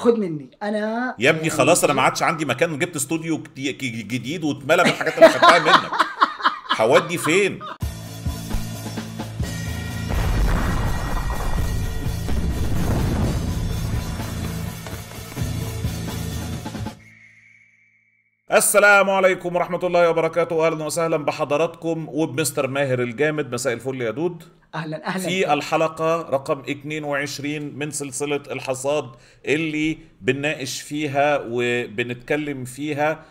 خد مني انا يا ابني يعني خلاص انا ما عادش عندي مكان جبت استوديو جديد واتملى بالحاجات اللي خدتها منك هودي فين السلام عليكم ورحمة الله وبركاته أهلا وسهلا بحضراتكم وبمستر ماهر الجامد مساء الفل يا دود أهلا أهلا في الحلقة رقم 22 من سلسلة الحصاد اللي بنناقش فيها وبنتكلم فيها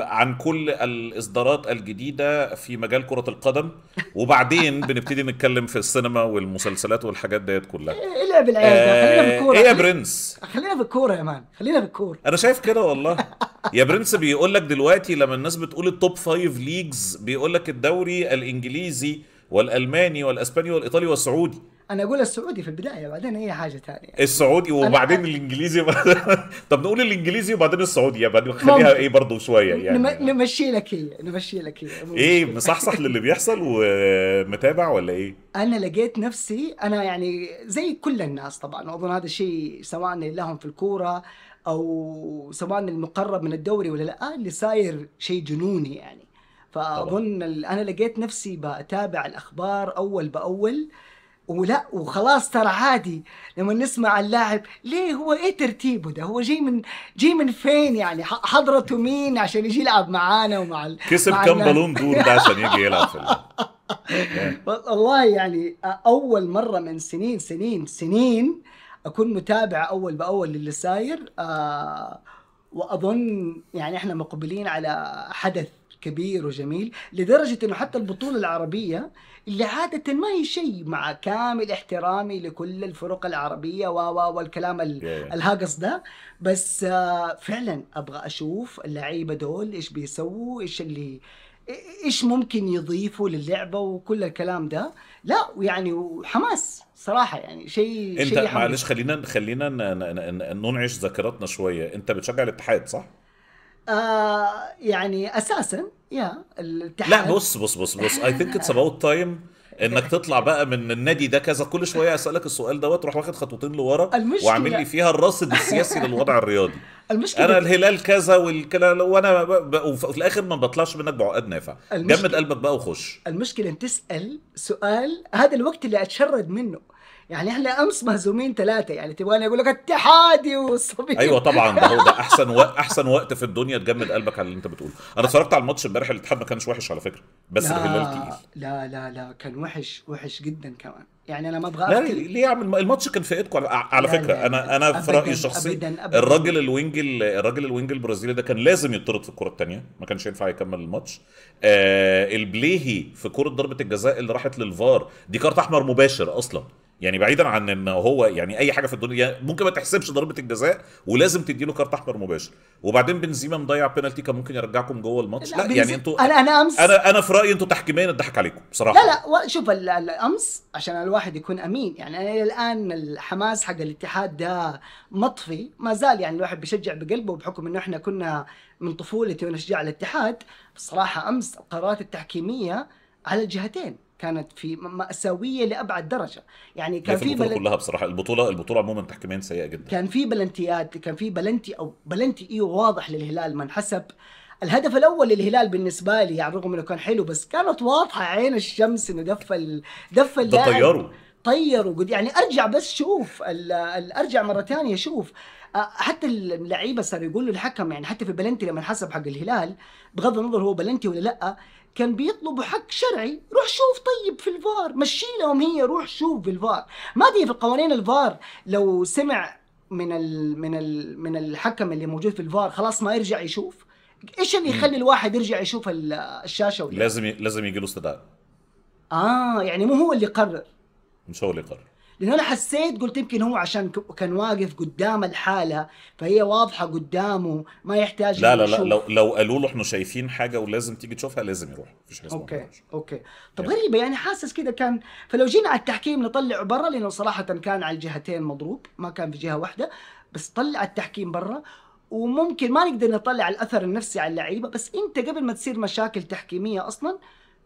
عن كل الاصدارات الجديده في مجال كره القدم وبعدين بنبتدي نتكلم في السينما والمسلسلات والحاجات ديت كلها العب العيال خلينا في آه، الكوره ايه يا برنس خلينا في الكوره يا مان خلينا في الكوره انا شايف كده والله يا برنس بيقول لك دلوقتي لما الناس بتقول التوب فايف ليجز بيقول لك الدوري الانجليزي والالماني والاسباني والايطالي والسعودي انا اقول السعودي في البدايه بعدين اي حاجه ثانيه يعني. السعودي وبعدين أنا... الانجليزي طب نقول الانجليزي وبعدين السعودي يعني بعدين خليها ايه برضه شويه يعني نمشي لك هي نمشي لك هي ايه مصحصح للي بيحصل ومتابع ولا ايه؟ انا لقيت نفسي انا يعني زي كل الناس طبعا واظن هذا الشيء سواء لهم في الكوره او سواء المقرب من الدوري ولا لا اللي صاير شيء جنوني يعني فاظن انا لقيت نفسي بتابع الاخبار اول باول ولا وخلاص ترى عادي لما نسمع اللاعب ليه هو ايه ترتيبه ده هو جاي من جاي من فين يعني حضرته مين عشان يجي يلعب معانا ومع ال... كسب كم بالون دور ده عشان يجي يلعب في إيه. والله يعني اول مره من سنين سنين سنين اكون متابع اول باول للي صاير آه، واظن يعني احنا مقبلين على حدث كبير وجميل لدرجه انه حتى البطوله العربيه اللي عاده ما هي شيء مع كامل احترامي لكل الفرق العربيه و والكلام الهاجس ده بس آه، فعلا ابغى اشوف اللعيبه دول ايش بيسووا ايش اللي ايش ممكن يضيفوا للعبه وكل الكلام ده لا يعني وحماس صراحه يعني شيء انت شي معلش خلينا خلينا ننعش ذاكرتنا شويه انت بتشجع الاتحاد صح؟ آه، يعني اساسا يا الاتحاد لا بص بص بص بص اي ثينك اتس اباوت تايم انك تطلع بقى من النادي ده كذا كل شويه اسالك السؤال دوت تروح واخد خطوتين لورا وعامل لي فيها الراصد السياسي للوضع الرياضي المشكله انا الهلال كذا والكلام وانا وفي الاخر ما بطلعش منك بعقد نافع جمد قلبك بقى وخش المشكله ان تسال سؤال هذا الوقت اللي اتشرد منه يعني احنا امس مهزومين ثلاثه يعني تبغاني اقول لك اتحادي والصبي ايوه طبعا ده هو ده احسن وقت احسن وقت في الدنيا تجمد قلبك على اللي انت بتقوله انا اتفرجت على الماتش امبارح الاتحاد ما كانش وحش على فكره بس الهلال تقيل لا لا لا كان وحش وحش جدا كمان يعني انا ما ابغى لا ليه يعمل الماتش كان في ايدكم على على فكره لا انا انا في رايي الشخصي الراجل الوينج الراجل الوينج البرازيلي ده كان لازم يطرد في الكره الثانيه ما كانش ينفع يكمل الماتش آه البليهي في كره ضربه الجزاء اللي راحت للفار دي كارت احمر مباشر اصلا يعني بعيدا عن ان هو يعني اي حاجه في الدنيا ممكن ما تحسبش ضربه الجزاء ولازم تدي له كارت احمر مباشر وبعدين بنزيما مضيع بينالتي كان ممكن يرجعكم جوه الماتش لا, لا يعني انتوا انا انا امس انا انا في رايي انتوا تحكيميا اتضحك عليكم بصراحه لا لا شوف الامس عشان الواحد يكون امين يعني انا الان الحماس حق الاتحاد ده مطفي ما زال يعني الواحد بيشجع بقلبه بحكم انه احنا كنا من طفولتي ونشجع الاتحاد بصراحه امس القرارات التحكيميه على الجهتين كانت في مأساوية لأبعد درجة يعني كان في بلن... كلها بصراحة البطولة البطولة عموما تحكيميا سيئة جدا كان في بلنتيات كان في بلنتي أو بلنتي إيو واضح للهلال ما انحسب الهدف الاول للهلال بالنسبه لي يعني رغم انه كان حلو بس كانت واضحه عين الشمس انه دف دف طيروا طيروا يعني ارجع بس شوف ارجع مره ثانيه شوف حتى اللعيبه صاروا يقولوا الحكم يعني حتى في بلنتي لما حسب حق الهلال بغض النظر هو بلنتي ولا لا كان بيطلبوا حق شرعي روح شوف طيب في الفار مشي لهم هي روح شوف في الفار ما ادري في قوانين الفار لو سمع من ال من ال من الحكم اللي موجود في الفار خلاص ما يرجع يشوف ايش اللي يخلي الواحد يرجع يشوف الشاشه ولا لازم لازم يجي له استدعاء اه يعني مو هو اللي قرر مش هو اللي قرر لانه انا حسيت قلت يمكن هو عشان كان واقف قدام الحاله فهي واضحه قدامه ما يحتاج لا لا لا لو لو قالوا له احنا شايفين حاجه ولازم تيجي تشوفها لازم يروح مفيش حاجه اوكي اوكي طب يعني. غريبه يعني حاسس كده كان فلو جينا على التحكيم نطلعه برا لانه صراحه كان على الجهتين مضروب ما كان في جهه واحده بس طلع التحكيم برا وممكن ما نقدر نطلع الاثر النفسي على اللعيبه بس انت قبل ما تصير مشاكل تحكيميه اصلا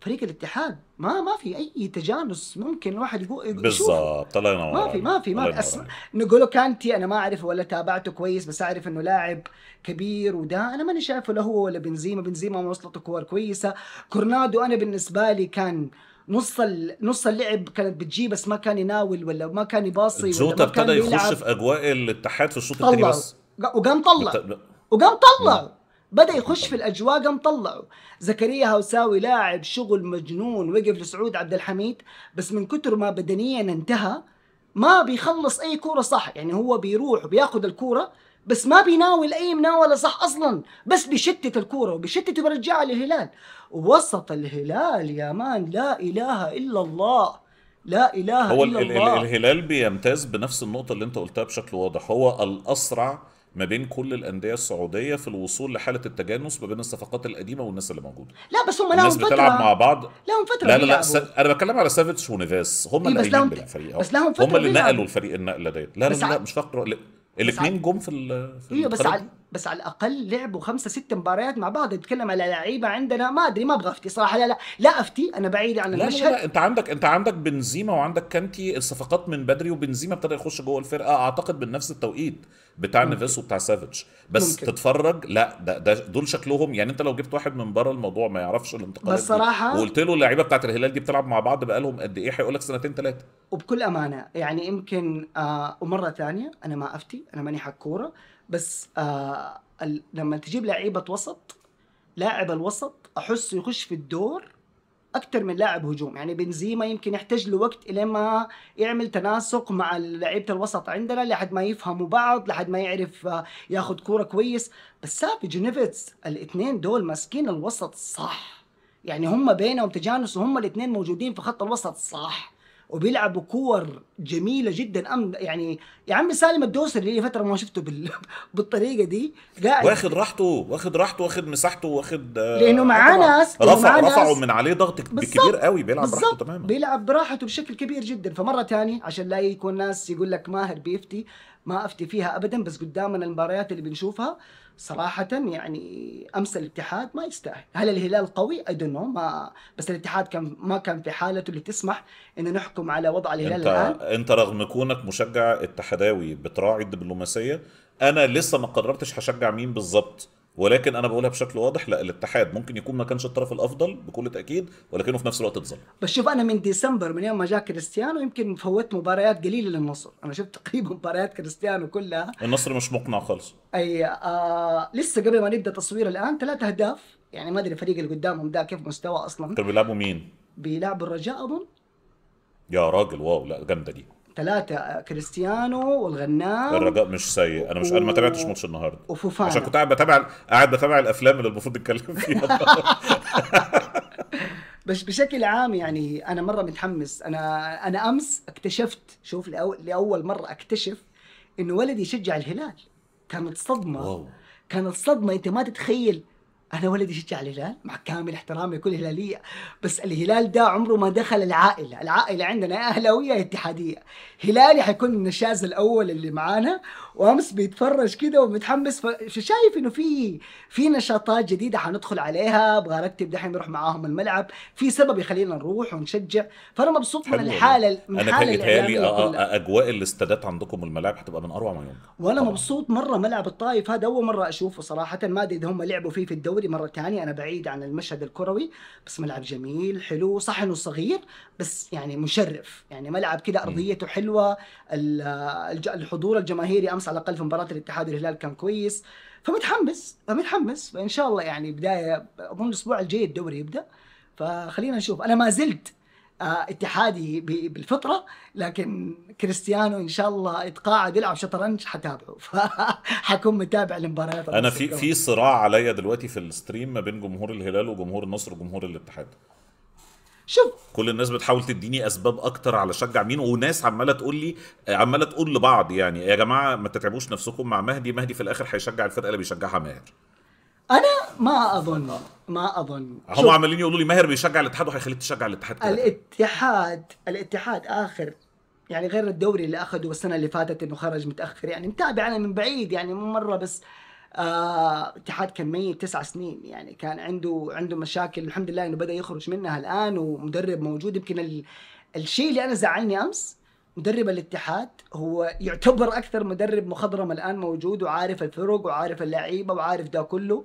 فريق الاتحاد ما ما في اي تجانس ممكن الواحد يقول بالضبط الله ينور ما في ما في ما أسم... نقوله كانتي انا ما اعرفه ولا تابعته كويس بس اعرف انه لاعب كبير وده انا ماني شايفه لا هو ولا بنزيما بنزيما ما وصلته كور كويسه كورنادو انا بالنسبه لي كان نص ال... نص اللعب كانت بتجي بس ما كان يناول ولا ما كان يباصي جوتا ابتدى يخش في اجواء الاتحاد في الشوط الثاني بس وقام طلع وقام طلع بدا يخش في الاجواء قام طلعوا زكريا هوساوي لاعب شغل مجنون وقف لسعود عبد الحميد بس من كتر ما بدنيا انتهى ما بيخلص اي كوره صح يعني هو بيروح وبياخذ الكوره بس ما بيناول اي مناوله صح اصلا بس بيشتت الكوره وبيشتت وبيرجعها للهلال وسط الهلال يا مان لا اله الا الله لا اله هو الا الله هو الهلال بيمتاز بنفس النقطه اللي انت قلتها بشكل واضح هو الاسرع ما بين كل الانديه السعوديه في الوصول لحاله التجانس ما بين الصفقات القديمه والناس اللي موجوده لا بس هم لهم فتره بتلعب مع بعض لهم فتره لا لا لا س... انا بتكلم على سافيتش ونيفاس هم إيه، اللي قايمين بالفريق أه. بس لهم فتره هم اللي نقلوا الفريق النقله ديت لا لا لا مش فقره الاثنين جم في, ال... في ايوه بس بس على الاقل لعبوا خمسه ست مباريات مع بعض نتكلم على لعيبه عندنا ما ادري ما ابغى افتي صراحه لا لا لا افتي انا بعيد عن لا المشهد لا, لا انت عندك انت عندك بنزيما وعندك كانتي الصفقات من بدري وبنزيما ابتدى يخش جوه الفرقه اعتقد بنفس التوقيت بتاع نيفيس وبتاع سافيتش بس ممكن. تتفرج لا ده, ده دول شكلهم يعني انت لو جبت واحد من بره الموضوع ما يعرفش الانتقالات بس صراحه وقلت له اللعيبه بتاعت الهلال دي بتلعب مع بعض بقالهم قد ايه هيقول لك سنتين ثلاثه وبكل امانه يعني يمكن آه ومره ثانيه انا ما افتي انا ماني حق كوره بس آه ال... لما تجيب لعيبه وسط لاعب الوسط احسه يخش في الدور اكثر من لاعب هجوم يعني بنزيما يمكن يحتاج له وقت الين ما يعمل تناسق مع لعيبه الوسط عندنا لحد ما يفهموا بعض لحد ما يعرف آه، ياخذ كوره كويس بس سافي جينيفيتس الاثنين دول ماسكين الوسط صح يعني هم بينهم تجانس وهم الاثنين موجودين في خط الوسط صح وبيلعبوا كور جميله جدا أم يعني يا عم سالم الدوسري لي فتره ما شفته بال... بالطريقه دي قاعد واخد راحته واخد راحته واخد مساحته واخد آه، لانه مع ناس رفع رفعوا من عليه ضغط كبير قوي بيلعب براحته تماما بيلعب براحته بشكل كبير جدا فمره ثانيه عشان لا يكون ناس يقول لك ماهر بيفتي ما افتي فيها ابدا بس قدامنا المباريات اللي بنشوفها صراحة يعني أمس الاتحاد ما يستاهل هل الهلال قوي؟ أدنو ما بس الاتحاد كان ما كان في حالته اللي تسمح إنه نحكم على وضع الهلال انت الآن أنت رغم كونك مشجع اتحداوي بتراعي الدبلوماسية أنا لسه ما قررتش هشجع مين بالظبط ولكن انا بقولها بشكل واضح لا الاتحاد ممكن يكون ما كانش الطرف الافضل بكل تاكيد ولكنه في نفس الوقت اتظلم بس شوف انا من ديسمبر من يوم ما جاء كريستيانو يمكن فوت مباريات قليله للنصر انا شفت تقريبا مباريات كريستيانو كلها النصر مش مقنع خالص اي آه لسه قبل ما نبدا تصوير الان ثلاث اهداف يعني ما ادري الفريق اللي قدامهم ده كيف مستوى اصلا كانوا بيلعبوا مين؟ بيلعبوا الرجاء اظن يا راجل واو لا جامده دي ثلاثة آه، كريستيانو والغنام الرجاء مش سيء انا مش و... انا ما تابعتش ماتش النهارده وفوفانا عشان كنت قاعد بتابع قاعد بتابع الافلام اللي المفروض نتكلم فيها بس بشكل عام يعني انا مره متحمس انا انا امس اكتشفت شوف لاول مره اكتشف انه ولدي يشجع الهلال كانت صدمه واو. كانت صدمه انت ما تتخيل انا ولدي شجع الهلال مع كامل احترامي لكل هلاليه بس الهلال ده عمره ما دخل العائله العائله عندنا يا اهلاويه يا اتحاديه هلالي حيكون النشاز الاول اللي معانا وامس بيتفرج كده ومتحمس فشايف انه في في نشاطات جديده حندخل عليها ابغى ارتب دحين نروح معاهم الملعب في سبب يخلينا نروح ونشجع فانا مبسوط من الحاله من انا آه، آه، كان اجواء الاستادات عندكم الملاعب هتبقى من اروع ما يوم وانا طبعا. مبسوط مره ملعب الطايف هذا اول مره اشوفه صراحه ما ادري اذا هم لعبوا فيه في الدوري مره ثانيه انا بعيد عن المشهد الكروي بس ملعب جميل حلو صح انه صغير بس يعني مشرف يعني ملعب كده ارضيته حلوه الحضور الجماهيري امس على الاقل في مباراه الاتحاد والهلال كان كويس فمتحمس فمتحمس فان شاء الله يعني بدايه اظن الاسبوع الجاي الدوري يبدا فخلينا نشوف انا ما زلت آه، اتحادي بالفطره لكن كريستيانو ان شاء الله يتقاعد يلعب شطرنج حتابعه فحكون متابع المباريات انا في في صراع عليا دلوقتي في الستريم ما بين جمهور الهلال وجمهور النصر وجمهور الاتحاد شوف كل الناس بتحاول تديني اسباب اكتر على شجع مين وناس عماله تقول لي عماله تقول لبعض يعني يا جماعه ما تتعبوش نفسكم مع مهدي مهدي في الاخر هيشجع الفرقه اللي بيشجعها ماهر انا ما اظن ما اظن هم عمالين يقولوا لي ماهر بيشجع الاتحاد وهيخليك تشجع الاتحاد كده الاتحاد الاتحاد اخر يعني غير الدوري اللي اخذه السنه اللي فاتت انه خرج متاخر يعني متابع انا من بعيد يعني مو مره بس آه، اتحاد كان ميت تسع سنين يعني كان عنده عنده مشاكل الحمد لله انه بدا يخرج منها الان ومدرب موجود يمكن ال... الشيء اللي انا زعلني امس مدرب الاتحاد هو يعتبر اكثر مدرب مخضرم الان موجود وعارف الفرق وعارف اللعيبه وعارف ده كله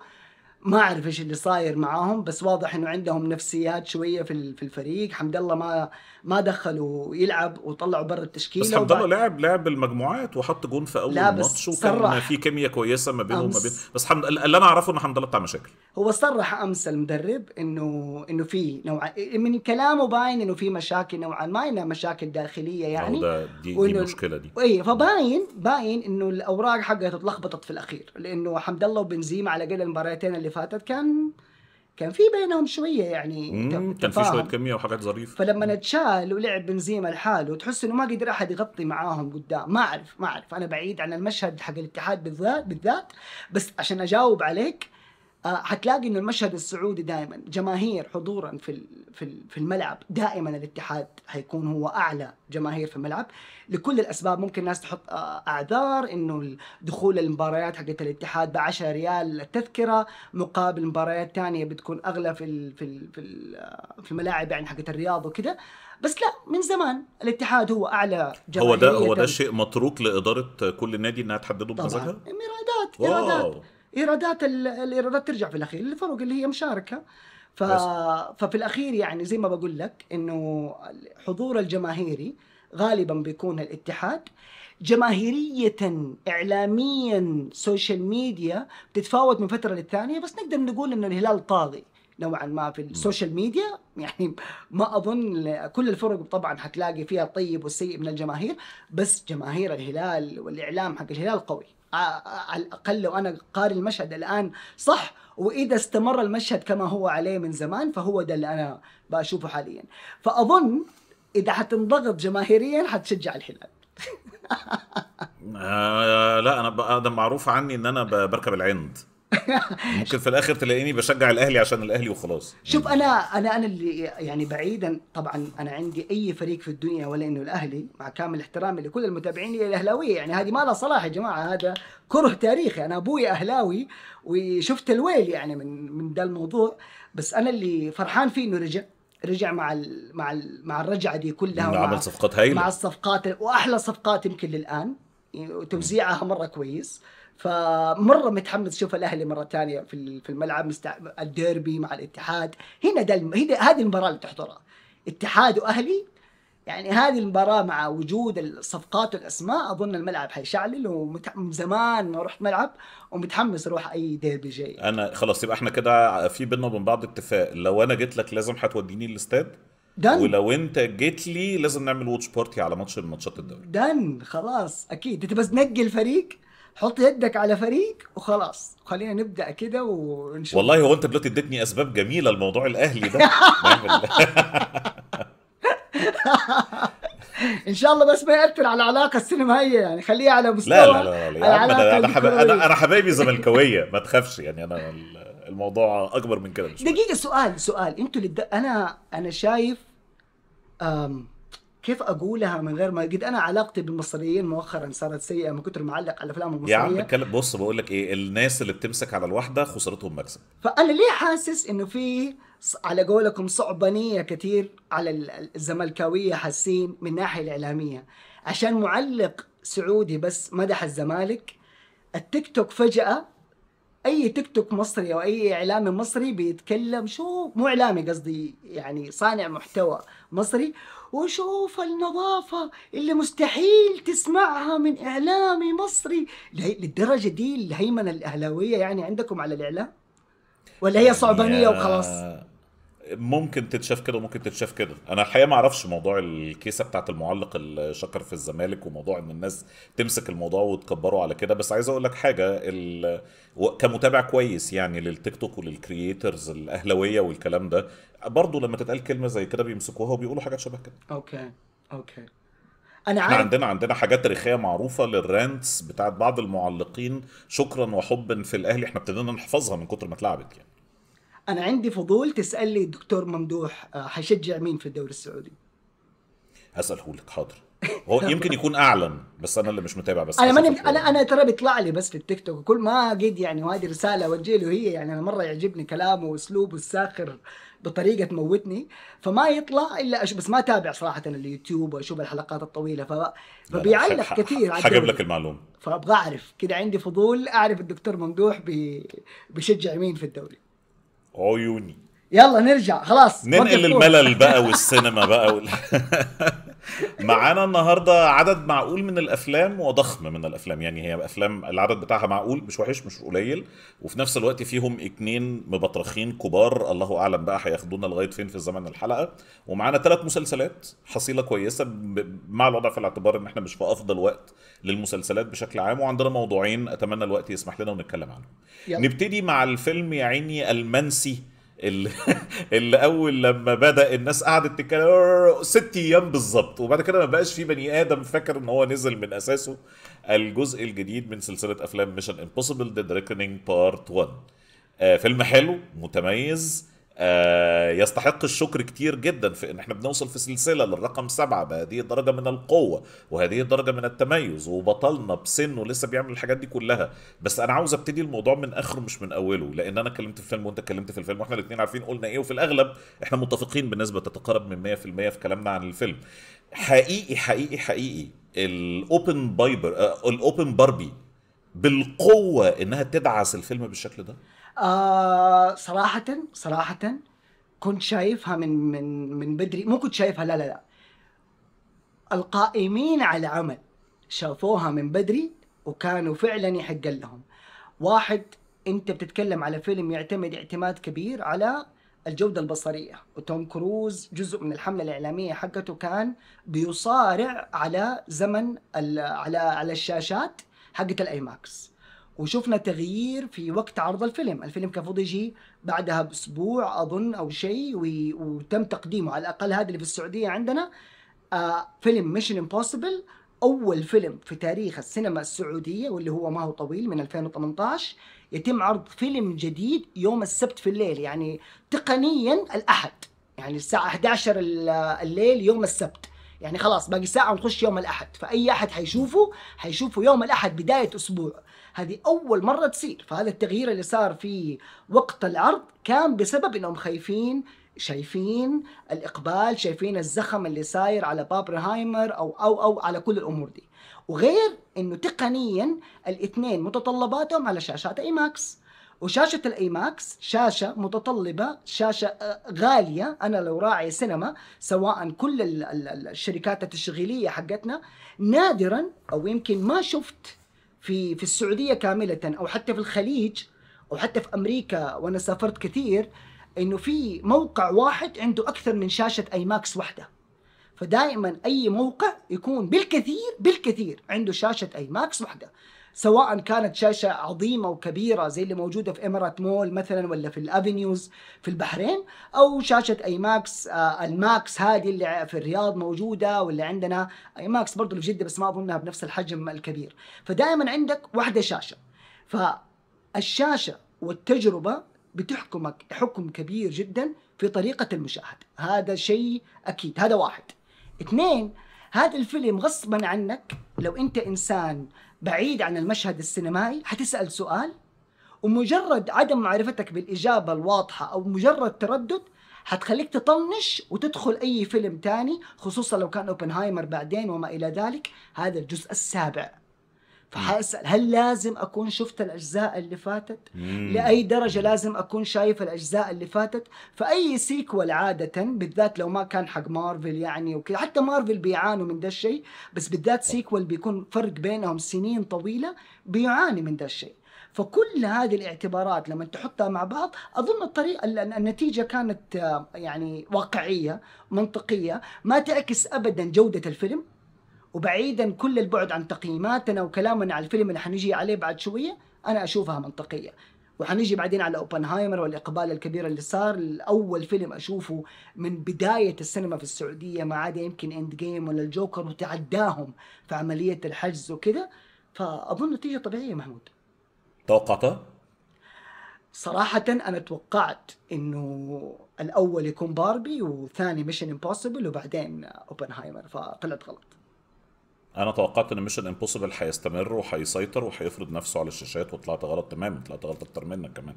ما اعرف ايش اللي صاير معاهم بس واضح انه عندهم نفسيات شويه في في الفريق حمد الله ما ما دخلوا يلعب وطلعوا برا التشكيله بس حمد الله لعب لعب المجموعات وحط جون في اول ماتش وكان في كيمياء كويسه ما بينه وما بين بس حمد اللي انا اعرفه انه حمد الله بتاع مشاكل هو صرح امس المدرب انه انه في نوع من كلامه باين انه في مشاكل نوعا ما انها مشاكل داخليه يعني ده دي, دي المشكله دي اي فباين باين انه الاوراق حقها تلخبطت في الاخير لانه حمد الله وبنزيما على الاقل المباراتين اللي اللي فاتت كان كان في بينهم شويه يعني كان في شويه كميه وحاجات ظريفه فلما نتشال ولعب بنزيما لحاله تحس انه ما قدر احد يغطي معاهم قدام ما اعرف ما اعرف انا بعيد عن المشهد حق الاتحاد بالذات بالذات بس عشان اجاوب عليك هتلاقي آه، انه المشهد السعودي دائما جماهير حضورا في في في الملعب دائما الاتحاد حيكون هو اعلى جماهير في الملعب لكل الاسباب ممكن الناس تحط آه، اعذار انه دخول المباريات حقت الاتحاد ب 10 ريال التذكره مقابل مباريات ثانيه بتكون اغلى في في في آه، في الملاعب يعني حقت الرياض وكذا بس لا من زمان الاتحاد هو اعلى جماهير هو ده هو ده شيء متروك لاداره كل نادي انها تحدده بمزاجها؟ طبعا ايرادات ايرادات ايرادات الايرادات ترجع في الاخير الفرق اللي هي مشاركه ف... ففي الاخير يعني زي ما بقول لك انه حضور الجماهيري غالبا بيكون الاتحاد جماهيرية إعلاميا سوشيال ميديا بتتفاوت من فترة للثانية بس نقدر نقول إنه الهلال طاغي نوعا ما في السوشيال ميديا يعني ما اظن كل الفرق طبعا حتلاقي فيها الطيب والسيء من الجماهير بس جماهير الهلال والاعلام حق الهلال قوي على الاقل لو انا قاري المشهد الان صح واذا استمر المشهد كما هو عليه من زمان فهو ده اللي انا بشوفه حاليا فاظن اذا حتنضغط جماهيريا حتشجع الهلال آه لا انا ده معروف عني ان انا بركب العند ممكن في الاخر تلاقيني بشجع الاهلي عشان الاهلي وخلاص شوف انا انا انا اللي يعني بعيدا طبعا انا عندي اي فريق في الدنيا ولا انه الاهلي مع كامل احترامي لكل المتابعين لي الاهلاويه يعني هذه ما لها صلاح يا جماعه هذا كره تاريخي انا ابوي اهلاوي وشفت الويل يعني من من ده الموضوع بس انا اللي فرحان فيه انه رجع رجع مع الـ مع الـ مع الرجعه دي كلها عمل صفقات هايله مع الصفقات واحلى صفقات يمكن للان وتوزيعها مره كويس فمره متحمس اشوف الاهلي مره ثانيه في في الملعب مستع... الديربي مع الاتحاد هنا ده دل... هنا هذه المباراه اللي تحضرها اتحاد واهلي يعني هذه المباراه مع وجود الصفقات والاسماء اظن الملعب حيشعلل وزمان ما رحت ملعب ومتحمس اروح اي ديربي جاي انا خلاص يبقى احنا كده في بينا وبين بعض اتفاق لو انا جيت لك لازم هتوديني الاستاد دن ولو انت جيت لي لازم نعمل واتش بارتي على ماتش من ماتشات الدوري دن خلاص اكيد انت بس نقي الفريق حط يدك على فريق وخلاص خلينا نبدا كده ونشوف والله هو انت دلوقتي اديتني اسباب جميله لموضوع الاهلي ده ان شاء الله بس ما ياثر على العلاقه السينمائيه يعني خليها على مستوى لا لا لا, لا, لا انا حب... انا انا حبايبي زملكاويه ما تخافش يعني انا الموضوع اكبر من كده دقيقه سؤال سؤال انتوا اللي انا انا شايف أم... كيف اقولها من غير ما قد انا علاقتي بالمصريين مؤخرا صارت سيئه من كثر ما اعلق على الافلام المصريه يا عم بتكلم بص بقول لك ايه الناس اللي بتمسك على الواحده خسارتهم مكسب فانا ليه حاسس انه في على قولكم صعبانيه كثير على الزملكاويه حاسين من الناحيه الاعلاميه عشان معلق سعودي بس مدح الزمالك التيك توك فجاه اي تيك توك مصري او اي اعلامي مصري بيتكلم شو مو اعلامي قصدي يعني صانع محتوى مصري وشوف النظافة اللي مستحيل تسمعها من إعلامي مصري للدرجة دي الهيمنة الأهلاوية يعني عندكم على الإعلام؟ ولا هي صعبانية يعني وخلاص؟ ممكن تتشاف كده وممكن تتشاف كده انا الحقيقه ما اعرفش موضوع الكيسه بتاعت المعلق الشكر في الزمالك وموضوع ان الناس تمسك الموضوع وتكبره على كده بس عايز اقول لك حاجه ال... كمتابع كويس يعني للتيك توك وللكرييترز الاهلاويه والكلام ده برضه لما تتقال كلمه زي كده بيمسكوها وبيقولوا حاجات شبه كده اوكي اوكي انا عارف عندنا عندنا حاجات تاريخيه معروفه للرانتس بتاعت بعض المعلقين شكرا وحبا في الاهلي احنا ابتدينا نحفظها من كتر ما اتلعبت يعني انا عندي فضول تسال لي الدكتور ممدوح آه، هيشجع مين في الدوري السعودي هساله لك حاضر هو يمكن يكون اعلن بس انا اللي مش متابع بس انا ماني انا انا ترى بيطلع لي بس في التيك توك كل ما قد يعني وهذه رساله اوجه له هي يعني انا مره يعجبني كلامه واسلوبه الساخر بطريقه تموتني فما يطلع الا أشوف بس ما تابع صراحه اليوتيوب واشوف الحلقات الطويله ف... فبيعلق كثير حقب لك المعلوم فابغى اعرف كذا عندي فضول اعرف الدكتور ممدوح بي... بيشجع مين في الدوري عيوني يلا نرجع خلاص ننقل الملل بقى والسينما بقى وال... معانا النهارده عدد معقول من الافلام وضخم من الافلام يعني هي افلام العدد بتاعها معقول مش وحش مش قليل وفي نفس الوقت فيهم اتنين مبطرخين كبار الله اعلم بقى هياخدونا لغايه فين في زمن الحلقه ومعانا ثلاث مسلسلات حصيله كويسه مع الوضع في الاعتبار ان احنا مش في افضل وقت للمسلسلات بشكل عام وعندنا موضوعين اتمنى الوقت يسمح لنا ونتكلم عنهم يلا. نبتدي مع الفيلم يا عيني المنسي اللي, اللي اول لما بدا الناس قعدت تتكلم ست ايام بالظبط وبعد كده ما بقاش في بني ادم فاكر ان هو نزل من اساسه الجزء الجديد من سلسله افلام ميشن امبوسيبل ديد ريكنينج بارت 1 فيلم حلو متميز آه، يستحق الشكر كتير جدا في ان احنا بنوصل في سلسله للرقم سبعه بهذه الدرجه من القوه وهذه الدرجه من التميز وبطلنا بسنه لسه بيعمل الحاجات دي كلها بس انا عاوز ابتدي الموضوع من اخره مش من اوله لان انا اتكلمت في الفيلم وانت اتكلمت في الفيلم واحنا الاثنين عارفين قلنا ايه وفي الاغلب احنا متفقين بنسبه تتقارب من 100% في كلامنا عن الفيلم حقيقي حقيقي حقيقي الاوبن بايبر آه، الاوبن باربي بالقوه انها تدعس الفيلم بالشكل ده آه، صراحة صراحة كنت شايفها من من من بدري مو كنت شايفها لا لا لا القائمين على عمل شافوها من بدري وكانوا فعلا يحق لهم واحد انت بتتكلم على فيلم يعتمد اعتماد كبير على الجودة البصرية وتوم كروز جزء من الحملة الإعلامية حقته كان بيصارع على زمن على على الشاشات حقت الايماكس وشفنا تغيير في وقت عرض الفيلم الفيلم كان المفروض يجي بعدها باسبوع اظن او شيء وتم تقديمه على الاقل هذا اللي في السعوديه عندنا آه، فيلم ميشن امبوسيبل اول فيلم في تاريخ السينما السعوديه واللي هو ما هو طويل من 2018 يتم عرض فيلم جديد يوم السبت في الليل يعني تقنيا الاحد يعني الساعه 11 الليل يوم السبت يعني خلاص باقي ساعه ونخش يوم الاحد فاي احد حيشوفه حيشوفه يوم الاحد بدايه اسبوع هذه أول مرة تصير فهذا التغيير اللي صار في وقت العرض كان بسبب أنهم خايفين شايفين الإقبال شايفين الزخم اللي صاير على بابرهايمر أو أو أو على كل الأمور دي وغير أنه تقنيا الاثنين متطلباتهم على شاشات أي ماكس وشاشة الاي ماكس شاشة متطلبة شاشة آه، غالية أنا لو راعي سينما سواء كل الشركات التشغيلية حقتنا نادرا أو يمكن ما شفت في في السعوديه كامله او حتى في الخليج او حتى في امريكا وانا سافرت كثير انه في موقع واحد عنده اكثر من شاشه اي ماكس واحده فدائما اي موقع يكون بالكثير بالكثير عنده شاشه اي ماكس واحده سواء كانت شاشه عظيمه وكبيره زي اللي موجوده في امارات مول مثلا ولا في الافنيوز في البحرين او شاشه اي ماكس آه الماكس هذه اللي في الرياض موجوده ولا عندنا اي ماكس برضه اللي في جده بس ما اظنها بنفس الحجم الكبير فدائما عندك واحده شاشه فالشاشه والتجربه بتحكمك حكم كبير جدا في طريقه المشاهده هذا شيء اكيد هذا واحد اثنين هذا الفيلم غصبا عنك لو انت انسان آه بعيد عن المشهد السينمائي حتسال سؤال ومجرد عدم معرفتك بالاجابه الواضحه او مجرد تردد حتخليك تطنش وتدخل اي فيلم تاني خصوصا لو كان اوبنهايمر بعدين وما الى ذلك هذا الجزء السابع فحاسال هل لازم اكون شفت الاجزاء اللي فاتت؟ مم. لاي درجه لازم اكون شايف الاجزاء اللي فاتت؟ فاي سيكوال عاده بالذات لو ما كان حق مارفل يعني وكذا حتى مارفل بيعانوا من ده الشيء بس بالذات سيكوال بيكون فرق بينهم سنين طويله بيعاني من ده الشيء. فكل هذه الاعتبارات لما تحطها مع بعض اظن الطريقه النتيجه كانت آه، يعني واقعيه منطقيه ما تعكس ابدا جوده الفيلم وبعيدا كل البعد عن تقييماتنا وكلامنا على الفيلم اللي حنجي عليه بعد شويه انا اشوفها منطقيه وحنيجي بعدين على اوبنهايمر والاقبال الكبير اللي صار اول فيلم اشوفه من بدايه السينما في السعوديه ما عدا يمكن اند جيم ولا الجوكر وتعداهم في عمليه الحجز وكذا فاظن نتيجه طبيعيه محمود توقعتها؟ صراحة أنا توقعت إنه الأول يكون باربي والثاني ميشن امبوسيبل وبعدين أوبنهايمر فطلعت غلط انا توقعت ان ميشن امبوسيبل هيستمر وهيسيطر وهيفرض نفسه على الشاشات وطلعت غلط تماما طلعت غلط اكتر منك كمان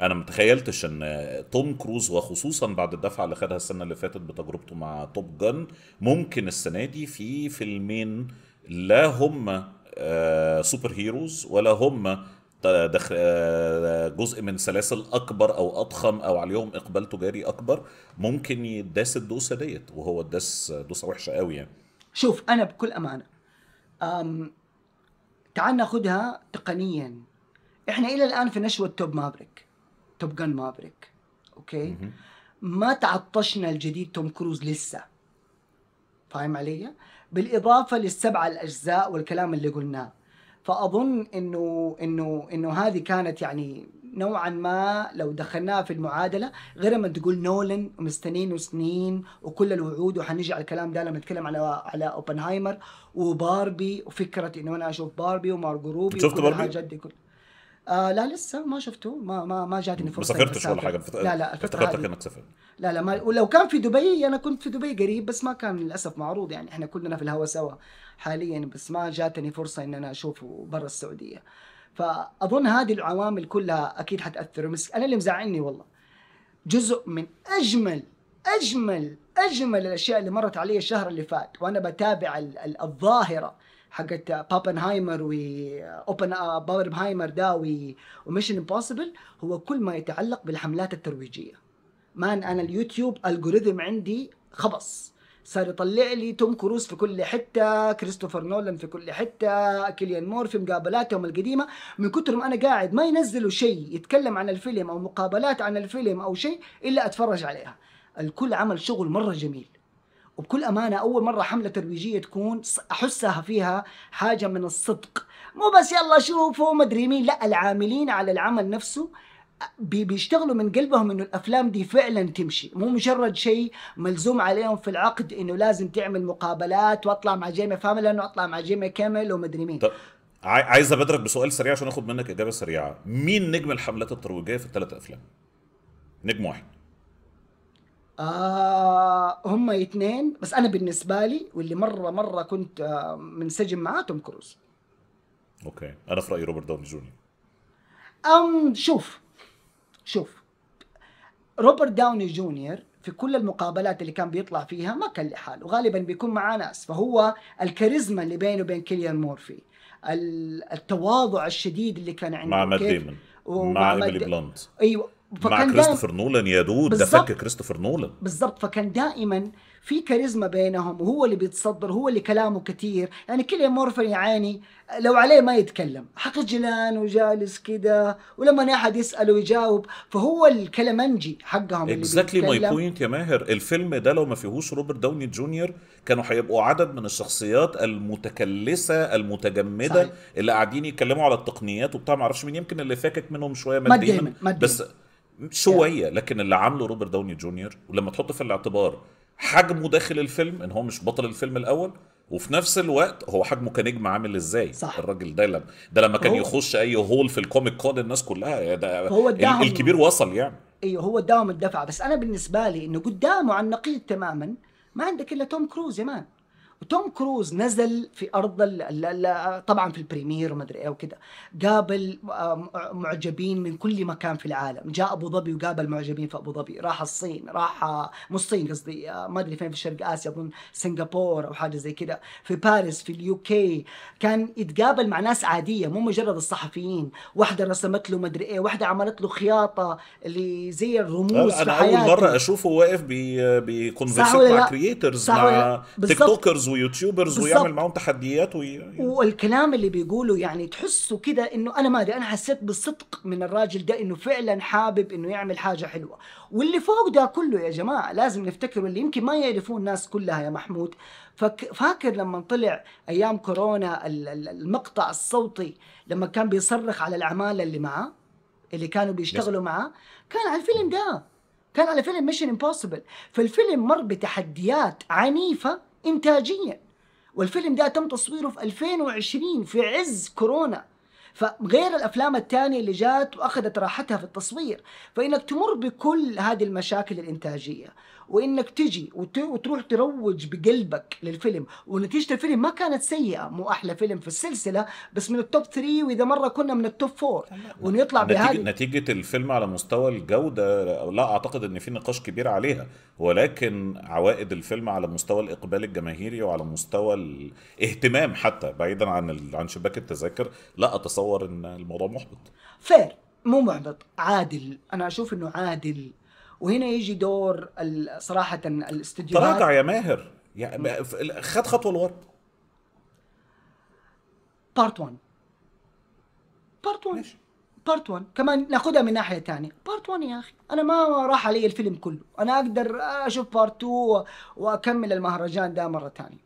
انا ما تخيلتش ان توم كروز وخصوصا بعد الدفعه اللي خدها السنه اللي فاتت بتجربته مع توب جن ممكن السنه دي في فيلمين لا هم سوبر آه، هيروز ولا هم آه، جزء من سلاسل اكبر او اضخم او عليهم اقبال تجاري اكبر ممكن يداس الدوسه ديت وهو داس دوسه وحشه قوي يعني شوف انا بكل امانه تعال ناخذها تقنيا احنا الى الان في نشوه توب مافريك توب جن مافريك اوكي ما تعطشنا الجديد توم كروز لسه فاهم علي بالاضافه للسبعه الاجزاء والكلام اللي قلناه فاظن انه انه انه هذه كانت يعني نوعا ما لو دخلناها في المعادله غير لما تقول نولن مستنين وسنين وكل الوعود وحنيجي على الكلام ده لما نتكلم على على اوبنهايمر وباربي وفكره انه انا اشوف باربي ومارجو روبي شفت باربي؟ الحاجات دي كلها آه لا لسه ما شفته ما ما ما جاتني فرصه ما سافرتش ولا حاجه بفت... لا لا افتكرتك انك سافرت لا لا ما ولو كان في دبي انا كنت في دبي قريب بس ما كان للاسف معروض يعني احنا كلنا في الهوا سوا حاليا بس ما جاتني فرصه ان انا اشوفه برا السعوديه آه فاظن هذه العوامل كلها اكيد حتاثر بس انا اللي مزعلني والله جزء من اجمل اجمل اجمل الاشياء اللي مرت علي الشهر اللي فات وانا بتابع الظاهره حقت بابنهايمر واوبن بابنهايمر ده وميشن امبوسيبل هو كل ما يتعلق بالحملات الترويجيه مان انا اليوتيوب الجوريثم عندي خبص صار يطلع لي توم كروز في كل حته كريستوفر نولان في كل حته كيليان مور في مقابلاتهم القديمه من كتر ما انا قاعد ما ينزلوا شيء يتكلم عن الفيلم او مقابلات عن الفيلم او شيء الا اتفرج عليها الكل عمل شغل مره جميل وبكل امانه اول مره حمله ترويجيه تكون احسها فيها حاجه من الصدق مو بس يلا شوفوا مدري مين لا العاملين على العمل نفسه بيشتغلوا من قلبهم انه الافلام دي فعلا تمشي مو مجرد شيء ملزوم عليهم في العقد انه لازم تعمل مقابلات واطلع مع جيمي فاملن واطلع مع جيمي كامل ومدري مين طب عايز ابادرك بسؤال سريع عشان اخد منك اجابه سريعه مين نجم الحملات الترويجيه في الثلاث افلام نجم واحد آه هم اثنين بس انا بالنسبه لي واللي مره مره كنت آه منسجم معاه توم كروز اوكي انا في رايي روبرت داوني جونيور أم شوف شوف روبرت داوني جونيور في كل المقابلات اللي كان بيطلع فيها ما كان لحاله غالبا بيكون معاه ناس فهو الكاريزما اللي بينه وبين كيليان مورفي التواضع الشديد اللي كان عنده مع مات ديمن مع ايميلي بلانت ايوه فكان مع كريستوفر نولان يا دود ده فك كريستوفر نولان بالضبط فكان دائما في كاريزما بينهم وهو اللي بيتصدر هو اللي كلامه كثير يعني كيليان مورفي يعاني لو عليه ما يتكلم حقجلان وجالس كده ولما احد يساله يجاوب فهو الكلمنجي حقهم اكزاكتلي ماي بوينت يا ماهر الفيلم ده لو ما فيهوش روبرت داوني جونيور كانوا هيبقوا عدد من الشخصيات المتكلسه المتجمده صحيح. اللي قاعدين يتكلموا على التقنيات وبتاع ما اعرفش مين يمكن اللي فاكك منهم شويه ماديا بس شويه لكن اللي عامله روبرت داوني جونيور ولما تحط في الاعتبار حجمه داخل الفيلم ان هو مش بطل الفيلم الاول وفي نفس الوقت هو حجمه كنجم عامل ازاي صح. الراجل ده لما ده لما كان يخش اي هول في الكوميك كون الناس كلها ده هو الدعم الكبير وصل يعني ايوه هو اداهم الدفعه بس انا بالنسبه لي انه قدامه على النقيض تماما ما عندك الا توم كروز يا مان وتوم كروز نزل في ارض ال ال طبعا في البريمير ومدري ايه وكذا قابل معجبين من كل مكان في العالم جاء ابو ظبي وقابل معجبين في ابو ظبي راح الصين راح آه، مو الصين قصدي آه، ما ادري فين في شرق اسيا اظن سنغافور او حاجه زي كذا في باريس في اليو كي كان يتقابل مع ناس عاديه مو مجرد الصحفيين واحده رسمت له ما ادري ايه واحده عملت له خياطه اللي زي الرموز في انا اول مره اشوفه واقف آه، بيكونفرسيت مع كرييترز مع تيك توكرز ويوتيوبرز بالزبط. ويعمل معاهم تحديات وي... يعني. والكلام اللي بيقوله يعني تحسه كده انه انا ما ادري انا حسيت بالصدق من الراجل ده انه فعلا حابب انه يعمل حاجه حلوه واللي فوق ده كله يا جماعه لازم نفتكر اللي يمكن ما يعرفوه الناس كلها يا محمود فك... فاكر لما طلع ايام كورونا المقطع الصوتي لما كان بيصرخ على العماله اللي معاه اللي كانوا بيشتغلوا معاه كان على الفيلم ده كان على فيلم ميشن امبوسيبل فالفيلم مر بتحديات عنيفه إنتاجيا والفيلم ده تم تصويره في 2020 في عز كورونا فغير الافلام الثانيه اللي جات واخذت راحتها في التصوير فانك تمر بكل هذه المشاكل الانتاجيه وانك تجي وتروح تروج بقلبك للفيلم ونتيجه الفيلم ما كانت سيئه مو احلى فيلم في السلسله بس من التوب 3 واذا مره كنا من التوب 4 ونطلع بهذه نتيجه الفيلم على مستوى الجوده لا اعتقد ان في نقاش كبير عليها ولكن عوائد الفيلم على مستوى الاقبال الجماهيري وعلى مستوى الاهتمام حتى بعيدا عن عن شباك التذاكر لا اتصور ان الموضوع محبط فير مو محبط عادل انا اشوف انه عادل وهنا يجي دور صراحه الاستديو تراجع يا ماهر يعني خد خطوه لورا بارت 1 بارت 1 بارت 1 كمان ناخدها من ناحيه ثانيه بارت 1 يا اخي انا ما راح علي الفيلم كله انا اقدر اشوف بارت 2 واكمل المهرجان ده مره ثانيه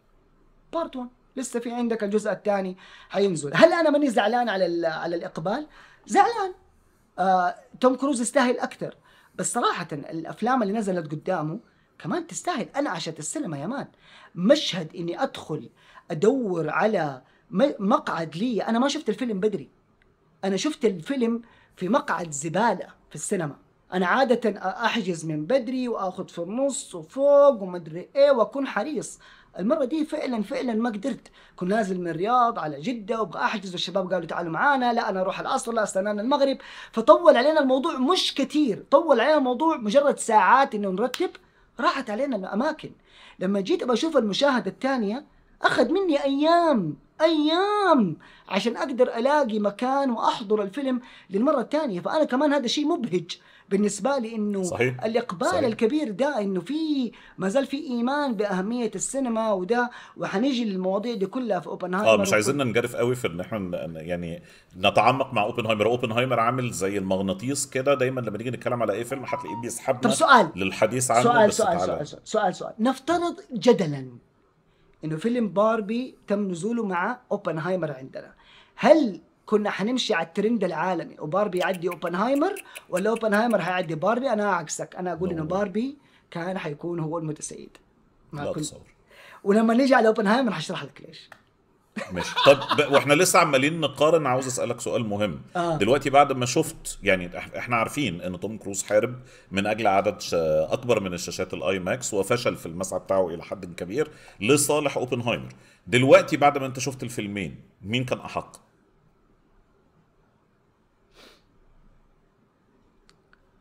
بارت 1 لسه في عندك الجزء الثاني حينزل هل انا ماني زعلان على على الاقبال زعلان آه، توم كروز يستاهل اكثر بس صراحه الافلام اللي نزلت قدامه كمان تستاهل انا عشت السينما يا مان مشهد اني ادخل ادور على مقعد لي انا ما شفت الفيلم بدري انا شفت الفيلم في مقعد زباله في السينما انا عاده احجز من بدري واخذ في النص وفوق ومدري ايه واكون حريص المره دي فعلا فعلا ما قدرت كنت نازل من الرياض على جده وابغى احجز والشباب قالوا تعالوا معانا لا انا اروح العصر لا استنى المغرب فطول علينا الموضوع مش كثير طول علينا الموضوع مجرد ساعات انه نرتب راحت علينا الاماكن لما جيت ابغى اشوف المشاهده الثانيه اخذ مني ايام ايام عشان اقدر الاقي مكان واحضر الفيلم للمره الثانيه فانا كمان هذا شيء مبهج بالنسبه لي انه صحيح. الاقبال صحيح. الكبير ده انه في ما زال في ايمان باهميه السينما وده وحنيجي للمواضيع دي كلها في اوبنهايمر اه مش عايزيننا نجرف قوي في ان احنا يعني نتعمق مع اوبنهايمر اوبنهايمر عامل زي المغناطيس كده دايما لما نيجي نتكلم على اي فيلم هتلاقيه بيسحبنا طب سؤال للحديث عنه سؤال سؤال, سؤال سؤال سؤال سؤال نفترض جدلا انه فيلم باربي تم نزوله مع اوبنهايمر عندنا هل كنا حنمشي على الترند العالمي وباربي يعدي اوبنهايمر ولا اوبنهايمر حيعدي باربي انا عكسك انا اقول انه باربي كان حيكون هو المتسيد ما لا كنت تصور ولما نيجي على اوبنهايمر حشرح لك ليش ماشي طب واحنا لسه عمالين نقارن عاوز اسالك سؤال مهم آه. دلوقتي بعد ما شفت يعني احنا عارفين ان توم كروز حارب من اجل عدد اكبر من الشاشات الاي ماكس وفشل في المسعى بتاعه الى حد كبير لصالح اوبنهايمر دلوقتي بعد ما انت شفت الفيلمين مين كان احق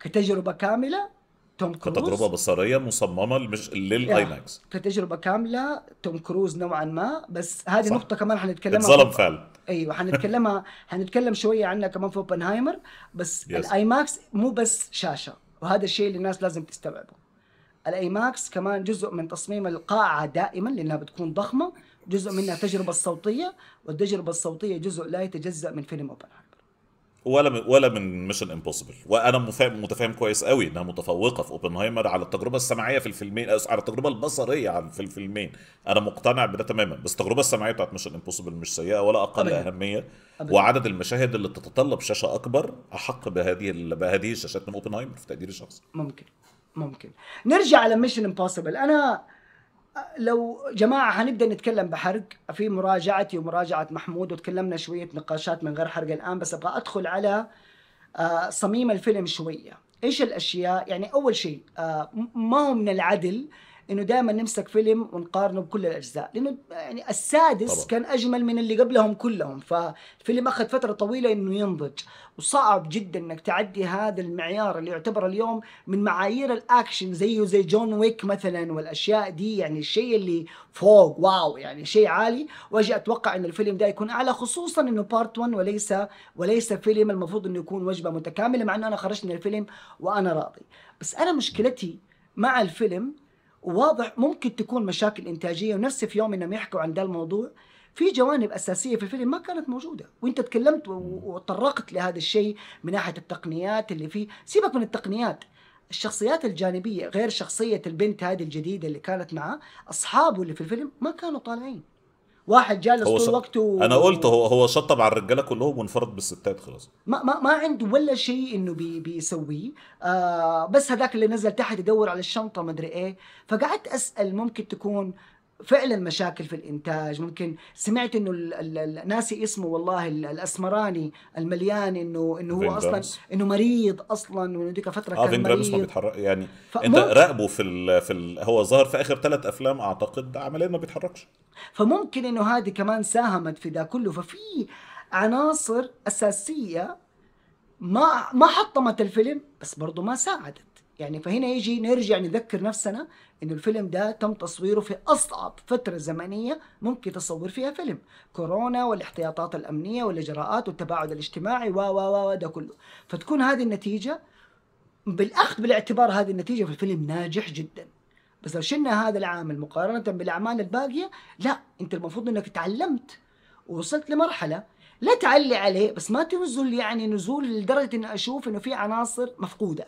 كتجربه كامله توم كروز كتجربه بصريه مصممه للاي للايماكس كتجربه كامله توم كروز نوعا ما بس هذه صح. نقطه كمان حنتكلمها اتظلم فعلا ايوه حنتكلمها حنتكلم شويه عنها كمان في اوبنهايمر بس الاي الايماكس مو بس شاشه وهذا الشيء اللي الناس لازم تستوعبه الايماكس كمان جزء من تصميم القاعه دائما لانها بتكون ضخمه جزء منها التجربه الصوتيه والتجربه الصوتيه جزء لا يتجزا من فيلم اوبنهايمر ولا من ولا من ميشن امبوسيبل وانا متفاهم كويس قوي انها متفوقه في اوبنهايمر على التجربه السمعيه في الفيلمين على التجربه البصريه في الفيلمين انا مقتنع بده تماما بس التجربه السمعيه بتاعت ميشن امبوسيبل مش سيئه ولا اقل أبنى. اهميه أبنى. وعدد المشاهد اللي تتطلب شاشه اكبر احق بهذه بهذه الشاشات من اوبنهايمر في تقديري الشخصي ممكن ممكن نرجع لميشن امبوسيبل انا لو جماعة حنبدأ نتكلم بحرق في مراجعتي ومراجعة محمود وتكلمنا شوية نقاشات من غير حرق الآن بس أبغى أدخل على آه، صميم الفيلم شوية إيش الأشياء يعني أول شيء آه، ما هو من العدل انه دائما نمسك فيلم ونقارنه بكل الاجزاء لانه يعني السادس طبعا. كان اجمل من اللي قبلهم كلهم فالفيلم اخذ فتره طويله انه ينضج وصعب جدا انك تعدي هذا المعيار اللي يعتبر اليوم من معايير الاكشن زيه زي جون ويك مثلا والاشياء دي يعني الشيء اللي فوق واو يعني شيء عالي واجي اتوقع ان الفيلم ده يكون اعلى خصوصا انه بارت 1 وليس وليس فيلم المفروض انه يكون وجبه متكامله مع انه انا خرجت من الفيلم وانا راضي بس انا مشكلتي مع الفيلم واضح ممكن تكون مشاكل انتاجيه ونفسي في يوم انهم يحكوا عن ده الموضوع في جوانب اساسيه في الفيلم ما كانت موجوده وانت تكلمت وطرقت لهذا الشيء من ناحيه التقنيات اللي فيه سيبك من التقنيات الشخصيات الجانبيه غير شخصيه البنت هذه الجديده اللي كانت معاه اصحابه اللي في الفيلم ما كانوا طالعين واحد جالس طول شط... وقته انا قلت هو هو شطب على الرجاله كلهم وانفرد بالستات خلاص ما ما, ما عنده ولا شيء انه بي بيسويه آه بس هذاك اللي نزل تحت يدور على الشنطه مدري ايه فقعدت اسال ممكن تكون فعلا مشاكل في الانتاج ممكن سمعت انه ناسي اسمه والله الاسمراني المليان انه انه هو اصلا انه مريض اصلا وانه ذيك فتره آه كان مريض ما بيتحرك يعني انت راقبه في ال في ال هو ظهر في اخر ثلاث افلام اعتقد عمليا ما بيتحركش فممكن انه هذه كمان ساهمت في ذا كله ففي عناصر اساسيه ما ما حطمت الفيلم بس برضه ما ساعدت يعني فهنا يجي نرجع نذكر نفسنا انه الفيلم ده تم تصويره في اصعب فتره زمنيه ممكن تصور فيها فيلم كورونا والاحتياطات الامنيه والاجراءات والتباعد الاجتماعي و و و ده كله فتكون هذه النتيجه بالاخذ بالاعتبار هذه النتيجه في الفيلم ناجح جدا بس لو شلنا هذا العامل مقارنه بالاعمال الباقيه لا انت المفروض انك تعلمت ووصلت لمرحله لا تعلي عليه بس ما تنزل يعني نزول لدرجه أن اشوف انه في عناصر مفقوده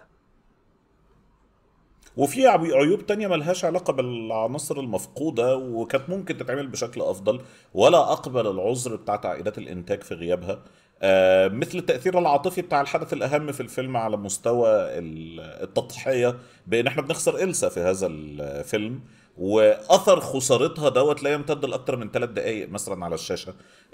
وفي عيوب تانية ملهاش علاقة بالعناصر المفقودة وكانت ممكن تتعمل بشكل أفضل ولا أقبل العذر بتاعت عائلات الإنتاج في غيابها آه، مثل التاثير العاطفي بتاع الحدث الاهم في الفيلم على مستوى التضحيه بان احنا بنخسر إلسا في هذا الفيلم واثر خسارتها دوت لا يمتد لاكثر من ثلاث دقائق مثلا على الشاشه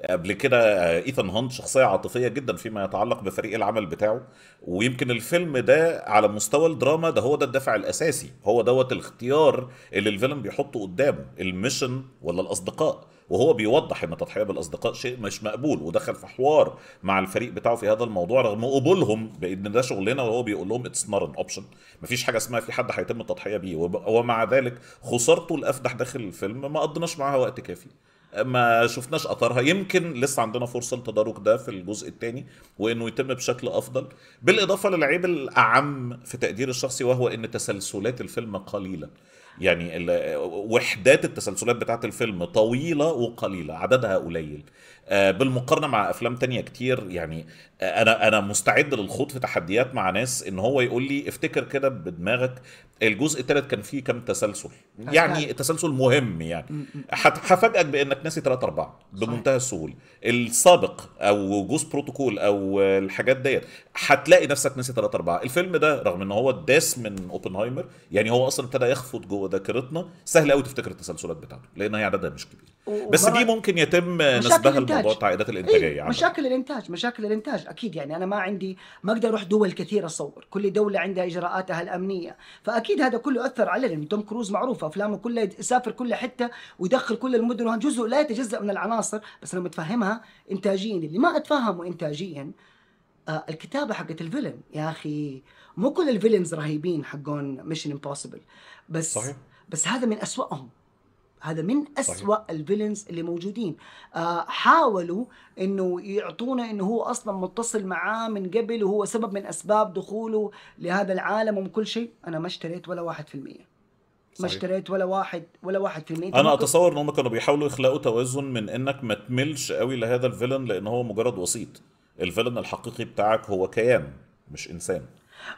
قبل كده آه، ايثان هانت شخصيه عاطفيه جدا فيما يتعلق بفريق العمل بتاعه ويمكن الفيلم ده على مستوى الدراما ده هو ده الدافع الاساسي هو دوت الاختيار اللي الفيلم بيحطه قدامه الميشن ولا الاصدقاء وهو بيوضح ان التضحيه بالاصدقاء شيء مش مقبول ودخل في حوار مع الفريق بتاعه في هذا الموضوع رغم قبولهم بان ده شغلنا وهو بيقول لهم اتس نار اوبشن مفيش حاجه اسمها في حد هيتم التضحيه بيه ومع ذلك خسارته الافدح داخل الفيلم ما قضيناش معاها وقت كافي ما شفناش اثرها يمكن لسه عندنا فرصه للتدارك ده في الجزء الثاني وانه يتم بشكل افضل بالاضافه للعيب الاعم في تقدير الشخصي وهو ان تسلسلات الفيلم قليله يعني وحدات التسلسلات بتاعت الفيلم طويله وقليله عددها قليل آه، بالمقارنه مع افلام تانية كتير يعني آه، انا انا مستعد للخوض في تحديات مع ناس ان هو يقول لي افتكر كده بدماغك الجزء الثالث كان فيه كام تسلسل أيوة. يعني التسلسل مهم يعني هفاجئك بانك ناسي ثلاثة اربعة بمنتهى السهوله السابق او جوز بروتوكول او الحاجات ديت هتلاقي نفسك ناسي ثلاثة اربعة الفيلم ده رغم ان هو داس من اوبنهايمر يعني هو اصلا ابتدى يخفض جوه ذاكرتنا سهل قوي تفتكر التسلسلات بتاعته لان هي عددها مش كبير بس دي ممكن يتم نسبها موضوع تعقيدات إيه، الانتاجيه إيه؟ مشاكل الانتاج مشاكل الانتاج اكيد يعني انا ما عندي ما اقدر اروح دول كثيره اصور كل دوله عندها اجراءاتها الامنيه فاكيد هذا كله اثر على لان توم كروز معروف افلامه كلها يسافر كل حته ويدخل كل المدن وهذا جزء لا يتجزا من العناصر بس لما تفهمها انتاجيا اللي ما اتفهمه انتاجيا آه الكتابه حقت الفيلم يا اخي مو كل الفيلنز رهيبين حقون ميشن امبوسيبل بس صحيح. بس هذا من اسوأهم هذا من أسوأ الفيلنز اللي موجودين آه حاولوا انه يعطونا انه هو اصلا متصل معاه من قبل وهو سبب من اسباب دخوله لهذا العالم ومن كل شيء انا ما اشتريت ولا واحد في المية ما اشتريت ولا واحد ولا واحد في المية انا اتصور ان هم كانوا بيحاولوا يخلقوا توازن من انك ما تملش قوي لهذا الفيلن لان هو مجرد وسيط الفيلن الحقيقي بتاعك هو كيان مش انسان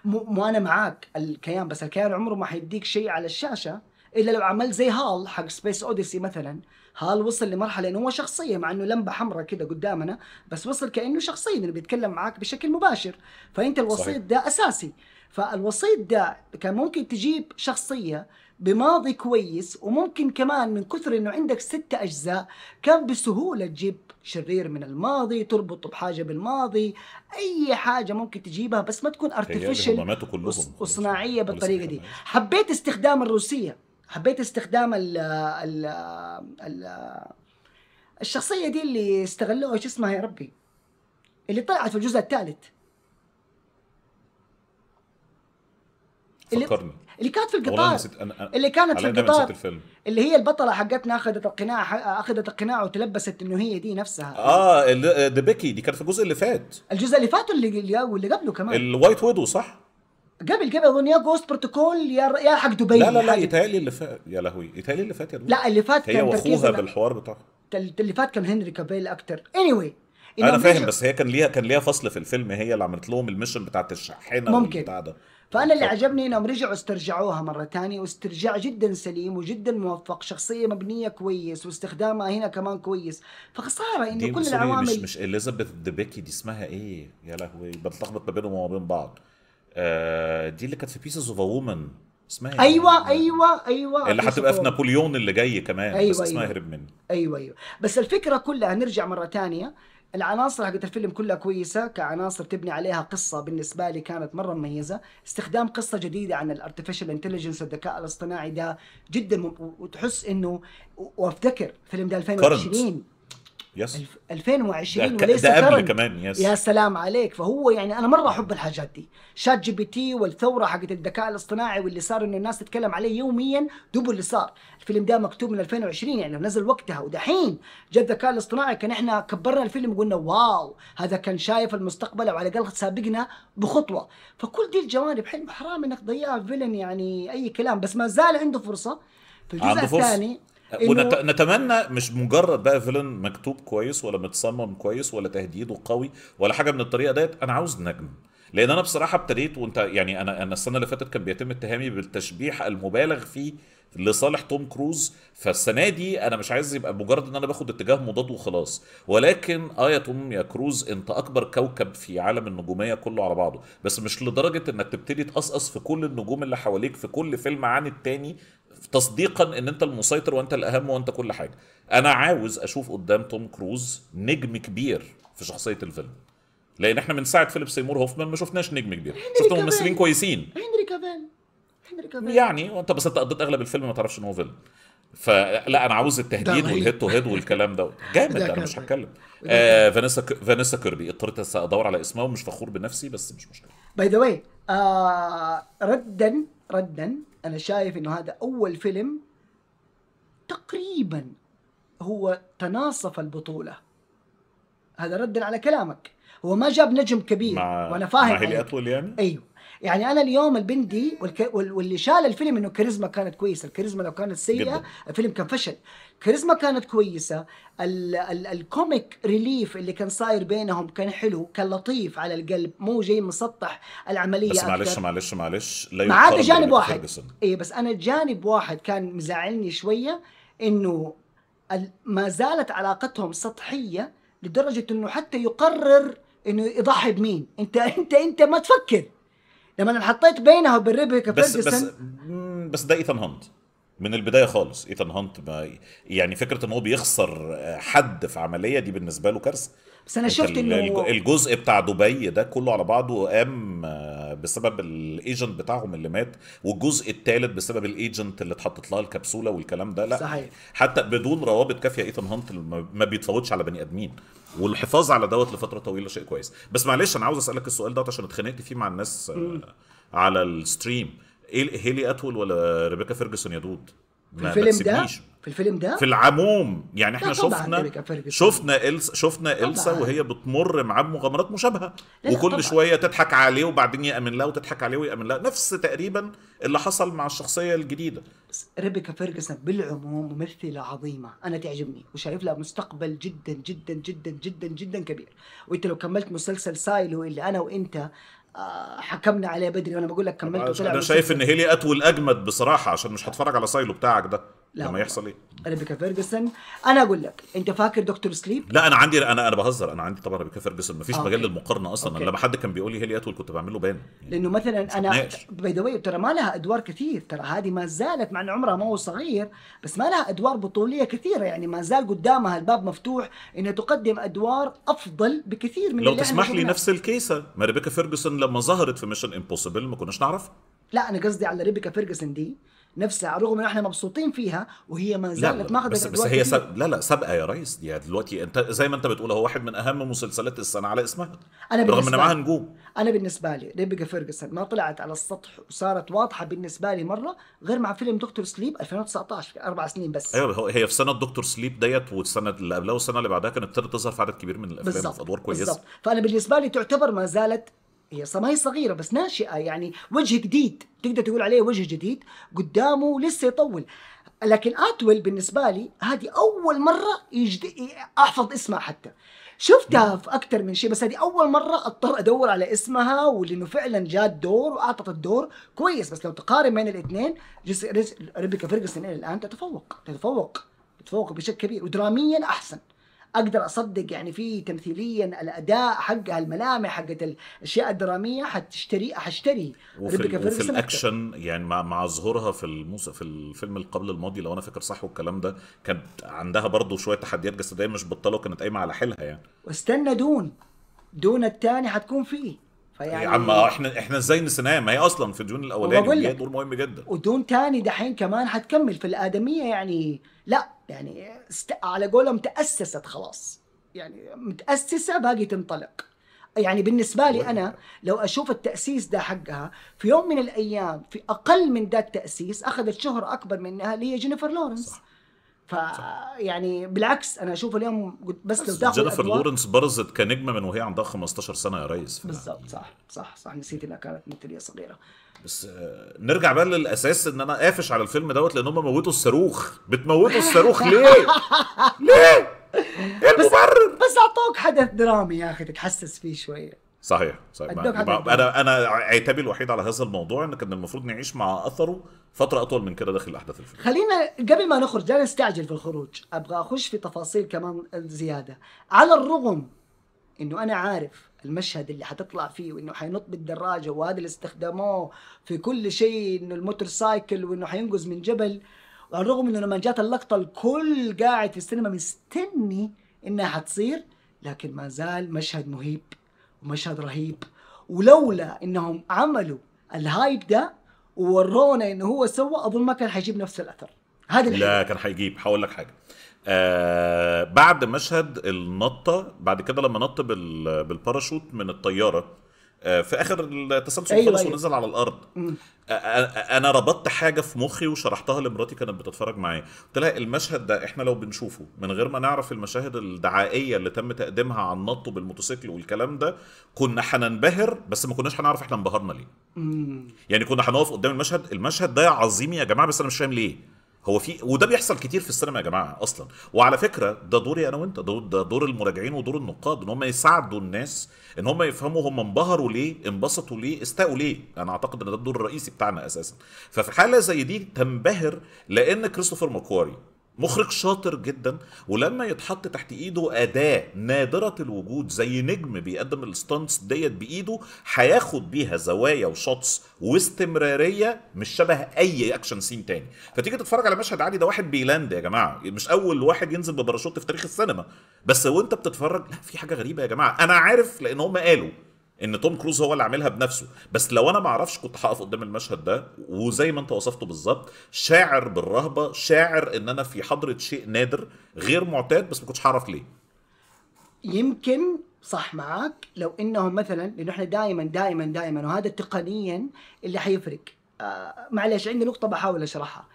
مو انا معاك الكيان بس الكيان عمره ما هيديك شيء على الشاشه الا لو عملت زي هال حق سبيس اوديسي مثلا هال وصل لمرحله انه هو شخصيه مع انه لمبه حمراء كذا قدامنا بس وصل كانه شخصيه انه بيتكلم معك بشكل مباشر فانت الوسيط ده اساسي فالوسيط ده كان ممكن تجيب شخصيه بماضي كويس وممكن كمان من كثر انه عندك ستة اجزاء كان بسهوله تجيب شرير من الماضي تربطه بحاجه بالماضي اي حاجه ممكن تجيبها بس ما تكون ارتفيشال وصناعيه بالطريقه دي حبيت استخدام الروسيه حبيت استخدام ال ال ال الشخصيه دي اللي استغلوها شو اسمها يا ربي اللي طلعت في الجزء الثالث اللي فكرني اللي كانت في القطار نسيت أنا اللي كانت في القطار اللي هي البطله حقتنا اخذت القناع اخذت القناع وتلبست انه هي دي نفسها اه ذا بيكي آه، دي كانت في الجزء اللي فات الجزء اللي فات واللي واللي قبله كمان الوايت ويدو صح قبل قبل اظن يا جوست بروتوكول يا يا حق دبي لا لا لا يتهيألي اللي فات يا لهوي يتهيألي اللي فات يا لا اللي فات هي واخوها بالحوار بتاعها اللي فات كان هنري كابيل اكتر اني anyway, انا فاهم بس هي كان ليها كان ليها فصل في الفيلم هي اللي عملت لهم المشن بتاعت الشاحنه ممكن ده فانا اللي عجبني انهم رجعوا استرجعوها مره ثانيه واسترجاع جدا سليم وجدا موفق شخصيه مبنيه كويس واستخدامها هنا كمان كويس فخساره انه كل العوامل مش مش اليزابيث دبيكي دي اسمها ايه يا لهوي بتلخبط ما بينهم وما بين بعض آه، دي اللي كانت في بيسز اوف ا وومن اسمها إيه؟ ايوه ايوه ايوه اللي هتبقى في نابليون اللي جاي كمان أيوة بس اسمها أيوة. هرب مني ايوه ايوه بس الفكره كلها نرجع مره ثانيه العناصر حقت الفيلم كلها كويسة كعناصر تبني عليها قصة بالنسبة لي كانت مرة مميزة استخدام قصة جديدة عن الارتفيشال انتليجنس الذكاء الاصطناعي ده جدا مم... وتحس انه وافتكر فيلم ده 2020 يس 2020 ده وليس ده قبل كمان يس يا سلام عليك فهو يعني انا مره احب الحاجات دي شات جي بي تي والثوره حقت الذكاء الاصطناعي واللي صار انه الناس تتكلم عليه يوميا دوبه اللي صار الفيلم ده مكتوب من 2020 يعني نزل وقتها ودحين جاء الذكاء الاصطناعي كان احنا كبرنا الفيلم وقلنا واو هذا كان شايف المستقبل او على الاقل سابقنا بخطوه فكل دي الجوانب حلم حرام انك تضيعها فيلن يعني اي كلام بس ما زال عنده فرصه في الجزء الثاني ونتمنى مش مجرد بقى فيلن مكتوب كويس ولا متصمم كويس ولا تهديده قوي ولا حاجه من الطريقه ديت انا عاوز نجم لان انا بصراحه ابتديت وانت يعني انا انا السنه اللي فاتت كان بيتم اتهامي بالتشبيح المبالغ فيه لصالح توم كروز فالسنه دي انا مش عايز يبقى مجرد ان انا باخد اتجاه مضاد وخلاص ولكن اه يا توم يا كروز انت اكبر كوكب في عالم النجوميه كله على بعضه بس مش لدرجه انك تبتدي تقصقص في كل النجوم اللي حواليك في كل فيلم عن التاني تصديقا ان انت المسيطر وانت الاهم وانت كل حاجه انا عاوز اشوف قدام توم كروز نجم كبير في شخصيه الفيلم لان احنا من ساعه فيليب سيمور هوفمان ما شفناش نجم كبير شفنا ممثلين كويسين هنري كافيل هنري كافيل يعني وانت بس انت قضيت اغلب الفيلم ما تعرفش ان هو فيلم فلا انا عاوز التهديد والهيد تو هيد والكلام دوت جامد انا مش هتكلم آه فانيسا ك... فانيسا كيربي اضطريت ادور على اسمها ومش فخور بنفسي بس مش مشكله باي ذا واي ردا ردا انا شايف انه هذا اول فيلم تقريبا هو تناصف البطوله هذا ردا على كلامك هو ما جاب نجم كبير مع وانا فاهم مع هيلي يعني. اطول يعني ايوه يعني انا اليوم البنت دي واللي شال الفيلم انه الكاريزما كانت كويسه الكاريزما لو كانت سيئه جدا. الفيلم كان فشل الكاريزما كانت كويسه ال ال الكوميك ريليف اللي كان صاير بينهم كان حلو كان لطيف على القلب مو جاي مسطح العمليه بس معلش معلش معلش لا ما عدا جانب واحد اي بس انا جانب واحد كان مزعلني شويه انه ما زالت علاقتهم سطحيه لدرجه انه حتى يقرر انه يضحي بمين انت انت انت ما تفكر لما انا حطيت بينها وبين ريبيكا بس بس بس ده ايثان هانت من البدايه خالص ايثان هانت يعني فكره ان هو بيخسر حد في عمليه دي بالنسبه له كارثه بس انا شفت انه الجزء بتاع دبي ده كله على بعضه قام آه، بسبب الايجنت بتاعهم اللي مات والجزء الثالث بسبب الايجنت اللي اتحطت لها الكبسوله والكلام ده لا صحيح. حتى بدون روابط كافيه ايثان هانت ما بيتفاوضش على بني ادمين والحفاظ على دوت لفتره طويله شيء كويس بس معلش انا عاوز اسالك السؤال دوت عشان اتخانقت فيه مع الناس آه، م. على الستريم ايه هيلي إيه اتول ولا ريبيكا فيرجسون يا دود ما الفيلم ده في الفيلم ده في العموم يعني احنا شفنا شفنا إلسا شفنا إلسا وهي بتمر معاه بمغامرات مشابهه وكل طبعًا. شويه تضحك عليه وبعدين يامن لها وتضحك عليه ويامن لها نفس تقريبا اللي حصل مع الشخصيه الجديده ريبيكا فيرجسون بالعموم ممثله عظيمه انا تعجبني وشايف لها مستقبل جدا جدا جدا جدا جدا كبير وانت لو كملت مسلسل سايلو اللي انا وانت آه، حكمنا عليه بدري وانا بقول لك كملت انا شايف ان هيلي اتول اجمد بصراحه عشان مش هتفرج على سايلو بتاعك ده لا لما يحصل ايه ريبيكا فيرجسون انا اقول لك انت فاكر دكتور سليب لا انا عندي انا انا بهزر انا عندي طبعا ريبيكا فيرجسون مفيش أوكي. مجال للمقارنه اصلا أوكي. لما حد كان بيقول لي هيلي اتول كنت بعمل له بان يعني لانه مثلا انا باي ذا ترى ما لها ادوار كثير ترى هذه ما زالت مع ان عمرها ما هو صغير بس ما لها ادوار بطوليه كثيره يعني ما زال قدامها الباب مفتوح انها تقدم ادوار افضل بكثير من لو تسمح لي نفس الكيسه ما ريبيكا فيرجسون لما ظهرت في ميشن امبوسيبل ما كناش نعرفها لا انا قصدي على ريبيكا فيرجسون دي نفسها رغم ان احنا مبسوطين فيها وهي ما زالت ماخذه بس, بس هي سب... لا لا سابقه يا ريس دي دلوقتي انت زي ما انت بتقول هو واحد من اهم مسلسلات السنه على اسمها انا رغم ان معاها نجوم انا بالنسبه لي ريبيكا فيرجسون ما طلعت على السطح وصارت واضحه بالنسبه لي مره غير مع فيلم دكتور سليب 2019 اربع سنين بس ايوه هي في سنه دكتور سليب ديت والسنه اللي قبلها والسنه اللي بعدها كانت ابتدت تظهر في عدد كبير من الافلام في ادوار كويسه بالظبط فانا بالنسبه لي تعتبر ما زالت هي ما هي صغيره بس ناشئه يعني وجه جديد تقدر تقول عليه وجه جديد قدامه لسه يطول لكن اتويل بالنسبه لي هذه اول مره يجد... احفظ اسمها حتى شفتها في اكثر من شيء بس هذه اول مره اضطر ادور على اسمها ولانه فعلا جات دور واعطت الدور كويس بس لو تقارن بين الاثنين ريبيكا فيرجسون الى الان تتفوق تتفوق تتفوق بشكل كبير ودراميا احسن اقدر اصدق يعني في تمثيليا الاداء حقها الملامح حقت الاشياء الدراميه حتشتري حشتري وفي, وفي الاكشن يعني مع مع ظهورها في الموس... في الفيلم اللي قبل الماضي لو انا فاكر صح والكلام ده كانت عندها برضه شويه تحديات جسديه مش بطاله كانت قايمه على حيلها يعني واستنى دون دون الثاني حتكون فيه فيعني يا عم احنا احنا ازاي نسيناها ما هي اصلا في الديون الاولاني هي دور مهم جدا ودون تاني دحين كمان هتكمل في الادميه يعني لا يعني است... على قولهم تاسست خلاص يعني متاسسه باقي تنطلق يعني بالنسبه لي انا لو اشوف التاسيس ده حقها في يوم من الايام في اقل من ده التاسيس اخذت شهره اكبر منها اللي هي جينيفر لورنس صح. ف يعني بالعكس انا اشوف اليوم بس لو تاخد جينيفر لورنس برزت كنجمه من وهي عندها 15 سنه يا ريس بالظبط صح صح صح نسيت انها كانت ممثليه صغيره بس آه، نرجع بقى للاساس ان انا قافش على الفيلم دوت لان هم موتوا الصاروخ بتموتوا الصاروخ ليه؟ ليه؟ ايه المبرر؟ بس اعطوك حدث درامي يا اخي تتحسس فيه شويه صحيح صحيح انا انا عتابي الوحيد على هذا الموضوع ان كان المفروض نعيش مع اثره فتره اطول من كده داخل احداث الفيلم خلينا قبل ما نخرج لا نستعجل في الخروج ابغى اخش في تفاصيل كمان زياده على الرغم انه انا عارف المشهد اللي حتطلع فيه وانه حينط بالدراجه وهذا اللي استخدموه في كل شيء انه الموتور سايكل وانه حينقز من جبل وعلى الرغم انه لما جات اللقطه الكل قاعد في السينما مستني انها حتصير لكن ما زال مشهد مهيب مشهد رهيب ولولا انهم عملوا الهايب ده وورونا انه هو سوى اظن ما كان حيجيب نفس الاثر هذا لا كان حيجيب هقول لك حاجه آه بعد مشهد النطه بعد كده لما نط بالباراشوت من الطياره آه، في اخر التسلسل أيوة خلص أيوة. ونزل على الارض آه، آه، انا ربطت حاجه في مخي وشرحتها لمراتي كانت بتتفرج معايا قلت لها المشهد ده احنا لو بنشوفه من غير ما نعرف المشاهد الدعائيه اللي تم تقديمها عن نطه بالموتوسيكل والكلام ده كنا هننبهر بس ما كناش هنعرف احنا انبهرنا ليه يعني كنا هنقف قدام المشهد المشهد ده عظيم يا جماعه بس انا مش فاهم ليه هو في وده بيحصل كتير في السينما يا جماعه اصلا وعلى فكره ده دوري انا وانت ده دور المراجعين ودور النقاد ان هم يساعدوا الناس ان هم يفهموا هم انبهروا ليه انبسطوا ليه استاءوا ليه انا اعتقد ان ده الدور الرئيسي بتاعنا اساسا ففي حاله زي دي تنبهر لان كريستوفر ماكواري مخرج شاطر جدا ولما يتحط تحت ايده اداه نادره الوجود زي نجم بيقدم الستانتس ديت بايده هياخد بيها زوايا وشوتس واستمراريه مش شبه اي اكشن سين تاني فتيجي تتفرج على مشهد عادي ده واحد بيلاند يا جماعه مش اول واحد ينزل بباراشوت في تاريخ السينما بس وانت بتتفرج لا في حاجه غريبه يا جماعه انا عارف لان هم قالوا ان توم كروز هو اللي عاملها بنفسه بس لو انا ما اعرفش كنت هقف قدام المشهد ده وزي ما انت وصفته بالظبط شاعر بالرهبه شاعر ان انا في حضره شيء نادر غير معتاد بس ما كنتش هعرف ليه يمكن صح معاك لو انهم مثلا لانه احنا دائما دائما دائما وهذا تقنيا اللي حيفرق آه معلش عندي نقطه بحاول اشرحها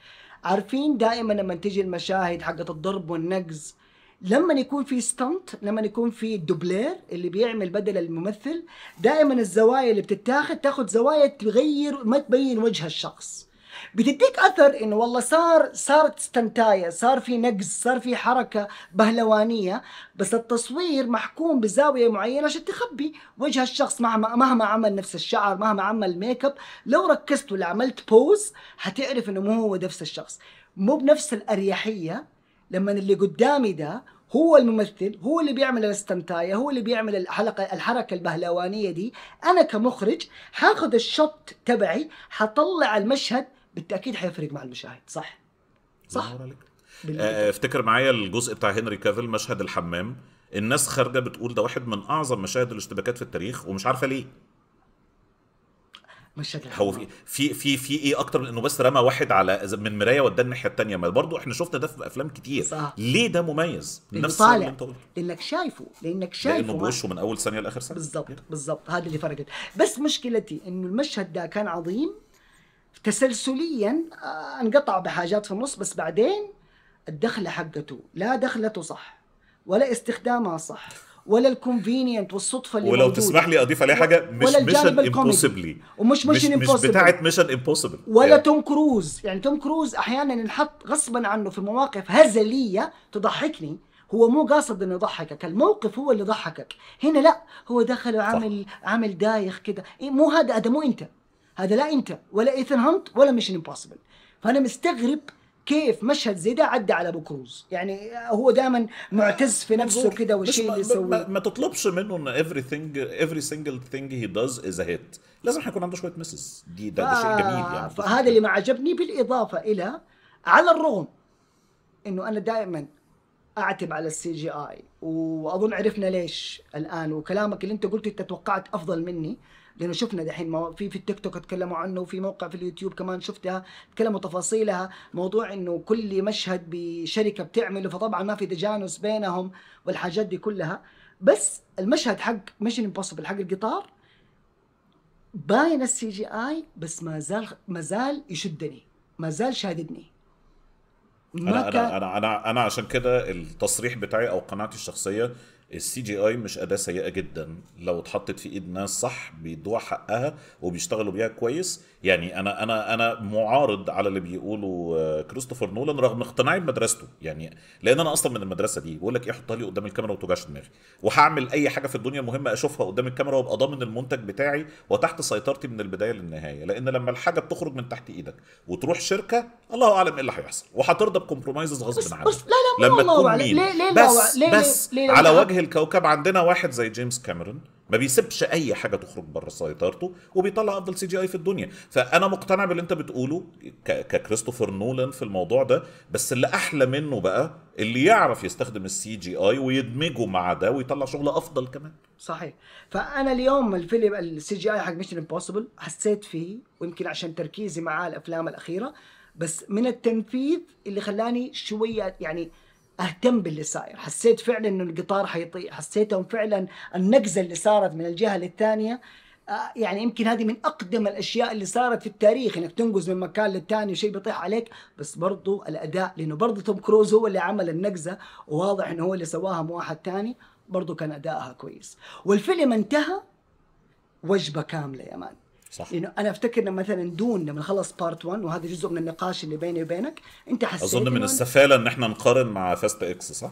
عارفين دائما لما تجي المشاهد حقت الضرب والنقز لما يكون في ستانت لما يكون في دوبلير اللي بيعمل بدل الممثل دائما الزوايا اللي بتتاخذ تاخذ زوايا تغير ما تبين وجه الشخص بتديك اثر انه والله صار صارت ستنتايه صار في نقز صار في حركه بهلوانيه بس التصوير محكوم بزاويه معينه عشان تخبي وجه الشخص مهما مهما عمل نفس الشعر مهما عمل ميك اب لو ركزت ولا عملت بوز حتعرف انه مو هو نفس الشخص مو بنفس الاريحيه لما اللي قدامي ده هو الممثل هو اللي بيعمل الاستنتايه هو اللي بيعمل الحلقه الحركه البهلوانيه دي انا كمخرج حاخذ الشوت تبعي حطلع المشهد بالتاكيد حيفرق مع المشاهد صح صح آه، افتكر معايا الجزء بتاع هنري كافل مشهد الحمام الناس خارجه بتقول ده واحد من اعظم مشاهد الاشتباكات في التاريخ ومش عارفه ليه مشاكل هو في في في, في ايه اكتر من انه بس رمى واحد على من مرايه وداه الناحيه الثانيه ما برضه احنا شفنا ده في افلام كتير صح. ليه ده مميز نفس طالع اللي لانك شايفه لانك شايفه لانه بوشه من اول ثانيه لاخر ثانيه بالظبط بالظبط هذا اللي فرقت بس مشكلتي انه المشهد ده كان عظيم تسلسليا آه، انقطع بحاجات في النص بس بعدين الدخله حقته لا دخلته صح ولا استخدامها صح ولا الكونفينينت والصدفه اللي ولو موجودة. تسمح لي اضيف عليها حاجه مش مش ميشن امبوسيبلي ومش امبوسيبل مش بتاعه ميشن امبوسيبل ولا يعني. توم كروز يعني توم كروز احيانا ينحط غصبا عنه في مواقف هزليه تضحكني هو مو قاصد انه يضحكك الموقف هو اللي ضحكك هنا لا هو دخل وعامل عامل دايخ كده إيه مو هذا هذا مو انت هذا لا انت ولا ايثن هانت ولا ميشن امبوسيبل فانا مستغرب كيف مشهد زي ده عدى على ابو كروز يعني هو دائما معتز في نفسه كده والشيء اللي يسويه ما تطلبش منه ان ايفري ثينج ايفري سنجل ثينج هي داز از ا هيت لازم يكون عنده شويه مسز دي ده, ده شيء جميل يعني فهذا اللي ما عجبني بالاضافه الى على الرغم انه انا دائما اعتب على السي جي اي واظن عرفنا ليش الان وكلامك اللي انت قلته انت توقعت افضل مني آه لانه شفنا دحين في في التيك توك اتكلموا عنه وفي موقع في اليوتيوب كمان شفتها تكلموا تفاصيلها موضوع انه كل مشهد بشركه بتعمله فطبعا ما في تجانس بينهم والحاجات دي كلها بس المشهد حق ميشن امبوسيبل حق القطار باين السي جي اي بس ما زال ما زال يشدني ما زال شاددني ما أنا, كان... انا انا انا عشان كده التصريح بتاعي او قناعتي الشخصيه السي جي اي مش اداه سيئه جدا لو اتحطت في ايد ناس صح بيدوها حقها وبيشتغلوا بيها كويس يعني انا انا انا معارض على اللي بيقوله كريستوفر نولان رغم اقتناعي بمدرسته يعني لان انا اصلا من المدرسه دي بقول لك ايه حطها لي قدام الكاميرا وتوجعش دماغي وهعمل اي حاجه في الدنيا مهمه اشوفها قدام الكاميرا وابقى ضامن المنتج بتاعي وتحت سيطرتي من البدايه للنهايه لان لما الحاجه بتخرج من تحت ايدك وتروح شركه الله اعلم ايه اللي هيحصل وهترضى بكومبرومايزز غصب عنك لما تكون مين ليه ليه بس ليه بس على وجه وجه الكوكب عندنا واحد زي جيمس كاميرون ما بيسيبش اي حاجه تخرج بره سيطرته وبيطلع افضل سي جي اي في الدنيا فانا مقتنع باللي انت بتقوله ككريستوفر نولان في الموضوع ده بس اللي احلى منه بقى اللي يعرف يستخدم السي جي اي ويدمجه مع ده ويطلع شغل افضل كمان صحيح فانا اليوم الفيلم السي جي اي حق ميشن امبوسيبل حسيت فيه ويمكن عشان تركيزي معاه الافلام الاخيره بس من التنفيذ اللي خلاني شويه يعني اهتم باللي صاير حسيت فعلا انه القطار حيطيع حسيتهم فعلا النقزه اللي صارت من الجهه للثانيه آه، يعني يمكن هذه من اقدم الاشياء اللي صارت في التاريخ انك تنقز من مكان للثاني وشيء بيطيح عليك بس برضو الاداء لانه برضو توم كروز هو اللي عمل النقزه وواضح انه هو اللي سواها مو واحد ثاني برضو كان ادائها كويس والفيلم انتهى وجبه كامله يا مان صح انه انا افتكر انه مثلا دون لما خلص بارت 1 وهذا جزء من النقاش اللي بيني وبينك انت حسيت اظن من السفاله ان احنا نقارن مع فاست اكس صح؟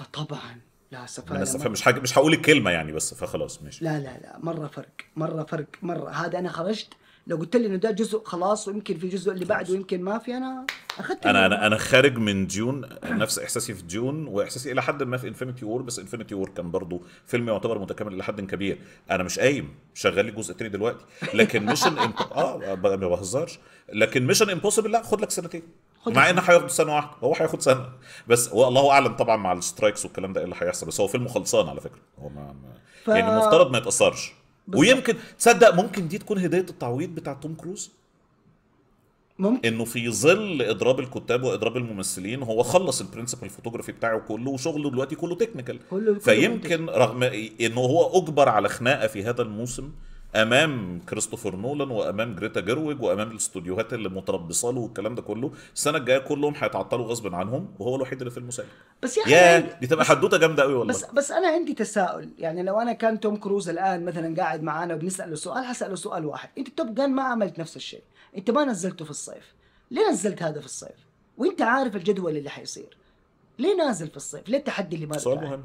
آه طبعا لا سفاله من السفاله مش حق مش هقول الكلمه يعني بس فخلاص ماشي لا لا لا مره فرق مره فرق مره هذا انا خرجت لو قلت لي انه ده جزء خلاص ويمكن في جزء اللي بعده ويمكن ما في انا اخذت انا انا انا خارج من ديون نفس احساسي في ديون واحساسي الى حد ما في انفينيتي وور بس انفينيتي وور كان برضه فيلم يعتبر متكامل الى حد كبير انا مش قايم شغال لي جزء تاني دلوقتي لكن مش إمب... اه ما بهزرش لكن مش امبوسيبل لا خد لك سنتين مع انه هياخد سنه واحده هو هياخد سنه بس والله اعلم طبعا مع السترايكس والكلام ده ايه اللي هيحصل بس هو فيلم خلصان على فكره هو ما ف... يعني المفترض ما يتاثرش بالضبط. ويمكن تصدق ممكن دي تكون هديه التعويض بتاع توم كروز ممكن انه في ظل اضراب الكتاب واضراب الممثلين هو خلص البرنسبل فوتوغرافي بتاعه كله وشغله دلوقتي كله تكنيكال كله فيمكن رغم انه هو اجبر على خناقه في هذا الموسم امام كريستوفر نولان وامام جريتا جيرويج وامام الاستوديوهات اللي متربصه له والكلام ده كله السنه الجايه كلهم هيتعطلوا غصب عنهم وهو الوحيد اللي في المسابقه بس يا يا دي تبقى حدوته جامده قوي والله بس بس انا عندي تساؤل يعني لو انا كان توم كروز الان مثلا قاعد معانا وبنساله سؤال هساله سؤال واحد انت توب جان ما عملت نفس الشيء انت ما نزلته في الصيف ليه نزلت هذا في الصيف وانت عارف الجدول اللي حيصير ليه نازل في الصيف؟ ليه التحدي اللي ما سؤال مهم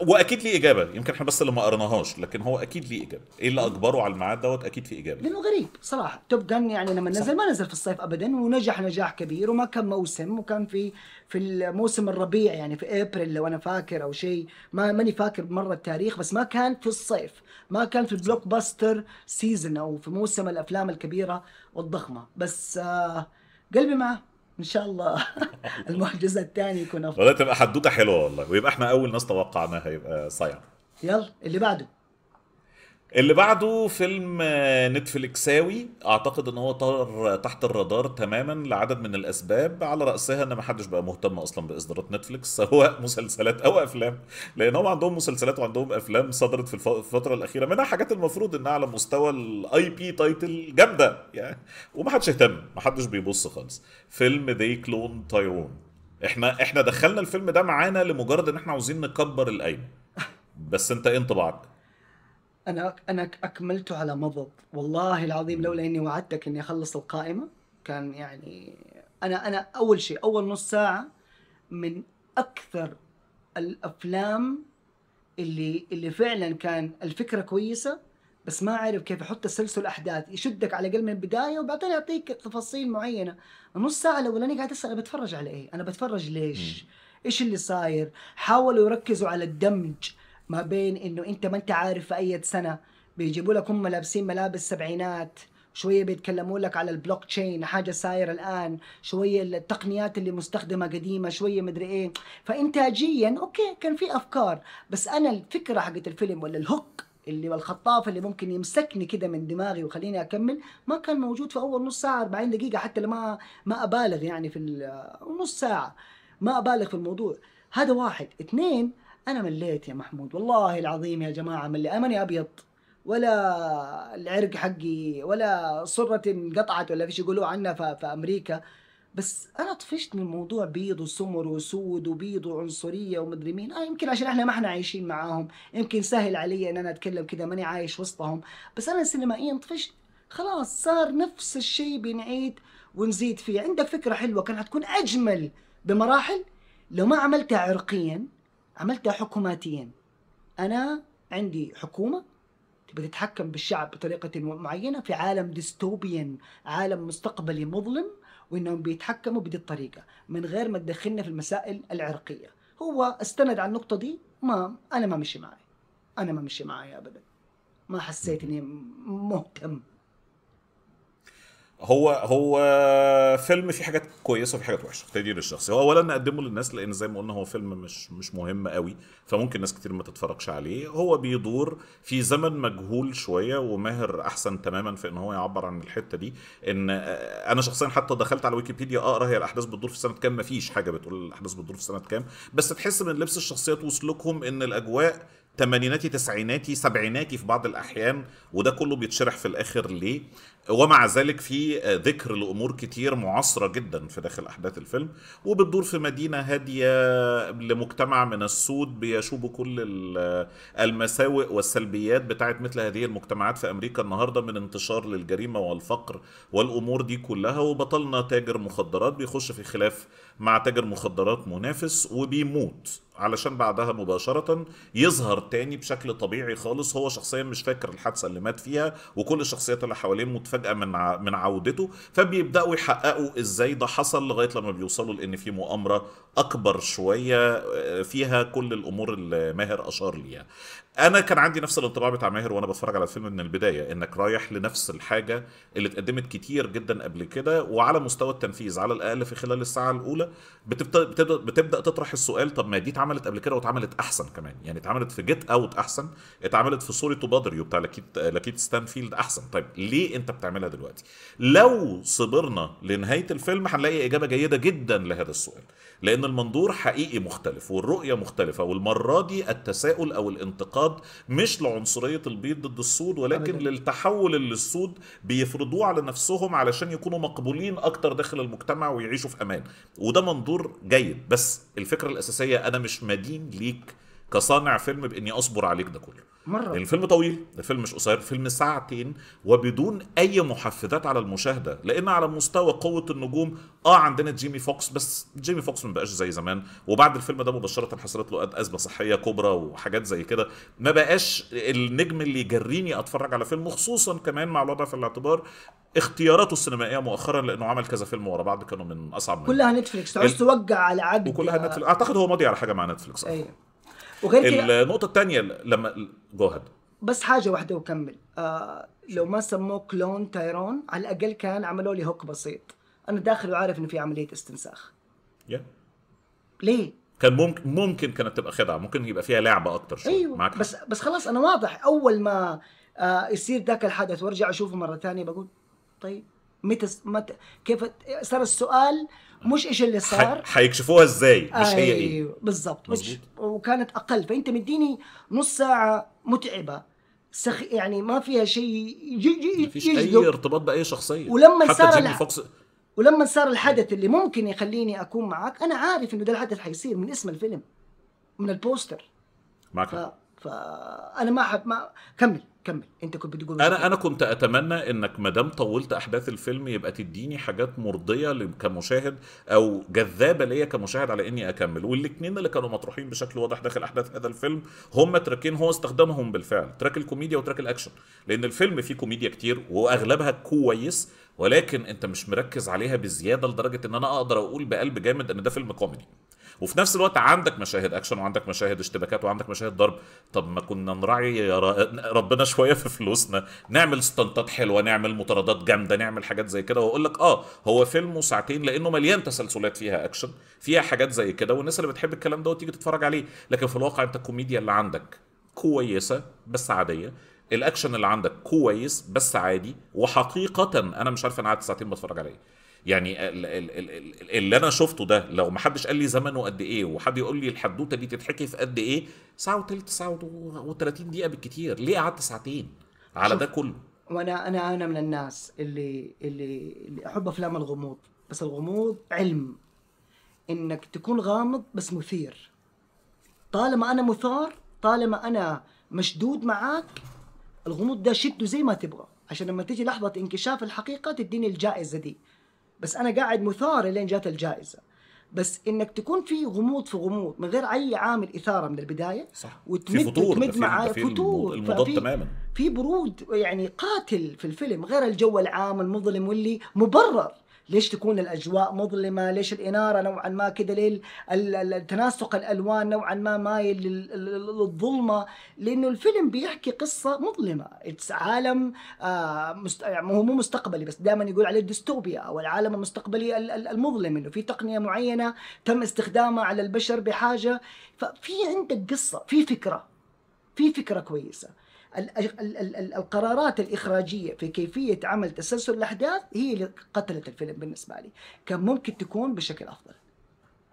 واكيد ليه اجابه يمكن احنا بس اللي ما قرناهاش لكن هو اكيد ليه اجابه ايه اللي اجبره على الميعاد دوت اكيد في اجابه لانه غريب صراحه توب جن يعني لما نزل ما نزل في الصيف ابدا ونجح نجاح كبير وما كان موسم وكان في في الموسم الربيع يعني في ابريل لو انا فاكر او شيء ما ماني فاكر مره التاريخ بس ما كان في الصيف ما كان في البلوك باستر سيزون او في موسم الافلام الكبيره والضخمه بس آه قلبي معه ان شاء الله المعجزه الثانيه يكون افضل والله تبقى حدوته حلوه والله ويبقى احنا اول ناس توقعناها يبقى صيع يلا اللي بعده اللي بعده فيلم نتفليكساوي اعتقد ان هو طار تحت الرادار تماما لعدد من الاسباب على راسها ان ما حدش بقى مهتم اصلا باصدارات نتفليكس سواء مسلسلات او افلام لان هم عندهم مسلسلات وعندهم افلام صدرت في الفتره الاخيره منها حاجات المفروض انها على مستوى الاي بي تايتل جامده يعني وما حدش اهتم ما حدش بيبص خالص فيلم ذي كلون تايرون احنا احنا دخلنا الفيلم ده معانا لمجرد ان احنا عاوزين نكبر القايمه بس انت ايه انطباعك؟ انا انا اكملته على مضض والله العظيم لولا اني وعدتك اني اخلص القائمه كان يعني انا انا اول شيء اول نص ساعه من اكثر الافلام اللي اللي فعلا كان الفكره كويسه بس ما اعرف كيف احط تسلسل احداث يشدك على الاقل من البدايه وبعدين يعطيك تفاصيل معينه النص ساعه الاولانيه قاعد اسال انا بتفرج على ايه انا بتفرج ليش ايش اللي صاير حاولوا يركزوا على الدمج ما بين انه انت ما انت عارف في اي سنه بيجيبوا لك هم لابسين ملابس سبعينات شوية بيتكلموا لك على البلوك تشين حاجة سايرة الآن شوية التقنيات اللي مستخدمة قديمة شوية مدري إيه فإنتاجيا أوكي كان في أفكار بس أنا الفكرة حقت الفيلم ولا الهوك اللي والخطاف اللي ممكن يمسكني كده من دماغي ويخليني اكمل ما كان موجود في اول نص ساعه 40 دقيقه حتى لما ما ابالغ يعني في نص ساعه ما ابالغ في الموضوع هذا واحد اثنين انا مليت يا محمود والله العظيم يا جماعه ملي ماني ابيض ولا العرق حقي ولا صرة انقطعت ولا فيش يقولوا عنا في امريكا بس انا طفشت من موضوع بيض وسمر وسود وبيض وعنصريه ومدري مين آه يمكن عشان احنا ما احنا عايشين معاهم يمكن سهل علي ان انا اتكلم كذا ماني عايش وسطهم بس انا سينمائيا طفشت خلاص صار نفس الشيء بنعيد ونزيد فيه عندك فكره حلوه كانت حتكون اجمل بمراحل لو ما عملتها عرقيا عملتها حكوماتيا أنا عندي حكومة تبي تتحكم بالشعب بطريقة معينة في عالم ديستوبيا عالم مستقبلي مظلم وإنهم بيتحكموا بدي الطريقة من غير ما تدخلنا في المسائل العرقية هو استند على النقطة دي ما أنا ما مشي معي أنا ما مشي معي أبدا ما حسيت إني مهتم هو هو فيلم فيه حاجات كويسه وفيه حاجات وحشه تقدير الشخصي هو اولا نقدمه للناس لان زي ما قلنا هو فيلم مش مش مهم قوي فممكن ناس كتير ما تتفرجش عليه هو بيدور في زمن مجهول شويه وماهر احسن تماما في ان هو يعبر عن الحته دي ان آه، انا شخصيا حتى دخلت على ويكيبيديا اقرا آه، هي الاحداث بتدور في سنه كام ما فيش حاجه بتقول الاحداث بتدور في سنه كام بس تحس من لبس الشخصيات وسلوكهم ان الاجواء تمانيناتي تسعيناتي سبعيناتي في بعض الاحيان وده كله بيتشرح في الاخر ليه ومع ذلك في ذكر لامور كتير معاصره جدا في داخل احداث الفيلم وبتدور في مدينه هاديه لمجتمع من السود بيشوبوا كل المساوئ والسلبيات بتاعت مثل هذه المجتمعات في امريكا النهارده من انتشار للجريمه والفقر والامور دي كلها وبطلنا تاجر مخدرات بيخش في خلاف مع تاجر مخدرات منافس وبيموت علشان بعدها مباشرة يظهر تاني بشكل طبيعي خالص هو شخصيا مش فاكر الحادثة اللي مات فيها وكل الشخصيات اللي حواليه فجاه من من عودته فبيبداوا يحققوا ازاي ده حصل لغايه لما بيوصلوا لان في مؤامره اكبر شويه آه، فيها كل الامور اللي ماهر اشار ليها انا كان عندي نفس الانطباع بتاع ماهر وانا بتفرج على الفيلم من البدايه انك رايح لنفس الحاجه اللي اتقدمت كتير جدا قبل كده وعلى مستوى التنفيذ على الاقل في خلال الساعه الاولى بتبدا بتبدا, تطرح السؤال طب ما دي اتعملت قبل كده واتعملت احسن كمان يعني اتعملت في جيت اوت احسن اتعملت في سوري تو بادريو بتاع لاكيت لكيت ستانفيلد احسن طيب ليه انت بتعملها دلوقتي لو صبرنا لنهايه الفيلم هنلاقي اجابه جيده جدا لهذا السؤال لان المنظور حقيقي مختلف والرؤيه مختلفه والمره دي التساؤل او الانتقاد مش لعنصريه البيض ضد السود ولكن للتحول اللي السود بيفرضوه على نفسهم علشان يكونوا مقبولين اكتر داخل المجتمع ويعيشوا في امان وده منظور جيد بس الفكره الاساسيه انا مش مدين ليك كصانع فيلم باني اصبر عليك ده كله مرة الفيلم طويل الفيلم مش قصير فيلم ساعتين وبدون اي محفزات على المشاهده لان على مستوى قوه النجوم اه عندنا جيمي فوكس بس جيمي فوكس ما بقاش زي زمان وبعد الفيلم ده مباشره حصلت له ازمه صحيه كبرى وحاجات زي كده ما بقاش النجم اللي يجريني اتفرج على فيلم خصوصا كمان مع الوضع في الاعتبار اختياراته السينمائيه مؤخرا لانه عمل كذا فيلم ورا بعض كانوا من اصعب كلها نتفلكس عايز توجع على عد وكلها نتفلكس اعتقد هو ماضي على حاجه مع نتفلكس أيه. وغير كده النقطه الثانيه لما جوهد بس حاجه واحده وكمل آه لو ما سموه كلون تايرون على الاقل كان عملوا لي هوك بسيط انا داخل وعارف انه في عمليه استنساخ يا ليه كان ممكن ممكن كانت تبقى خدعه ممكن يبقى فيها لعبه اكتر شويه أيوة. معك بس بس خلاص انا واضح اول ما آه يصير ذاك الحدث وارجع اشوفه مره ثانيه بقول طيب متى متى كيف صار السؤال مش ايش اللي صار حيكشفوها ازاي مش أيوه هي ايه بالضبط مش وكانت اقل فانت مديني نص ساعه متعبه سخ يعني ما فيها شيء فيش اي ارتباط باي شخصيه ولما حتى صار الح... فوكس ولما صار الحدث اللي ممكن يخليني اكون معك انا عارف انه ده الحدث حيصير من اسم الفيلم من البوستر معك ف... فانا ما احب ما كمل كمل انت كنت بتقول انا انا كنت اتمنى انك ما دام طولت احداث الفيلم يبقى تديني حاجات مرضيه كمشاهد او جذابه ليا كمشاهد على اني اكمل والاثنين اللي كانوا مطروحين بشكل واضح داخل احداث هذا الفيلم هم تراكين هو استخدمهم بالفعل تراك الكوميديا وتراك الاكشن لان الفيلم فيه كوميديا كتير واغلبها كويس ولكن انت مش مركز عليها بزياده لدرجه ان انا اقدر اقول بقلب جامد ان ده فيلم كوميدي وفي نفس الوقت عندك مشاهد اكشن وعندك مشاهد اشتباكات وعندك مشاهد ضرب طب ما كنا نراعي يا ربنا شويه في فلوسنا نعمل ستنتات حلوه نعمل مطاردات جامده نعمل حاجات زي كده واقول لك اه هو فيلم ساعتين لانه مليان تسلسلات فيها اكشن فيها حاجات زي كده والناس اللي بتحب الكلام ده وتيجي تتفرج عليه لكن في الواقع انت الكوميديا اللي عندك كويسه بس عاديه الاكشن اللي عندك كويس بس عادي وحقيقه انا مش عارف انا قعدت ساعتين بتفرج عليه إيه. يعني اللي انا شفته ده لو ما حدش قال لي زمنه قد ايه وحد يقول لي الحدوته دي تتحكي في قد ايه ساعه وثلث ساعه و30 دقيقه بالكثير ليه قعدت ساعتين على ده كله وانا انا انا من الناس اللي اللي, اللي احب افلام الغموض بس الغموض علم انك تكون غامض بس مثير طالما انا مثار طالما انا مشدود معاك الغموض ده شده زي ما تبغى عشان لما تيجي لحظه انكشاف الحقيقه تديني الجائزه دي بس انا قاعد مثار لين جات الجائزه بس انك تكون في غموض في غموض من غير اي عامل اثاره من البدايه صح وتمد في فتور وتمد مع فتور المضاد تماما في برود يعني قاتل في الفيلم غير الجو العام المظلم واللي مبرر ليش تكون الاجواء مظلمه ليش الاناره نوعا ما كده تناسق الالوان نوعا ما مايل للظلمه لانه الفيلم بيحكي قصه مظلمه اتس عالم آه مست... يعني مو مستقبلي بس دائما يقول عليه الديستوبيا او العالم المستقبلي المظلم انه في تقنيه معينه تم استخدامها على البشر بحاجه ففي عندك قصه في فكره في فكره كويسه القرارات الإخراجية في كيفية عمل تسلسل الأحداث هي اللي قتلت الفيلم بالنسبة لي كان ممكن تكون بشكل أفضل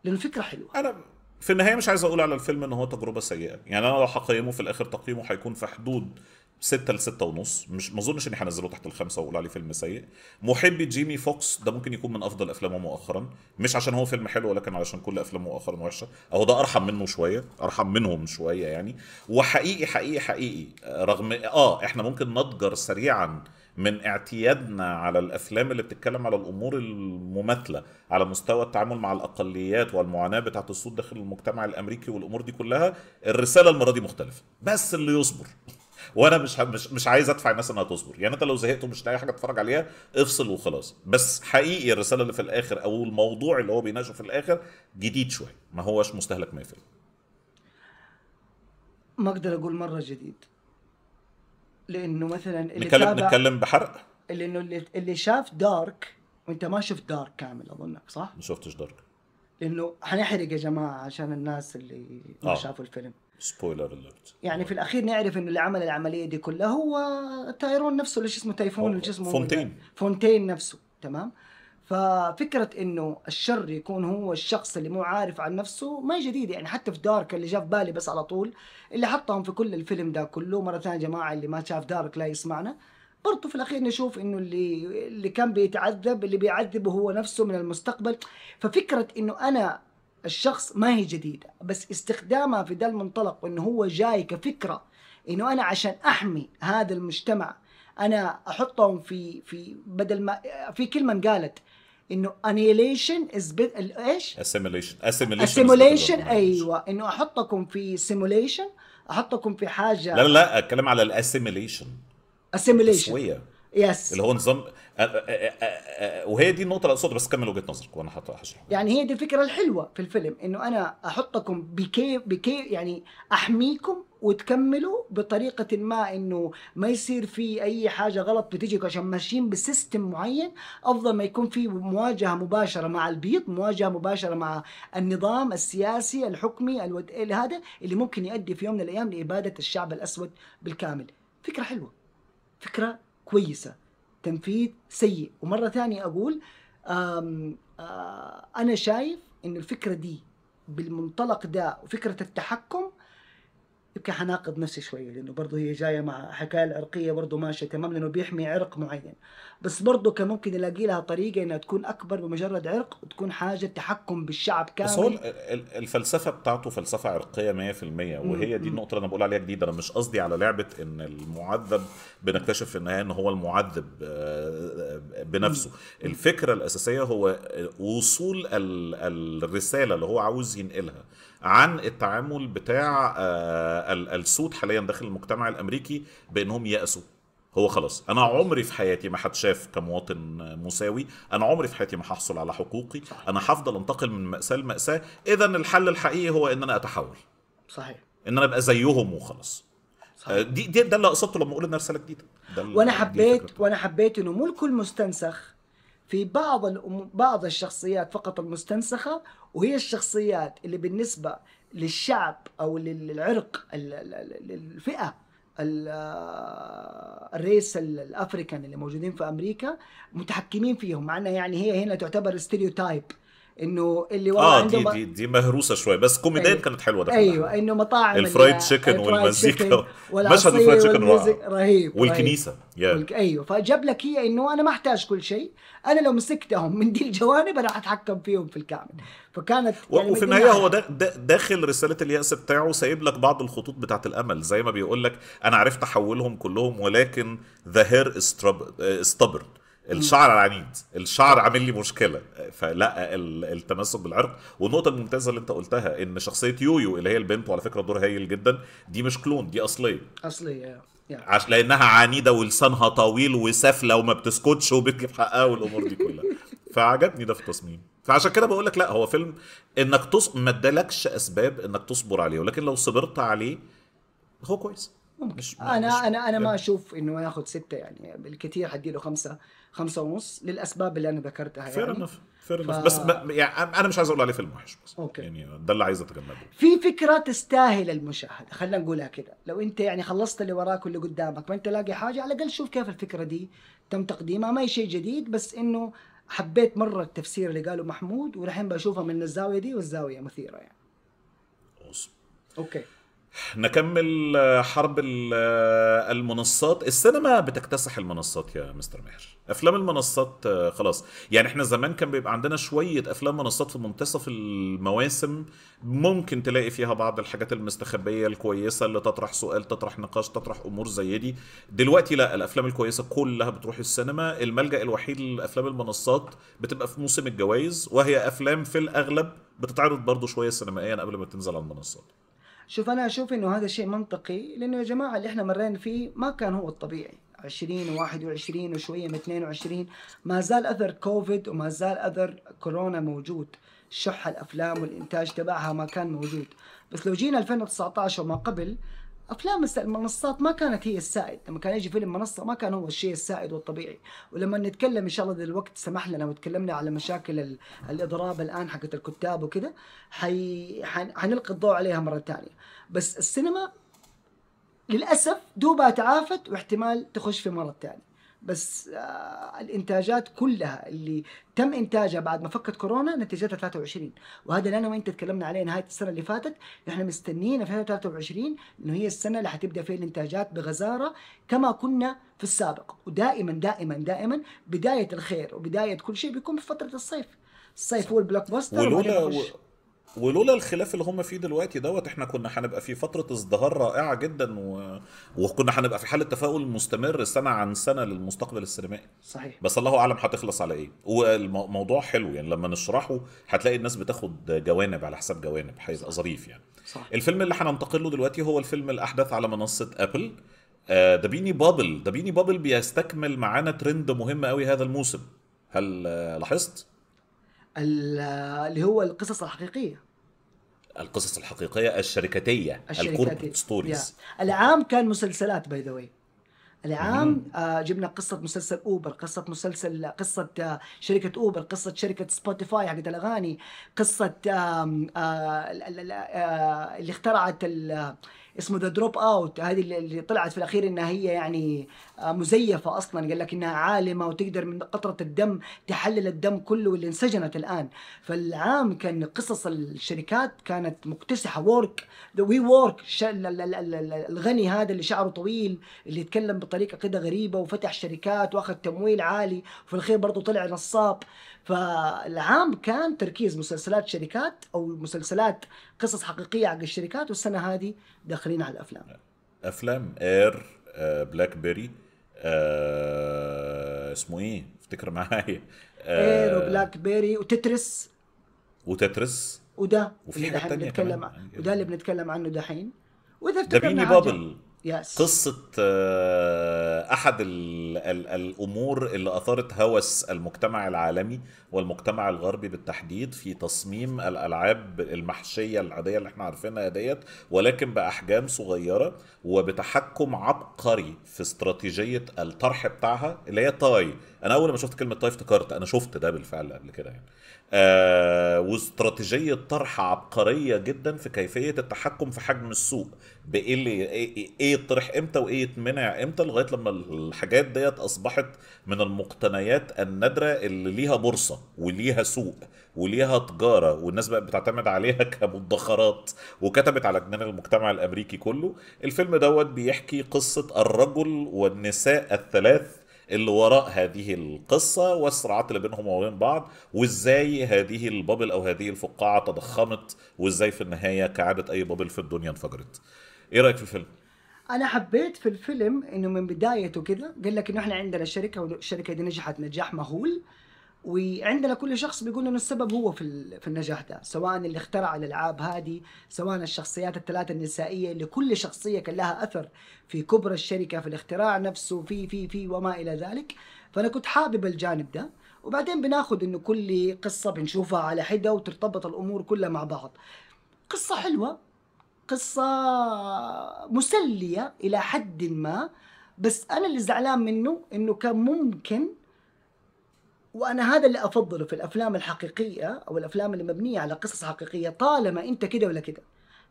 لأنه فكرة حلوة أنا في النهايه مش عايز اقول على الفيلم ان هو تجربه سيئه يعني انا لو هقيمه في الاخر تقييمه هيكون في حدود 6 ل 6 ونص مش ما اظنش اني هنزله تحت الخمسه واقول عليه فيلم سيء محبي جيمي فوكس ده ممكن يكون من افضل افلامه مؤخرا مش عشان هو فيلم حلو ولكن علشان كل افلامه مؤخرا وحشه اهو ده ارحم منه شويه ارحم منهم شويه يعني وحقيقي حقيقي حقيقي رغم اه احنا ممكن نضجر سريعا من اعتيادنا على الافلام اللي بتتكلم على الامور المماثله على مستوى التعامل مع الاقليات والمعاناه بتاعه الصوت داخل المجتمع الامريكي والامور دي كلها الرساله المره دي مختلفه بس اللي يصبر وانا مش مش مش عايز ادفع الناس انها تصبر يعني انت لو زهقت ومش لاقي حاجه تتفرج عليها افصل وخلاص بس حقيقي الرساله اللي في الاخر او الموضوع اللي هو بيناقشه في الاخر جديد شويه ما هوش مستهلك 100% ما اقدر اقول مره جديد لانه مثلا اللي نتكلم نتكلم بحرق لانه اللي, اللي شاف دارك وانت ما شفت دارك كامل اظنك صح؟ ما شفتش دارك لانه حنحرق يا جماعه عشان الناس اللي ما آه. شافوا الفيلم سبويلر اليرت يعني في الاخير نعرف انه اللي عمل العمليه دي كلها هو تايرون نفسه اللي اسمه تايفون اللي اسمه فونتين فونتين نفسه تمام ففكرة انه الشر يكون هو الشخص اللي مو عارف عن نفسه ما هي جديدة يعني حتى في دارك اللي جاء في بالي بس على طول اللي حطهم في كل الفيلم ده كله مرة ثانية يا جماعة اللي ما شاف دارك لا يسمعنا برضه في الاخير نشوف انه اللي اللي كان بيتعذب اللي بيعذبه هو نفسه من المستقبل ففكرة انه انا الشخص ما هي جديدة بس استخدامها في ده المنطلق وانه هو جاي كفكرة انه انا عشان احمي هذا المجتمع انا احطهم في في بدل ما في كلمة انقالت انه انيليشن از ايش؟ اسيميليشن اسيميليشن أسيميليشن ايوه انه احطكم في سيموليشن احطكم في حاجة لا لا لا اتكلم على الاسيميليشن اسيميليشن يس اللي هو نظام وهي دي النقطه اللي اقصدها بس كمل وجهه نظرك وانا هشرح يعني هي دي الفكره الحلوه في الفيلم انه انا احطكم بكي بكي يعني احميكم وتكملوا بطريقه ما انه ما يصير في اي حاجه غلط بتجيكم عشان ماشيين بسيستم معين افضل ما يكون في مواجهه مباشره مع البيض مواجهه مباشره مع النظام السياسي الحكمي الود... هذا اللي ممكن يؤدي في يوم من الايام لاباده الشعب الاسود بالكامل فكره حلوه فكره كويسه تنفيذ سيء ومره ثانيه اقول آم آم انا شايف ان الفكره دي بالمنطلق ده وفكره التحكم يمكن حناقض نفسي شويه لانه برضه هي جايه مع حكايه العرقيه برضه ماشيه تمام لانه بيحمي عرق معين بس برضه كان ممكن يلاقي لها طريقه انها تكون اكبر بمجرد عرق وتكون حاجه تحكم بالشعب كامل بس هو الفلسفه بتاعته فلسفه عرقيه 100% وهي دي النقطه اللي انا بقول عليها جديده انا مش قصدي على لعبه ان المعذب بنكتشف في النهايه ان هو المعذب آه، آه، بنفسه الفكره الاساسيه هو وصول الرساله اللي هو عاوز ينقلها عن التعامل بتاع آه، السود حاليا داخل المجتمع الامريكي بانهم يأسوا هو خلاص انا عمري في حياتي ما هتشاف كمواطن مساوي انا عمري في حياتي ما هحصل على حقوقي انا هفضل انتقل من مأساة لمأساة اذا الحل الحقيقي هو ان انا اتحول صحيح ان انا ابقى زيهم وخلاص صحيح. آه، دي, دي ده اللي قصدته لما اقول انها رساله جديده وانا حبيت وانا حبيت انه ملكه المستنسخ في بعض الأم... بعض الشخصيات فقط المستنسخه وهي الشخصيات اللي بالنسبه للشعب او للعرق للفئه آه، الريس الافريكان اللي موجودين في امريكا متحكمين فيهم مع انها يعني هي هنا تعتبر ستيريوتايب انه اللي والله اه عنده دي, دي دي مهروسه شوي بس كوميديا أيوة. كانت حلوه ده ايوه انه مطاعم الفرايد تشيكن والمزيكا مشهد الفرايد تشيكن رهيب والكنيسه yeah. والك... ايوه فجاب لك هي انه انا ما احتاج كل شيء انا لو مسكتهم من دي الجوانب انا حتحكم فيهم في الكامل فكانت يعني وفي النهايه هو دا داخل رساله الياس بتاعه سايب لك بعض الخطوط بتاعه الامل زي ما بيقول لك انا عرفت احولهم كلهم ولكن ذا هير استبرد الشعر عنيد الشعر عامل لي مشكله فلا التمسك بالعرق والنقطه الممتازه اللي انت قلتها ان شخصيه يويو اللي هي البنت وعلى فكره دور هايل جدا دي مش كلون دي اصليه اصليه آه، عش لانها عنيده ولسانها طويل وسافله وما بتسكتش وبتجيب حقها والامور دي كلها فعجبني ده في التصميم فعشان كده بقول لك لا هو فيلم انك تص... ما ادالكش اسباب انك تصبر عليه ولكن لو صبرت عليه هو كويس مش انا مش انا انا ما اشوف انه ياخد سته يعني بالكثير حدي له خمسه خمسة ونص للاسباب اللي انا ذكرتها فير يعني فير ف... بس ما يعني انا مش عايز اقول عليه فيلم وحش بس أوكي. يعني ده اللي عايز اتجنبه في فكره تستاهل المشاهده خلينا نقولها كده لو انت يعني خلصت اللي وراك واللي قدامك ما انت لاقي حاجه على الاقل شوف كيف الفكره دي تم تقديمها ما هي شيء جديد بس انه حبيت مره التفسير اللي قاله محمود ورحين بشوفها من الزاويه دي والزاويه مثيره يعني اوكي نكمل آه، حرب آه، المنصات السينما بتكتسح المنصات يا مستر ماهر افلام المنصات آه، خلاص يعني احنا زمان كان بيبقى عندنا شويه افلام منصات في منتصف المواسم ممكن تلاقي فيها بعض الحاجات المستخبيه الكويسه اللي تطرح سؤال تطرح نقاش تطرح امور زي دي دلوقتي لا الافلام الكويسه كلها بتروح السينما الملجا الوحيد لافلام المنصات بتبقى في موسم الجوائز وهي افلام في الاغلب بتتعرض برضو شويه سينمائيا قبل ما تنزل على المنصات شوف انا اشوف انه هذا شيء منطقي لانه يا جماعه اللي احنا مرينا فيه ما كان هو الطبيعي 20 و21 وشويه من 22 ما زال اثر كوفيد وما زال اثر كورونا موجود شح الافلام والانتاج تبعها ما كان موجود بس لو جينا 2019 وما قبل افلام المنصات ما كانت هي السائد لما كان يجي فيلم منصه ما كان هو الشيء السائد والطبيعي ولما نتكلم ان شاء الله الوقت سمح لنا وتكلمنا على مشاكل الاضراب الان حقت الكتاب وكذا حي... حنلقي الضوء عليها مره ثانيه بس السينما للاسف دوبها تعافت واحتمال تخش في مرض ثاني بس آه، الانتاجات كلها اللي تم انتاجها بعد ما فكت كورونا نتيجتها 23 وهذا اللي انا وانت تكلمنا عليه نهايه السنه اللي فاتت احنا مستنيين 2023 انه هي السنه اللي حتبدا فيها الانتاجات بغزاره كما كنا في السابق ودائما دائما دائما بدايه الخير وبدايه كل شيء بيكون في فتره الصيف الصيف هو البلوك بوستر ولولا ولولا الخلاف اللي هم فيه دلوقتي دوت احنا كنا هنبقى في فتره ازدهار رائعه جدا و... وكنا هنبقى في حاله تفاؤل مستمر سنه عن سنه للمستقبل السينمائي صحيح بس الله اعلم هتخلص على ايه والموضوع حلو يعني لما نشرحه هتلاقي الناس بتاخد جوانب على حساب جوانب هيبقى ظريف يعني صح. الفيلم اللي هننتقل له دلوقتي هو الفيلم الاحدث على منصه ابل ده بيني بابل ده بيني بابل بيستكمل معانا ترند مهم قوي هذا الموسم هل آه، لاحظت اللي هو القصص الحقيقيه القصص الحقيقيه الشركاتيه الكوربريت ستوريز yeah. العام كان مسلسلات باي ذا العام آه، جبنا قصة مسلسل أوبر قصة مسلسل قصة آه، شركة أوبر قصة شركة سبوتيفاي حقت الأغاني قصة آه، اللي اخترعت اسمه ذا دروب اوت هذه اللي طلعت في الاخير انها هي يعني آه، مزيفه اصلا قال لك انها عالمه وتقدر من قطره الدم تحلل الدم كله واللي انسجنت الان فالعام كان قصص الشركات كانت مكتسحه وورك ذا وي وورك الغني هذا اللي شعره طويل اللي يتكلم بطريقه كده غريبه وفتح شركات واخذ تمويل عالي وفي الاخير برضه طلع نصاب فالعام كان تركيز مسلسلات شركات او مسلسلات قصص حقيقيه حق الشركات والسنه هذه داخلين على الافلام افلام اير بلاك بيري اسمه ايه افتكر معايا آه، اير وبلاك بيري وتترس وتترس وده وفي اللي حاجه ثانيه بنتكلم كمان. وده اللي بنتكلم عنه دحين واذا ده بيني بابل يس. قصة آه، أحد ال ال الأمور اللي أثارت هوس المجتمع العالمي والمجتمع الغربي بالتحديد في تصميم الألعاب المحشية العادية اللي احنا عارفينها ديت ولكن بأحجام صغيرة وبتحكم عبقري في استراتيجية الطرح بتاعها اللي هي تاي أنا أول ما شفت كلمة تاي افتكرت أنا شفت ده بالفعل قبل كده يعني آه واستراتيجية طرح عبقرية جدا في كيفية التحكم في حجم السوق بإيه اللي إيه يطرح إمتى وإيه يتمنع إمتى لغاية لما الحاجات ديت أصبحت من المقتنيات النادرة اللي ليها بورصة وليها سوق وليها تجارة والناس بقت بتعتمد عليها كمدخرات وكتبت على جنان المجتمع الأمريكي كله الفيلم دوت بيحكي قصة الرجل والنساء الثلاث اللي وراء هذه القصه والصراعات اللي بينهم وبين بعض وازاي هذه البابل او هذه الفقاعه تضخمت وازاي في النهايه كعاده اي بابل في الدنيا انفجرت. ايه رايك في الفيلم؟ انا حبيت في الفيلم انه من بدايته كده قال لك انه احنا عندنا شركه والشركه دي نجحت نجاح مهول وعندنا كل شخص بيقول انه السبب هو في في النجاح ده سواء اللي اخترع الالعاب هذه سواء الشخصيات الثلاثه النسائيه اللي كل شخصيه كان لها اثر في كبر الشركه في الاختراع نفسه في في في وما الى ذلك فانا كنت حابب الجانب ده وبعدين بناخذ انه كل قصه بنشوفها على حده وترتبط الامور كلها مع بعض قصه حلوه قصه مسليه الى حد ما بس انا اللي زعلان منه انه كان ممكن وانا هذا اللي افضله في الافلام الحقيقيه او الافلام اللي مبنيه على قصص حقيقيه طالما انت كده ولا كده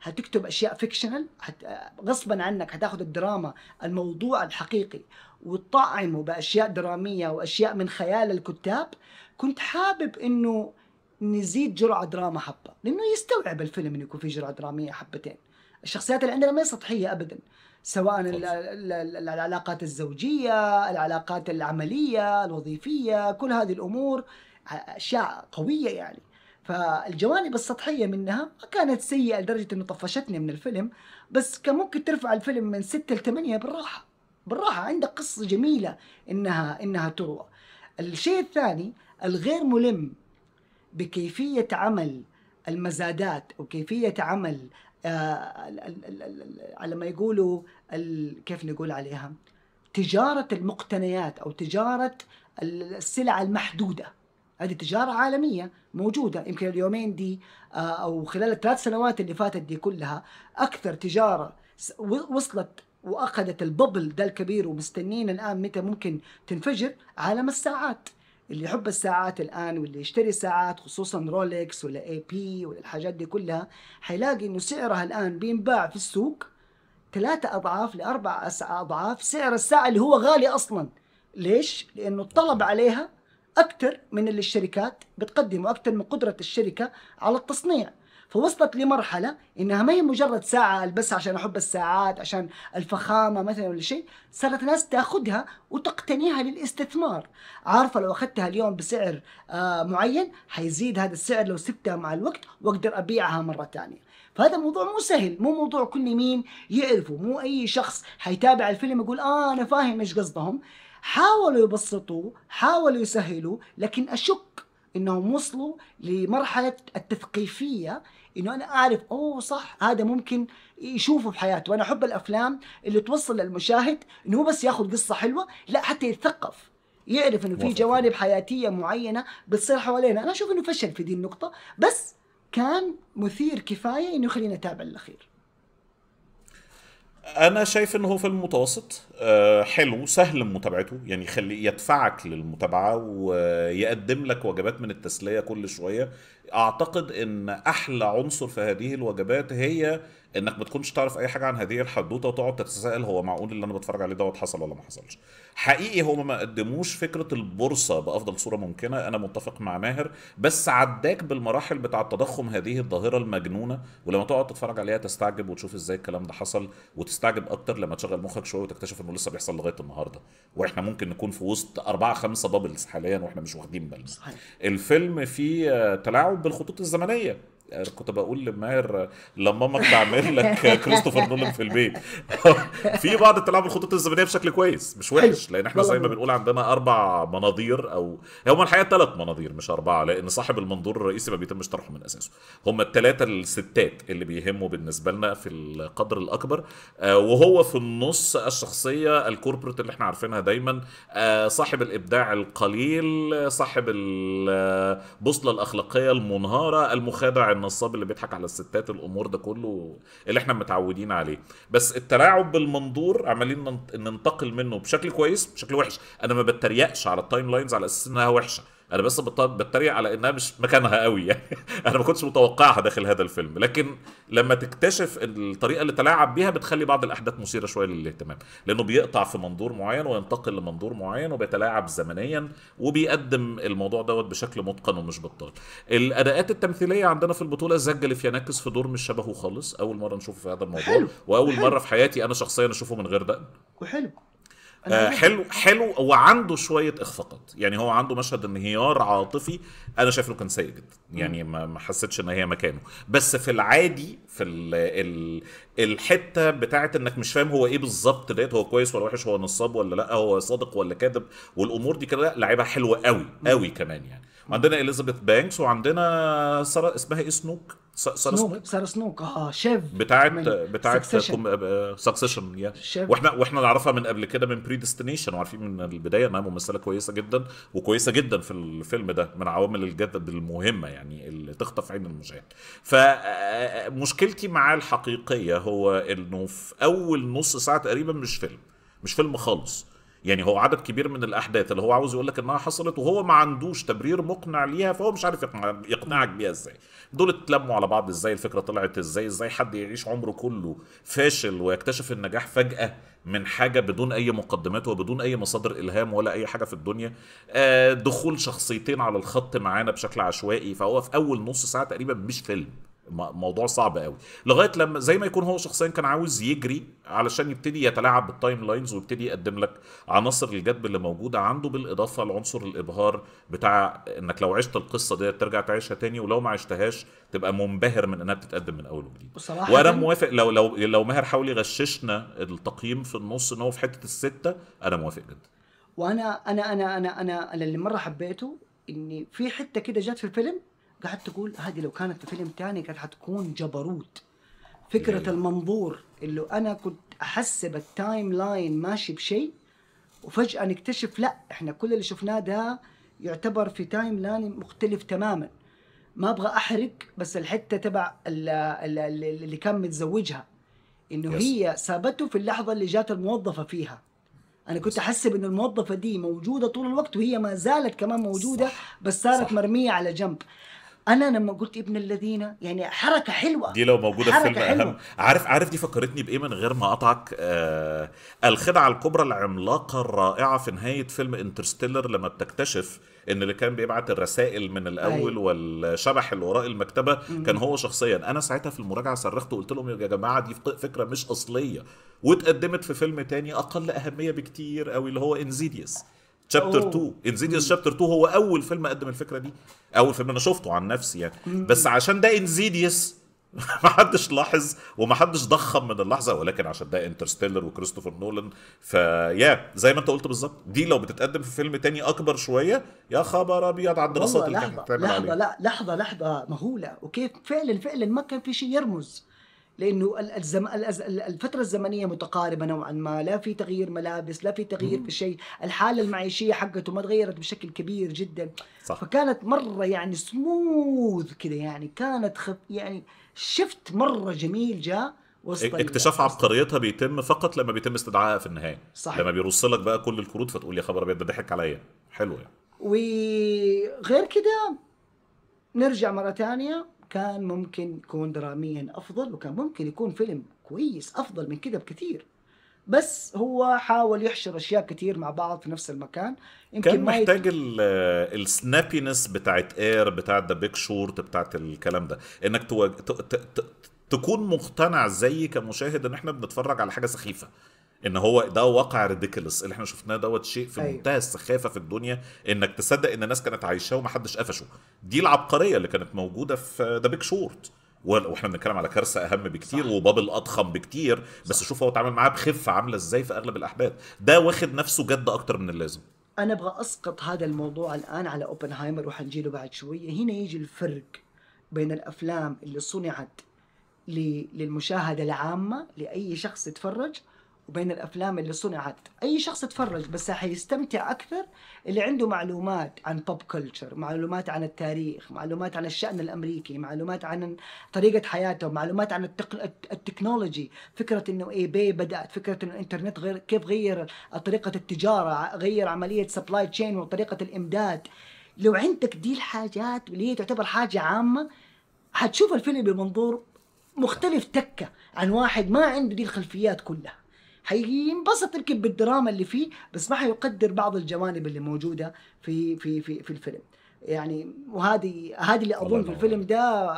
هتكتب اشياء فيكشنال هت... غصبا عنك هتاخذ الدراما الموضوع الحقيقي وتطعمه باشياء دراميه واشياء من خيال الكتاب كنت حابب انه نزيد جرعه دراما حبه لانه يستوعب الفيلم انه يكون في جرعه دراميه حبتين الشخصيات اللي عندنا ما هي سطحيه ابدا سواء العلاقات الزوجيه، العلاقات العمليه، الوظيفيه، كل هذه الامور اشياء قويه يعني. فالجوانب السطحيه منها ما كانت سيئه لدرجه انه طفشتني من الفيلم، بس كان ممكن ترفع الفيلم من ستة لثمانية بالراحه. بالراحه عندك قصه جميله انها انها تروى. الشيء الثاني الغير ملم بكيفيه عمل المزادات وكيفيه عمل آه، على ما يقولوا كيف نقول عليها تجارة المقتنيات أو تجارة السلع المحدودة هذه تجارة عالمية موجودة يمكن اليومين دي آه، أو خلال الثلاث سنوات اللي فاتت دي كلها أكثر تجارة وصلت وأخذت الببل ده الكبير ومستنين الآن متى ممكن تنفجر عالم الساعات اللي يحب الساعات الان واللي يشتري ساعات خصوصا رولكس ولا اي بي والحاجات دي كلها حيلاقي انه سعرها الان بينباع في السوق ثلاثة اضعاف لاربع اضعاف سعر الساعه اللي هو غالي اصلا ليش؟ لانه الطلب عليها اكثر من اللي الشركات بتقدمه اكثر من قدره الشركه على التصنيع فوصلت لمرحله انها ما هي مجرد ساعه البسها عشان احب الساعات عشان الفخامه مثلا ولا شيء صارت الناس تاخذها وتقتنيها للاستثمار عارفه لو اخذتها اليوم بسعر آه معين حيزيد هذا السعر لو سبتها مع الوقت واقدر ابيعها مره ثانيه فهذا الموضوع مو سهل مو موضوع كل مين يعرفه مو اي شخص حيتابع الفيلم يقول اه انا فاهم ايش قصدهم حاولوا يبسطوه حاولوا يسهلوا لكن اشك انهم وصلوا لمرحله التثقيفيه انه انا اعرف اوه صح هذا ممكن يشوفه في حياته وانا احب الافلام اللي توصل للمشاهد انه مو بس ياخذ قصه حلوه لا حتى يتثقف يعرف انه في جوانب حياتيه معينه بتصير حوالينا انا اشوف انه فشل في دي النقطه بس كان مثير كفايه انه يخلينا نتابع الاخير انا شايف انه هو فيلم متوسط آه، حلو سهل متابعته يعني يخلي يدفعك للمتابعه ويقدم لك وجبات من التسليه كل شويه اعتقد ان احلى عنصر في هذه الوجبات هي انك ما تكونش تعرف اي حاجه عن هذه الحدوته وتقعد تتساءل هو معقول اللي انا بتفرج عليه دوت حصل ولا ما حصلش حقيقي هم ما قدموش فكره البورصه بافضل صوره ممكنه انا متفق مع ماهر بس عداك بالمراحل بتاع تضخم هذه الظاهره المجنونه ولما تقعد تتفرج عليها تستعجب وتشوف ازاي الكلام ده حصل وتستعجب اكتر لما تشغل مخك شويه وتكتشف انه لسه بيحصل لغايه النهارده واحنا ممكن نكون في وسط اربعه خمسه بابلز حاليا واحنا مش واخدين بالنا الفيلم فيه آه، تلاعب بالخطوط الزمنيه كنت بقول لماهر لما امك تعمل لك كريستوفر نولان في البيت في بعض التلاعب الخطوط الزمنيه بشكل كويس مش وحش لان احنا زي ما بنقول عندنا اربع مناظير او هم الحقيقه ثلاث مناظير مش اربعه لان صاحب المنظور الرئيسي ما بيتمش طرحه من اساسه هم الثلاثه الستات اللي بيهموا بالنسبه لنا في القدر الاكبر آه، وهو في النص الشخصيه الكوربريت اللي احنا عارفينها دايما آه، صاحب الابداع القليل صاحب البوصله آه، الاخلاقيه المنهاره المخادع النصاب اللي بيضحك على الستات الامور ده كله اللي احنا متعودين عليه بس التلاعب بالمنظور عمالين ننتقل منه بشكل كويس بشكل وحش انا ما بتريقش على التايم لاينز على اساس انها وحشه انا بس بتريق على انها مش مكانها قوي يعني انا ما كنتش متوقعها داخل هذا الفيلم لكن لما تكتشف الطريقه اللي تلاعب بيها بتخلي بعض الاحداث مثيره شويه للاهتمام لانه بيقطع في منظور معين وينتقل لمنظور معين وبيتلاعب زمنيا وبيقدم الموضوع دوت بشكل متقن ومش بطال الاداءات التمثيليه عندنا في البطوله زجل لفياناكس في دور مش شبهه خالص اول مره نشوفه في هذا الموضوع حلو. واول حلو. مره في حياتي انا شخصيا اشوفه من غير دقن وحلو آه، حلو حلو وعنده شويه اخفاقات يعني هو عنده مشهد انهيار عاطفي انا شايف انه كان سيء جدا يعني ما حسيتش ان هي مكانه بس في العادي في ال ال الحته بتاعه انك مش فاهم هو ايه بالظبط ديت هو كويس ولا وحش هو نصاب ولا لا هو صادق ولا كاذب والامور دي كده لعيبه حلوه قوي قوي كمان يعني عندنا اليزابيث بانكس وعندنا سارة اسمها ايه سنوك سارة سنوك سارة سنوك اه شيف بتاعت بتاعت سكسيشن آه، يا واحنا واحنا نعرفها من قبل كده من بريدستنيشن وعارفين من البدايه انها ممثله كويسه جدا وكويسه جدا في الفيلم ده من عوامل الجدد المهمه يعني اللي تخطف عين المشاهد فمشكلتي آه، آه، معاه الحقيقيه هو انه في اول نص ساعه تقريبا مش فيلم مش فيلم خالص يعني هو عدد كبير من الاحداث اللي هو عاوز يقول لك انها حصلت وهو ما عندوش تبرير مقنع ليها فهو مش عارف يقنعك بيها ازاي دول اتلموا على بعض ازاي الفكره طلعت ازاي ازاي حد يعيش عمره كله فاشل ويكتشف النجاح فجاه من حاجه بدون اي مقدمات وبدون اي مصادر الهام ولا اي حاجه في الدنيا آه، دخول شخصيتين على الخط معانا بشكل عشوائي فهو في اول نص ساعه تقريبا مش فيلم موضوع صعب قوي لغايه لما زي ما يكون هو شخصيا كان عاوز يجري علشان يبتدي يتلاعب بالتايم لاينز ويبتدي يقدم لك عناصر الجذب اللي موجوده عنده بالاضافه لعنصر الابهار بتاع انك لو عشت القصه دي ترجع تعيشها تاني ولو ما عشتهاش تبقى منبهر من انها بتتقدم من اول وجديد وانا موافق لو لو لو ماهر حاول يغششنا التقييم في النص ان هو في حته السته انا موافق جدا وانا انا انا انا انا, أنا اللي مره حبيته اني في حته كده جت في الفيلم قعدت اقول هذه لو كانت في فيلم ثاني كانت حتكون جبروت فكره المنظور اللي انا كنت احسب التايم لاين ماشي بشيء وفجاه نكتشف لا احنا كل اللي شفناه ده يعتبر في تايم لاين مختلف تماما ما ابغى احرق بس الحته تبع اللي كان متزوجها انه هي سابته في اللحظه اللي جات الموظفه فيها انا كنت احسب ان الموظفه دي موجوده طول الوقت وهي ما زالت كمان موجوده صح. بس صارت صح. مرميه على جنب انا لما قلت ابن الذين يعني حركه حلوه دي لو موجوده في فيلم اهم عارف عارف دي فكرتني بايه من غير ما اقطعك آه الخدعه الكبرى العملاقه الرائعه في نهايه فيلم انترستيلر لما بتكتشف ان اللي كان بيبعت الرسائل من الاول أي. أيوة. والشبح اللي وراء المكتبه م-م. كان هو شخصيا انا ساعتها في المراجعه صرخت وقلت لهم يا جماعه دي فكره مش اصليه واتقدمت في فيلم تاني اقل اهميه بكتير قوي اللي هو انزيديوس شابتر 2 انزيديوس شابتر 2 هو اول فيلم قدم الفكره دي اول فيلم انا شفته عن نفسي يعني بس عشان ده انزيديوس محدش لاحظ ومحدش ضخم من اللحظه ولكن عشان ده انترستيلر وكريستوفر نولان فيا زي ما انت قلت بالظبط دي لو بتتقدم في فيلم تاني اكبر شويه يا خبر ابيض على الدراسات اللي كانت لحظه لحظه, لحظه لحظه مهوله وكيف فعلا فعلا ما كان في شيء يرمز لانه الفتره الزمنيه متقاربه نوعا ما لا في تغيير ملابس لا في تغيير في شيء الحاله المعيشيه حقته ما تغيرت بشكل كبير جدا صح. فكانت مره يعني سموذ كذا يعني كانت خف يعني شفت مره جميل جاء وسط اكتشاف عبقريتها بيتم فقط لما بيتم استدعائها في النهايه صحيح. لما بيرص لك بقى كل الكروت فتقول يا خبر ابيض ده ضحك عليا حلو يعني وغير كده نرجع مره ثانيه كان ممكن يكون دراميا افضل وكان ممكن يكون فيلم كويس افضل من كده بكثير بس هو حاول يحشر اشياء كثير مع بعض في نفس المكان يمكن كان محتاج يت... السنابينس بتاعت اير بتاعت ذا بيج شورت بتاعت الكلام ده انك تو... ت... ت... تكون مقتنع زي كمشاهد ان احنا بنتفرج على حاجه سخيفه ان هو ده واقع ريديكلس اللي احنا شفناه دوت شيء في أيوه. منتهى السخافه في الدنيا انك تصدق ان الناس كانت عايشاه ومحدش قفشه دي العبقريه اللي كانت موجوده في ذا بيج شورت واحنا بنتكلم على كارثه اهم بكتير صح. وبابل اضخم بكتير صح. بس شوف هو اتعامل معاه بخفه عامله ازاي في اغلب الاحداث ده واخد نفسه جد اكتر من اللازم انا ابغى اسقط هذا الموضوع الان على اوبنهايمر وحنجي له بعد شويه هنا يجي الفرق بين الافلام اللي صنعت للمشاهده العامه لاي شخص يتفرج وبين الافلام اللي صنعت اي شخص يتفرج بس حيستمتع اكثر اللي عنده معلومات عن بوب كلتشر معلومات عن التاريخ معلومات عن الشان الامريكي معلومات عن طريقه حياته معلومات عن التق... التكنولوجي فكره انه اي بي بدات فكره انه الانترنت غير كيف غير طريقه التجاره غير عمليه سبلاي تشين وطريقه الامداد لو عندك دي الحاجات اللي هي تعتبر حاجه عامه حتشوف الفيلم بمنظور مختلف تكه عن واحد ما عنده دي الخلفيات كلها حينبسط يمكن بالدراما اللي فيه بس ما حيقدر بعض الجوانب اللي موجوده في في في, في الفيلم يعني وهذه هذه اللي اظن في الفيلم ده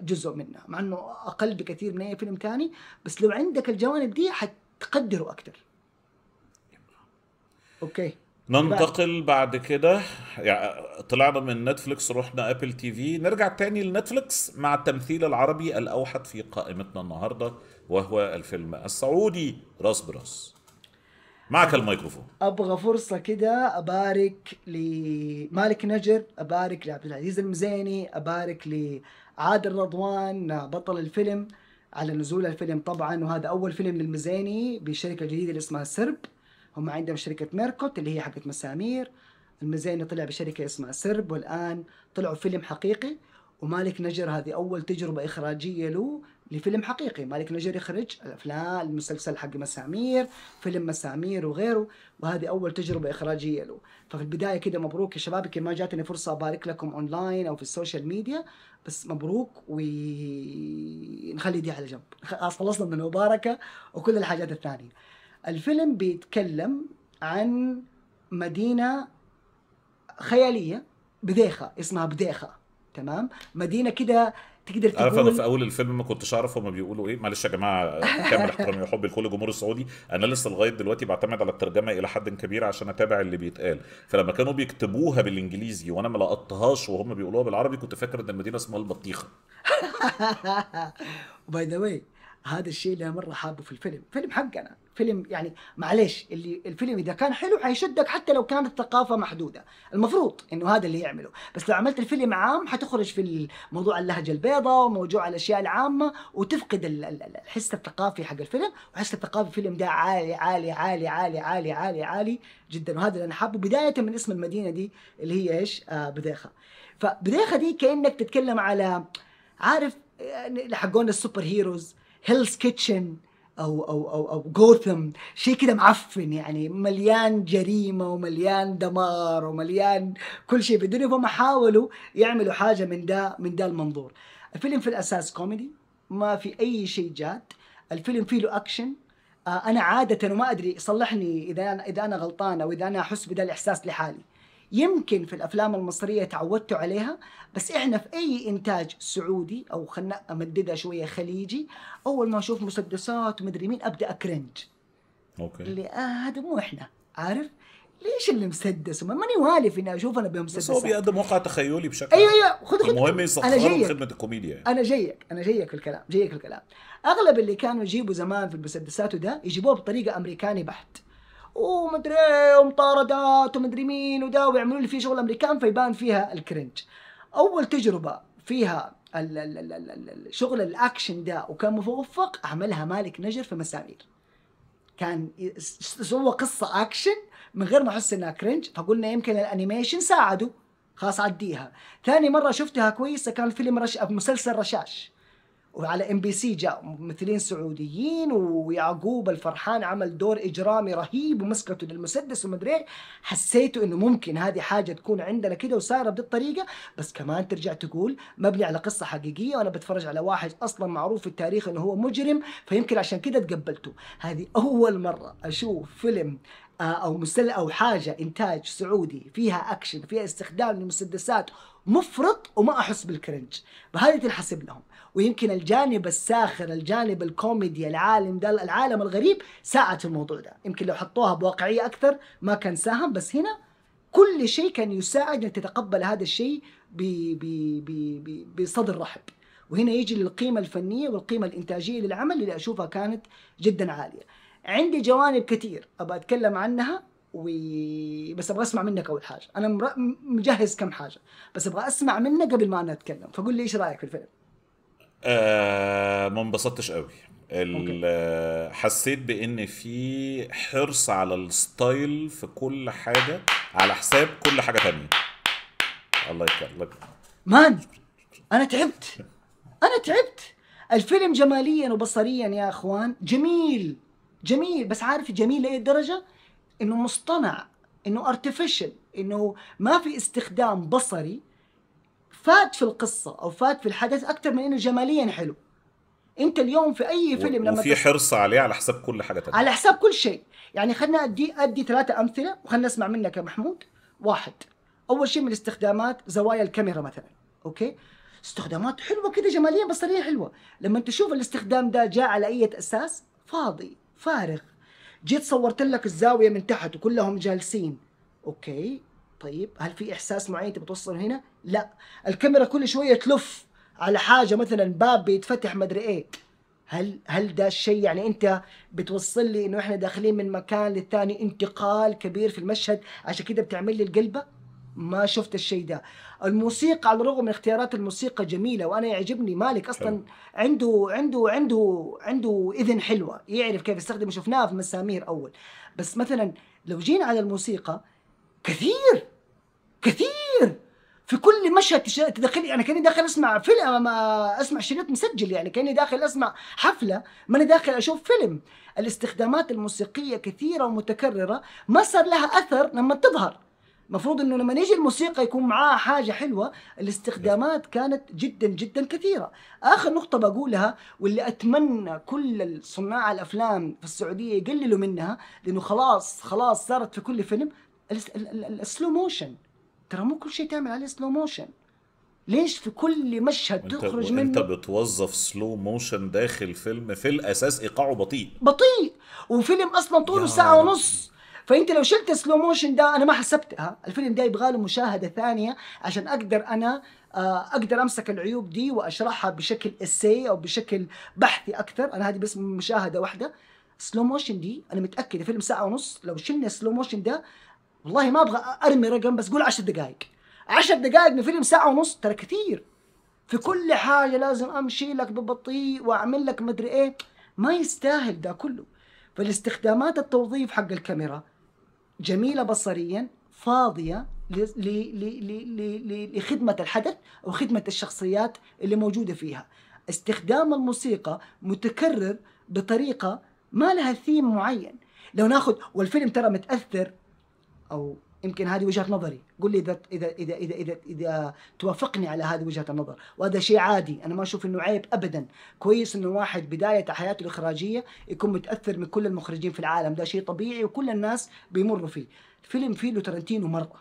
جزء منها مع انه اقل بكثير من اي فيلم ثاني بس لو عندك الجوانب دي حتقدره اكثر اوكي ننتقل بعد كده يعني طلعنا من نتفليكس رحنا ابل تي في نرجع تاني لنتفليكس مع التمثيل العربي الاوحد في قائمتنا النهارده وهو الفيلم السعودي راس براس معك الميكروفون ابغى فرصه كده ابارك لمالك نجر ابارك لعبد العزيز المزيني ابارك لعادل رضوان بطل الفيلم على نزول الفيلم طبعا وهذا اول فيلم للمزيني بالشركه الجديده اللي اسمها سرب هم عندهم شركة ميركوت اللي هي حقت مسامير المزيني طلع بشركة اسمها سرب والآن طلعوا فيلم حقيقي ومالك نجر هذه أول تجربة إخراجية له لفيلم حقيقي مالك نجر يخرج الأفلام المسلسل حق مسامير فيلم مسامير وغيره وهذه أول تجربة إخراجية له ففي البداية كده مبروك يا شباب يمكن ما جاتني فرصة أبارك لكم أونلاين أو في السوشيال ميديا بس مبروك ونخلي دي على جنب خلاص خلصنا من المباركة وكل الحاجات الثانية الفيلم بيتكلم عن مدينة خيالية بديخة اسمها بديخة تمام مدينة كده تقدر تقول عارف انا في اول الفيلم ما كنتش اعرف هما بيقولوا ايه معلش يا جماعه كامل احترامي وحبي لكل الجمهور السعودي انا لسه لغايه دلوقتي بعتمد على الترجمه الى حد كبير عشان اتابع اللي بيتقال فلما كانوا بيكتبوها بالانجليزي وانا ما لقطتهاش وهم بيقولوها بالعربي كنت فاكر ان المدينه اسمها البطيخه باي ذا واي هذا الشيء اللي انا مره حابه في الفيلم فيلم حقنا فيلم يعني معلش اللي الفيلم اذا كان حلو حيشدك حتى لو كانت الثقافه محدوده المفروض انه هذا اللي يعمله بس لو عملت الفيلم عام حتخرج في موضوع اللهجه البيضاء وموضوع الاشياء العامه وتفقد الحس الثقافي حق الفيلم وحس الثقافي الفيلم ده عالي عالي عالي عالي عالي عالي عالي جدا وهذا اللي انا حابه بدايه من اسم المدينه دي اللي هي ايش آه بديخه فبديخه دي كانك تتكلم على عارف يعني حقون السوبر هيروز هيلز كيتشن او او او او جوثم شيء كذا معفن يعني مليان جريمه ومليان دمار ومليان كل شيء في الدنيا فهم حاولوا يعملوا حاجه من ده من ده المنظور الفيلم في الاساس كوميدي ما في اي شيء جاد الفيلم فيه له اكشن آه، انا عاده وما ادري صلحني اذا اذا انا غلطان او اذا انا احس بدا الاحساس لحالي يمكن في الافلام المصريه تعودتوا عليها بس احنا في اي انتاج سعودي او خلنا امددها شويه خليجي اول ما اشوف مسدسات مدري مين ابدا اكرنج اوكي اللي آه هذا مو احنا عارف ليش اللي مسدس ماني والف اني اشوف انا بمسدس بس هو بيقدم واقع تخيلي بشكل ايوه ايوه خذ خذ المهم جايك خدمه الكوميديا يعني. انا جايك انا جايك في الكلام جايك في الكلام اغلب اللي كانوا يجيبوا زمان في المسدسات وده يجيبوها بطريقه امريكاني بحت ومدري ايه ومطاردات ومدري مين ودا ويعملوا لي فيه شغل امريكان فيبان فيها الكرنج اول تجربه فيها الشغل الاكشن ده وكان متوفق عملها مالك نجر في مسامير كان سوى قصه اكشن من غير ما احس انها كرنج فقلنا يمكن الانيميشن ساعده خلاص عديها ثاني مره شفتها كويسه كان فيلم رش... مسلسل رشاش وعلى ام بي سي جاء ممثلين سعوديين ويعقوب الفرحان عمل دور اجرامي رهيب ومسكته للمسدس ومدري ايه حسيته انه ممكن هذه حاجه تكون عندنا كده وصايره بهذه الطريقه بس كمان ترجع تقول مبني على قصه حقيقيه وانا بتفرج على واحد اصلا معروف في التاريخ انه هو مجرم فيمكن عشان كده تقبلته هذه اول مره اشوف فيلم آه، او مسل او حاجه انتاج سعودي فيها اكشن فيها استخدام لمسدسات مفرط وما احس بالكرنج فهذه تنحسب لهم ويمكن الجانب الساخر الجانب الكوميدي العالم ده العالم الغريب ساعد الموضوع ده يمكن لو حطوها بواقعيه اكثر ما كان ساهم بس هنا كل شيء كان يساعد انك تتقبل هذا الشيء بصدر رحب وهنا يجي للقيمه الفنيه والقيمه الانتاجيه للعمل اللي اشوفها كانت جدا عاليه عندي جوانب كثير ابى اتكلم عنها و... بس ابغى اسمع منك اول حاجه انا مر... مجهز كم حاجه بس ابغى اسمع منك قبل ما انا اتكلم فقول لي ايش رايك في الفيلم آه ما انبسطتش قوي حسيت بان في حرص على الستايل في كل حاجه على حساب كل حاجه تانية الله يكرمك مان انا تعبت انا تعبت الفيلم جماليا وبصريا يا اخوان جميل جميل بس عارف جميل لاي درجه انه مصطنع انه ارتفيشال انه ما في استخدام بصري فات في القصه او فات في الحدث اكثر من انه جماليا حلو انت اليوم في اي فيلم لما في حرص عليه على حساب كل حاجه تانية. على حساب كل شيء يعني خلينا ادي ادي ثلاثه امثله وخلينا نسمع منك يا محمود واحد اول شيء من استخدامات زوايا الكاميرا مثلا اوكي استخدامات حلوه كده جماليه بصريه حلوه لما تشوف الاستخدام ده جاء على اي اساس فاضي فارغ جيت صورت لك الزاويه من تحت وكلهم جالسين اوكي طيب هل في احساس معين تبي توصله هنا لا الكاميرا كل شويه تلف على حاجه مثلا باب بيتفتح مدري ايه هل هل ده الشيء يعني انت بتوصل لي انه احنا داخلين من مكان للثاني انتقال كبير في المشهد عشان كده بتعمل لي القلبه ما شفت الشيء ده الموسيقى على الرغم من اختيارات الموسيقى جميله وانا يعجبني مالك اصلا حلو. عنده عنده عنده عنده اذن حلوه يعرف كيف يستخدم شفناها في مسامير اول بس مثلا لو جينا على الموسيقى كثير كثير في كل مشهد تدخلي يعني انا كاني داخل اسمع فيلم اسمع شريط مسجل يعني كاني داخل اسمع حفله ماني داخل اشوف فيلم الاستخدامات الموسيقيه كثيره ومتكرره ما صار لها اثر لما تظهر المفروض انه لما يجي الموسيقى يكون معاها حاجه حلوه الاستخدامات كانت جدا جدا كثيره اخر نقطه بقولها واللي اتمنى كل صناع الافلام في السعوديه يقللوا منها لانه خلاص خلاص صارت في كل فيلم السلو موشن ترى مو كل شيء تعمل عليه سلو موشن ليش في كل مشهد تخرج منه انت بتوظف سلو موشن داخل فيلم في الاساس ايقاعه بطيء بطيء وفيلم اصلا طوله ساعه ونص فانت لو شلت سلو موشن ده انا ما حسبتها الفيلم ده يبغى له مشاهده ثانيه عشان اقدر انا آه، اقدر امسك العيوب دي واشرحها بشكل اسي او بشكل بحثي اكثر انا هذه بس مشاهده واحده سلو موشن دي انا متاكد فيلم ساعه ونص لو شلنا سلو موشن ده والله ما ابغى ارمي رقم بس قول 10 دقائق 10 دقائق من فيلم ساعه ونص ترى كثير في كل حاجه لازم امشي لك ببطيء واعمل لك مدري ايه ما يستاهل ده كله فالاستخدامات التوظيف حق الكاميرا جميلة بصريا فاضية لخدمة الحدث أو خدمة الشخصيات اللي موجودة فيها استخدام الموسيقى متكرر بطريقة ما لها ثيم معين لو ناخذ والفيلم ترى متأثر أو يمكن هذه وجهه نظري قل لي اذا اذا اذا اذا اذا, إذا توافقني على هذه وجهه النظر وهذا شيء عادي انا ما اشوف انه عيب ابدا كويس انه واحد بدايه حياته الاخراجيه يكون متاثر من كل المخرجين في العالم ده شيء طبيعي وكل الناس بيمروا فيه فيلم فيه ترنتينو مره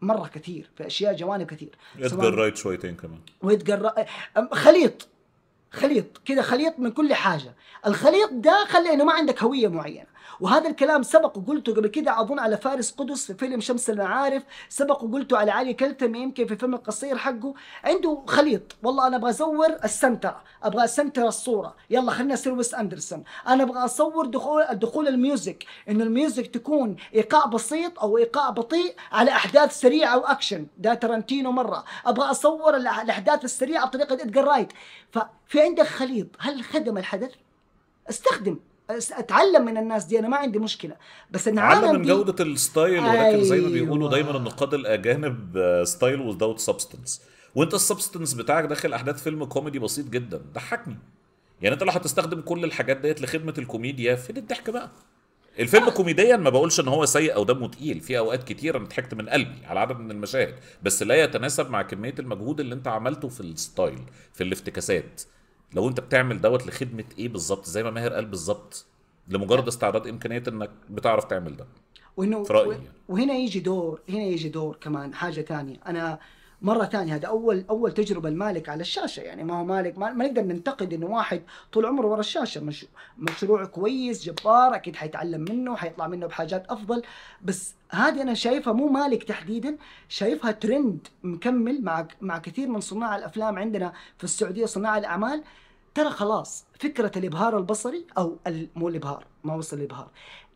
مره كثير في اشياء جوانب كثير ادجر رايت شويتين كمان ويدقر خليط خليط كذا خليط من كل حاجه الخليط ده خلى انه ما عندك هويه معينه وهذا الكلام سبق وقلته قبل كده اظن على فارس قدس في فيلم شمس المعارف سبق وقلته على علي كلتم يمكن في فيلم القصير حقه عنده خليط والله انا ابغى ازور السنتر ابغى اسنتر الصوره يلا خلينا نصير ويس اندرسون انا ابغى اصور دخول دخول الميوزك انه الميوزك تكون ايقاع بسيط او ايقاع بطيء على احداث سريعه واكشن ده ترنتينو مره ابغى اصور الاحداث السريعه بطريقه ادجار رايت ففي عندك خليط هل خدم الحدث استخدم اتعلم من الناس دي انا ما عندي مشكله بس انا عالم من جوده الستايل ولكن أيوة. زي ما أيوة. بيقولوا دايما النقاد الاجانب ستايل وذاوت سبستنس وانت السبستنس بتاعك داخل احداث فيلم كوميدي بسيط جدا ضحكني يعني انت لو هتستخدم كل الحاجات ديت لخدمه الكوميديا فين الضحك بقى الفيلم آه. كوميديا ما بقولش ان هو سيء او دمه تقيل في اوقات كتير انا ضحكت من قلبي على عدد من المشاهد بس لا يتناسب مع كميه المجهود اللي انت عملته في الستايل في الافتكاسات لو انت بتعمل دوت لخدمه ايه بالظبط زي ما ماهر قال بالظبط لمجرد استعراض امكانيات انك بتعرف تعمل ده وهنا في رايي يعني. وهنا يجي دور هنا يجي دور كمان حاجه ثانيه انا مره ثانيه هذا اول اول تجربه المالك على الشاشه يعني ما هو مالك ما, ما نقدر ننتقد انه واحد طول عمره ورا الشاشه مش مشروع كويس جبار اكيد حيتعلم منه حيطلع منه بحاجات افضل بس هذه انا شايفها مو مالك تحديدا شايفها ترند مكمل مع مع كثير من صناع الافلام عندنا في السعوديه صناع الاعمال ترى خلاص فكره الابهار البصري او مو الابهار ما وصل الابهار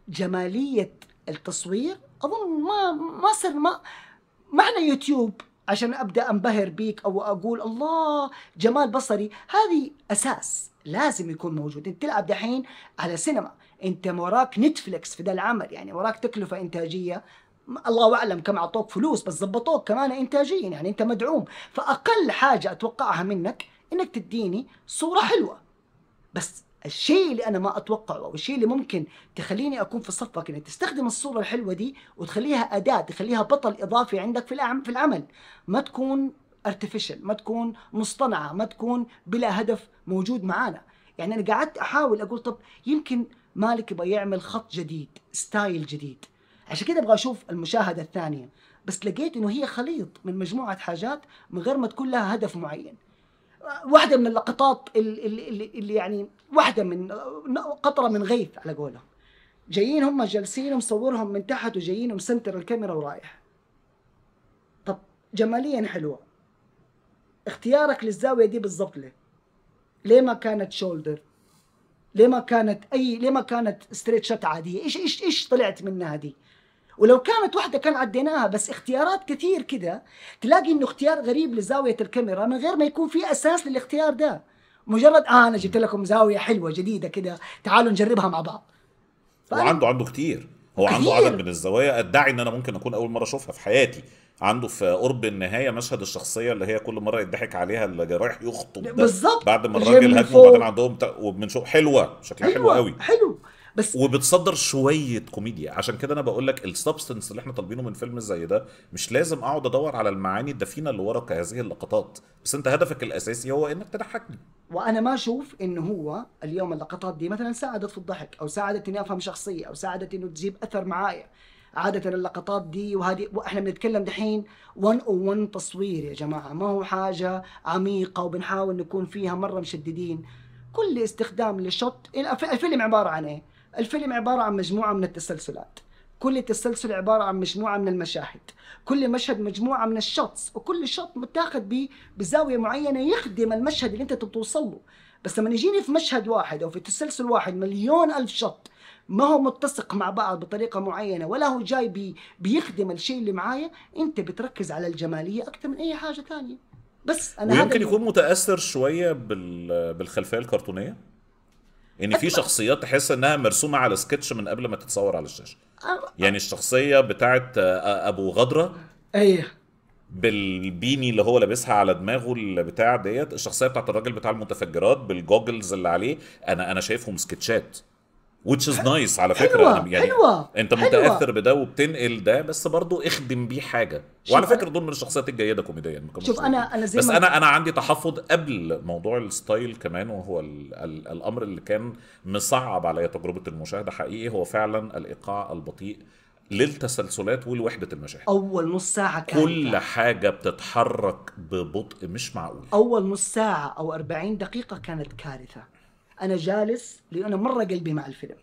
جماليه التصوير اظن ما ما صار ما معنى يوتيوب عشان ابدا انبهر بيك او اقول الله جمال بصري هذه اساس لازم يكون موجود انت تلعب دحين على سينما انت وراك نتفلكس في ده العمل يعني وراك تكلفه انتاجيه الله اعلم كم اعطوك فلوس بس ظبطوك كمان انتاجيا يعني انت مدعوم فاقل حاجه اتوقعها منك انك تديني صوره حلوه بس الشيء اللي انا ما اتوقعه او الشيء اللي ممكن تخليني اكون في صفك انك تستخدم الصوره الحلوه دي وتخليها اداه تخليها بطل اضافي عندك في في العمل ما تكون ارتفيشال ما تكون مصطنعه ما تكون بلا هدف موجود معانا يعني انا قعدت احاول اقول طب يمكن مالك يبغى يعمل خط جديد ستايل جديد عشان كده ابغى اشوف المشاهده الثانيه بس لقيت انه هي خليط من مجموعه حاجات من غير ما تكون لها هدف معين واحده من اللقطات اللي, اللي يعني واحده من قطره من غيث على قولهم جايين هم جالسين ومصورهم من تحت وجايين ومسنتر الكاميرا ورايح طب جماليا حلوه اختيارك للزاويه دي بالضبط ليه ليه ما كانت شولدر ليه ما كانت اي ليه ما كانت ستريت شوت عاديه ايش ايش ايش طلعت منها دي ولو كانت واحده كان عديناها بس اختيارات كثير كده تلاقي انه اختيار غريب لزاويه الكاميرا من غير ما يكون في اساس للاختيار ده مجرد آه انا جبت لكم زاويه حلوه جديده كده تعالوا نجربها مع بعض وعنده عنده كتير هو كتير. عنده عدد من الزوايا ادعي ان انا ممكن اكون اول مره اشوفها في حياتي عنده في قرب النهايه مشهد الشخصيه اللي هي كل مره يضحك عليها اللي رايح يخطب بالظبط بعد ما الراجل هاجمه وبعدين عندهم شو حلوه شكلها حلو قوي حلو بس وبتصدر شويه كوميديا عشان كده انا بقول لك السبستنس اللي احنا طالبينه من فيلم زي ده مش لازم اقعد ادور على المعاني الدفينه اللي ورا هذه اللقطات بس انت هدفك الاساسي هو انك تضحكني وانا ما اشوف ان هو اليوم اللقطات دي مثلا ساعدت في الضحك او ساعدت اني افهم شخصيه او ساعدت انه تجيب اثر معايا عادة اللقطات دي وهذه واحنا بنتكلم دحين 101 تصوير يا جماعة ما هو حاجة عميقة وبنحاول نكون فيها مرة مشددين كل استخدام للشوت الفيلم عبارة عن ايه؟ الفيلم عبارة عن مجموعة من التسلسلات كل تسلسل عبارة عن مجموعة من المشاهد كل مشهد مجموعة من الشوتس وكل شوت متاخد بزاوية معينة يخدم المشهد اللي انت توصل له بس لما يجيني في مشهد واحد او في تسلسل واحد مليون الف شوت ما هو متسق مع بعض بطريقه معينه ولا هو جاي بي بيخدم الشيء اللي معايا انت بتركز على الجماليه اكثر من اي حاجه ثانيه بس انا ويمكن يكون متاثر شويه بالخلفيه الكرتونيه ان في شخصيات تحس انها مرسومه على سكتش من قبل ما تتصور على الشاشه آه. يعني الشخصيه بتاعه آه، آه، ابو غدره ايوه بالبيني اللي هو لابسها على دماغه البتاع ديت الشخصيه بتاعت الراجل بتاع المتفجرات بالجوجلز اللي عليه انا انا شايفهم سكتشات which is nice على فكره حلوة. يعني, يعني حلوة. انت متاثر بده وبتنقل ده بس برضه اخدم بيه حاجه وعلى فكره دول من الشخصيات الجيده كوميديا شوف انا انا زي بس انا انا عندي تحفظ قبل موضوع الستايل كمان وهو الـ الـ الامر اللي كان مصعب عليا تجربه المشاهده حقيقي هو فعلا الايقاع البطيء للتسلسلات ولوحده المشاهد اول نص ساعه كانت كل حاجه بتتحرك ببطء مش معقول اول نص ساعه او 40 دقيقه كانت كارثه انا جالس لانه مره قلبي مع الفيلم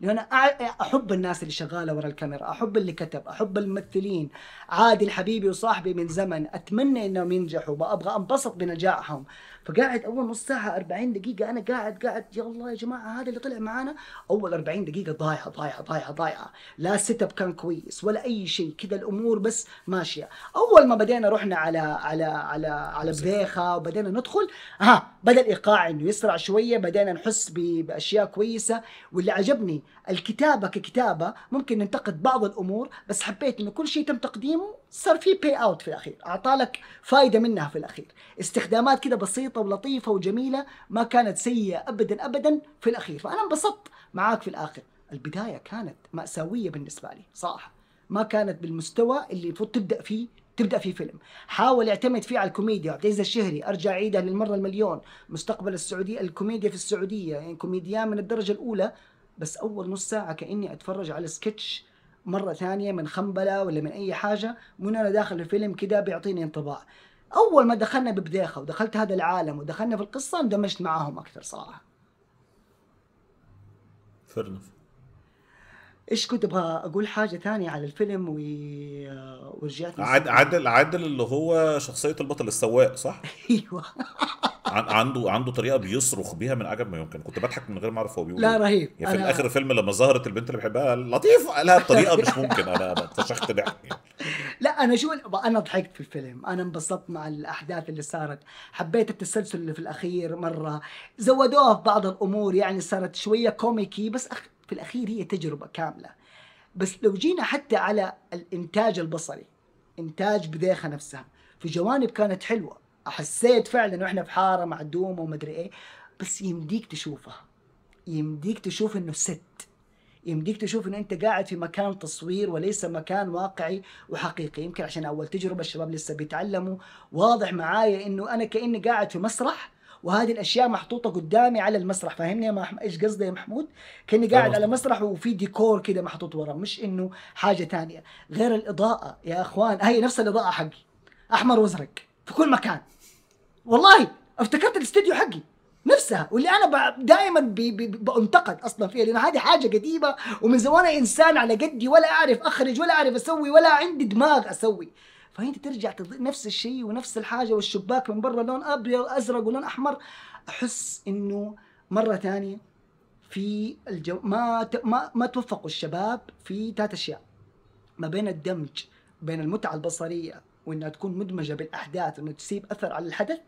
لانه انا احب الناس اللي شغاله ورا الكاميرا احب اللي كتب احب الممثلين عادل حبيبي وصاحبي من زمن اتمنى انهم ينجحوا وابغى انبسط بنجاحهم فقاعد اول نص ساعه 40 دقيقه انا قاعد قاعد يا الله يا جماعه هذا اللي طلع معانا اول 40 دقيقه ضايعه ضايعه ضايعه ضايعه لا سيت اب كان كويس ولا اي شيء كذا الامور بس ماشيه اول ما بدينا رحنا على على على على بيخه وبدينا ندخل ها آه، بدا الايقاع انه يسرع شويه بدينا نحس باشياء كويسه واللي عجبني الكتابه ككتابه ممكن ننتقد بعض الامور بس حبيت انه كل شيء تم تقديمه صار في باي اوت في الاخير اعطى لك فائده منها في الاخير استخدامات كذا بسيطه بسيطة ولطيفة وجميلة ما كانت سيئة أبدا أبدا في الأخير فأنا انبسطت معاك في الآخر البداية كانت مأساوية بالنسبة لي صراحة ما كانت بالمستوى اللي المفروض تبدأ فيه تبدا في فيلم حاول اعتمد فيه على الكوميديا عبد الشهري ارجع عيدها للمره المليون مستقبل السعوديه الكوميديا في السعوديه يعني كوميديان من الدرجه الاولى بس اول نص ساعه كاني اتفرج على سكتش مره ثانيه من خنبله ولا من اي حاجه من انا داخل الفيلم كده بيعطيني انطباع اول ما دخلنا ببديخه ودخلت هذا العالم ودخلنا في القصه اندمجت معاهم اكثر صراحه فرنف ايش كنت ابغى اقول حاجه ثانيه على الفيلم و... ورجعت عاد عدل عادل اللي هو شخصيه البطل السواق صح؟ ايوه عنده عنده طريقه بيصرخ بيها من عجب ما يمكن كنت بضحك من غير ما اعرف هو بيقول لا إيه. رهيب يعني في أنا... اخر فيلم لما ظهرت البنت اللي بحبها لطيف قالها بطريقه مش ممكن انا انا اتفشخت ضحك يعني. لا انا شو انا ضحكت في الفيلم انا انبسطت مع الاحداث اللي صارت حبيت التسلسل اللي في الاخير مره زودوها في بعض الامور يعني صارت شويه كوميكي بس أخ... في الاخير هي تجربه كامله بس لو جينا حتى على الانتاج البصري انتاج بذيخه نفسها في جوانب كانت حلوه حسيت فعلا واحنا في حاره معدومه ومدري ايه بس يمديك تشوفها يمديك تشوف انه ست يمديك تشوف انه انت قاعد في مكان تصوير وليس مكان واقعي وحقيقي يمكن عشان اول تجربه الشباب لسه بيتعلموا واضح معايا انه انا كاني قاعد في مسرح وهذه الاشياء محطوطه قدامي على المسرح فاهمني ما ايش قصدي يا محمود كاني قاعد أيوة. على مسرح وفي ديكور كده محطوط ورا مش انه حاجه ثانيه غير الاضاءه يا اخوان هي نفس الاضاءه حقي احمر وازرق في كل مكان والله افتكرت الاستديو حقي نفسها واللي انا دائما بانتقد اصلا فيها لانه هذه حاجه قديمه ومن زمان انسان على قدي ولا اعرف اخرج ولا اعرف اسوي ولا عندي دماغ اسوي فانت ترجع نفس الشيء ونفس الحاجه والشباك من برا لون ابيض ازرق ولون احمر احس انه مره ثانيه في الجو... ما ت... ما ما توفقوا الشباب في ثلاث اشياء ما بين الدمج بين المتعه البصريه وانها تكون مدمجه بالاحداث وانها تسيب اثر على الحدث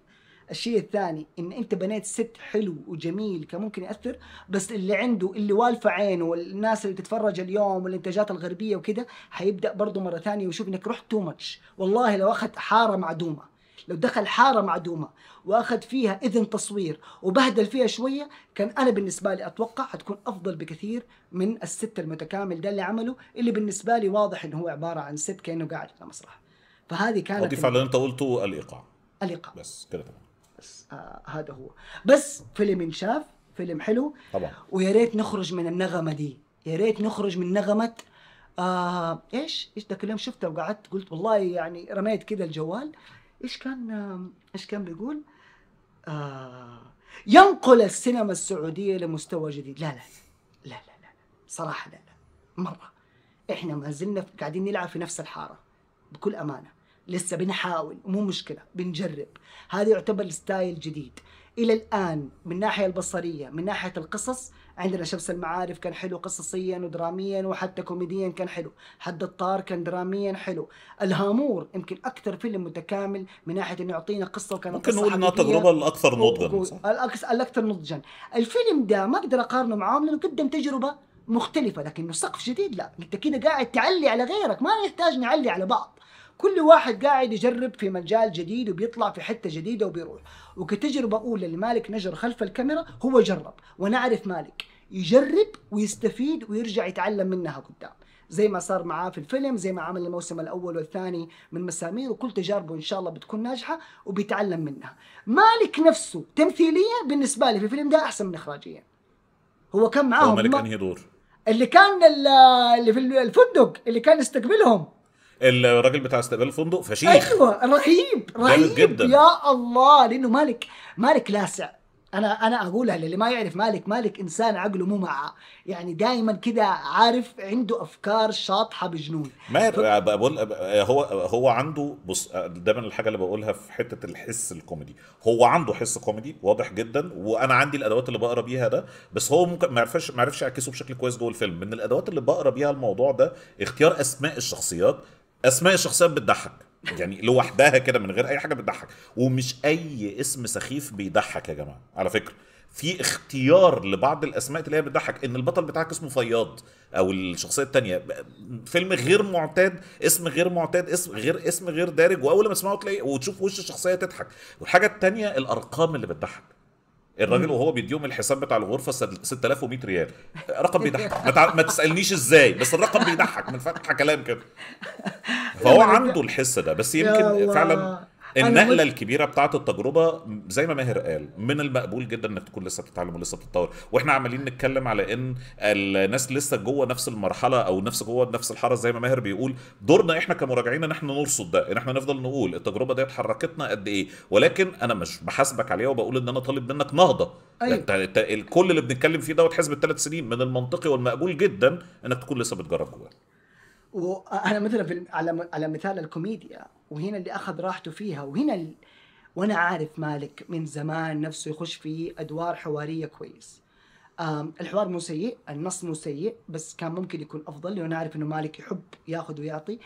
الشيء الثاني ان انت بنيت ست حلو وجميل كان ممكن ياثر بس اللي عنده اللي والفه عينه والناس اللي تتفرج اليوم والانتاجات الغربيه وكذا حيبدا برضه مره ثانيه ويشوف انك رحت تو ماتش والله لو اخذ حاره معدومه لو دخل حاره معدومه واخذ فيها اذن تصوير وبهدل فيها شويه كان انا بالنسبه لي اتوقع حتكون افضل بكثير من الست المتكامل ده اللي عمله اللي بالنسبه لي واضح انه هو عباره عن ست كانه قاعد على مسرح فهذه كانت اضيف على اللي انت قلته الايقاع الايقاع بس كده تمام آه هذا هو بس فيلم انشاف فيلم حلو طبعا ويا ريت نخرج من النغمه دي يا ريت نخرج من نغمه آه ايش ايش ذاك اليوم شفته وقعدت قلت والله يعني رميت كذا الجوال ايش كان آه، ايش كان بيقول آه ينقل السينما السعوديه لمستوى جديد لا لا لا لا لا, صراحه لا لا مره احنا ما زلنا قاعدين نلعب في نفس الحاره بكل امانه لسه بنحاول مو مشكله بنجرب هذا يعتبر ستايل جديد الى الان من الناحيه البصريه من ناحيه القصص عندنا شمس المعارف كان حلو قصصيا ودراميا وحتى كوميديا كان حلو حد الطار كان دراميا حلو الهامور يمكن اكثر فيلم متكامل من ناحيه انه يعطينا قصه وكان ممكن نقول انها التجربه الاكثر نضجا الاكثر نضجا الفيلم ده ما اقدر اقارنه معاهم لانه قدم تجربه مختلفة لكنه سقف جديد لا انت كده قاعد تعلي على غيرك ما نحتاج نعلي على بعض كل واحد قاعد يجرب في مجال جديد وبيطلع في حته جديده وبيروح وكتجربه اولى لمالك نجر خلف الكاميرا هو جرب وانا اعرف مالك يجرب ويستفيد ويرجع يتعلم منها قدام زي ما صار معاه في الفيلم زي ما عمل الموسم الاول والثاني من مسامير وكل تجاربه ان شاء الله بتكون ناجحه وبيتعلم منها مالك نفسه تمثيليا بالنسبه لي في الفيلم ده احسن من اخراجيا هو كان معاهم مالك انهي دور اللي كان اللي في الفندق اللي كان يستقبلهم الراجل بتاع استقبال الفندق فشيخ ايوه رهيب رهيب جدا يا الله لانه مالك مالك لاسع انا انا اقولها للي ما يعرف مالك مالك انسان عقله مو معه يعني دائما كده عارف عنده افكار شاطحه بجنون ما بقول هو هو عنده بص ده من الحاجه اللي بقولها في حته الحس الكوميدي هو عنده حس كوميدي واضح جدا وانا عندي الادوات اللي بقرا بيها ده بس هو ممكن ما عرفش ما عرفش يعكسه بشكل كويس جوه الفيلم من الادوات اللي بقرا بيها الموضوع ده اختيار اسماء الشخصيات اسماء الشخصيات بتضحك يعني لوحدها كده من غير اي حاجه بتضحك ومش اي اسم سخيف بيضحك يا جماعه على فكره في اختيار لبعض الاسماء اللي هي بتضحك ان البطل بتاعك اسمه فياض او الشخصيه الثانيه فيلم غير معتاد اسم غير معتاد اسم غير اسم غير دارج واول ما تسمعه تلاقي وتشوف وش الشخصيه تضحك والحاجه الثانيه الارقام اللي بتضحك الراجل وهو بيديهم الحساب بتاع الغرفه 6100 ريال رقم بيضحك ما, تع... ما تسالنيش ازاي بس الرقم بيضحك من فتح كلام كده فهو عنده الحس ده بس يمكن فعلا النقله الكبيره بتاعه التجربه زي ما ماهر قال من المقبول جدا انك تكون لسه بتتعلم ولسه بتتطور واحنا عمالين نتكلم على ان الناس لسه جوه نفس المرحله او نفس جوه نفس الحاره زي ما ماهر بيقول دورنا احنا كمراجعين ان احنا نرصد ده ان احنا نفضل نقول التجربه ديت حركتنا قد ايه ولكن انا مش بحاسبك عليها وبقول ان انا طالب منك نهضه أيوة. كل اللي بنتكلم فيه دوت حسب الثلاث سنين من المنطقي والمقبول جدا انك تكون لسه بتجرب جوه وانا مثلا على على مثال الكوميديا وهنا اللي اخذ راحته فيها وهنا ال... وانا عارف مالك من زمان نفسه يخش في ادوار حواريه كويس الحوار مو سيء النص مو سيء بس كان ممكن يكون افضل لانه انا عارف انه مالك يحب ياخذ ويعطي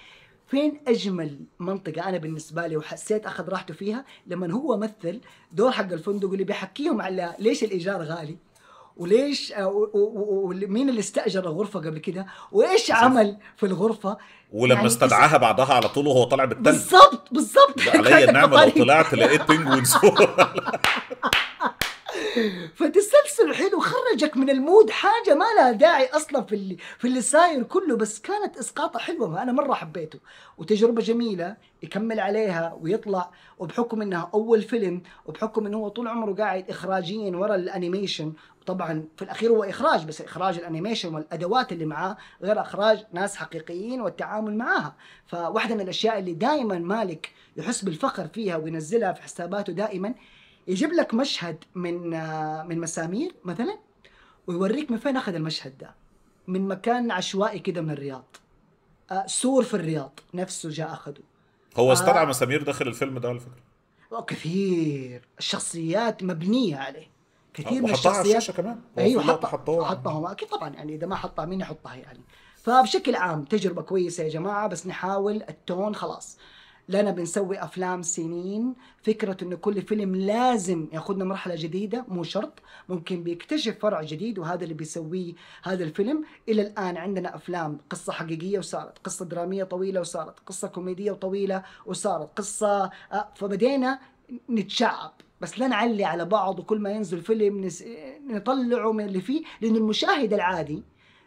فين اجمل منطقه انا بالنسبه لي وحسيت اخذ راحته فيها لما هو مثل دور حق الفندق اللي بيحكيهم على ليش الايجار غالي وليش آه، ومين اللي استاجر الغرفه قبل كده وايش عمل في الغرفه ولما يعني استدعاها بعدها على طول وهو طالع بالتل بالظبط بالظبط عليا النعمه لو طلعت لقيت بينجوينز فتسلسل حلو خرجك من المود حاجة ما لها داعي أصلا في اللي في اللي ساير كله بس كانت إسقاطة حلوة أنا مرة حبيته وتجربة جميلة يكمل عليها ويطلع وبحكم إنها أول فيلم وبحكم إنه هو طول عمره قاعد إخراجيا ورا الأنيميشن طبعا في الاخير هو اخراج بس اخراج الانيميشن والادوات اللي معاه غير اخراج ناس حقيقيين والتعامل معاها فواحده من الاشياء اللي دائما مالك يحس بالفخر فيها وينزلها في حساباته دائما يجيب لك مشهد من آه، من مسامير مثلا ويوريك من فين اخذ المشهد ده من مكان عشوائي كده من الرياض آه، سور في الرياض نفسه جاء اخذه هو استدعى آه مسامير داخل الفيلم ده على فكره آه، كثير الشخصيات مبنيه عليه كثير من الشخصيات كمان ايوه حطها حطها حطوها اكيد طبعا يعني اذا ما حطها مين يحطها يعني فبشكل عام تجربه كويسه يا جماعه بس نحاول التون خلاص لنا بنسوي افلام سنين فكره انه كل فيلم لازم ياخذنا مرحله جديده مو شرط ممكن بيكتشف فرع جديد وهذا اللي بيسويه هذا الفيلم الى الان عندنا افلام قصه حقيقيه وصارت قصه دراميه طويله وصارت قصه كوميديه وطويله وصارت قصه آه، فبدينا نتشعب بس لا نعلي على بعض وكل ما ينزل فيلم نس... نطلعه من اللي فيه لأن المشاهد العادي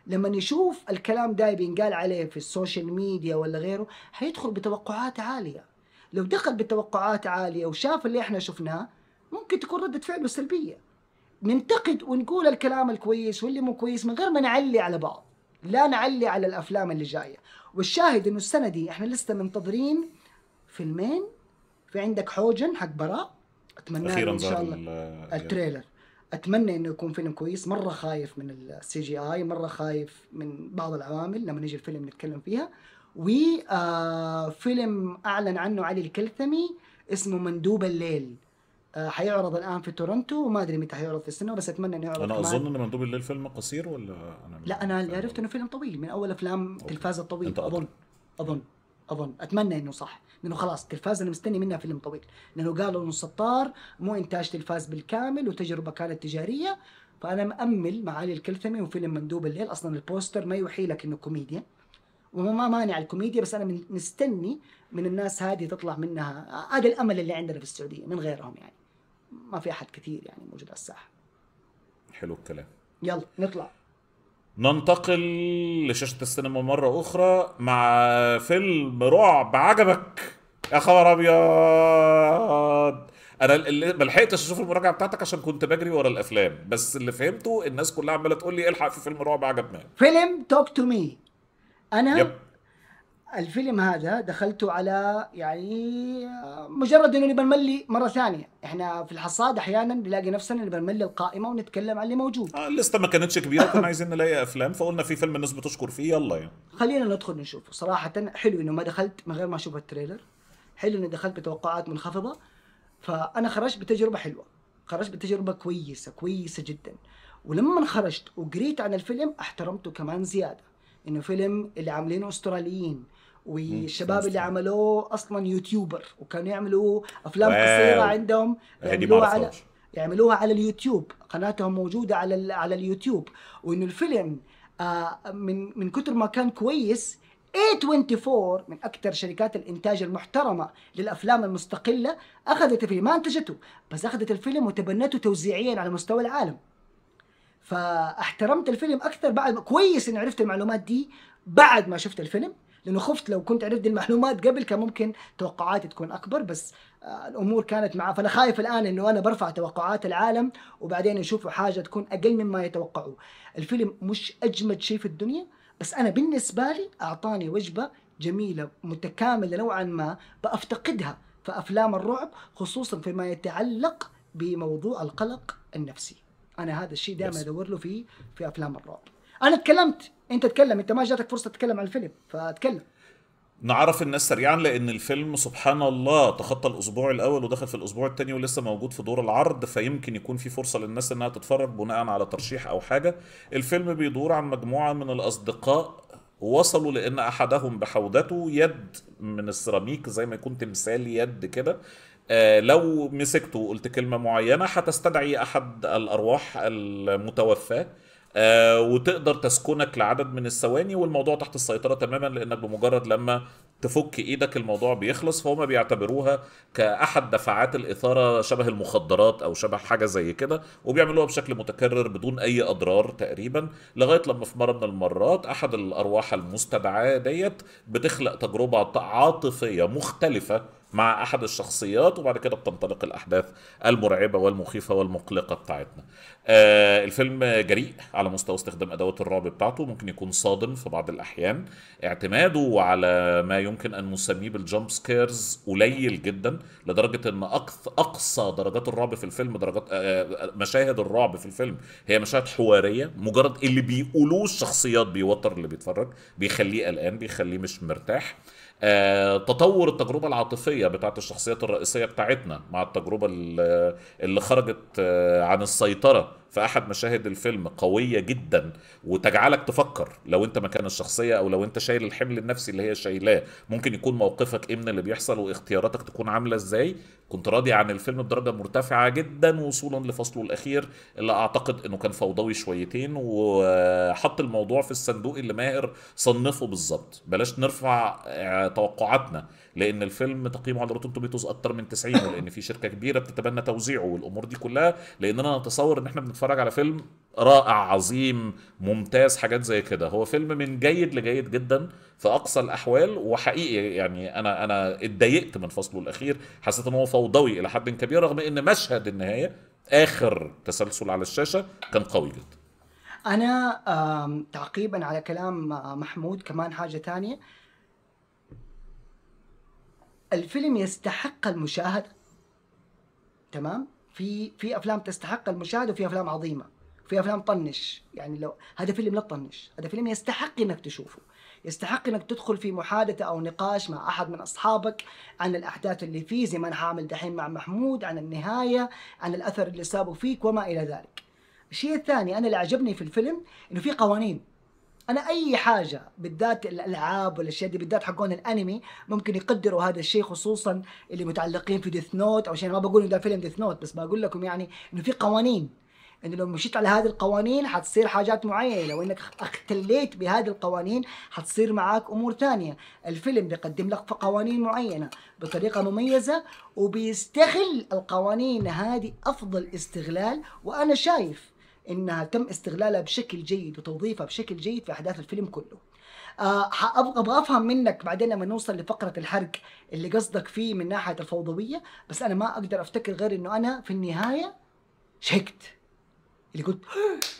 لما يشوف الكلام ده بينقال عليه في السوشيال ميديا ولا غيره هيدخل بتوقعات عالية لو دخل بتوقعات عالية وشاف اللي احنا شفناه ممكن تكون ردة فعله سلبية ننتقد ونقول الكلام الكويس واللي مو كويس من غير ما نعلي على بعض لا نعلي على الافلام اللي جايه والشاهد انه السنه دي احنا لسه منتظرين فيلمين في عندك حوجن حق براء اتمنى ان شاء الله التريلر اتمنى انه يكون فيلم كويس مره خايف من السي جي اي مره خايف من بعض العوامل لما نجي الفيلم نتكلم فيها وفيلم آه، اعلن عنه علي الكلثمي اسمه مندوب الليل آه، حيعرض الان في تورنتو وما ادري متى حيعرض في السينما بس اتمنى انه يعرض انا اظن ان مندوب الليل فيلم قصير ولا انا لا انا اللي عرفت انه فيلم طويل من اول افلام تلفاز الطويل اظن اظن اظن اتمنى انه صح لانه خلاص التلفاز انا مستني منها فيلم طويل لانه قالوا انه ستار مو انتاج تلفاز بالكامل وتجربه كانت تجاريه فانا مامل معالي الكلثمي وفيلم مندوب الليل اصلا البوستر ما يوحي لك انه كوميديا وما مانع الكوميديا بس انا مستني من الناس هذه تطلع منها هذا الامل اللي عندنا في السعوديه من غيرهم يعني ما في احد كثير يعني موجود على الساحه حلو الكلام يلا نطلع ننتقل لشاشة السينما مرة أخرى مع فيلم رعب عجبك يا خبر أبيض أنا اللي ما لحقتش أشوف المراجعة بتاعتك عشان كنت بجري ورا الأفلام بس اللي فهمته الناس كلها عمالة تقول لي إيه الحق في فيلم رعب عجبني فيلم توك تو مي أنا يب. الفيلم هذا دخلته على يعني آه، مجرد انه نبى نملي مره ثانيه، احنا في الحصاد احيانا بنلاقي نفسنا نبى نملي القائمه ونتكلم عن اللي موجود. آه لسه ما كانتش كبيره كنا عايزين نلاقي افلام فقلنا في فيلم الناس بتشكر فيه يلا يعني. خلينا ندخل نشوفه، صراحه حلو انه ما دخلت من غير ما اشوف التريلر. حلو اني دخلت بتوقعات منخفضه فانا خرجت بتجربه حلوه، خرجت بتجربه كويسه كويسه جدا. ولما خرجت وقريت عن الفيلم احترمته كمان زياده. انه فيلم اللي عاملينه استراليين والشباب اللي عملوه اصلا يوتيوبر وكانوا يعملوا افلام قصيره عندهم يعملوها على يعملوها على اليوتيوب قناتهم موجوده على ال... على اليوتيوب وانه الفيلم آه من من كثر ما كان كويس A24 من اكثر شركات الانتاج المحترمه للافلام المستقله اخذت الفيلم ما انتجته بس اخذت الفيلم وتبنته توزيعيا على مستوى العالم فاحترمت الفيلم اكثر بعد كويس اني عرفت المعلومات دي بعد ما شفت الفيلم لانه خفت لو كنت عرفت المعلومات قبل كان ممكن توقعاتي تكون اكبر بس آه، الامور كانت معاه فانا خايف الان انه انا برفع توقعات العالم وبعدين يشوفوا حاجه تكون اقل مما يتوقعوه الفيلم مش اجمد شيء في الدنيا بس انا بالنسبه لي اعطاني وجبه جميله متكامله نوعا ما بأفتقدها في افلام الرعب خصوصا فيما يتعلق بموضوع القلق النفسي انا هذا الشيء دائما ادور له في في افلام الرعب انا اتكلمت انت اتكلم انت ما جاتك فرصه تتكلم عن الفيلم فاتكلم نعرف الناس سريعا لان الفيلم سبحان الله تخطى الاسبوع الاول ودخل في الاسبوع الثاني ولسه موجود في دور العرض فيمكن يكون في فرصه للناس انها تتفرج بناء على ترشيح او حاجه الفيلم بيدور عن مجموعه من الاصدقاء وصلوا لان احدهم بحوضته يد من السيراميك زي ما يكون تمثال يد كده آه لو مسكته وقلت كلمه معينه هتستدعي احد الارواح المتوفاه آه، وتقدر تسكنك لعدد من الثواني والموضوع تحت السيطره تماما لانك بمجرد لما تفك ايدك الموضوع بيخلص فهم بيعتبروها كاحد دفعات الاثاره شبه المخدرات او شبه حاجه زي كده وبيعملوها بشكل متكرر بدون اي اضرار تقريبا لغايه لما في مره من المرات احد الارواح المستدعاه ديت بتخلق تجربه عاطفيه مختلفه مع احد الشخصيات وبعد كده بتنطلق الاحداث المرعبه والمخيفه والمقلقه بتاعتنا. آه الفيلم جريء على مستوى استخدام ادوات الرعب بتاعته ممكن يكون صادم في بعض الاحيان اعتماده على ما يمكن ان نسميه بالجامب سكيرز قليل جدا لدرجه ان اقصى درجات الرعب في الفيلم درجات آه،, آه مشاهد الرعب في الفيلم هي مشاهد حواريه مجرد اللي بيقولوه الشخصيات بيوتر اللي بيتفرج بيخليه قلقان بيخليه مش مرتاح آه، تطور التجربه العاطفيه بتاعت الشخصيات الرئيسيه بتاعتنا مع التجربه اللي خرجت آه، عن السيطره في احد مشاهد الفيلم قويه جدا وتجعلك تفكر لو انت مكان الشخصيه او لو انت شايل الحمل النفسي اللي هي شايلاه ممكن يكون موقفك ايه من اللي بيحصل واختياراتك تكون عامله ازاي كنت راضي عن الفيلم بدرجه مرتفعه جدا وصولا لفصله الاخير اللي اعتقد انه كان فوضوي شويتين وحط الموضوع في الصندوق اللي ماهر صنفه بالظبط بلاش نرفع توقعاتنا لان الفيلم تقييمه على روتن توميتوز اكتر من 90 ولان في شركه كبيره بتتبنى توزيعه والامور دي كلها لان انا اتصور ان احنا بنتفرج على فيلم رائع عظيم ممتاز حاجات زي كده هو فيلم من جيد لجيد جدا في اقصى الاحوال وحقيقي يعني انا انا اتضايقت من فصله الاخير حسيت ان هو فوضوي الى حد كبير رغم ان مشهد النهايه اخر تسلسل على الشاشه كان قوي جدا انا تعقيبا على كلام آه، محمود كمان حاجه ثانيه الفيلم يستحق المشاهده تمام في في افلام تستحق المشاهده وفي افلام عظيمه في افلام طنش يعني لو هذا فيلم لا تطنش هذا فيلم يستحق انك تشوفه يستحق انك تدخل في محادثه او نقاش مع احد من اصحابك عن الاحداث اللي فيه زي ما انا حاعمل دحين مع محمود عن النهايه عن الاثر اللي سابه فيك وما الى ذلك الشيء الثاني انا اللي عجبني في الفيلم انه في قوانين انا اي حاجه بالذات الالعاب والاشياء دي بالذات حقون الانمي ممكن يقدروا هذا الشيء خصوصا اللي متعلقين في ديث نوت او شيء ما بقول انه ده فيلم ديث نوت بس بقول لكم يعني انه في قوانين انه لو مشيت على هذه القوانين حتصير حاجات معينه لو انك اختليت بهذه القوانين حتصير معاك امور ثانيه الفيلم بيقدم لك قوانين معينه بطريقه مميزه وبيستغل القوانين هذه افضل استغلال وانا شايف انها تم استغلالها بشكل جيد وتوظيفها بشكل جيد في احداث الفيلم كله آه، ابغى افهم منك بعدين لما نوصل لفقره الحرق اللي قصدك فيه من ناحيه الفوضويه بس انا ما اقدر افتكر غير انه انا في النهايه شهقت اللي قلت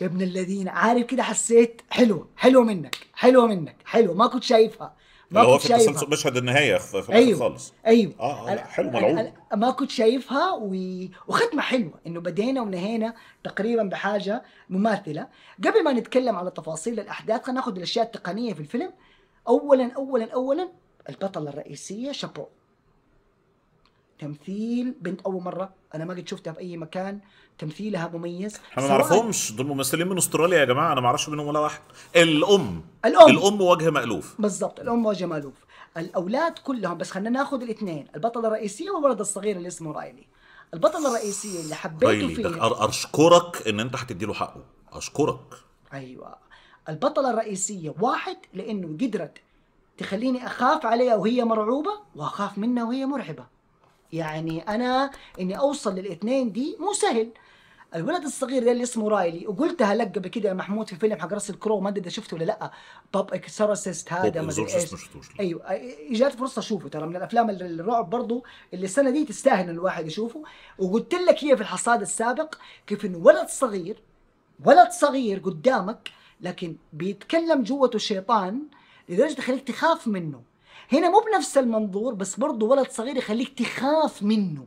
يا ابن الذين عارف كده حسيت حلو حلو منك حلوه منك حلو ما كنت شايفها ما هو في تسلسل مشهد النهايه في ايوه خالص ايوه اه, آه حلو ملعوب ما كنت شايفها و... وختمه حلوه انه بدينا ونهينا تقريبا بحاجه مماثله قبل ما نتكلم على تفاصيل الاحداث خلينا ناخذ الاشياء التقنيه في الفيلم اولا اولا اولا البطله الرئيسيه شابو تمثيل بنت اول مره انا ما قد شفتها في اي مكان تمثيلها مميز احنا ما نعرفهمش دول ممثلين من استراليا يا جماعه انا ما اعرفش منهم ولا واحد الام الام الام وجه مالوف بالظبط الام وجه مالوف الاولاد كلهم بس خلينا ناخد الاثنين البطله الرئيسيه والولد الصغير اللي اسمه رايلي البطله الرئيسيه اللي حبيته فيه اشكرك ان انت هتدي له حقه اشكرك ايوه البطله الرئيسيه واحد لانه قدرت تخليني اخاف عليها وهي مرعوبه واخاف منها وهي مرعبه يعني انا اني اوصل للاثنين دي مو سهل الولد الصغير ده اللي اسمه رايلي وقلتها لك قبل كده يا محمود في فيلم حق راس الكرو ما ادري اذا شفته ولا لا باب اكسرسست هذا ما ادري ايش ايوه جات فرصه اشوفه ترى من الافلام الرعب برضو اللي السنه دي تستاهل الواحد يشوفه وقلت لك هي في الحصاد السابق كيف انه ولد صغير ولد صغير قدامك لكن بيتكلم جوته شيطان لدرجه تخليك تخاف منه هنا مو بنفس المنظور بس برضه ولد صغير يخليك تخاف منه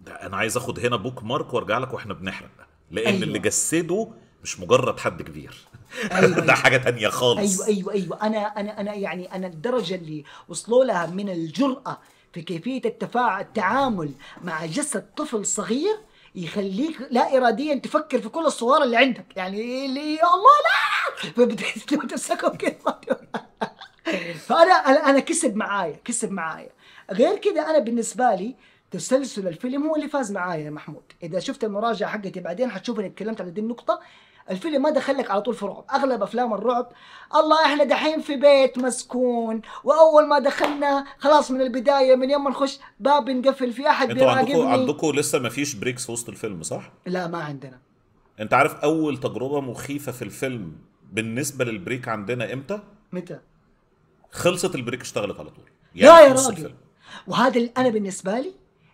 ده انا عايز اخد هنا بوك مارك وارجع لك واحنا بنحرق لان أيوة. اللي جسده مش مجرد حد كبير أيوة،, أيوة ده حاجه تانية خالص ايوه ايوه ايوه انا انا انا يعني انا الدرجه اللي وصلوا لها من الجراه في كيفيه التفاعل التعامل مع جسد طفل صغير يخليك لا اراديا تفكر في كل الصور اللي عندك يعني اللي يا الله لا فبتمسكهم كده فانا انا انا كسب معايا كسب معايا غير كذا انا بالنسبه لي تسلسل الفيلم هو اللي فاز معايا يا محمود اذا شفت المراجعه حقتي بعدين حتشوف اني اتكلمت على دي النقطه الفيلم ما دخلك على طول في رعب اغلب افلام الرعب الله احنا دحين في بيت مسكون واول ما دخلنا خلاص من البدايه من يوم ما نخش باب نقفل في احد بيراقبني عندكم عندكم لسه ما فيش بريكس وسط الفيلم صح لا ما عندنا انت عارف اول تجربه مخيفه في الفيلم بالنسبه للبريك عندنا امتى متى خلصت البريك اشتغلت على طول يعني لا يا راجل الفيلم. وهذا اللي انا بالنسبه لي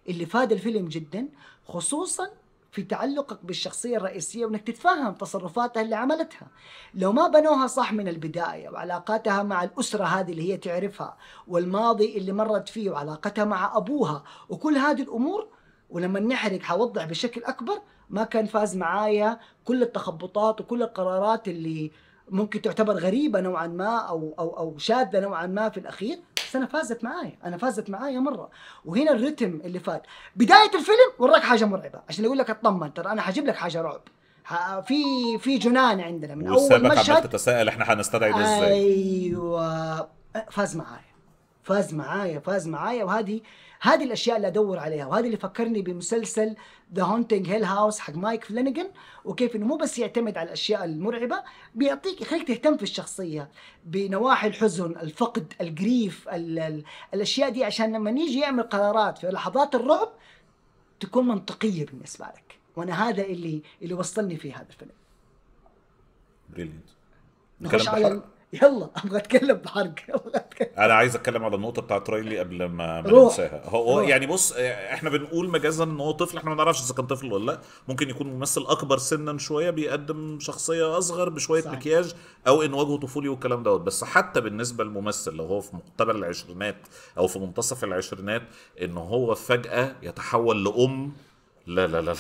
اللي فاد الفيلم جدا خصوصا في تعلقك بالشخصيه الرئيسيه وانك تتفهم تصرفاتها اللي عملتها لو ما بنوها صح من البدايه وعلاقاتها مع الاسره هذه اللي هي تعرفها والماضي اللي مرت فيه وعلاقتها مع ابوها وكل هذه الامور ولما نحرق حوضح بشكل اكبر ما كان فاز معايا كل التخبطات وكل القرارات اللي ممكن تعتبر غريبه نوعا ما او او او شاذه نوعا ما في الاخير بس انا فازت معايا انا فازت معايا مره وهنا الريتم اللي فات بدايه الفيلم وراك حاجه مرعبه عشان اقول لك اطمن ترى انا حجيب لك حاجه رعب في في جنان عندنا من اول مشهد عمال تتساءل احنا حنستدعي ده ازاي ايوه فاز معايا فاز معايا فاز معايا وهذه هذه الاشياء اللي ادور عليها وهذا اللي فكرني بمسلسل ذا هونتنج هيل هاوس حق مايك فلينيجن وكيف انه مو بس يعتمد على الاشياء المرعبه بيعطيك يخليك تهتم في الشخصيه بنواحي الحزن الفقد الجريف الـ الـ الاشياء دي عشان لما يجي يعمل قرارات في لحظات الرعب تكون منطقيه بالنسبه لك وانا هذا اللي اللي وصلني في هذا الفيلم بريليانت نخش على يلا ابغى اتكلم بحرق انا عايز اتكلم على النقطه بتاعت رايلي قبل ما ما ننساها هو يعني بص آه، احنا بنقول مجازا ان هو طفل احنا ما نعرفش اذا كان طفل ولا لا ممكن يكون ممثل اكبر سنا شويه بيقدم شخصيه اصغر بشويه صحيح. مكياج او ان وجهه طفولي والكلام دوت بس حتى بالنسبه للممثل لو هو في مقتبل العشرينات او في منتصف العشرينات ان هو فجاه يتحول لام لا لا لا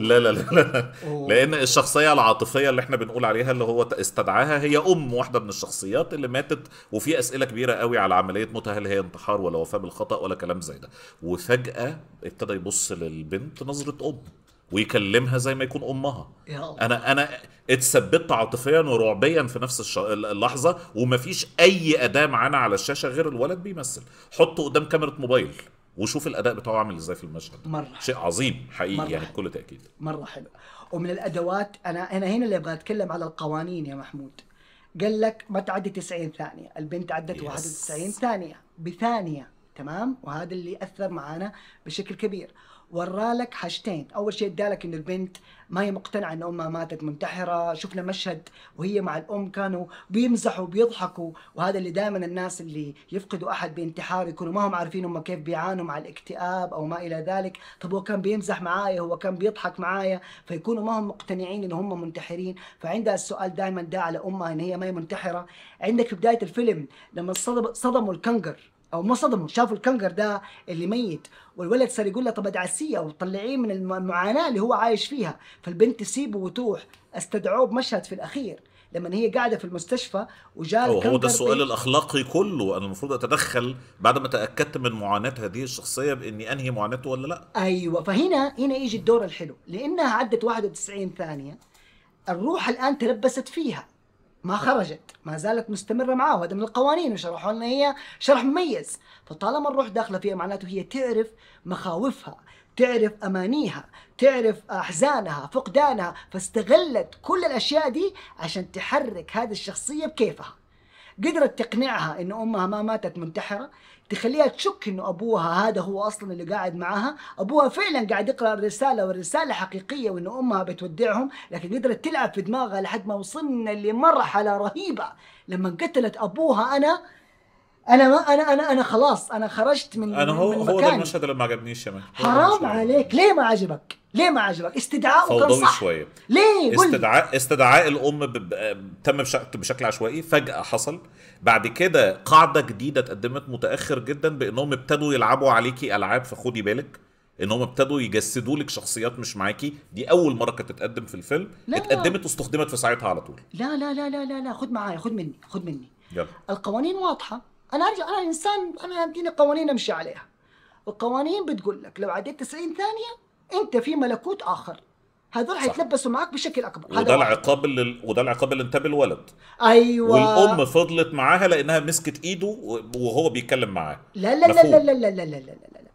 لا لا لا, لا. لان الشخصيه العاطفيه اللي احنا بنقول عليها اللي هو استدعاها هي ام واحده من الشخصيات اللي ماتت وفي اسئله كبيره قوي على عمليه موتها هل هي انتحار ولا وفاه بالخطا ولا كلام زي ده وفجاه ابتدى يبص للبنت نظره ام ويكلمها زي ما يكون امها انا انا اتثبت عاطفيا ورعبيا في نفس الش... اللحظه ومفيش اي اداه معانا على الشاشه غير الولد بيمثل حطه قدام كاميرا موبايل وشوف الاداء بتاعه عامل ازاي في المشهد مرة شيء عظيم حقيقي مرة يعني بكل تاكيد مره حلو ومن الادوات انا انا هنا اللي ابغى اتكلم على القوانين يا محمود قال لك ما تعدي 90 ثانيه البنت عدت 91 ثانيه بثانيه تمام وهذا اللي اثر معانا بشكل كبير ورالك حاجتين اول شيء ادالك ان البنت ما هي مقتنعه ان امها ماتت منتحره شفنا مشهد وهي مع الام كانوا بيمزحوا وبيضحكوا وهذا اللي دائما الناس اللي يفقدوا احد بانتحار يكونوا ما هم عارفين هم كيف بيعانوا مع الاكتئاب او ما الى ذلك طب هو كان بيمزح معايا هو كان بيضحك معايا فيكونوا ما هم مقتنعين ان هم منتحرين فعندها السؤال دائما ده على امها ان هي ما هي منتحره عندك في بدايه الفيلم لما صدموا الكنجر او مو صدموا شافوا الكنجر ده اللي ميت والولد صار يقول له طب ادعسيه وطلعيه من المعاناه اللي هو عايش فيها فالبنت تسيبه وتروح استدعوه بمشهد في الاخير لما هي قاعده في المستشفى وجاء هو, هو ده السؤال الاخلاقي كله انا المفروض اتدخل بعد ما تاكدت من معاناه هذه الشخصيه باني انهي معاناته ولا لا ايوه فهنا هنا يجي الدور الحلو لانها عدت 91 ثانيه الروح الان تلبست فيها ما خرجت ما زالت مستمره معاه وهذا من القوانين وشرحوا لنا هي شرح مميز فطالما الروح داخله فيها معناته هي تعرف مخاوفها تعرف امانيها تعرف احزانها فقدانها فاستغلت كل الاشياء دي عشان تحرك هذه الشخصيه بكيفها قدرت تقنعها ان امها ما ماتت منتحره تخليها تشك انه ابوها هذا هو اصلا اللي قاعد معاها ابوها فعلا قاعد يقرا الرساله والرساله حقيقيه وان امها بتودعهم لكن قدرت تلعب في دماغها لحد ما وصلنا لمرحله رهيبه لما قتلت ابوها انا انا ما انا انا انا خلاص انا خرجت من انا هو من هو ده المشهد اللي ما عجبنيش يا مان حرام عليك ليه ما عجبك؟ ليه ما عجبك؟ استدعاء كان صح شويه ليه؟ استدعاء استدعاء الام ب... تم بشكل, عشوائي فجاه حصل بعد كده قاعده جديده اتقدمت متاخر جدا بانهم ابتدوا يلعبوا عليكي العاب فخدي بالك ان هم ابتدوا يجسدوا لك شخصيات مش معاكي دي اول مره كانت تتقدم في الفيلم لا اتقدمت واستخدمت في ساعتها على طول لا لا لا لا لا, لا. خد معايا خد مني خد مني يلا القوانين واضحه انا ارجع انا انسان انا اديني قوانين امشي عليها القوانين بتقول لك لو عديت 90 ثانيه انت في ملكوت اخر هذول حيتلبسوا معك بشكل اكبر وده العقاب لل... وده العقاب اللي انتبه الولد ايوه والام فضلت معاها لانها مسكت ايده وهو بيتكلم معاها لا لا لا لا لا لا لا لا لا لا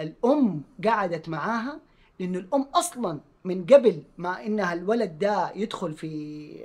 الام قعدت معاها لانه الام اصلا من قبل ما انها الولد ده يدخل في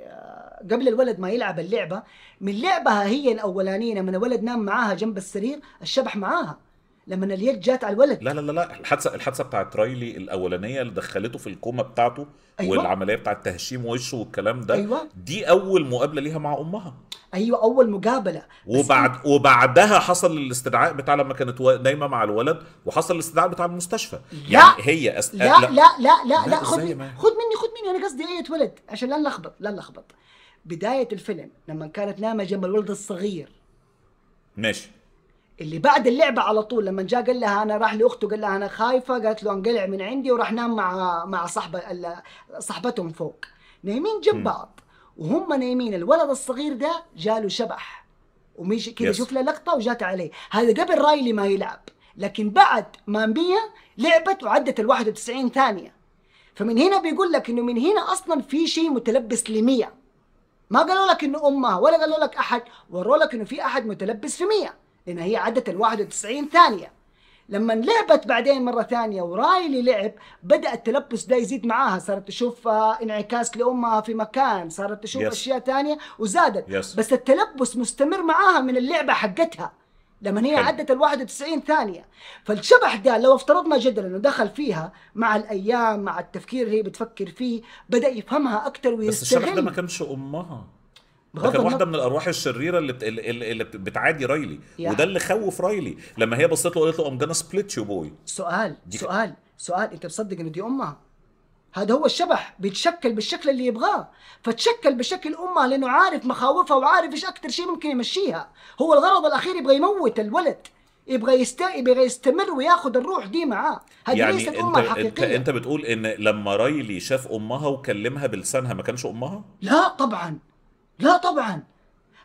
آه، قبل الولد ما يلعب اللعبه من لعبها هي الاولانيه لما الولد نام معاها جنب السرير الشبح معاها لما اليد جات على الولد لا لا لا الحادثه الحادثه بتاعت رايلي الاولانيه اللي دخلته في الكوما بتاعته أيوة. والعمليه بتاعت تهشيم وشه والكلام ده أيوة. دي اول مقابله ليها مع امها ايوه اول مقابله وبعد وبعدها حصل الاستدعاء بتاع لما كانت نايمه مع الولد وحصل الاستدعاء بتاع المستشفى لا يعني هي أس... لا, لا لا لا لا لا خد مني خد مني خد مني انا قصدي ايه ولد عشان لا نلخبط لا نلخبط بدايه الفيلم لما كانت نايمه جنب الولد الصغير ماشي اللي بعد اللعبه على طول لما جاء قال لها انا راح لاخته قال لها انا خايفه قالت له انقلع من عندي وراح نام مع مع صاحبه صاحبتهم فوق نايمين جنب بعض وهم نايمين الولد الصغير ده جاله شبح ومشي كذا yes. شوف له لقطه وجات عليه هذا قبل رايلي ما يلعب لكن بعد ما مية لعبت وعدت ال 91 ثانيه فمن هنا بيقول لك انه من هنا اصلا في شيء متلبس لمية ما قالوا لك انه امها ولا قالوا لك احد وروا لك انه في احد متلبس في مية لأن هي عدت ال 91 ثانية لما لعبت بعدين مرة ثانية ورايلي لعب بدأ التلبس ده يزيد معاها صارت تشوف آه، انعكاس لأمها في مكان صارت تشوف yes. أشياء ثانية وزادت yes. بس التلبس مستمر معاها من اللعبة حقتها لما هي عدت ال 91 ثانية فالشبح ده لو افترضنا جدلا انه دخل فيها مع الايام مع التفكير اللي هي بتفكر فيه بدأ يفهمها اكثر ويستغل بس الشبح ده ما كانش امها بغض واحده من الارواح الشريره اللي اللي بتعادي رايلي وده اللي خوف رايلي لما هي بصيت له قالت له ام جانا سبليت يو بوي سؤال سؤال سؤال انت مصدق ان دي امها هذا هو الشبح بيتشكل بالشكل اللي يبغاه فتشكل بشكل امها لانه عارف مخاوفها وعارف ايش اكثر شيء ممكن يمشيها هو الغرض الاخير يبغى يموت الولد يبغى يست... يبغى يستمر وياخد الروح دي معاه هذه يعني ليست امه الحقيقيه انت, انت بتقول ان لما رايلي شاف امها وكلمها بلسانها ما كانش امها لا طبعا لا طبعا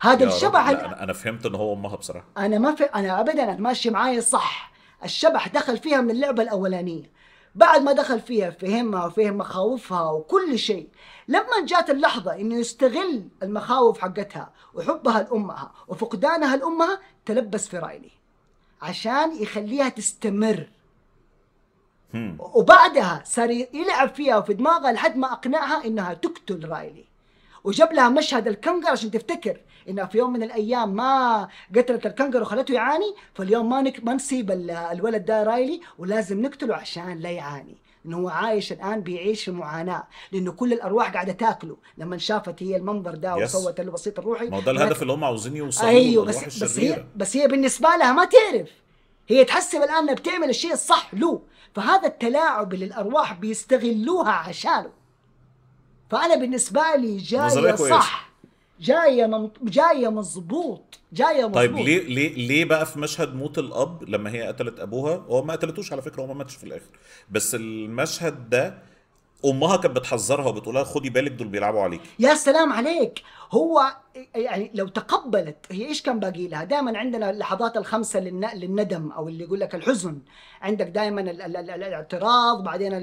هذا الشبح أنا, انا فهمت ان هو امها بصراحه انا ما في انا ابدا ماشي معايا صح الشبح دخل فيها من اللعبه الاولانيه بعد ما دخل فيها فهمها وفهم مخاوفها وكل شيء لما جات اللحظة انه يستغل المخاوف حقتها وحبها لأمها وفقدانها لأمها تلبس في رايلي عشان يخليها تستمر وبعدها صار يلعب فيها وفي دماغها لحد ما أقنعها انها تقتل رايلي وجاب لها مشهد الكنجر عشان تفتكر انها في يوم من الايام ما قتلت الكنجر وخلته يعاني فاليوم ما نك... ما نسيب الولد ده رايلي ولازم نقتله عشان لا يعاني انه هو عايش الان بيعيش في معاناه لانه كل الارواح قاعده تاكله لما شافت هي المنظر ده وصوت البسيط الروحي ما هو ده الهدف اللي هم عاوزين يوصلوا ايوه بس الشريرة. بس هي بس هي بالنسبه لها ما تعرف هي تحسب الان انها بتعمل الشيء الصح له فهذا التلاعب اللي الارواح بيستغلوها عشانه فانا بالنسبه لي جايه صح جايه من... جايه مظبوط جايه مظبوط طيب ليه ليه ليه بقى في مشهد موت الاب لما هي قتلت ابوها هو ما قتلتوش على فكره هو ما ماتش في الاخر بس المشهد ده امها كانت بتحذرها وبتقول لها خدي بالك دول بيلعبوا عليك يا سلام عليك هو يعني لو تقبلت هي ايش كان باقي لها دائما عندنا اللحظات الخمسه للندم او اللي يقول لك الحزن عندك دائما الاعتراض بعدين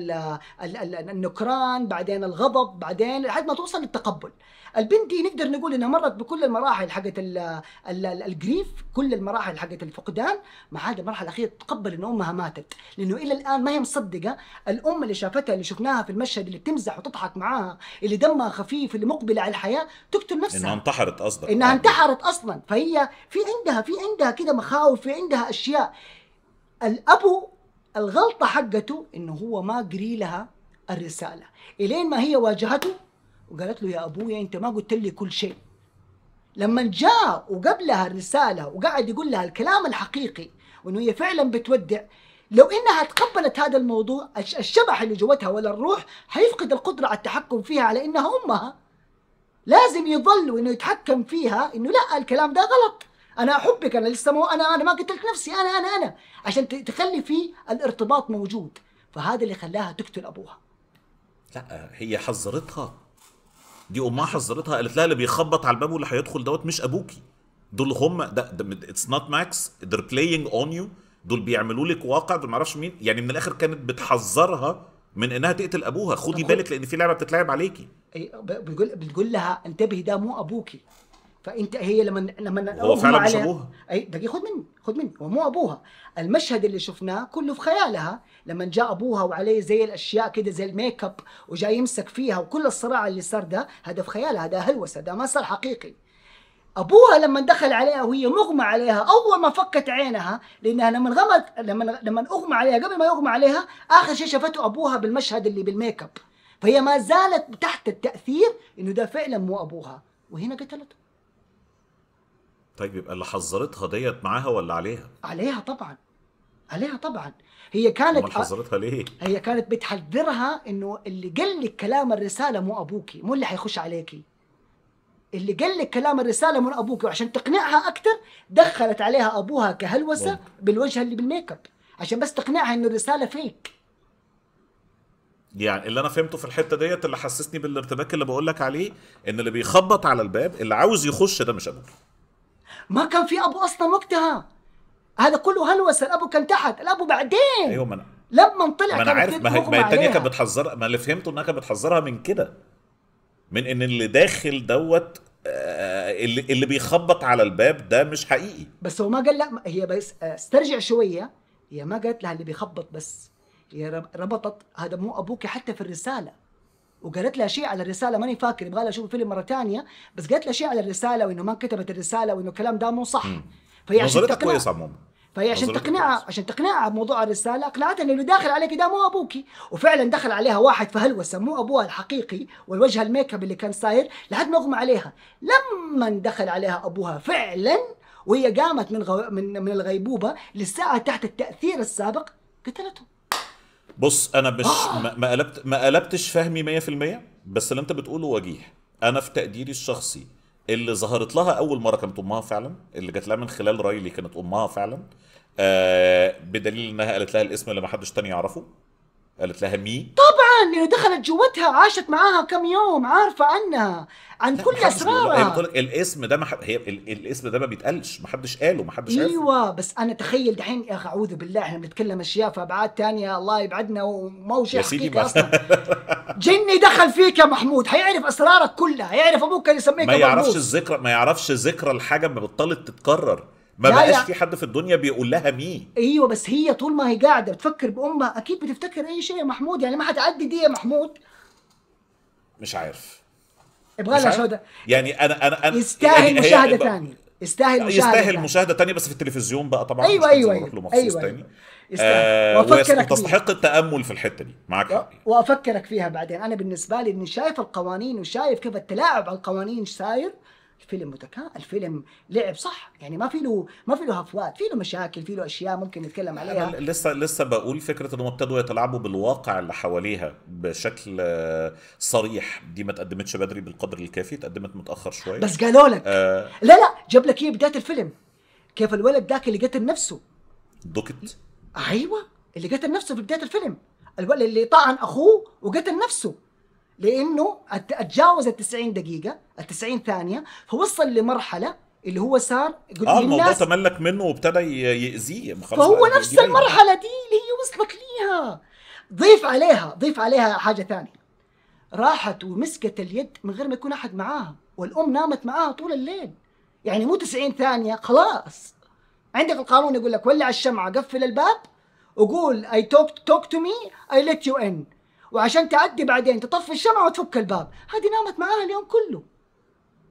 النكران بعدين الغضب بعدين لحد ما توصل للتقبل البنت دي نقدر نقول انها مرت بكل المراحل حقت الجريف كل المراحل حقت الفقدان ما عدا المرحله الاخيره تقبل ان امها ماتت لانه الى الان ما هي مصدقه الام اللي شافتها اللي شفناها في المشهد اللي بتمزح وتضحك معاها اللي دمها خفيف اللي مقبله على الحياه تقتل نفسها انها انتحرت قصدك انها يعني. انتحرت اصلا فهي في عندها في عندها كده مخاوف في عندها اشياء الابو الغلطه حقته انه هو ما قري لها الرساله الين ما هي واجهته وقالت له يا ابويا انت ما قلت لي كل شيء لما جاء وقبلها الرساله وقعد يقول لها الكلام الحقيقي وانه هي فعلا بتودع لو انها تقبلت هذا الموضوع الشبح اللي جوتها ولا الروح حيفقد القدره على التحكم فيها على انها امها لازم يظل انه يتحكم فيها انه لا الكلام ده غلط انا احبك انا لسه مو انا انا ما قتلت نفسي انا انا انا عشان تخلي في الارتباط موجود فهذا اللي خلاها تقتل ابوها لا هي حذرتها دي امها حذرتها قالت لها اللي بيخبط على الباب واللي هيدخل دوت مش ابوكي دول هم ده اتس نوت ماكس ذير بلاينج اون يو دول بيعملوا لك واقع دول معرفش مين يعني من الاخر كانت بتحذرها من انها تقتل ابوها خدي بالك لان في لعبه بتتلعب عليكي بتقول بتقول لها انتبهي ده مو ابوكي فانت هي لما لما هو فعلا مش ابوها اي دقيقه خد مني خد مني هو مو ابوها المشهد اللي شفناه كله في خيالها لما جاء ابوها وعليه زي الاشياء كده زي الميك اب وجاي يمسك فيها وكل الصراع اللي صار ده هذا في خيالها ده هلوسه ده ما صار حقيقي ابوها لما دخل عليها وهي مغمى عليها اول ما فكت عينها لانها لما غمت لما لما اغمى عليها قبل ما يغمى عليها اخر شيء شافته ابوها بالمشهد اللي بالميك اب فهي ما زالت تحت التاثير انه ده فعلا مو ابوها وهنا قتلته طيب يبقى اللي حذرتها ديت معاها ولا عليها؟ عليها طبعا عليها طبعا هي كانت امال حذرتها ليه؟ هي كانت بتحذرها انه اللي قال لك كلام الرساله مو ابوكي مو اللي حيخش عليكي اللي قال لك كلام الرساله من ابوك وعشان تقنعها اكثر دخلت عليها ابوها كهلوسه بالوجه اللي بالميك اب عشان بس تقنعها انه الرساله فيك يعني اللي انا فهمته في الحته ديت اللي حسسني بالارتباك اللي بقول لك عليه ان اللي بيخبط على الباب اللي عاوز يخش ده مش ابوك ما كان في ابو اصلا وقتها هذا كله هلوسه الابو كان تحت الابو بعدين ايوه ما انا لما طلع ما انا عارف ما هي الثانيه كانت بتحذر ما اللي فهمته انها كانت بتحذرها من كده من ان اللي داخل دوت آه، اللي اللي بيخبط على الباب ده مش حقيقي بس هو ما قال لا هي بس آه، استرجع شويه هي ما قالت لها اللي بيخبط بس هي ربطت هذا مو ابوك حتى في الرساله وقالت لها شيء على الرساله ماني فاكر يبغى لها اشوف الفيلم مره ثانيه بس قالت لها شيء على الرساله وانه ما كتبت الرساله وانه الكلام ده مو صح فهي عشان تقنعها عموما فهي عشان تقنعها عشان تقنعها بموضوع الرساله اقنعتها انه اللي داخل عليك ده مو ابوكي وفعلا دخل عليها واحد فهلوسه مو ابوها الحقيقي والوجه الميك اب اللي كان صاير لحد ما اغمى عليها لما دخل عليها ابوها فعلا وهي قامت من غو... من من الغيبوبه للساعه تحت التاثير السابق قتلته بص انا مش آه. ما قلبت ما قلبتش فهمي 100% بس اللي انت بتقوله وجيه انا في تقديري الشخصي اللي ظهرت لها اول مره كانت امها فعلا اللي جات لها من خلال رايلي كانت امها فعلا آه بدليل انها قالت لها الاسم اللي ما حدش تاني يعرفه قالت لها مي طبعا دخلت جوتها عاشت معاها كم يوم عارفه عنها عن كل اسرارها هي بتقول لك الاسم ده ما مح... هي الاسم ده ما بيتقالش ما حدش قاله ما حدش ايوه عارفه. بس انا تخيل دحين يا اخي اعوذ بالله احنا بنتكلم اشياء في ابعاد ثانيه الله يبعدنا وما هو شيء حقيقي اصلا جني دخل فيك يا محمود حيعرف اسرارك كلها هيعرف ابوك كان يسميك ما يعرفش الذكرى ما يعرفش ذكرى الحاجه ما بطلت تتكرر ما بقاش في حد في الدنيا بيقول لها مي ايوه بس هي طول ما هي قاعده بتفكر بامها اكيد بتفتكر اي شيء يا محمود يعني ما هتعدي دي يا محمود مش عارف ابغى لها شهاده يعني انا انا انا يستاهل يعني مشاهده ثانيه يستاهل مشاهده يستاهل مشاهده ثانيه بس في التلفزيون بقى طبعا ايوه ايوه ايوه, له مخصوص أيوة, أيوة. آه وافكرك تستحق التامل في الحته دي معاك وافكرك فيها بعدين انا بالنسبه لي اني شايف القوانين وشايف كيف التلاعب على القوانين ساير الفيلم متكامل الفيلم لعب صح يعني ما في له ما في له هفوات في له مشاكل في له اشياء ممكن نتكلم عليها أنا لسه لسه بقول فكره انهم ابتدوا يتلاعبوا بالواقع اللي حواليها بشكل آه، صريح دي ما تقدمتش بدري بالقدر الكافي تقدمت متاخر شويه بس قالوا لك آه لا لا جاب لك هي بدايه الفيلم كيف الولد ذاك اللي قتل نفسه دوكت ايوه اللي قتل نفسه في بدايه الفيلم الولد اللي طعن اخوه وقتل نفسه لانه اتجاوز ال 90 دقيقه ال 90 ثانيه فوصل لمرحله اللي هو صار اه الموضوع تملك منه وابتدى يأذيه خلاص فهو نفس دي المرحله دي اللي هي وصلت ليها ضيف عليها ضيف عليها حاجه ثانيه راحت ومسكت اليد من غير ما يكون احد معاها والام نامت معاها طول الليل يعني مو 90 ثانيه خلاص عندك القانون يقول لك ولع الشمعه قفل الباب وقول اي توك توك تو مي اي ليت يو ان وعشان تأدي بعدين تطفي الشمعة وتفك الباب هذه نامت معاها اليوم كله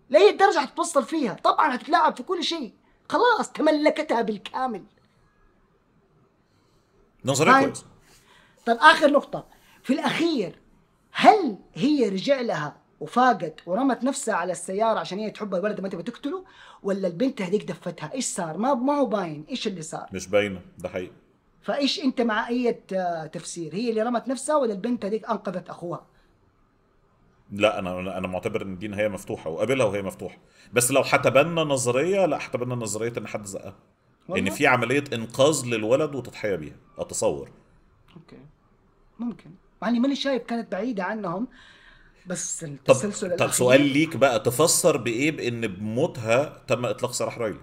لأي درجة حتتوصل فيها طبعا حتتلاعب في كل شيء خلاص تملكتها بالكامل نظرية طيب. كويس طيب آخر نقطة في الأخير هل هي رجع لها وفاقت ورمت نفسها على السيارة عشان هي تحب الولد ما تبغى تقتله ولا البنت هذيك دفتها ايش صار ما ما هو باين ايش اللي صار مش باينه ده حقيقي فايش انت مع اي تفسير هي اللي رمت نفسها ولا البنت هذيك انقذت اخوها لا انا انا معتبر ان دي نهايه مفتوحه وقابلها وهي مفتوحه بس لو حتبنى نظريه لا حتبنى نظريه ان حد زقها ان يعني في عمليه انقاذ للولد وتضحيه بيها اتصور اوكي ممكن يعني ماني شايف كانت بعيده عنهم بس التسلسل طب, طب سؤال ليك بقى تفسر بايه بان بموتها تم اطلاق سراح رايلي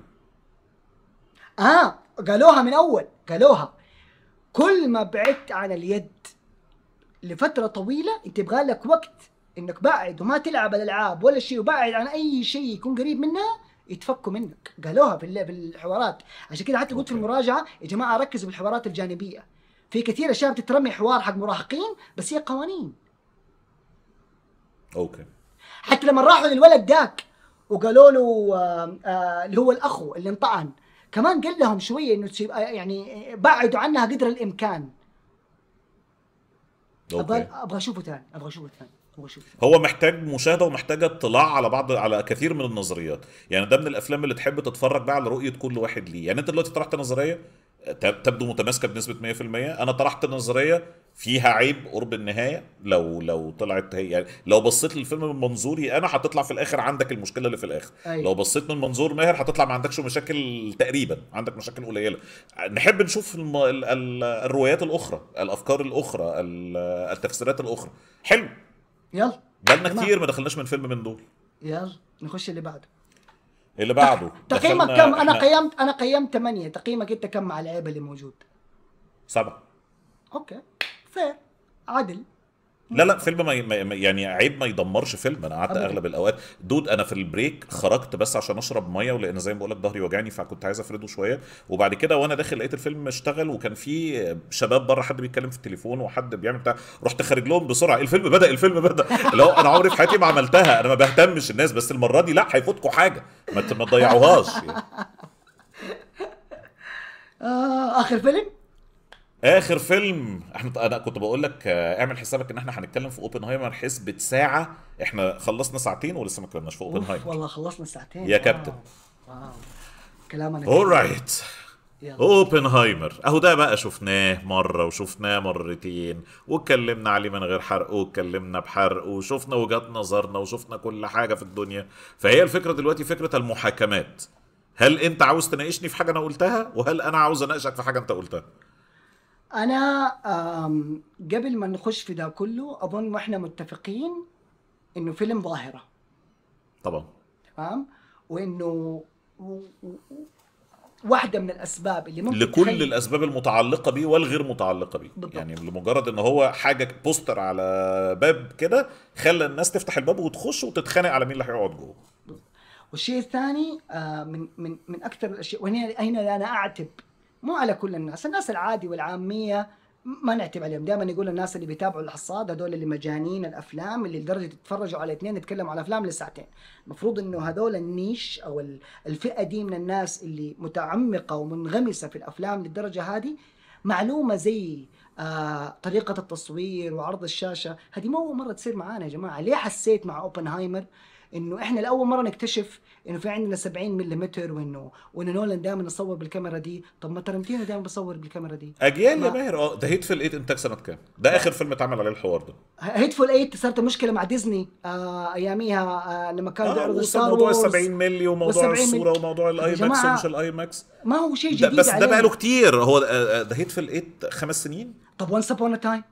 اه قالوها من اول قالوها كل ما بعدت عن اليد لفتره طويله انت يبغى لك وقت انك بعد وما تلعب الالعاب ولا شيء وبعد عن اي شيء يكون قريب منها يتفكوا منك قالوها بالحوارات عشان كذا حتى قلت في المراجعه يا جماعه ركزوا بالحوارات الجانبيه في كثير اشياء بتترمي حوار حق مراهقين بس هي قوانين اوكي حتى لما راحوا للولد داك وقالوا له آه، آه، اللي هو الاخو اللي انطعن كمان قال لهم شويه انه يعني بعدوا عنها قدر الامكان ابغى ابغى اشوفه ثاني ابغى اشوفه ثاني هو محتاج مشاهده ومحتاج اطلاع على بعض على كثير من النظريات يعني ده من الافلام اللي تحب تتفرج بقى على رؤيه كل واحد ليه يعني انت دلوقتي طرحت نظريه تبدو متماسكه بنسبه 100% انا طرحت نظريه فيها عيب قرب النهايه لو لو طلعت هي يعني لو بصيت للفيلم من منظوري انا هتطلع في الاخر عندك المشكله اللي في الاخر أيوة. لو بصيت من منظور ماهر هتطلع ما عندكش مشاكل تقريبا عندك مشاكل قليله نحب نشوف الم... ال... ال... الروايات الاخرى الافكار الاخرى ال... التفسيرات الاخرى حلو يلا بقالنا كتير ما دخلناش من فيلم من دول يلا نخش اللي بعده اللي بعده تقييمك كم انا قيمت انا قيمت 8 تقييمك انت كم مع اللعيبه اللي موجود سبعة اوكي فير عدل لا لا فيلم ما يعني عيب ما يدمرش فيلم انا قعدت اغلب الاوقات دود انا في البريك خرجت بس عشان اشرب ميه ولان زي ما بقول لك ظهري وجعني فكنت عايز افرده شويه وبعد كده وانا داخل لقيت الفيلم اشتغل وكان في شباب بره حد بيتكلم في التليفون وحد بيعمل بتاع رحت خارج لهم بسرعه إيه الفيلم بدا إيه الفيلم بدا اللي هو انا عمري في حياتي ما عملتها انا ما بهتمش الناس بس المره دي لا هيفوتكم حاجه ما تضيعوهاش يعني. اخر فيلم اخر فيلم احنا انا كنت بقول لك آه، اعمل حسابك ان احنا هنتكلم في اوبنهايمر حسبه ساعه احنا خلصنا ساعتين ولسه ما اتكلمناش في اوبنهايمر والله خلصنا ساعتين يا كابتن كلامنا اورايت اوبنهايمر اهو ده بقى شفناه مره وشفناه مرتين واتكلمنا عليه من غير حرق واتكلمنا بحرق وشفنا وجهات نظرنا وشفنا كل حاجه في الدنيا فهي الفكره دلوقتي فكره المحاكمات هل انت عاوز تناقشني في حاجه انا قلتها وهل انا عاوز اناقشك في حاجه انت قلتها انا قبل ما نخش في ده كله اظن احنا متفقين انه فيلم ظاهره طبعا تمام وانه واحده من الاسباب اللي ممكن لكل تخلي... الاسباب المتعلقه بيه والغير متعلقه بيه بالضبط. يعني لمجرد ان هو حاجه بوستر على باب كده خلى الناس تفتح الباب وتخش وتتخانق على مين اللي هيقعد جوه والشيء الثاني آه، من من من اكثر الاشياء وهنا هنا انا اعتب مو على كل الناس الناس العادي والعاميه ما نعتب عليهم دائما يقول الناس اللي بيتابعوا الحصاد هذول اللي مجانين الافلام اللي لدرجه تتفرجوا على اثنين يتكلموا على افلام لساعتين المفروض انه هذول النيش او الفئه دي من الناس اللي متعمقه ومنغمسه في الافلام للدرجه هذه معلومه زي آه طريقه التصوير وعرض الشاشه هذه ما اول مره تصير معانا يا جماعه ليه حسيت مع اوبنهايمر انه احنا لاول مره نكتشف انه في عندنا 70 ملم وانه وانه نولان دائما يصور بالكاميرا دي طب ما ترنتينو دائما بيصور بالكاميرا دي اجيال يا ماهر اه ده هيتفل ايت انتاج سنه كام؟ ده اخر فيلم اتعمل عليه الحوار ده هيتفول ايت صارت مشكله مع ديزني آه اياميها آه لما كانوا آه، بيعرضوا ستار موضوع ال 70 ملي وموضوع الصوره وموضوع الاي ماكس ومش الاي ماكس ما هو شيء جديد بس ده بقاله كتير هو ده هيتفل ايت خمس سنين طب وانس ابون تايم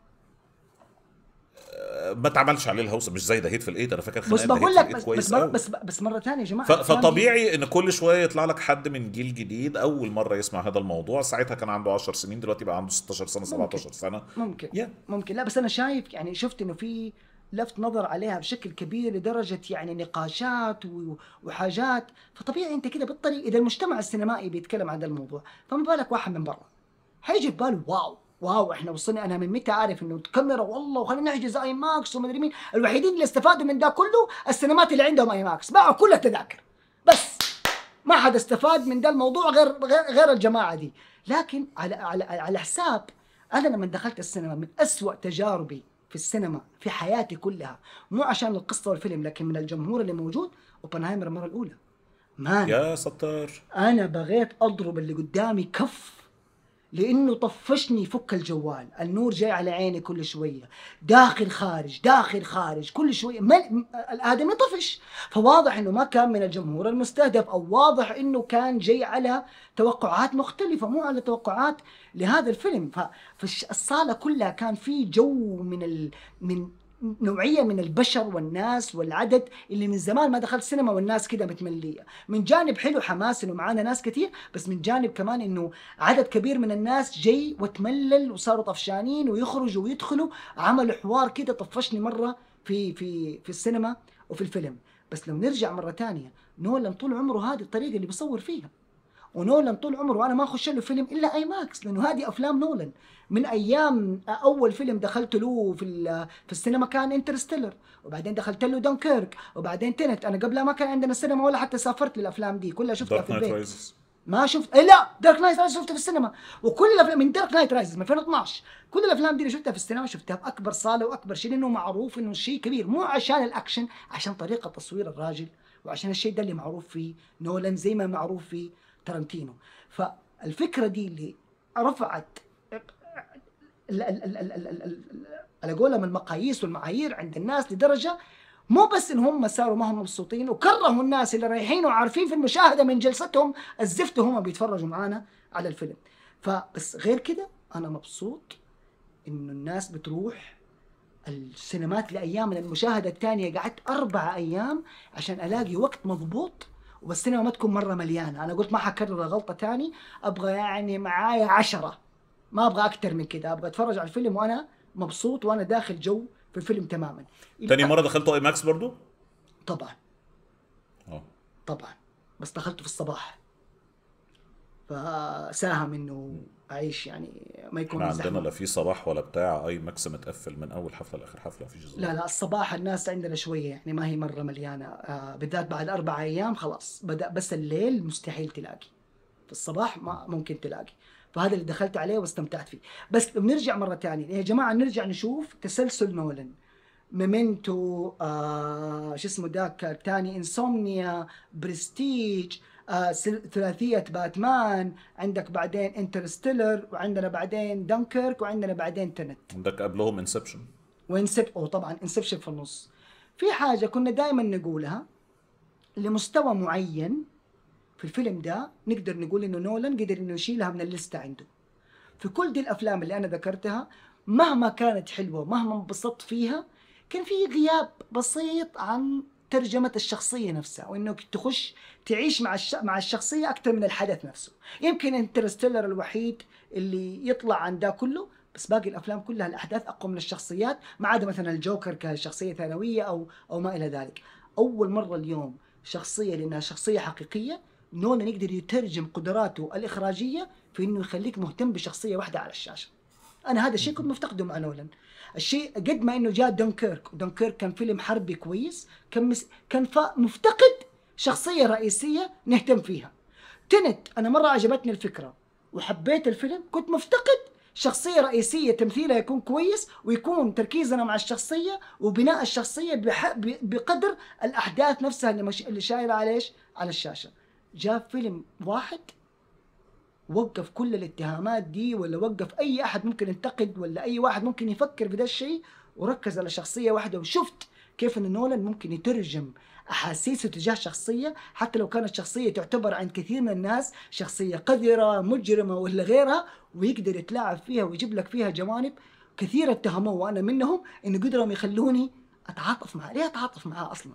ما تعملش عليه الهوسه مش زي دهيت في الايد انا فاكر بس بقول لك بس بس, بس بس مره ثانيه يا جماعه فطبيعي ان كل شويه يطلع لك حد من جيل جديد اول مره يسمع هذا الموضوع ساعتها كان عنده 10 سنين دلوقتي بقى عنده 16 سنه 17 سنه ممكن yeah. ممكن لا بس انا شايف يعني شفت انه في لفت نظر عليها بشكل كبير لدرجة يعني نقاشات وحاجات فطبيعي انت كده بالطريق اذا المجتمع السينمائي بيتكلم عن هذا الموضوع فما بالك واحد من برا حيجي في باله واو واو احنا وصلنا انا من متى عارف انه الكاميرا والله وخلينا نحجز اي ماكس ومدري مين الوحيدين اللي استفادوا من ده كله السينمات اللي عندهم اي ماكس باعوا كل التذاكر بس ما حد استفاد من ده الموضوع غير غير, غير الجماعه دي لكن على على على حساب انا لما دخلت السينما من أسوأ تجاربي في السينما في حياتي كلها مو عشان القصه والفيلم لكن من الجمهور اللي موجود اوبنهايمر المره الاولى مان يا ستار انا بغيت اضرب اللي قدامي كف لانه طفشني فك الجوال النور جاي على عيني كل شويه داخل خارج داخل خارج كل شويه ما الادمي طفش فواضح انه ما كان من الجمهور المستهدف او واضح انه كان جاي على توقعات مختلفه مو على توقعات لهذا الفيلم فالصاله كلها كان في جو من ال... من نوعية من البشر والناس والعدد اللي من زمان ما دخلت سينما والناس كده متملية من جانب حلو حماس انه معانا ناس كثير بس من جانب كمان انه عدد كبير من الناس جاي وتملل وصاروا طفشانين ويخرجوا ويدخلوا عملوا حوار كده طفشني مرة في في في السينما وفي الفيلم بس لو نرجع مرة ثانية نولان طول عمره هذه الطريقة اللي بيصور فيها ونولن طول عمره وانا ما اخش له فيلم الا اي ماكس لانه هذه افلام نولن من ايام اول فيلم دخلت له في في السينما كان انترستيلر وبعدين دخلت له دونكيرك وبعدين تنت انا قبلها ما كان عندنا سينما ولا حتى سافرت للافلام دي كلها شفتها في البيت رايزز. ما شفت إيه لا دارك نايت رايز شفته في السينما وكل الافلام من دارك نايت رايز من 2012 كل الافلام دي اللي شفتها في السينما شفتها باكبر صاله واكبر شيء لانه معروف انه شيء كبير مو عشان الاكشن عشان طريقه تصوير الراجل وعشان الشيء ده اللي معروف فيه نولان زي ما معروف فيه ترنتينو فالفكره دي اللي رفعت على قولهم المقاييس والمعايير عند الناس لدرجه مو بس ان هم صاروا ما هم مبسوطين وكرهوا الناس اللي رايحين وعارفين في المشاهده من جلستهم الزفت هم بيتفرجوا معانا على الفيلم فبس غير كده انا مبسوط انه الناس بتروح السينمات لايام المشاهده الثانيه قعدت اربع ايام عشان الاقي وقت مضبوط والسينما ما تكون مره مليانه انا قلت ما حكرر الغلطه تاني ابغى يعني معايا عشرة ما ابغى اكثر من كده ابغى اتفرج على الفيلم وانا مبسوط وانا داخل جو في الفيلم تماما تاني مره دخلت اي ماكس برضو طبعا اه طبعا بس دخلته في الصباح فساهم انه عايش يعني ما يكون احنا عندنا لا في صباح ولا بتاع اي ماكس متقفل من اول حفله لاخر حفله مفيش جزء لا لا الصباح الناس عندنا شويه يعني ما هي مره مليانه آه بالذات بعد اربع ايام خلاص بدا بس الليل مستحيل تلاقي في الصباح ما ممكن تلاقي فهذا اللي دخلت عليه واستمتعت فيه بس بنرجع مره ثانيه يا جماعه نرجع نشوف تسلسل نولن ميمنتو آه شو اسمه ذاك الثاني انسومنيا برستيج آه، ثلاثيه باتمان عندك بعدين انترستيلر وعندنا بعدين دنكيرك وعندنا بعدين تنت عندك قبلهم انسبشن وانسب او طبعا انسبشن في النص في حاجه كنا دائما نقولها لمستوى معين في الفيلم ده نقدر نقول انه نولان قدر انه يشيلها من الليسته عنده في كل دي الافلام اللي انا ذكرتها مهما كانت حلوه مهما انبسطت فيها كان في غياب بسيط عن ترجمه الشخصيه نفسها وانك تخش تعيش مع مع الشخصيه اكثر من الحدث نفسه يمكن انترستيلر الوحيد اللي يطلع عن ده كله بس باقي الافلام كلها الاحداث اقوى من الشخصيات ما عدا مثلا الجوكر كشخصيه ثانويه او او ما الى ذلك اول مره اليوم شخصيه لانها شخصيه حقيقيه نولان يقدر يترجم قدراته الاخراجيه في انه يخليك مهتم بشخصيه واحده على الشاشه انا هذا الشيء كنت مفتقده مع نولان الشيء قد ما انه جاء دونكيرك ودونكيرك كان فيلم حربي كويس كان مس... كان ف... مفتقد شخصيه رئيسيه نهتم فيها تنت انا مره عجبتني الفكره وحبيت الفيلم كنت مفتقد شخصية رئيسية تمثيلها يكون كويس ويكون تركيزنا مع الشخصية وبناء الشخصية بقدر الأحداث نفسها اللي, مش... اللي شايلة على على الشاشة جاب فيلم واحد وقف كل الاتهامات دي ولا وقف اي احد ممكن ينتقد ولا اي واحد ممكن يفكر في ده الشيء وركز على شخصيه واحده وشفت كيف ان نولان ممكن يترجم احاسيسه تجاه شخصيه حتى لو كانت شخصيه تعتبر عند كثير من الناس شخصيه قذره مجرمه ولا غيرها ويقدر يتلاعب فيها ويجيب لك فيها جوانب كثير اتهموه وانا منهم انه قدرهم يخلوني اتعاطف معاه ليه اتعاطف معاه اصلا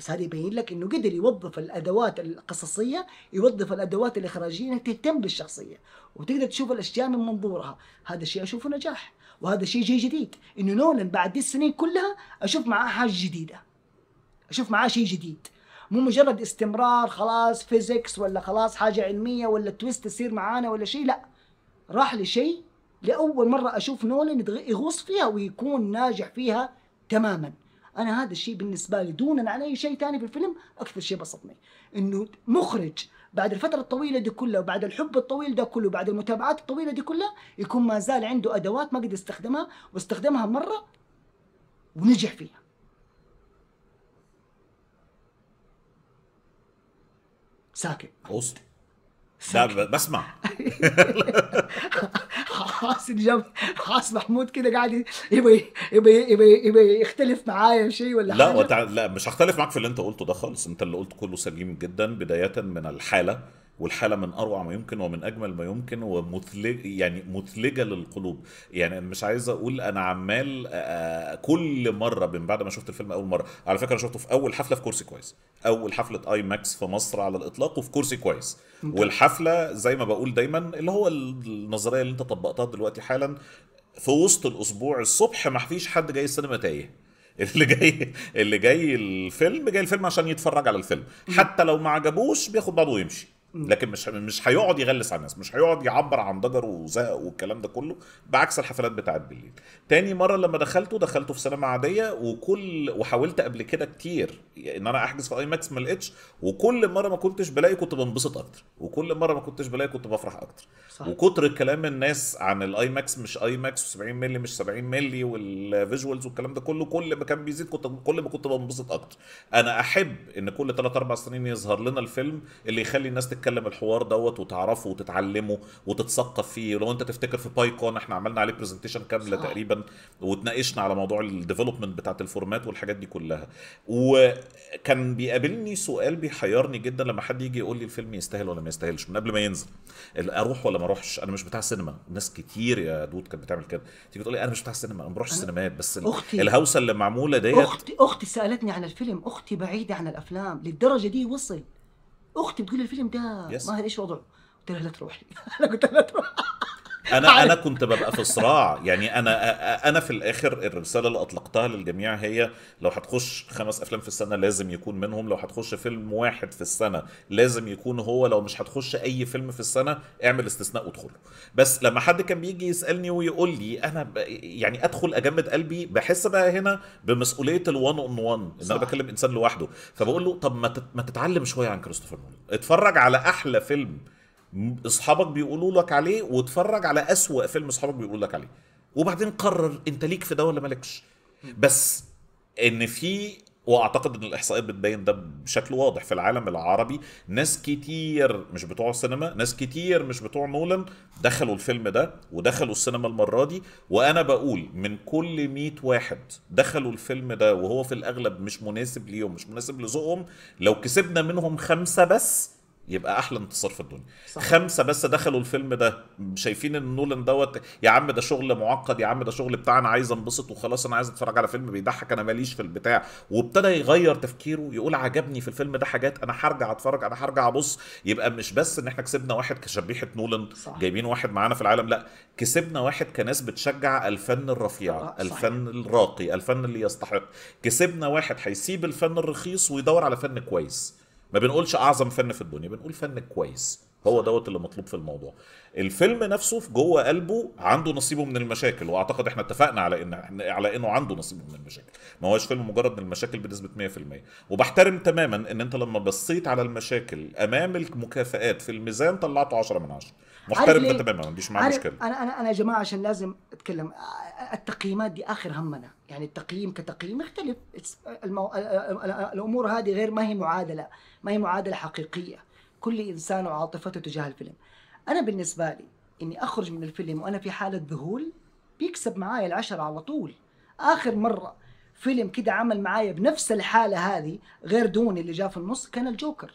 بس هذا يبين لك انه قدر يوظف الادوات القصصيه يوظف الادوات الاخراجيه انها تهتم بالشخصيه وتقدر تشوف الاشياء من منظورها هذا الشيء اشوفه نجاح وهذا شيء جي جديد انه نولن بعد دي السنين كلها اشوف معاه حاجه جديده اشوف معاه شيء جديد مو مجرد استمرار خلاص فيزيكس ولا خلاص حاجه علميه ولا تويست تصير معانا ولا شيء لا راح لشيء لاول مره اشوف نولن يغوص فيها ويكون ناجح فيها تماما انا هذا الشيء بالنسبه لي دونا عن اي شيء ثاني في الفيلم اكثر شيء بسطني انه مخرج بعد الفترة الطويلة دي كلها وبعد الحب الطويل ده كله وبعد المتابعات الطويلة دي كلها يكون ما زال عنده أدوات ما قد استخدمها واستخدمها مرة ونجح فيها ساكت وسط لا بسمع حاس الجو حاس محمود كده قاعد يبي يختلف معايا شيء ولا لا حاجه لا لا مش هختلف معاك في اللي انت قلته ده خالص انت اللي قلته كله سليم جدا بدايه من الحاله والحاله من اروع ما يمكن ومن اجمل ما يمكن ومثلج يعني مثلجه للقلوب يعني انا مش عايز اقول انا عمال كل مره من بعد ما شفت الفيلم اول مره على فكره شفته في اول حفله في كرسي كويس اول حفله اي ماكس في مصر على الاطلاق وفي كرسي كويس والحفله زي ما بقول دايما اللي هو النظريه اللي انت طبقتها دلوقتي حالا في وسط الاسبوع الصبح ما فيش حد جاي السينما تايه اللي جاي اللي جاي الفيلم جاي الفيلم عشان يتفرج على الفيلم حتى لو ما عجبوش بياخد بعضه ويمشي لكن مش مش هيقعد يغلس على الناس مش هيقعد يعبر عن ضجر وزهق والكلام ده كله بعكس الحفلات بتاعت بالليل تاني مره لما دخلته دخلته في سينما عاديه وكل وحاولت قبل كده كتير ان انا احجز في اي ماكس ما لقيتش وكل مره ما كنتش بلاقي كنت بنبسط اكتر وكل مره ما كنتش بلاقي كنت بفرح اكتر صح. وكتر كلام الناس عن الاي ماكس مش اي ماكس و70 مللي مش 70 مللي والفيجوالز والكلام ده كله كل ما كان بيزيد كنت كل ما كنت بنبسط اكتر انا احب ان كل 3 4 سنين يظهر لنا الفيلم اللي يخلي الناس تتكلم الحوار دوت وتعرفه وتتعلمه وتتثقف فيه لو انت تفتكر في بايكون احنا عملنا عليه برزنتيشن كامله تقريبا وتناقشنا على موضوع الديفلوبمنت بتاعت الفورمات والحاجات دي كلها و كان بيقابلني سؤال بيحيرني جدا لما حد يجي يقول لي الفيلم يستاهل ولا ما يستاهلش من قبل ما ينزل اروح ولا ما اروحش انا مش بتاع سينما ناس كتير يا دود كانت بتعمل كده تيجي تقول لي انا مش بتاع سينما انا ما بروحش السينمات بس أختي الهوسه اللي معموله ديت اختي اختي سالتني عن الفيلم اختي بعيده عن الافلام للدرجه دي وصل اختي بتقول الفيلم ده yes. ماهر ايش وضعه قلت لها لا تروح لي انا قلت لها لا تروح انا انا كنت ببقى في صراع يعني انا انا في الاخر الرساله اللي اطلقتها للجميع هي لو هتخش خمس افلام في السنه لازم يكون منهم لو هتخش فيلم واحد في السنه لازم يكون هو لو مش هتخش اي فيلم في السنه اعمل استثناء وادخله بس لما حد كان بيجي يسالني ويقول لي انا يعني ادخل اجمد قلبي بحس بقى هنا بمسؤوليه الوان اون وان ان انا بكلم انسان لوحده فبقول له طب ما تتعلم شويه عن كريستوفر نولان اتفرج على احلى فيلم اصحابك بيقولوا لك عليه واتفرج على اسوأ فيلم اصحابك بيقولوا لك عليه وبعدين قرر انت ليك في ده ولا مالكش بس ان في واعتقد ان الاحصائيات بتبين ده بشكل واضح في العالم العربي ناس كتير مش بتوع السينما ناس كتير مش بتوع نولان دخلوا الفيلم ده ودخلوا السينما المره دي وانا بقول من كل 100 واحد دخلوا الفيلم ده وهو في الاغلب مش مناسب ليهم مش مناسب لذوقهم لو كسبنا منهم خمسه بس يبقى احلى انتصار في الدنيا صح. خمسه بس دخلوا الفيلم ده شايفين ان نولان دوت يا عم ده شغل معقد يا عم ده شغل بتاع انا عايز انبسط وخلاص انا عايز اتفرج على فيلم بيضحك انا ماليش في البتاع وابتدى يغير تفكيره يقول عجبني في الفيلم ده حاجات انا هرجع اتفرج انا هرجع ابص يبقى مش بس ان احنا كسبنا واحد كشبيحه نولان صح. جايبين واحد معانا في العالم لا كسبنا واحد كناس بتشجع الفن الرفيع آه، صح. الفن الراقي الفن اللي يستحق كسبنا واحد هيسيب الفن الرخيص ويدور على فن كويس ما بنقولش اعظم فن في الدنيا بنقول فن كويس هو دوت اللي مطلوب في الموضوع الفيلم نفسه في جوه قلبه عنده نصيبه من المشاكل واعتقد احنا اتفقنا على ان احنا على انه عنده نصيبه من المشاكل ما هوش فيلم مجرد من المشاكل بنسبه 100% وبحترم تماما ان انت لما بصيت على المشاكل امام المكافئات في الميزان طلعته 10 من 10 محترم ده تماما ما عنديش معاه مشكله انا انا انا يا جماعه عشان لازم اتكلم التقييمات دي اخر همنا يعني التقييم كتقييم يختلف المو... الامور هذه غير ما هي معادله ما هي معادله حقيقيه كل انسان وعاطفته تجاه الفيلم انا بالنسبه لي اني اخرج من الفيلم وانا في حاله ذهول بيكسب معايا العشرة على طول اخر مره فيلم كده عمل معايا بنفس الحاله هذه غير دوني اللي جاء في النص كان الجوكر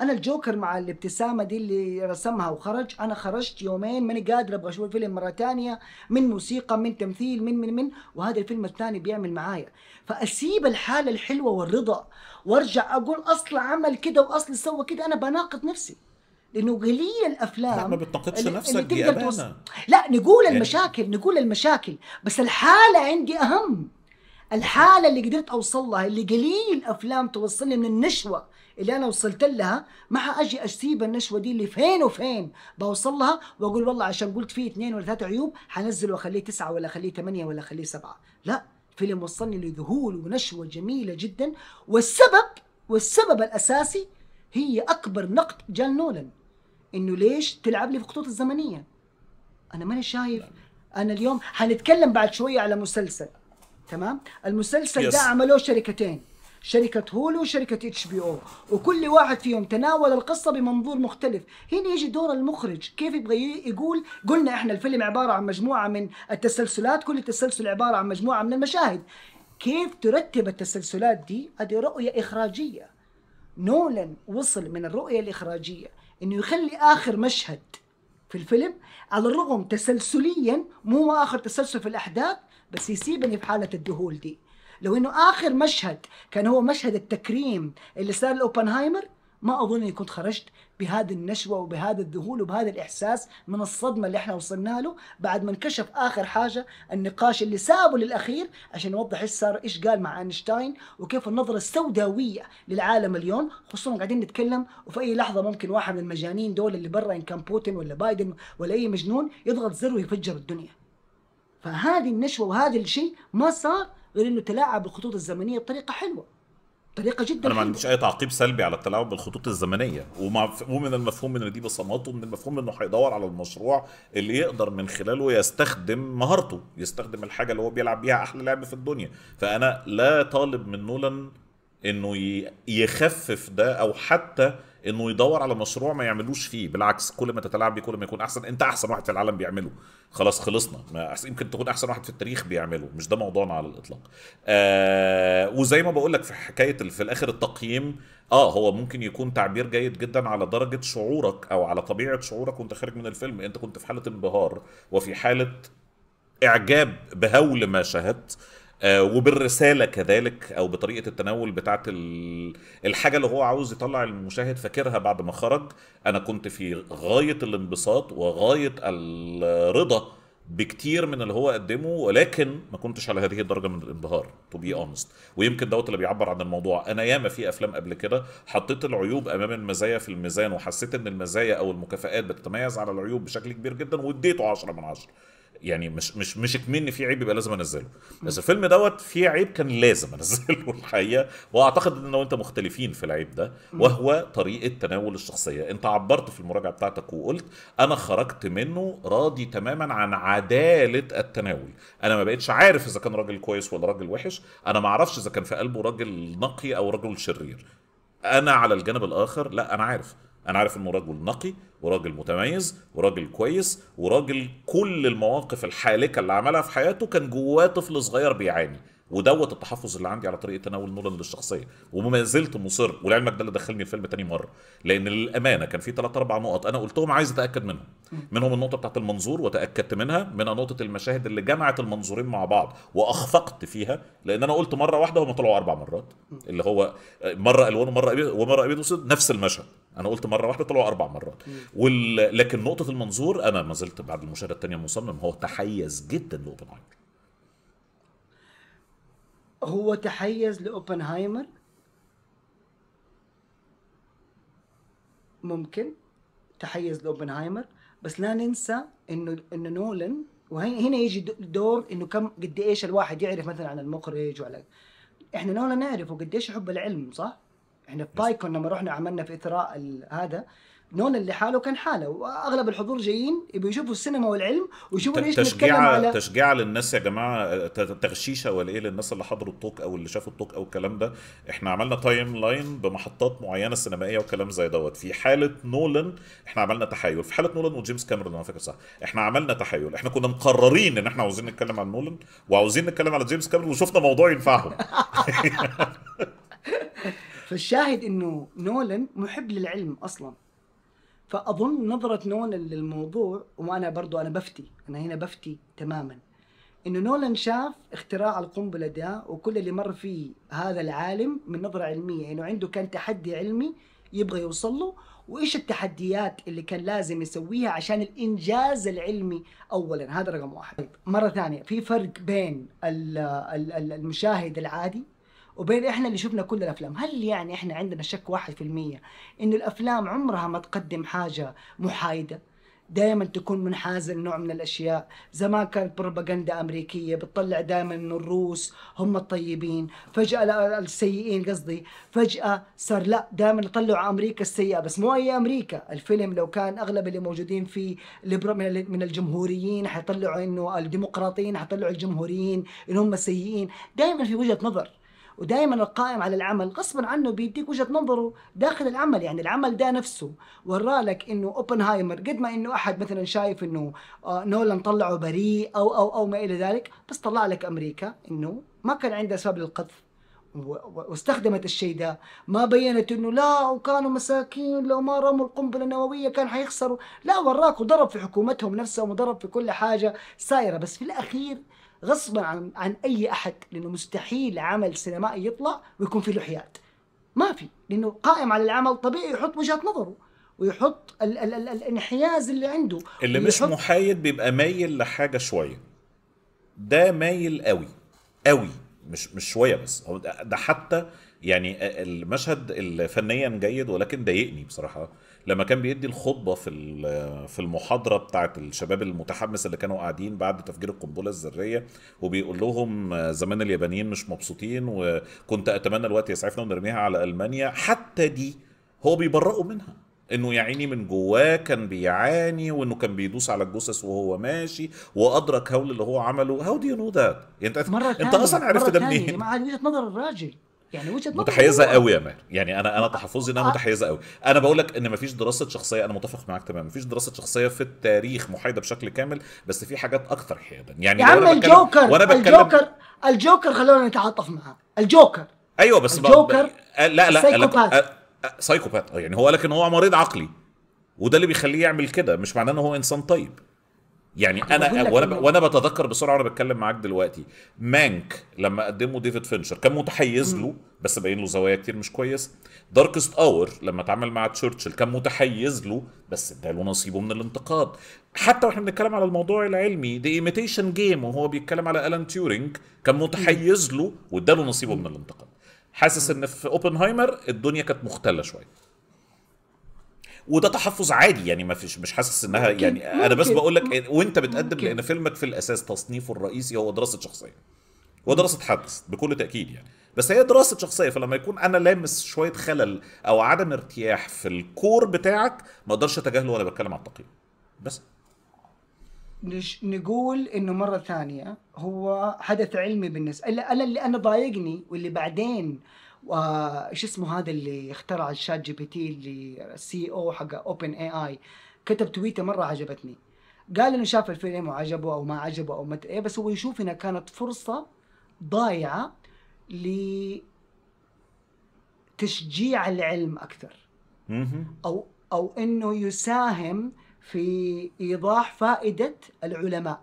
انا الجوكر مع الابتسامه دي اللي رسمها وخرج انا خرجت يومين ماني قادر ابغى اشوف الفيلم مره ثانيه من موسيقى من تمثيل من من من وهذا الفيلم الثاني بيعمل معايا فاسيب الحاله الحلوه والرضا وارجع اقول اصل عمل كده واصل سوى كده انا بناقض نفسي لانه قليل الافلام لا ما بتناقضش نفسك يا توص... لا نقول يعني... المشاكل نقول المشاكل بس الحاله عندي اهم الحاله اللي قدرت اوصل لها اللي قليل الافلام توصلني من النشوه اللي انا وصلت لها ما حاجي اسيب النشوه دي اللي فين وفين بوصل لها واقول والله عشان قلت فيه اثنين ولا ثلاثه عيوب حنزله واخليه تسعه ولا اخليه ثمانيه ولا اخليه سبعه لا فيلم وصلني لذهول ونشوه جميله جدا والسبب والسبب الاساسي هي اكبر نقد جان نولان انه ليش تلعب لي في الخطوط الزمنيه انا ماني شايف انا اليوم حنتكلم بعد شويه على مسلسل تمام المسلسل ده عملوه شركتين شركة هولو وشركة اتش بي او وكل واحد فيهم تناول القصة بمنظور مختلف هنا يجي دور المخرج كيف يبغى يقول قلنا احنا الفيلم عبارة عن مجموعة من التسلسلات كل تسلسل عبارة عن مجموعة من المشاهد كيف ترتب التسلسلات دي هذه رؤية إخراجية نولان وصل من الرؤية الإخراجية إنه يخلي آخر مشهد في الفيلم على الرغم تسلسليا مو آخر تسلسل في الأحداث بس يسيبني في حالة الذهول دي لو انه اخر مشهد كان هو مشهد التكريم اللي صار لاوبنهايمر ما اظن اني كنت خرجت بهذه النشوه وبهذا الذهول وبهذا الاحساس من الصدمه اللي احنا وصلنا له بعد ما انكشف اخر حاجه النقاش اللي سابه للاخير عشان يوضح ايش صار ايش قال مع اينشتاين وكيف النظره السوداويه للعالم اليوم خصوصا قاعدين نتكلم وفي اي لحظه ممكن واحد من المجانين دول اللي برا ان كان بوتين ولا بايدن ولا اي مجنون يضغط زر ويفجر الدنيا فهذه النشوه وهذا الشيء ما صار غير انه تلاعب بالخطوط الزمنيه بطريقه حلوه طريقه جدا انا ما عنديش اي تعقيب سلبي على التلاعب بالخطوط الزمنيه ومع ومن المفهوم ان دي بصمات ومن المفهوم انه هيدور على المشروع اللي يقدر من خلاله يستخدم مهارته يستخدم الحاجه اللي هو بيلعب بيها احلى لعب في الدنيا فانا لا طالب من نولان انه يخفف ده او حتى انه يدور على مشروع ما يعملوش فيه بالعكس كل ما تتلاعب بيه كل ما يكون احسن انت احسن واحد في العالم بيعمله خلاص خلصنا ما يمكن تكون احسن واحد في التاريخ بيعمله مش ده موضوعنا على الاطلاق آه وزي ما بقول لك في حكايه في الاخر التقييم اه هو ممكن يكون تعبير جيد جدا على درجه شعورك او على طبيعه شعورك وانت خارج من الفيلم انت كنت في حاله انبهار وفي حاله اعجاب بهول ما شاهدت آه، وبالرساله كذلك او بطريقه التناول بتاعه الحاجه اللي هو عاوز يطلع المشاهد فاكرها بعد ما خرج انا كنت في غايه الانبساط وغايه الرضا بكتير من اللي هو قدمه ولكن ما كنتش على هذه الدرجه من الانبهار تو بي اونست ويمكن دوت اللي بيعبر عن الموضوع انا ياما في افلام قبل كده حطيت العيوب امام المزايا في الميزان وحسيت ان المزايا او المكافئات بتتميز على العيوب بشكل كبير جدا واديته 10 من 10 يعني مش مش مش كمني في عيب يبقى لازم انزله بس الفيلم دوت فيه عيب كان لازم انزله الحقيقه واعتقد ان وانت مختلفين في العيب ده وهو طريقه تناول الشخصيه انت عبرت في المراجعه بتاعتك وقلت انا خرجت منه راضي تماما عن عداله التناول انا ما بقتش عارف اذا كان راجل كويس ولا راجل وحش انا ما اعرفش اذا كان في قلبه راجل نقي او رجل شرير انا على الجانب الاخر لا انا عارف انا عارف انه راجل نقي وراجل متميز وراجل كويس وراجل كل المواقف الحالكه اللي عملها في حياته كان جواه طفل صغير بيعاني ودوت التحفظ اللي عندي على طريقه تناول نولان للشخصيه وما زلت مصر ولعلمك ده اللي دخلني الفيلم تاني مره لان للامانه كان في ثلاث اربع نقط انا قلتهم عايز اتاكد منهم منهم النقطه بتاعت المنظور وتاكدت منها من نقطه المشاهد اللي جمعت المنظورين مع بعض واخفقت فيها لان انا قلت مره واحده هم طلعوا اربع مرات اللي هو مره الوان ومره ابيض ومره ابيض وسود نفس المشهد انا قلت مره واحده طلعوا اربع مرات وال... لكن نقطه المنظور انا ما زلت بعد المشاهده الثانيه مصمم هو تحيز جدا لاوبنهايمر هو تحيز لأوبنهايمر ممكن تحيز لأوبنهايمر بس لا ننسى انه انه نولن وهنا يجي دور انه كم قد ايش الواحد يعرف مثلا عن المخرج وعلى احنا نولن نعرفه قد ايش يحب العلم صح؟ احنا في بايكون لما رحنا عملنا في اثراء هذا نون اللي حاله كان حاله واغلب الحضور جايين يبوا يشوفوا السينما والعلم ويشوفوا ليش تشجيع على تشجيع للناس يا جماعه تغشيشه ولا ايه للناس اللي حضروا التوك او اللي شافوا التوك او الكلام ده احنا عملنا تايم لاين بمحطات معينه سينمائيه وكلام زي دوت في حاله نولن احنا عملنا تحايل في حاله نولن وجيمس كاميرون انا فاكر صح احنا عملنا تحايل احنا كنا مقررين ان احنا عاوزين نتكلم عن نولن وعاوزين نتكلم على جيمس كاميرون وشفنا موضوع ينفعهم فالشاهد انه نولن محب للعلم اصلا فاظن نظره نولان للموضوع وانا برضو انا بفتي انا هنا بفتي تماما انه نولان شاف اختراع القنبله ده وكل اللي مر فيه هذا العالم من نظره علميه انه يعني عنده كان تحدي علمي يبغى يوصل له وايش التحديات اللي كان لازم يسويها عشان الانجاز العلمي اولا هذا رقم واحد مره ثانيه في فرق بين المشاهد العادي وبين احنا اللي شفنا كل الافلام هل يعني احنا عندنا شك واحد في المية انه الافلام عمرها ما تقدم حاجة محايدة دائما تكون منحازه لنوع من الاشياء زمان كانت بروباغندا امريكيه بتطلع دائما انه الروس هم الطيبين فجاه السيئين قصدي فجاه صار لا دائما يطلعوا امريكا السيئه بس مو اي امريكا الفيلم لو كان اغلب اللي موجودين فيه من الجمهوريين حيطلعوا انه الديمقراطيين حيطلعوا الجمهوريين ان هم سيئين دائما في وجهه نظر ودائما القائم على العمل غصبا عنه بيديك وجهه نظره داخل العمل يعني العمل ده نفسه ورى لك انه اوبنهايمر قد ما انه احد مثلا شايف انه آه، نولان طلعه بريء او او او ما الى ذلك بس طلع لك امريكا انه ما كان عندها اسباب للقذف واستخدمت الشيء ده ما بينت انه لا وكانوا مساكين لو ما رموا القنبله النوويه كان حيخسروا لا وراك وضرب في حكومتهم نفسهم وضرب في كل حاجه سايره بس في الاخير غصبا عن, عن اي احد لانه مستحيل عمل سينمائي يطلع ويكون فيه لحيات ما في لانه قائم على العمل طبيعي يحط وجهه نظره ويحط ال ال ال الانحياز اللي عنده اللي مش محايد بيبقى مايل لحاجه شويه ده مايل قوي قوي مش مش شويه بس هو ده حتى يعني المشهد فنيا جيد ولكن ضايقني بصراحه لما كان بيدي الخطبه في في المحاضره بتاعه الشباب المتحمس اللي كانوا قاعدين بعد تفجير القنبله الذريه وبيقول لهم آه، زمان اليابانيين مش مبسوطين وكنت اتمنى الوقت يسعفنا ونرميها على المانيا حتى دي هو بيبرئوا منها انه يا عيني من جواه كان بيعاني وانه كان بيدوس على الجثث وهو ماشي وادرك هول اللي هو عمله هاو دو يو نو ذات انت مرة انت اصلا عرفت ده منين؟ مع وجهه نظر الراجل يعني وجهه نظر متحيزه قوي يا ماهر يعني انا انا تحفظي انها آه. متحيزه قوي انا بقول لك ان مفيش دراسه شخصيه انا متفق معاك تماما مفيش دراسه شخصيه في التاريخ محايده بشكل كامل بس في حاجات اكثر حيادا يعني يا عم الجوكر وانا بتكلم الجوكر الجوكر خلونا نتعاطف معاه الجوكر ايوه بس الجوكر آه، لا لا سايكوباث آه، سايكوبات يعني هو لكن هو مريض عقلي وده اللي بيخليه يعمل كده مش معناه ان هو انسان طيب يعني انا وانا وانا بتذكر بسرعه وانا بتكلم معاك دلوقتي مانك لما قدمه ديفيد فينشر كان متحيز له بس باين له زوايا كتير مش كويسه داركست اور لما اتعامل مع تشرشل كان متحيز له بس اداله نصيبه من الانتقاد حتى واحنا بنتكلم على الموضوع العلمي ذا ايميتيشن جيم وهو بيتكلم على الان تيورينج كان متحيز له واداله نصيبه من الانتقاد حاسس ان في اوبنهايمر الدنيا كانت مختله شويه وده تحفظ عادي يعني ما فيش مش حاسس انها ممكن يعني ممكن انا بس بقول لك وانت بتقدم ممكن لان فيلمك في الاساس تصنيفه الرئيسي هو دراسه شخصيه ودراسه حدث بكل تاكيد يعني بس هي دراسه شخصيه فلما يكون انا لامس شويه خلل او عدم ارتياح في الكور بتاعك ما اقدرش اتجاهله وانا بتكلم على التقييم بس نقول انه مره ثانيه هو حدث علمي بالنسبه انا اللي انا ضايقني واللي بعدين وش اسمه هذا اللي اخترع الشات جي بي تي اللي سي او حق اوبن اي اي كتب تويته مره عجبتني قال انه شاف الفيلم وعجبه او ما عجبه او ما ايه بس هو يشوف انها كانت فرصه ضايعه ل تشجيع العلم اكثر او او انه يساهم في ايضاح فائده العلماء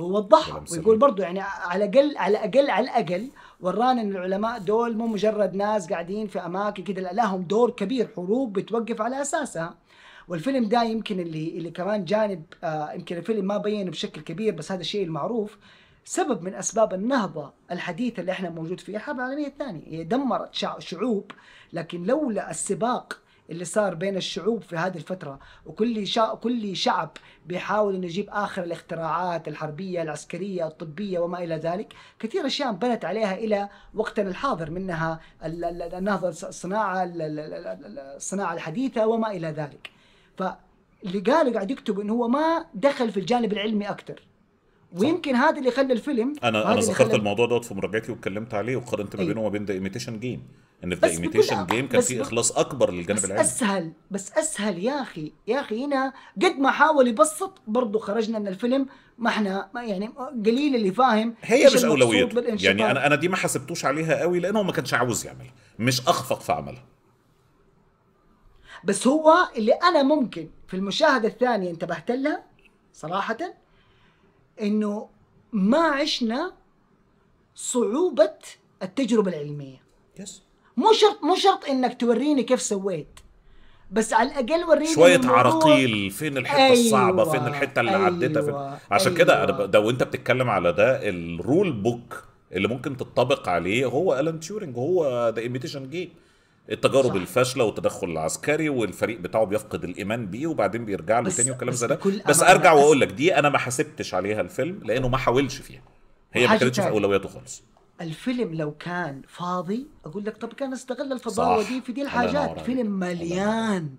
هو وضحها ويقول برضه يعني على الاقل على الاقل على الاقل ورانا ان العلماء دول مو مجرد ناس قاعدين في اماكن كده لا لهم دور كبير حروب بتوقف على اساسها والفيلم ده يمكن اللي اللي كمان جانب آه يمكن الفيلم ما بينه بشكل كبير بس هذا الشيء المعروف سبب من اسباب النهضه الحديثه اللي احنا موجود فيها الحرب العالميه الثانيه هي دمرت شعوب لكن لولا السباق اللي صار بين الشعوب في هذه الفترة وكل شا... كل شعب بيحاول انه يجيب اخر الاختراعات الحربية العسكرية الطبية وما الى ذلك كثير اشياء بنت عليها الى وقتنا الحاضر منها النهضة الصناعة الصناعة الحديثة وما الى ذلك فاللي قاله قاعد يكتب انه هو ما دخل في الجانب العلمي اكثر ويمكن هذا اللي خلى الفيلم انا انا ذكرت الموضوع دوت في مراجعتي واتكلمت عليه وقارنت ما أيوه. بينه وما بين ذا ايميتيشن جيم ان في ذا ايميتيشن جيم كان في اخلاص اكبر للجانب العلمي بس اسهل بس اسهل يا اخي يا اخي هنا قد ما حاول يبسط برضه خرجنا من الفيلم ما احنا ما يعني قليل اللي فاهم هي مش اولويات يعني انا انا دي ما حسبتوش عليها قوي لانه ما كانش عاوز يعملها مش اخفق في عملها بس هو اللي انا ممكن في المشاهده الثانيه انتبهت لها صراحه انه ما عشنا صعوبه التجربه العلميه يس مو شرط مو شرط انك توريني كيف سويت بس على الاقل وريني شويه عراقيل فين الحته أيوة الصعبه فين الحته اللي أيوة عديتها فين عشان أيوة كده انا أيوة. ده وانت بتتكلم على ده الرول بوك اللي ممكن تطبق عليه هو الان تيورنج هو ذا ايميتيشن جيم التجارب صح. الفاشله والتدخل العسكري والفريق بتاعه بيفقد الايمان بيه وبعدين بيرجع له تاني وكلام زي ده بس ارجع واقول لك دي انا ما حاسبتش عليها الفيلم لانه ما حاولش فيها هي ما كانتش في اولوياته خالص الفيلم لو كان فاضي اقول لك طب كان استغل الفضاوه دي في دي الحاجات فيلم مليان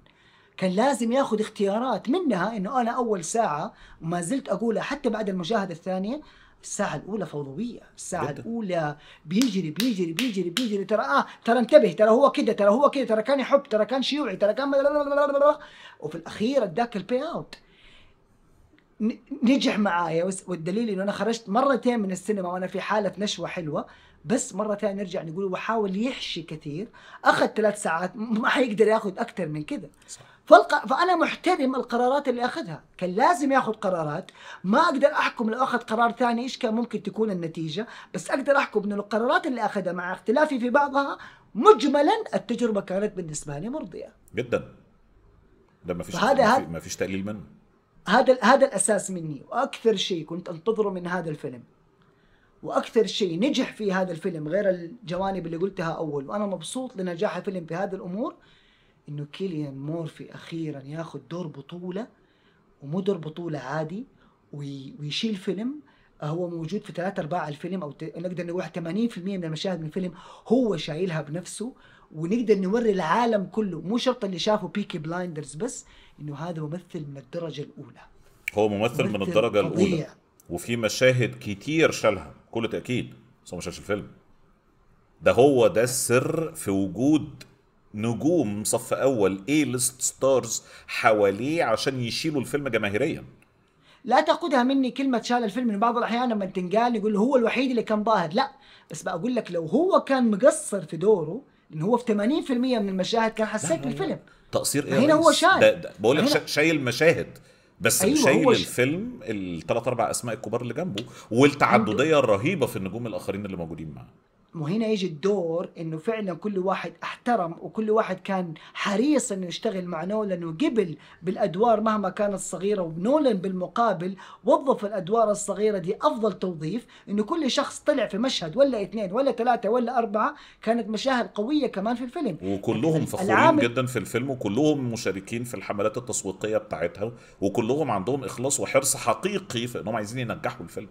كان لازم ياخذ اختيارات منها انه انا اول ساعه ما زلت اقولها حتى بعد المشاهده الثانيه الساعة الأولى فوضوية الساعة جدا. الأولى بيجري بيجري بيجري بيجري ترى آه ترى انتبه ترى هو كده ترى هو كده ترى كان يحب ترى كان شيوعي ترى كان وفي الأخير اداك البي أوت نجح معايا والدليل انه انا خرجت مرتين من السينما وانا في حاله نشوه حلوه بس مره ثانيه نرجع نقول وحاول يحشي كثير اخذ ثلاث ساعات ما حيقدر ياخذ اكثر من كذا صح فانا محترم القرارات اللي اخذها كان لازم ياخذ قرارات ما اقدر احكم لو اخذ قرار ثاني ايش كان ممكن تكون النتيجه بس اقدر احكم انه القرارات اللي اخذها مع اختلافي في بعضها مجملا التجربه كانت بالنسبه لي مرضيه جدا ده ما فيش هذا ما فيش تقليل منه هذا هذا الاساس مني واكثر شيء كنت انتظره من هذا الفيلم واكثر شيء نجح في هذا الفيلم غير الجوانب اللي قلتها اول وانا مبسوط لنجاح الفيلم في هذه الامور انه كيليان مورفي اخيرا ياخذ دور بطوله ومو دور بطوله عادي ويشيل فيلم آه، هو موجود في ثلاث ارباع الفيلم او نقدر نقول 80% من المشاهد من الفيلم هو شايلها بنفسه ونقدر نوري العالم كله مو شرط اللي شافوا بيكي بلايندرز بس انه هذا ممثل من الدرجه الاولى هو ممثل, ممثل من الدرجه طبيع. الاولى وفي مشاهد كتير شالها كل تاكيد بس هو ما شالش الفيلم ده هو ده السر في وجود نجوم صف اول اي ليست ستارز حواليه عشان يشيلوا الفيلم جماهيريا لا تاخذها مني كلمه شال الفيلم انه بعض الاحيان لما تنقال يقول هو الوحيد اللي كان ظاهر لا بس بقول لك لو هو كان مقصر في دوره ان هو في 80% من المشاهد كان حسيت بالفيلم تقصير ايه هنا هو شايل بقول لك شايل مشاهد بس أيوة شايل الفيلم الثلاث اربع اسماء الكبار اللي جنبه والتعدديه الرهيبه في النجوم الاخرين اللي موجودين معاه وهنا يجي الدور انه فعلا كل واحد احترم وكل واحد كان حريص انه يشتغل مع نولان وقبل بالادوار مهما كانت صغيره ونولان بالمقابل وظف الادوار الصغيره دي افضل توظيف انه كل شخص طلع في مشهد ولا اثنين ولا ثلاثه ولا اربعه كانت مشاهد قويه كمان في الفيلم وكلهم فخورين جدا في الفيلم وكلهم مشاركين في الحملات التسويقيه بتاعتها وكلهم عندهم اخلاص وحرص حقيقي في انهم عايزين ينجحوا الفيلم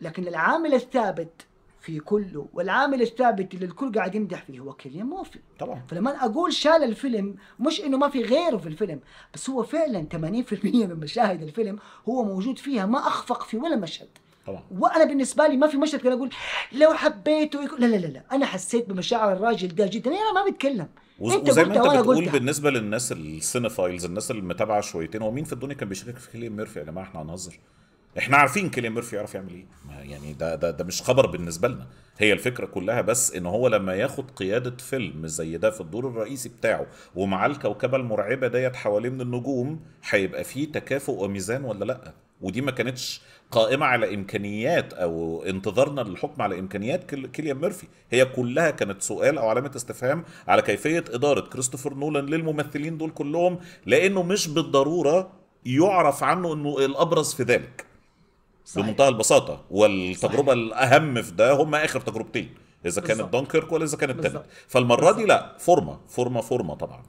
لكن العامل الثابت في كله والعامل الثابت اللي الكل قاعد يمدح فيه هو كيليان مورفي طبعا فلما اقول شال الفيلم مش انه ما في غيره في الفيلم بس هو فعلا 80% من مشاهد الفيلم هو موجود فيها ما اخفق في ولا مشهد طبعا وانا بالنسبه لي ما في مشهد كان اقول لو حبيته لا لا لا لا انا حسيت بمشاعر الراجل ده جدا انا ما بتكلم وز... انت وزي ما انت بتقول بالنسبه للناس السينفايلز الناس المتابعه شويتين هو مين في الدنيا كان بيشارك في كيليان ميرفي يا جماعه احنا هنهزر احنا عارفين كيليان ميرفي يعرف يعمل ايه يعني ده ده ده مش خبر بالنسبه لنا هي الفكره كلها بس ان هو لما ياخد قياده فيلم زي ده في الدور الرئيسي بتاعه ومع الكوكبه المرعبه ديت حواليه من النجوم هيبقى فيه تكافؤ وميزان ولا لا ودي ما كانتش قائمه على امكانيات او انتظارنا للحكم على امكانيات كيليان ميرفي هي كلها كانت سؤال او علامه استفهام على كيفيه اداره كريستوفر نولان للممثلين دول كلهم لانه مش بالضروره يعرف عنه انه الابرز في ذلك بمنتهى البساطه والتجربه صحيح. الاهم في ده هم اخر تجربتين اذا كانت دونكيرك ولا اذا كانت تنت فالمره بالزبط. دي لا فورمه فورمه فورمه طبعا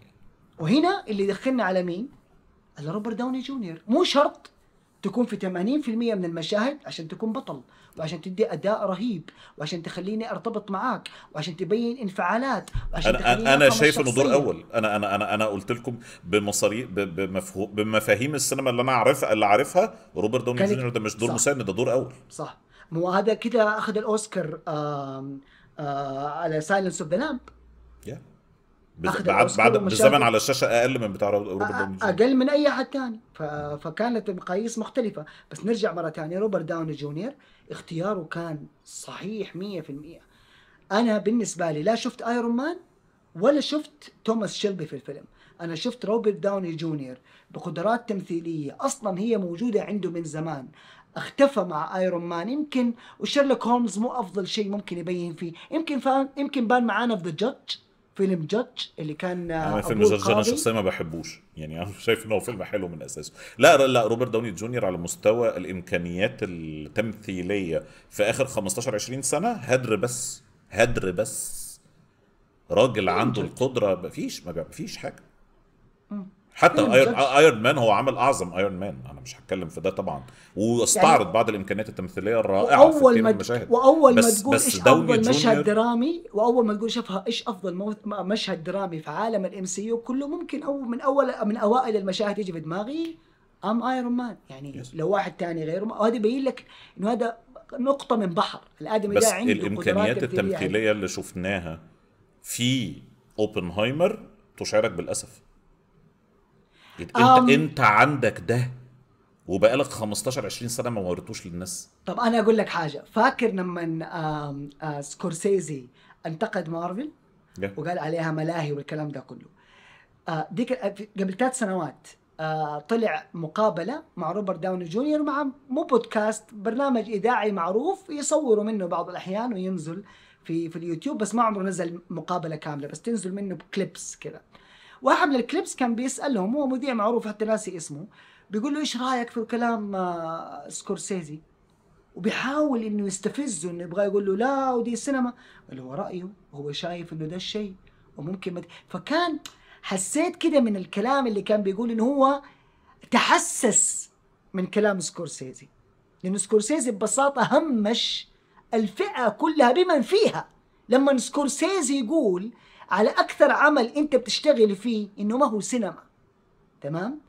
وهنا اللي دخلنا على مين؟ على روبرت داوني جونيور مو شرط تكون في 80% من المشاهد عشان تكون بطل وعشان تدي اداء رهيب وعشان تخليني ارتبط معاك وعشان تبين انفعالات وعشان انا انا شايف انه دور اول انا انا انا انا قلت لكم بمصاري بمفاهيم السينما اللي انا عارفها اللي عارفها روبرت دوني جونيور ده مش دور صح. ده دور اول صح مو هذا كده اخذ الاوسكار آم آم آه، على سايلنس اوف ذا لامب بعد بعد بالزمن على الشاشه اقل من بتاع روبرت داوني جونيور اقل من اي حد ثاني فكانت المقاييس مختلفه بس نرجع مره ثانيه روبرت داوني جونيور اختياره كان صحيح 100% انا بالنسبه لي لا شفت ايرون مان ولا شفت توماس شيلبي في الفيلم انا شفت روبرت داوني جونيور بقدرات تمثيليه اصلا هي موجوده عنده من زمان اختفى مع ايرون مان يمكن وشيرلوك هولمز مو افضل شيء ممكن يبين فيه يمكن فان يمكن بان معانا في ذا جادج فيلم جادج اللي كان آه، انا فيلم جادج انا شخصيا ما بحبوش يعني انا شايف ان هو فيلم حلو من اساسه لا لا روبرت داوني جونيور على مستوى الامكانيات التمثيليه في اخر 15 20 سنه هدر بس هدر بس راجل عنده القدره مفيش ما فيش حاجه حتى ايرون ايرون مان هو عمل اعظم ايرون مان انا مش هتكلم في ده طبعا واستعرض يعني بعض الامكانيات التمثيليه الرائعه في كتير من المشاهد واول ما تقول بس ايش افضل مشهد درامي واول ما تقول شافها ايش افضل مشهد درامي في عالم الام سي يو كله ممكن او من اول من اوائل المشاهد يجي في دماغي ام ايرون مان يعني يس. لو واحد ثاني غيره وهذا يبين لك انه هذا نقطه من بحر الادمي ده عنده الامكانيات يعني. التمثيليه اللي شفناها في اوبنهايمر تشعرك بالاسف انت أم... انت عندك ده وبقالك 15 20 سنه ما وريتوش للناس طب انا اقول لك حاجه فاكر لما آه، سكورسيزي انتقد مارفل yeah. وقال عليها ملاهي والكلام ده كله آه، ديك آه، قبل ثلاث سنوات طلع مقابله مع روبرت داوني جونيور مع مو بودكاست برنامج اذاعي معروف يصوروا منه بعض الاحيان وينزل في في اليوتيوب بس ما عمره نزل مقابله كامله بس تنزل منه بكليبس كذا واحد من الكليبس كان بيسالهم هو مذيع معروف حتى ناسي اسمه بيقول له ايش رايك في كلام آه، سكورسيزي وبيحاول انه يستفزه انه يبغى يقول له لا ودي سينما اللي هو رايه هو شايف انه ده الشيء وممكن مد... فكان حسيت كده من الكلام اللي كان بيقول انه هو تحسس من كلام سكورسيزي لانه سكورسيزي ببساطه همش الفئه كلها بمن فيها لما سكورسيزي يقول على اكثر عمل انت بتشتغل فيه انه ما هو سينما تمام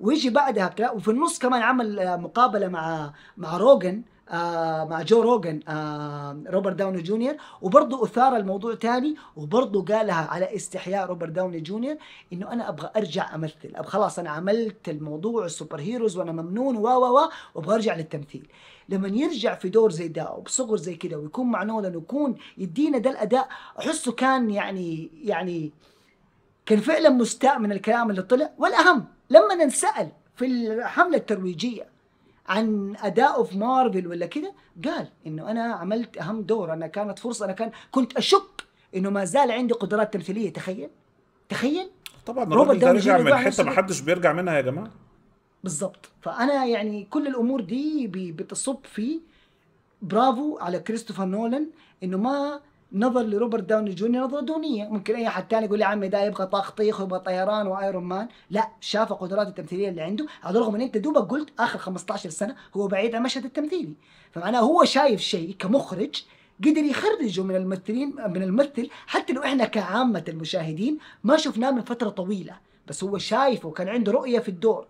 ويجي بعدها وفي النص كمان عمل آه، مقابله مع مع روجن آه مع جو روجن آه روبرت داوني جونيور وبرضه اثار الموضوع تاني وبرضه قالها على استحياء روبرت داوني جونيور انه انا ابغى ارجع امثل أب خلاص انا عملت الموضوع السوبر هيروز وانا ممنون و و و وابغى ارجع للتمثيل لما يرجع في دور زي ده وبصغر زي كده ويكون مع نولان ويكون يدينا ده الاداء احسه كان يعني يعني كان فعلا مستاء من الكلام اللي طلع والاهم لما ننسال في الحمله الترويجيه عن اداؤه في مارفل ولا كده قال انه انا عملت اهم دور انا كانت فرصه انا كان كنت اشك انه ما زال عندي قدرات تمثيليه تخيل تخيل طبعا روبرت داوني رجع من حته ما حدش بيرجع منها يا جماعه بالظبط فانا يعني كل الامور دي بتصب في برافو على كريستوفر نولان انه ما نظر لروبرت داوني جونيور نظره دونيه ممكن اي حد ثاني يقول لي عمي ده يبغى طخطيخ ويبغى طيران وايرون مان لا شاف القدرات التمثيليه اللي عنده على الرغم ان انت دوبك قلت اخر 15 سنه هو بعيد عن المشهد التمثيلي فمعناه هو شايف شيء كمخرج قدر يخرجه من الممثلين من الممثل حتى لو احنا كعامه المشاهدين ما شفناه من فتره طويله بس هو شايفه وكان عنده رؤيه في الدور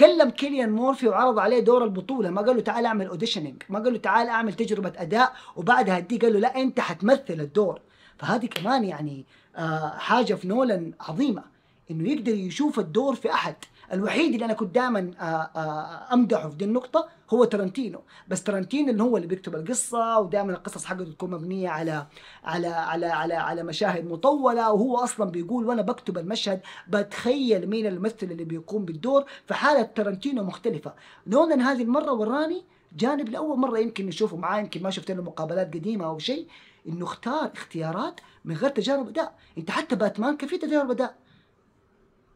كلم كيليان مورفي وعرض عليه دور البطوله ما قال له تعال اعمل اوديشننج ما قال له تعال اعمل تجربه اداء وبعدها دي قال له لا انت حتمثل الدور فهذه كمان يعني آه، حاجه في نولان عظيمه انه يقدر يشوف الدور في احد الوحيد اللي انا كنت دائما آه، آه، امدحه في دي النقطه هو ترنتينو بس ترنتينو اللي هو اللي بيكتب القصه ودائما القصص حقته تكون مبنيه على على على على على مشاهد مطوله وهو اصلا بيقول وانا بكتب المشهد بتخيل مين الممثل اللي بيقوم بالدور فحاله ترنتينو مختلفه نولان هذه المره وراني جانب لاول مره يمكن نشوفه معاه يمكن ما شفت له مقابلات قديمه او شيء انه اختار اختيارات من غير تجارب اداء انت حتى باتمان كان في تجارب اداء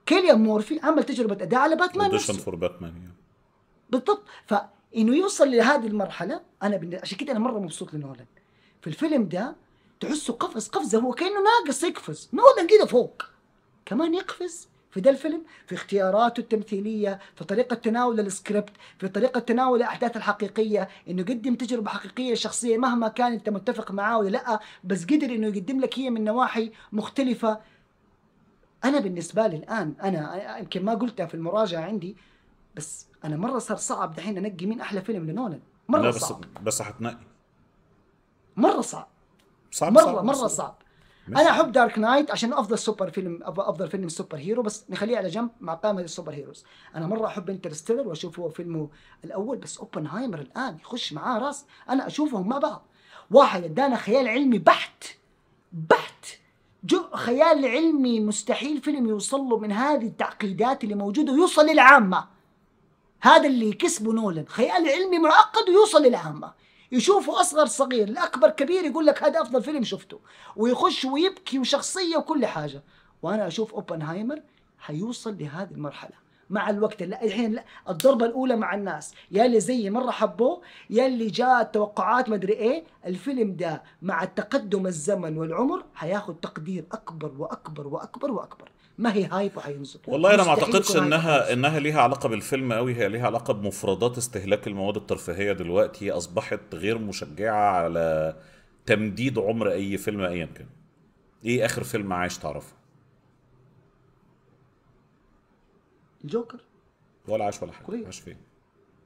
كيليان مورفي عمل تجربه اداء على باتمان نفسه فور باتمان بالضبط فانه يوصل لهذه المرحله انا بن... عشان كده انا مره مبسوط لنولان في الفيلم ده تحسه قفز قفزه هو كانه ناقص يقفز نولان كده فوق كمان يقفز في ده الفيلم في اختياراته التمثيليه في طريقه تناول السكريبت في طريقه تناول الاحداث الحقيقيه انه يقدم تجربه حقيقيه لشخصية مهما كان انت متفق معاه ولا لا بس قدر انه يقدم لك هي من نواحي مختلفه انا بالنسبه لي الان انا يمكن ما قلتها في المراجعه عندي بس انا مره صار صعب دحين انقي مين احلى فيلم لنولان مره لا بس صعب بس حتنقي مره صعب صعب مره صعب مره صعب, صعب. انا احب دارك نايت عشان افضل سوبر فيلم افضل فيلم سوبر هيرو بس نخليه على جنب مع قائمه السوبر هيروز انا مره احب انترستيلر واشوف هو فيلمه الاول بس اوبنهايمر الان يخش معاه راس انا اشوفهم مع بعض واحد ادانا خيال علمي بحت بحت خيال علمي مستحيل فيلم يوصل له من هذه التعقيدات اللي موجوده ويوصل للعامه هذا اللي كسبه نولن خيال علمي معقد ويوصل للعامه يشوفه اصغر صغير الاكبر كبير يقول لك هذا افضل فيلم شفته ويخش ويبكي وشخصيه وكل حاجه وانا اشوف اوبنهايمر حيوصل لهذه المرحله مع الوقت لا الحين لا الضربه الاولى مع الناس يا اللي زي مره حبوه يا اللي جاء توقعات مدري ايه الفيلم ده مع التقدم الزمن والعمر حياخد تقدير اكبر واكبر واكبر واكبر ما هي هايب وحينزل والله انا ما اعتقدش انها انها ليها علاقه بالفيلم قوي هي ليها علاقه بمفردات استهلاك المواد الترفيهيه دلوقتي اصبحت غير مشجعه على تمديد عمر اي فيلم ايا كان ايه اخر فيلم عايش تعرفه الجوكر ولا عاش ولا حاجه عاش فين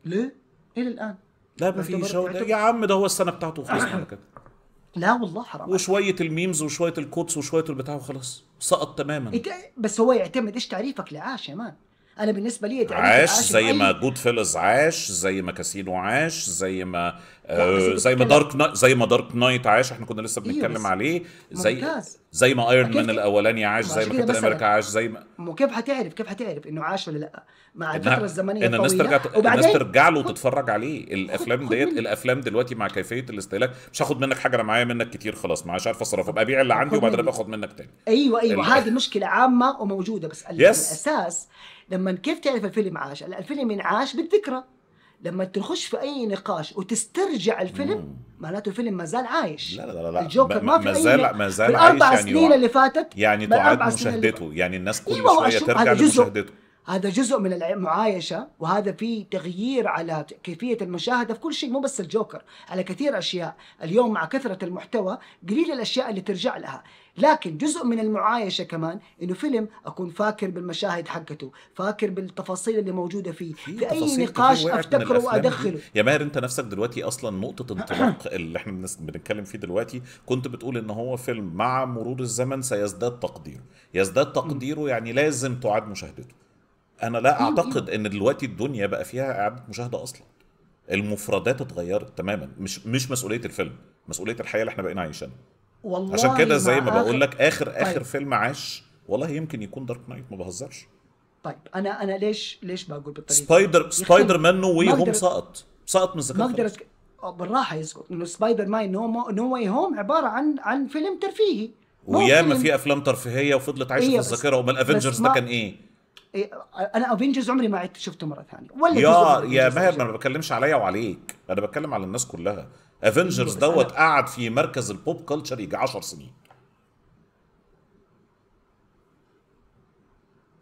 ليه الى الان لا ما في شو يا عم ده هو السنه بتاعته وخلاص على كده لا والله حرام وشويه الميمز وشويه الكوتس وشويه البتاع وخلاص سقط تماما إيه، بس هو يعتمد ايش تعريفك لعاش يا مان انا بالنسبه لي عاش زي ما جود فيلز عاش زي ما كاسينو عاش زي ما آه زي ما دارك نا... زي ما دارك نايت عاش احنا كنا لسه أيوة، بنتكلم إيه عليه زي ممتاز. زي ما ايرون مان الاولاني عاش زي ما كابتن امريكا عاش زي ما كيف حتعرف كيف حتعرف انه عاش ولا لا مع الفتره الزمنيه إن الناس ترجع وبعدين الناس ترجع له تتفرج عليه الافلام ديت الافلام دلوقتي مع كيفيه الاستهلاك مش هاخد منك حاجه انا معايا منك كتير خلاص مش عارف اصرف ابقى ابيع اللي عندي وبعدين باخد منك تاني ايوه ايوه هذه مشكله عامه وموجوده بس الاساس لما كيف تعرف الفيلم عاش الفيلم انعاش بالذكرى لما تخش في اي نقاش وتسترجع الفيلم معناته الفيلم ما زال عايش لا لا لا, لا. الجوكر ما, في ما زال ما زال عايش الاربع يعني, يعني سنين اللي فاتت يعني تعاد مشاهدته يعني الناس كل أيوة، شويه ترجع لمشاهدته هذا جزء من المعايشه وهذا في تغيير على كيفيه المشاهده في كل شيء مو بس الجوكر على كثير اشياء اليوم مع كثره المحتوى قليل الاشياء اللي ترجع لها لكن جزء من المعايشه كمان انه فيلم اكون فاكر بالمشاهد حقته فاكر بالتفاصيل اللي موجوده فيه في اي نقاش افتكره وادخله يا ماهر انت نفسك دلوقتي اصلا نقطه انطلاق اللي احنا بنتكلم فيه دلوقتي كنت بتقول ان هو فيلم مع مرور الزمن سيزداد تقديره يزداد تقديره يعني لازم تعاد مشاهدته انا لا اعتقد ان دلوقتي الدنيا بقى فيها اعاده مشاهده اصلا المفردات اتغيرت تماما مش مش مسؤوليه الفيلم مسؤوليه الحياه اللي احنا بقينا عايشينها والله عشان كده زي ما بقول لك اخر اخر طيب. فيلم عاش والله يمكن يكون دارك نايت ما بهزرش طيب انا انا ليش ليش بقول بالطريقه سبايدر سبايدر مان نو واي هوم سقط سقط من الذكاء ما اقدر آه، بالراحه يسقط انه سبايدر مان نو نو واي هوم عباره عن عن فيلم ترفيهي وياما في افلام ترفيهيه وفضلت عايشه إيه في الذاكره وما الافنجرز ده كان ايه, إيه، انا افنجرز عمري ما عدت شفته مره ثانيه ولا يا يا ماهر ما انا ما بتكلمش عليا وعليك انا بتكلم على الناس كلها افنجرز دوت قعد في مركز البوب كلتشر يجي 10 سنين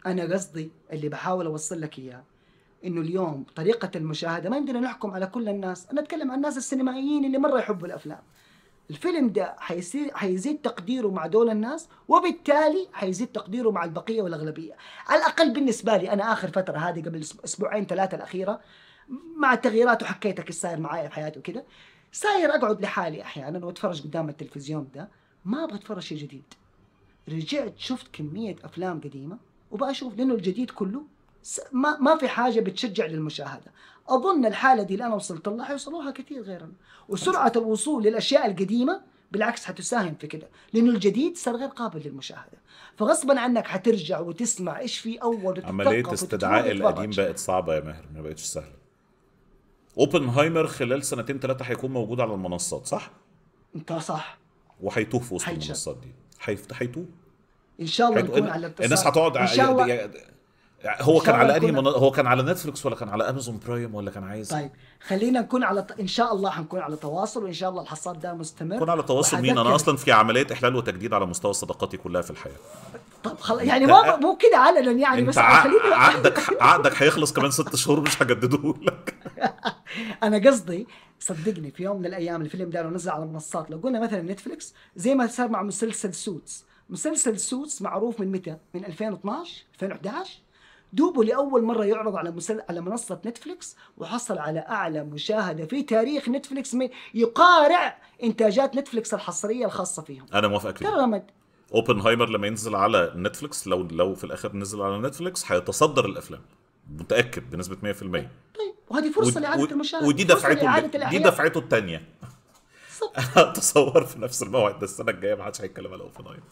انا قصدي اللي بحاول اوصل لك اياه انه اليوم طريقه المشاهده ما يمدينا نحكم على كل الناس انا اتكلم عن الناس السينمائيين اللي مره يحبوا الافلام الفيلم ده حيصير حيزيد تقديره مع دول الناس وبالتالي حيزيد تقديره مع البقيه والاغلبيه على الاقل بالنسبه لي انا اخر فتره هذه قبل اسبوعين ثلاثه الاخيره مع التغييرات وحكيتك الساير معايا في حياتي وكذا، صاير اقعد لحالي احيانا واتفرج قدام التلفزيون ده ما ابغى اتفرج شيء جديد رجعت شفت كميه افلام قديمه وبأشوف لانه الجديد كله ما ما في حاجه بتشجع للمشاهده اظن الحاله دي اللي انا وصلت لها حيوصلوها كثير غيرنا وسرعه الوصول للاشياء القديمه بالعكس حتساهم في كده لانه الجديد صار غير قابل للمشاهده فغصبا عنك حترجع وتسمع ايش في اول عمليه استدعاء القديم بقت صعبه يا ماهر ما بقتش سهله اوبنهايمر خلال سنتين ثلاثه هيكون موجود على المنصات صح؟ انت صح وهيتوه في وسط المنصات دي هيتوه ان شاء الله نكون على اتصال الناس هتقعد ان شاء يعني الله هو كان على انهي من... هو كان على نتفلكس ولا كان على امازون برايم ولا كان عايز طيب خلينا نكون على ان شاء الله هنكون على تواصل وان شاء الله الحصاد ده مستمر نكون على تواصل مين انا اصلا في عمليه احلال وتجديد على مستوى صداقاتي كلها في الحياه طب خلاص يعني ما مو كده علنا يعني بس خليني عقدك عقدك هيخلص كمان ست شهور مش هجدده لك انا قصدي صدقني في يوم من الايام الفيلم ده لو نزل على المنصات لو قلنا مثلا نتفلكس زي ما صار مع مسلسل سوتس مسلسل سوتس معروف من متى؟ من 2012 2011 دوبه لاول مره يعرض على مسل... على منصه نتفلكس وحصل على اعلى مشاهده في تاريخ نتفلكس من... يقارع انتاجات نتفلكس الحصريه الخاصه فيهم انا موافقك تماما اوبنهايمر لما ينزل على نتفلكس لو لو في الاخر نزل على نتفلكس هيتصدر الافلام متاكد بنسبه 100% طيب وهذه فرصه و... لاعاده المشاهده ودي دفعته دي دفعته الثانيه تصور في نفس الموعد ده السنه الجايه ما حدش هيتكلم على اوبنهايمر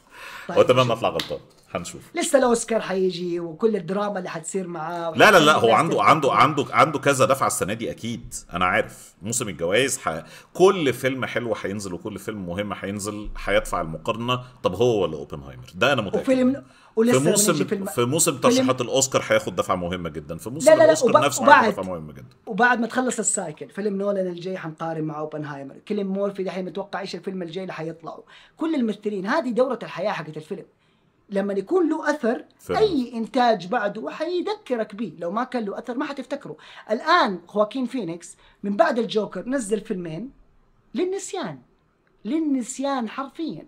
طيب واتمنى اطلع غلطان هنشوف لسه الاوسكار هيجي وكل الدراما اللي هتصير معاه لا لا لا هو عنده عنده عنده عنده كذا دفعه السنه دي اكيد انا عارف موسم الجوائز ح... كل فيلم حلو هينزل وكل فيلم مهم هينزل هيدفع المقارنه طب هو ولا اوبنهايمر ده انا متاكد وفيلم ولسه في موسم في, الم... في موسم ترشيحات فيلم... الاوسكار هياخد دفعه مهمه جدا في موسم لا لا لا الاوسكار نفسه وبعد... دفعه مهمه جدا وبعد ما تخلص السايكل فيلم نولان الجاي حنقارن مع اوبنهايمر كيلين مورفي دحين متوقع ايش الفيلم الجاي اللي حيطلعه كل الممثلين هذه دوره الحياه حقت الفيلم لما يكون له اثر فهم. اي انتاج بعده حيذكرك به لو ما كان له اثر ما حتفتكره الان خواكين فينيكس من بعد الجوكر نزل فيلمين للنسيان للنسيان حرفيا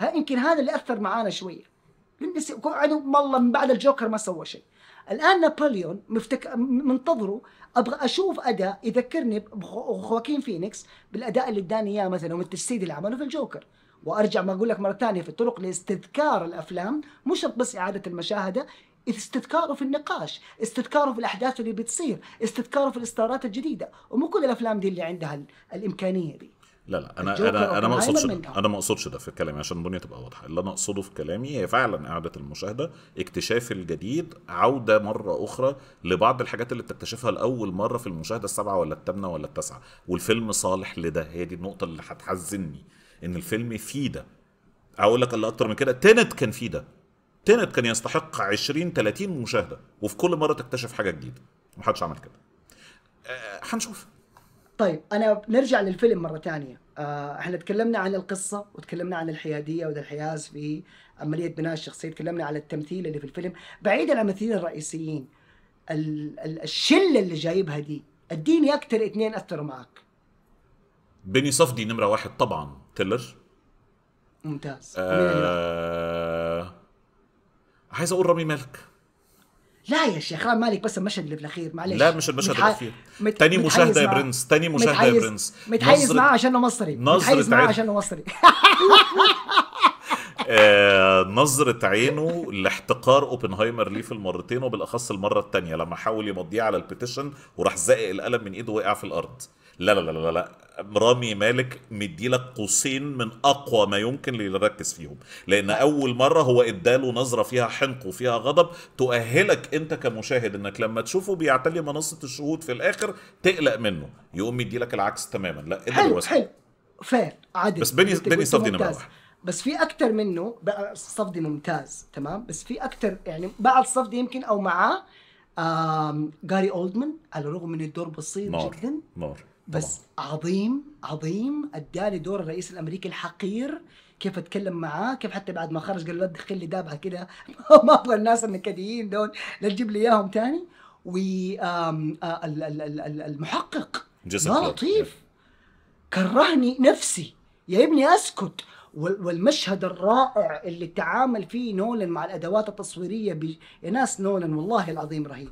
ها يمكن هذا اللي اثر معانا شويه يعني والله من بعد الجوكر ما سوى شيء الان نابليون مفتك... منتظره ابغى اشوف اداء يذكرني بخواكين فينيكس بالاداء اللي اداني اياه مثلا والتجسيد اللي عمله في الجوكر وارجع ما اقول لك مره ثانيه في الطرق لاستذكار الافلام مو شرط بس اعاده المشاهده استذكاره في النقاش استذكاره في الاحداث اللي بتصير استذكاره في الاصدارات الجديده ومو كل الافلام دي اللي عندها الامكانيه دي لا لا انا انا انا ما اقصدش انا ما اقصدش ده في كلامي عشان الدنيا تبقى واضحه اللي انا اقصده في كلامي هي فعلا اعاده المشاهده اكتشاف الجديد عوده مره اخرى لبعض الحاجات اللي بتكتشفها لاول مره في المشاهده السابعه ولا الثامنه ولا التاسعه والفيلم صالح لده هي دي النقطه اللي هتحزني ان الفيلم فيه ده اقول لك اللي اكتر من كده تنت كان فيه ده تنت كان يستحق 20 30 مشاهده وفي كل مره تكتشف حاجه جديده محدش عمل كده آه، هنشوف أه طيب انا نرجع للفيلم مره ثانيه آه احنا تكلمنا عن القصه وتكلمنا عن الحياديه والانحياز في عمليه بناء الشخصيه تكلمنا على التمثيل اللي في الفيلم بعيدا عن الممثلين الرئيسيين الشله اللي جايبها دي اديني اكثر اثنين اثروا معك بني صفدي نمره واحد طبعا تيلر ممتاز آه... عايز اقول رامي مالك لا يا شيخ حرام مالك بس المشهد اللي بالاخير معلش لا مش المشهد الاخير مت... تاني مشاهده يا برنس تاني مشاهده يا برنس متحيز معاه عشانه مصري متحيز معاه عشانه مصري آه، نظرة عينه لاحتقار اوبنهايمر ليه في المرتين وبالاخص المرة الثانية لما حاول يمضيه على البيتيشن وراح زقق القلم من ايده وقع في الارض لا لا لا لا, لا. رامي مالك مديلك قوسين من اقوى ما يمكن ليركز فيهم لان اول مره هو اداله نظره فيها حنق وفيها غضب تؤهلك انت كمشاهد انك لما تشوفه بيعتلي منصه الشهود في الاخر تقلق منه يقوم مديلك العكس تماما لا قدر حلو حلو فير عادي بس بني بني صفدي نمره واحد بس في اكثر منه بقى صفدي ممتاز تمام بس في اكثر يعني بعد صفدي يمكن او معاه جاري اولدمان على الرغم من الدور بسيط نار. جدا نار بس عظيم عظيم اداني دور الرئيس الامريكي الحقير كيف اتكلم معاه كيف حتى بعد ما خرج قال له تدخل لي دابعه كده ما ابغى الناس النكديين دول لا تجيب لي اياهم ثاني والمحقق ما لطيف كرهني نفسي يا ابني اسكت والمشهد الرائع اللي تعامل فيه نولن مع الادوات التصويريه بي... يا ناس نولن والله العظيم رهيب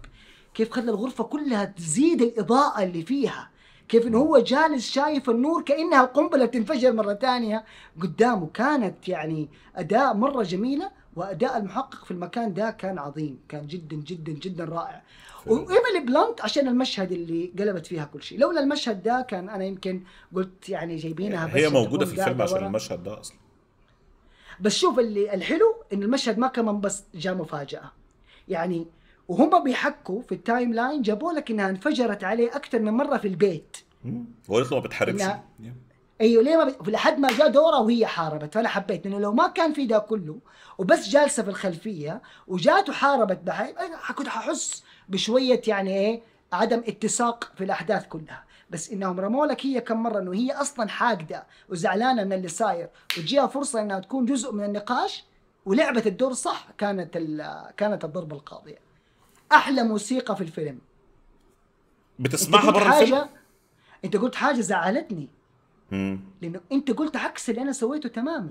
كيف خلى الغرفه كلها تزيد الاضاءه اللي فيها كيف انه هو جالس شايف النور كانها قنبله تنفجر مره ثانيه قدامه كانت يعني اداء مره جميله واداء المحقق في المكان ده كان عظيم كان جدا جدا جدا رائع وايميلي بلانت عشان المشهد اللي قلبت فيها كل شيء لولا المشهد ده كان انا يمكن قلت يعني جايبينها بس هي موجوده في الفيلم عشان المشهد ده اصلا بس شوف اللي الحلو ان المشهد ما كمان بس جاء مفاجاه يعني وهم بيحكوا في التايم لاين جابوا لك انها انفجرت عليه اكثر من مره في البيت هو له ما بتحاربش؟ إنها... ايوه ليه ما بي... لحد ما جاء دوره وهي حاربت فانا حبيت انه لو ما كان في ده كله وبس جالسه في الخلفيه وجات وحاربت بعد انا كنت ححس بشويه يعني ايه عدم اتساق في الاحداث كلها بس انهم رموا لك هي كم مره انه هي اصلا حاقده وزعلانه من اللي صاير وجيها فرصه انها تكون جزء من النقاش ولعبت الدور صح كانت ال... كانت الضربه القاضيه احلى موسيقى في الفيلم بتسمعها بره الفيلم حاجة... انت قلت حاجه زعلتني مم. لانه انت قلت عكس اللي انا سويته تماما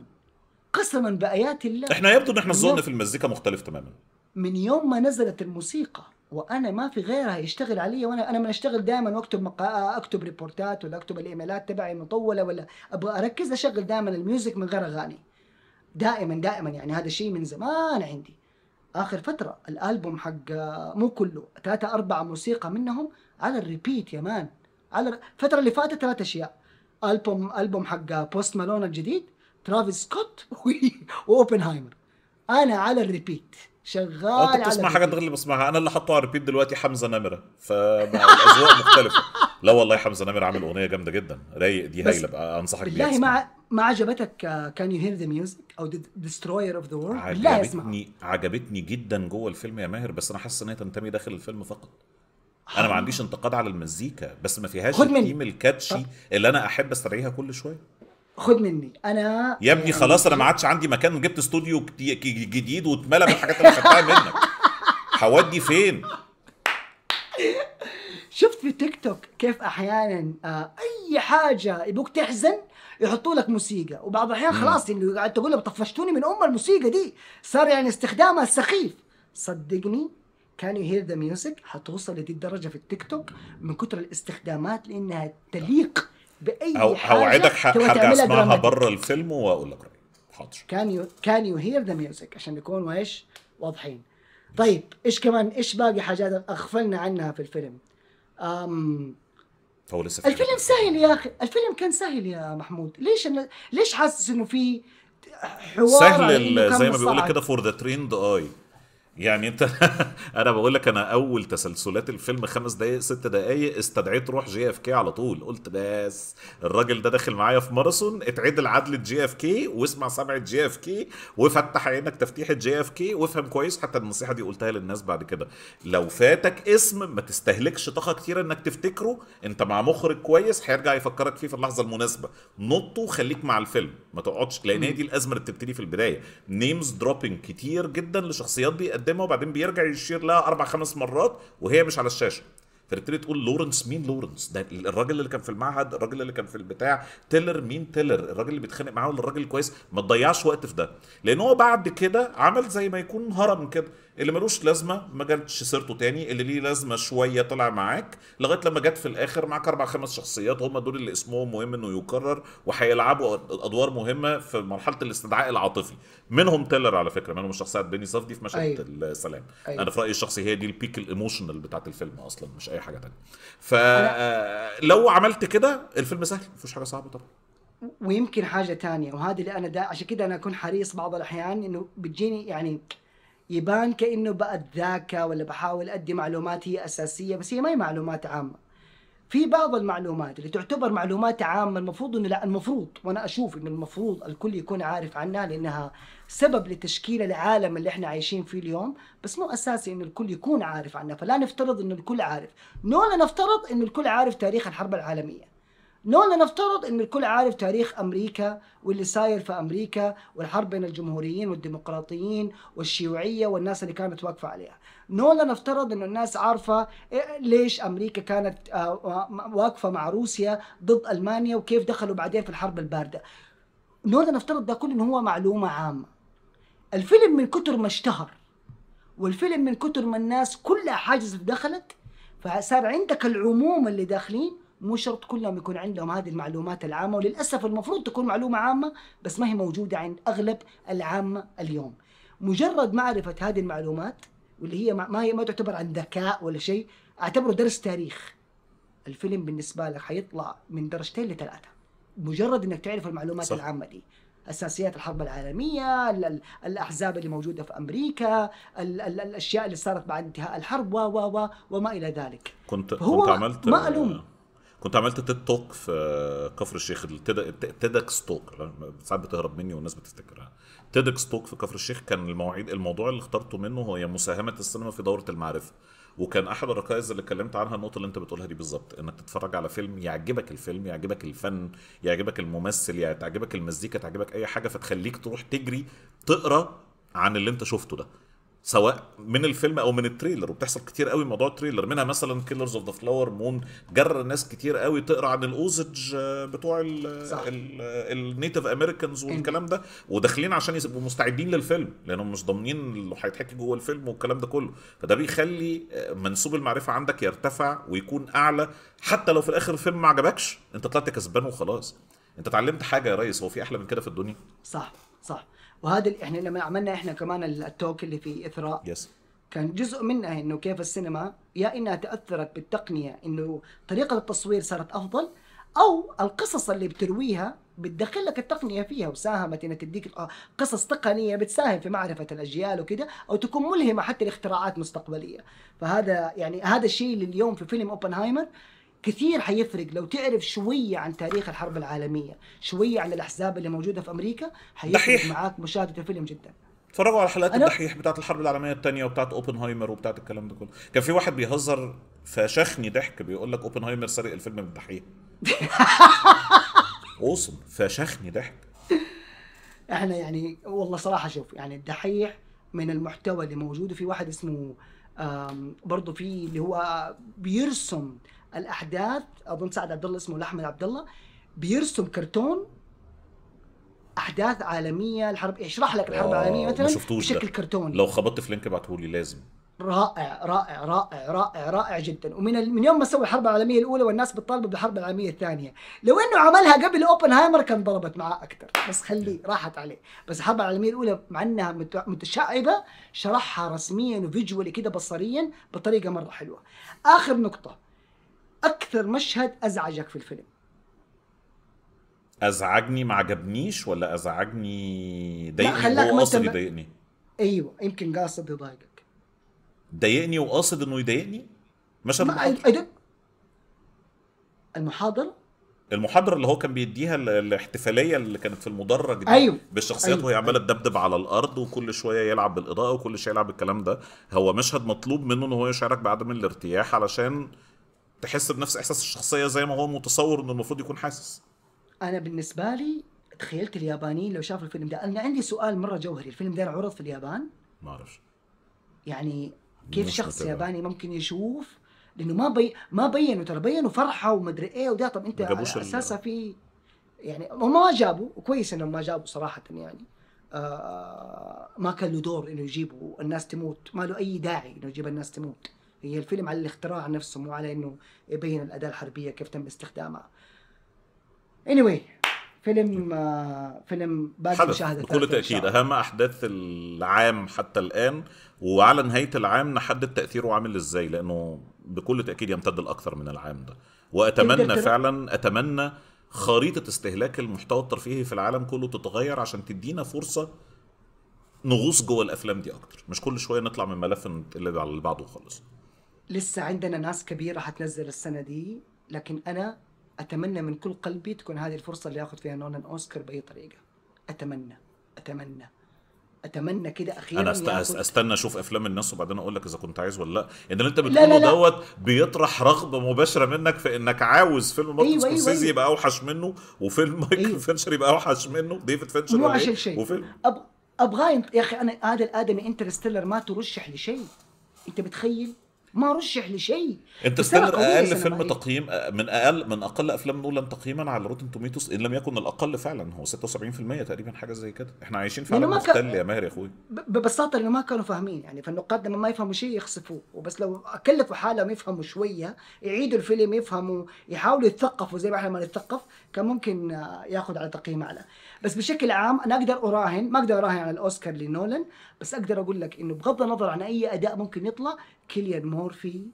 قسما بايات الله احنا يبدو ان احنا ظننا في المزيكا مختلف تماما من يوم ما نزلت الموسيقى وانا ما في غيرها يشتغل علي وانا انا من اشتغل دائما واكتب مقا... اكتب ريبورتات ولا اكتب الايميلات تبعي مطوله ولا ابغى اركز اشغل دائما الميوزك من غير اغاني دائما دائما يعني هذا الشيء من زمان عندي اخر فتره الالبوم حق آه، مو كله ثلاثة أربعة موسيقى منهم على الريبيت يا مان على الفتره اللي فاتت ثلاث اشياء البوم البوم حق آه، بوست مالون الجديد ترافيس سكوت واوبنهايمر انا على الريبيت شغال انت بتسمع حاجات غير اللي بسمعها انا اللي حاطه على الريبيت دلوقتي حمزه نمره فالاذواق مختلفه لا والله حمزه نمره عامل اغنيه جامده جدا رايق دي هايله انصحك بيها بالله ما ما عجبتك كان يو هير ذا ميوزك او ديستروير اوف ذا وورلد لا عجبتني عجبتني جدا جوه الفيلم يا ماهر بس انا حاسس ان هي تنتمي داخل الفيلم فقط انا ما عنديش انتقاد على المزيكا بس ما فيهاش التيم الكاتشي اللي انا احب استرعيها كل شويه خد مني انا يا ابني يعني خلاص انا ما عادش عندي مكان جبت استوديو جديد واتملى بالحاجات اللي خدتها منك هودي فين شفت في تيك توك كيف احيانا آه، اي حاجه يبوك تحزن يحطوا لك موسيقى وبعض الاحيان خلاص اللي يعني قاعد تقول له طفشتوني من ام الموسيقى دي صار يعني استخدامها سخيف صدقني كان يو هير ذا ميوزك حتوصل لدي الدرجه في التيك توك من كثر الاستخدامات لانها تليق باي أو حاجه اوعدك حرجع اسمعها بره الفيلم واقول لك رايي حاضر كان يو كان يو هير ذا ميوزك عشان نكون ايش واضحين طيب ايش كمان ايش باقي حاجات اغفلنا عنها في الفيلم أم فهو لسه في الفيلم سهل يا اخي الفيلم كان سهل يا محمود ليش أنا... ليش حاسس انه في حوار سهل زي ما بيقول كده فور ذا تريند اي يعني انت انا بقول لك انا اول تسلسلات الفيلم خمس دقائق ست دقائق استدعيت روح جي اف كي على طول قلت بس الراجل ده داخل معايا في ماراثون اتعدل عدل جي اف كي واسمع سمعة جي اف كي وفتح عينك تفتيح جي اف كي وافهم كويس حتى النصيحه دي قلتها للناس بعد كده لو فاتك اسم ما تستهلكش طاقه كتير انك تفتكره انت مع مخرج كويس هيرجع يفكرك فيه في اللحظه المناسبه نطه وخليك مع الفيلم ما تقعدش لان هي دي الازمه اللي بتبتدي في البدايه نيمز دروبينج كتير جدا لشخصيات بيقدموا مقدمه وبعدين بيرجع يشير لها اربع خمس مرات وهي مش على الشاشه فتبتدي تقول لورنس مين لورنس ده الراجل اللي كان في المعهد الراجل اللي كان في البتاع تيلر مين تيلر الراجل اللي بيتخانق معاه ولا الراجل الكويس ما تضيعش وقت في ده لان هو بعد كده عمل زي ما يكون هرم كده اللي ملوش لازمه ما جاتش سيرته تاني اللي ليه لازمه شويه طلع معاك لغايه لما جت في الاخر معاك اربع خمس شخصيات هم دول اللي اسمهم مهم انه يكرر وهيلعبوا ادوار مهمه في مرحله الاستدعاء العاطفي منهم تيلر على فكره منهم الشخصيه بيني صفدي في مشهد أيوه. السلام أيوه. انا في رايي الشخصي هي دي البيك الايموشنال بتاعت الفيلم اصلا مش اي حاجه تانية فلو عملت كده الفيلم سهل مفيش حاجه صعبه طبعا ويمكن حاجه تانية وهذا اللي انا دا عشان كده انا اكون حريص بعض الاحيان انه بتجيني يعني يبان كانه بتذاكى ولا بحاول ادي معلومات هي اساسيه بس هي ما هي معلومات عامه في بعض المعلومات اللي تعتبر معلومات عامه المفروض انه لا المفروض وانا اشوف انه المفروض الكل يكون عارف عنها لانها سبب لتشكيل العالم اللي احنا عايشين فيه اليوم بس مو اساسي انه الكل يكون عارف عنها فلا نفترض انه الكل عارف نولا نفترض انه الكل عارف تاريخ الحرب العالميه لو نفترض أن الكل عارف تاريخ أمريكا واللي صاير في أمريكا والحرب بين الجمهوريين والديمقراطيين والشيوعية والناس اللي كانت واقفة عليها لو نفترض أن الناس عارفة ليش أمريكا كانت آه، آه، واقفة مع روسيا ضد ألمانيا وكيف دخلوا بعدين في الحرب الباردة لو نفترض ده كله أنه هو معلومة عامة الفيلم من كتر ما اشتهر والفيلم من كتر ما الناس كلها حاجز دخلت فصار عندك العموم اللي داخلين مو شرط كلهم يكون عندهم هذه المعلومات العامة وللأسف المفروض تكون معلومة عامة بس ما هي موجودة عند أغلب العامة اليوم مجرد معرفة هذه المعلومات واللي هي ما هي ما تعتبر عن ذكاء ولا شيء اعتبره درس تاريخ الفيلم بالنسبة لك حيطلع من درجتين لثلاثة مجرد انك تعرف المعلومات صح. العامة دي اساسيات الحرب العالميه، الاحزاب اللي موجوده في امريكا، الاشياء اللي صارت بعد انتهاء الحرب و و وما الى ذلك. كنت كنت عملت ما الوم كنت عملت تيد توك في كفر الشيخ تيدكس توك ساعات بتهرب مني والناس بتفتكرها تيدكس توك في كفر الشيخ كان المواعيد الموضوع اللي اخترته منه هو مساهمه السينما في دوره المعرفه وكان احد الركائز اللي اتكلمت عنها النقطه اللي انت بتقولها دي بالظبط انك تتفرج على فيلم يعجبك الفيلم يعجبك الفن يعجبك الممثل يعني تعجبك المزيكا تعجبك اي حاجه فتخليك تروح تجري تقرا عن اللي انت شفته ده سواء من الفيلم او من التريلر وبتحصل كتير قوي موضوع التريلر منها مثلا كيلرز اوف ذا فلاور مون جر ناس كتير قوي تقرا عن الاوزج آه، بتوع النيتف امريكانز والكلام ده وداخلين عشان يبقوا مستعدين للفيلم لانهم مش ضامنين اللي هيتحكي جوه الفيلم والكلام ده كله فده بيخلي آه، منسوب المعرفه عندك يرتفع ويكون اعلى حتى لو في الاخر الفيلم ما عجبكش انت طلعت كسبان وخلاص انت اتعلمت حاجه يا ريس هو في احلى من كده في الدنيا صح صح وهذا اللي احنا لما عملنا احنا كمان التوك اللي في اثراء يس yes. كان جزء منها انه كيف السينما يا انها تاثرت بالتقنيه انه طريقه التصوير صارت افضل او القصص اللي بترويها بتدخل لك التقنيه فيها وساهمت انها تديك آه، قصص تقنيه بتساهم في معرفه الاجيال وكده او تكون ملهمه حتى لاختراعات مستقبليه فهذا يعني هذا الشيء اللي اليوم في فيلم اوبنهايمر كثير حيفرق لو تعرف شويه عن تاريخ الحرب العالميه شويه عن الاحزاب اللي موجوده في امريكا حيفرق معاك مشاهده الفيلم جدا تفرجوا على حلقات الدحيح بتاعت الحرب العالميه الثانيه وبتاعت اوبنهايمر وبتاعت الكلام ده كله كان في واحد بيهزر فشخني ضحك بيقول لك اوبنهايمر سرق الفيلم من الدحيح اوسم فشخني ضحك احنا يعني والله صراحه شوف يعني الدحيح من المحتوى اللي موجود في واحد اسمه برضه في اللي هو بيرسم الاحداث اظن سعد عبد الله اسمه احمد عبد الله بيرسم كرتون احداث عالميه الحرب يشرح يعني لك الحرب آه، العالميه مثلا بشكل كرتوني لو خبطت في لينك ابعته لي لازم رائع رائع رائع رائع رائع جدا ومن ال... من يوم ما سوى الحرب العالميه الاولى والناس بتطالبه بالحرب العالميه الثانيه لو انه عملها قبل اوبنهايمر كان ضربت معاه اكثر بس خليه راحت عليه بس الحرب العالميه الاولى مع انها متشعبه شرحها رسميا وفيجوالي كده بصريا بطريقه مره حلوه اخر نقطه اكثر مشهد ازعجك في الفيلم ازعجني ما عجبنيش ولا ازعجني ضايقني خلاك هو يضايقني ايوه يمكن قاصد يضايقك ضايقني وقاصد انه يضايقني مشهد المحاضره المحاضره المحاضره اللي هو كان بيديها الاحتفاليه اللي كانت في المدرج دي أيوه. بالشخصيات أيوه. وهي عماله تدبدب على الارض وكل شويه يلعب بالاضاءه وكل شويه يلعب بالكلام ده هو مشهد مطلوب منه ان هو يشعرك بعدم الارتياح علشان تحس بنفس احساس الشخصيه زي ما هو متصور انه المفروض يكون حاسس انا بالنسبه لي تخيلت اليابانيين لو شافوا الفيلم ده انا عندي سؤال مره جوهري الفيلم ده عرض في اليابان ما اعرف يعني كيف شخص متبقى. ياباني ممكن يشوف لانه ما بي ما بينوا ترى بينوا فرحه ومدري ايه وده طب انت اساسا في يعني ما جابوا كويس انهم ما جابوا صراحه يعني آه،, آه ما كان له دور انه يجيبوا الناس تموت ما له اي داعي انه يجيب الناس تموت هي الفيلم على الاختراع نفسه مو على انه يبين الاداه الحربيه كيف تم استخدامها اني anyway فيلم آه، فيلم باقي مشاهده بكل تاكيد اهم احداث العام حتى الان وعلى نهايه العام نحدد تاثيره عامل ازاي لانه بكل تاكيد يمتد لاكثر من العام ده واتمنى فعلا اتمنى خريطه استهلاك المحتوى الترفيهي في العالم كله تتغير عشان تدينا فرصه نغوص جوه الافلام دي اكتر مش كل شويه نطلع من ملف اللي على اللي بعده خالص لسه عندنا ناس كبيره حتنزل السنه دي لكن انا اتمنى من كل قلبي تكون هذه الفرصه اللي اخذ فيها نونان اوسكار باي طريقه اتمنى اتمنى اتمنى كده اخيرا انا أست... ياخد... استنى اشوف افلام الناس وبعدين اقول لك اذا كنت عايز ولا لا يعني اللي انت بتقوله دوت بيطرح رغبه مباشره منك في انك عاوز فيلم مارتن أيوة, أيوة، سكورسيزي أيوة أيوة. يبقى اوحش منه وفيلم أيوة. مايكل أيوة. فينشر يبقى اوحش منه ديفيد فينشر مو عشان إيه؟ شيء وفيلم أب... ابغاه يا اخي انا هذا الادمي انترستيلر ما ترشح لشيء انت بتخيل ما رشح لشيء انت ستيلر اقل فيلم تقييم آه، من اقل من اقل افلام نولان تقييما على روتن توميتوس ان لم يكن الاقل فعلا هو 76% تقريبا حاجه زي كده احنا عايشين في عالم مختل يا ماهر يا اخوي ببساطه انه ما كانوا فاهمين يعني فالنقاد لما ما يفهموا شيء يخسفوه وبس لو كلفوا حالهم يفهموا شويه يعيدوا الفيلم يفهموا يحاولوا يتثقفوا زي ما احنا ما نتثقف كان ممكن آه، ياخذ على تقييم اعلى بس بشكل عام انا اقدر اراهن ما اقدر اراهن على الاوسكار لنولان بس اقدر اقول لك انه بغض النظر عن اي اداء ممكن يطلع كيليان مورفي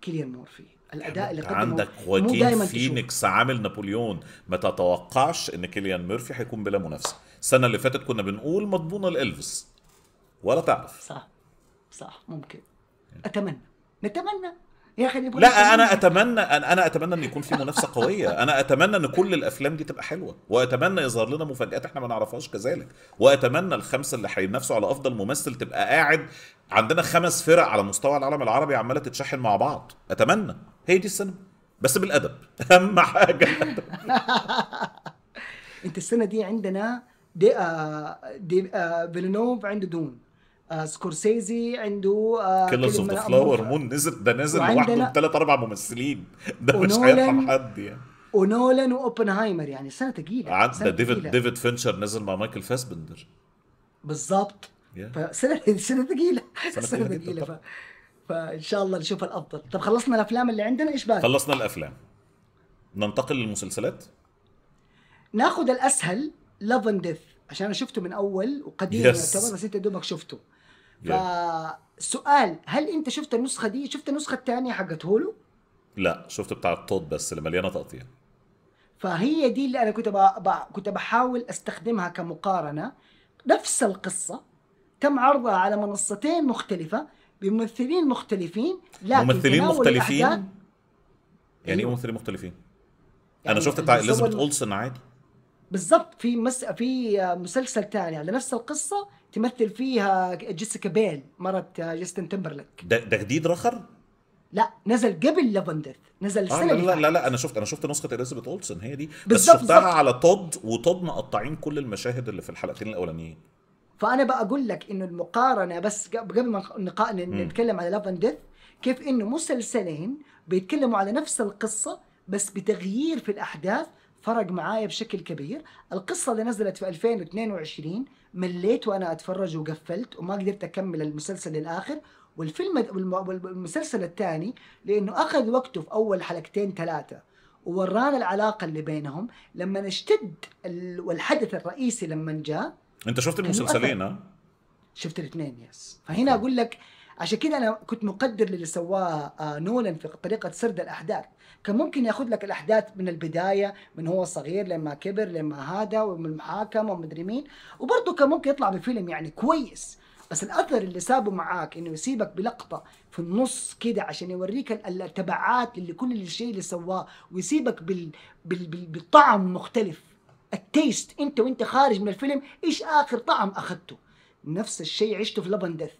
كيليان مورفي الاداء اللي قدمه عندك خواكين فينيكس عامل نابليون ما تتوقعش ان كيليان ميرفي هيكون بلا منافسه السنه اللي فاتت كنا بنقول مضمونه الالفس ولا تعرف صح صح ممكن اتمنى نتمنى يا اخي لا انا اتمنى انا اتمنى ان يكون في منافسه قويه انا اتمنى ان كل الافلام دي تبقى حلوه واتمنى يظهر لنا مفاجات احنا ما نعرفهاش كذلك واتمنى الخمسه اللي هينافسوا على افضل ممثل تبقى قاعد عندنا خمس فرق على مستوى العالم العربي عماله تتشحن مع بعض اتمنى هي دي السينما بس بالادب اهم حاجه انت السنه دي عندنا دي آه دي آه فيلنوف عنده دون آه، سكورسيزي عنده كيلرز اوف ذا فلاور مون نزل ده نزل لوحده بثلاث اربع ممثلين ده مش هيرحم حد يعني ونولان واوبنهايمر يعني سنه ثقيله عند ده ديفيد ديفيد فينشر نزل مع مايكل فاسبندر بالظبط yeah. فسنه سنه ثقيله سنه ثقيله ف... فان شاء الله نشوف الافضل طب خلصنا الافلام اللي عندنا ايش باقي؟ خلصنا الافلام ننتقل للمسلسلات ناخذ الاسهل لاف اند ديث عشان انا شفته من اول وقديم yes. يعتبر بس انت دوبك شفته فالسؤال هل انت شفت النسخه دي شفت النسخه الثانيه حقت هولو لا شفت بتاع الطود بس اللي مليانه تقطيع فهي دي اللي انا كنت كنت بحاول استخدمها كمقارنه نفس القصه تم عرضها على منصتين مختلفه بممثلين مختلفين لكن ممثلين مختلفين يعني إيه, ايه ممثلين مختلفين يعني انا شفت بتاع اليزابيث اولسن عادي بالضبط في مس... في مسلسل ثاني على نفس القصه تمثل فيها جيسيكا بيل مرت جاستن تمبرلك ده, ده جديد رخر؟ لا نزل قبل لافندث نزل السنه آه لا, لا, لا لا انا شفت انا شفت نسخه اليزابيث اولسن هي دي بس شفتها بالزبط. على تود وتود مقطعين كل المشاهد اللي في الحلقتين الاولانيين فانا بقى اقول لك انه المقارنه بس قبل ما نتكلم على لافندث كيف انه مسلسلين بيتكلموا على نفس القصه بس بتغيير في الاحداث فرق معايا بشكل كبير القصة اللي نزلت في 2022 مليت وأنا أتفرج وقفلت وما قدرت أكمل المسلسل للآخر والفيلم والمسلسل الثاني لأنه أخذ وقته في أول حلقتين ثلاثة وورانا العلاقة اللي بينهم لما اشتد والحدث الرئيسي لما جاء انت شفت المسلسلين ها؟ شفت الاثنين يس فهنا اقول لك عشان كده انا كنت مقدر للي سواه آه، نولان في طريقه سرد الاحداث كان ممكن ياخذ لك الاحداث من البدايه من هو صغير لما كبر لما هذا ومن المحاكمه ومدري مين وبرضه كان ممكن يطلع بفيلم يعني كويس بس الاثر اللي سابه معاك انه يسيبك بلقطه في النص كده عشان يوريك التبعات اللي كل الشيء اللي سواه ويسيبك بال... بال... بال... بالطعم مختلف التيست انت وانت خارج من الفيلم ايش اخر طعم اخذته نفس الشيء عشته في لبن دث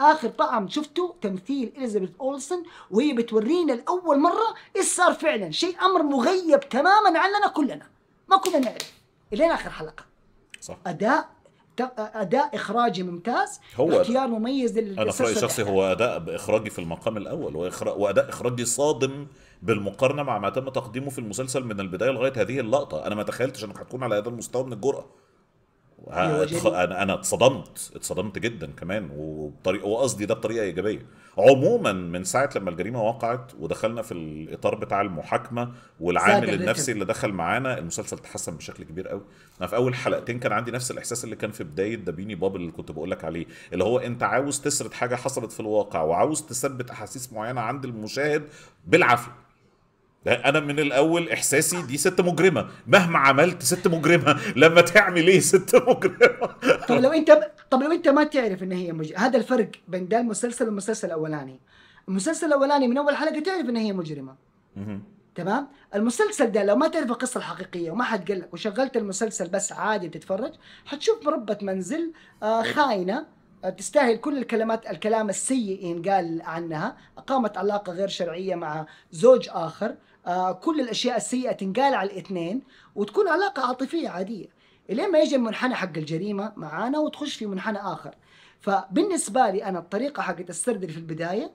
اخر طعم شفته تمثيل اليزابيث اولسن وهي بتورينا لاول مره ايش صار فعلا شيء امر مغيب تماما عننا كلنا ما كنا نعرف الين اخر حلقه صح اداء اداء اخراجي ممتاز هو اختيار مميز انا في رايي الشخصي هو اداء اخراجي في المقام الاول واداء اخراجي صادم بالمقارنه مع ما تم تقديمه في المسلسل من البدايه لغايه هذه اللقطه انا ما تخيلتش انك هتكون على هذا المستوى من الجرأه أيوة، انا انا اتصدمت اتصدمت جدا كمان وبطريقه وقصدي ده بطريقه ايجابيه عموما من ساعه لما الجريمه وقعت ودخلنا في الاطار بتاع المحاكمه والعامل النفسي اللي دخل معانا المسلسل تحسن بشكل كبير قوي انا في اول حلقتين كان عندي نفس الاحساس اللي كان في بدايه دابيني بابل اللي كنت بقول لك عليه اللي هو انت عاوز تسرد حاجه حصلت في الواقع وعاوز تثبت احاسيس معينه عند المشاهد بالعافيه لا انا من الاول احساسي دي ست مجرمه مهما عملت ست مجرمه لما تعمل ايه ست مجرمه طب لو انت طب لو انت ما تعرف ان هي مج... هذا الفرق بين ده المسلسل والمسلسل الاولاني المسلسل الاولاني من اول حلقه تعرف ان هي مجرمه تمام المسلسل ده لو ما تعرف القصه الحقيقيه وما حد قال لك وشغلت المسلسل بس عادي تتفرج حتشوف مربة منزل آه، خاينه تستاهل كل الكلمات الكلام السيء ينقال عنها اقامت علاقة غير شرعية مع زوج آخر آه، كل الأشياء السيئة تنقال على الاثنين وتكون علاقة عاطفية عادية الين ما يجي المنحنى حق الجريمة معانا وتخش في منحنى آخر فبالنسبة لي أنا الطريقة حقت السرد في البداية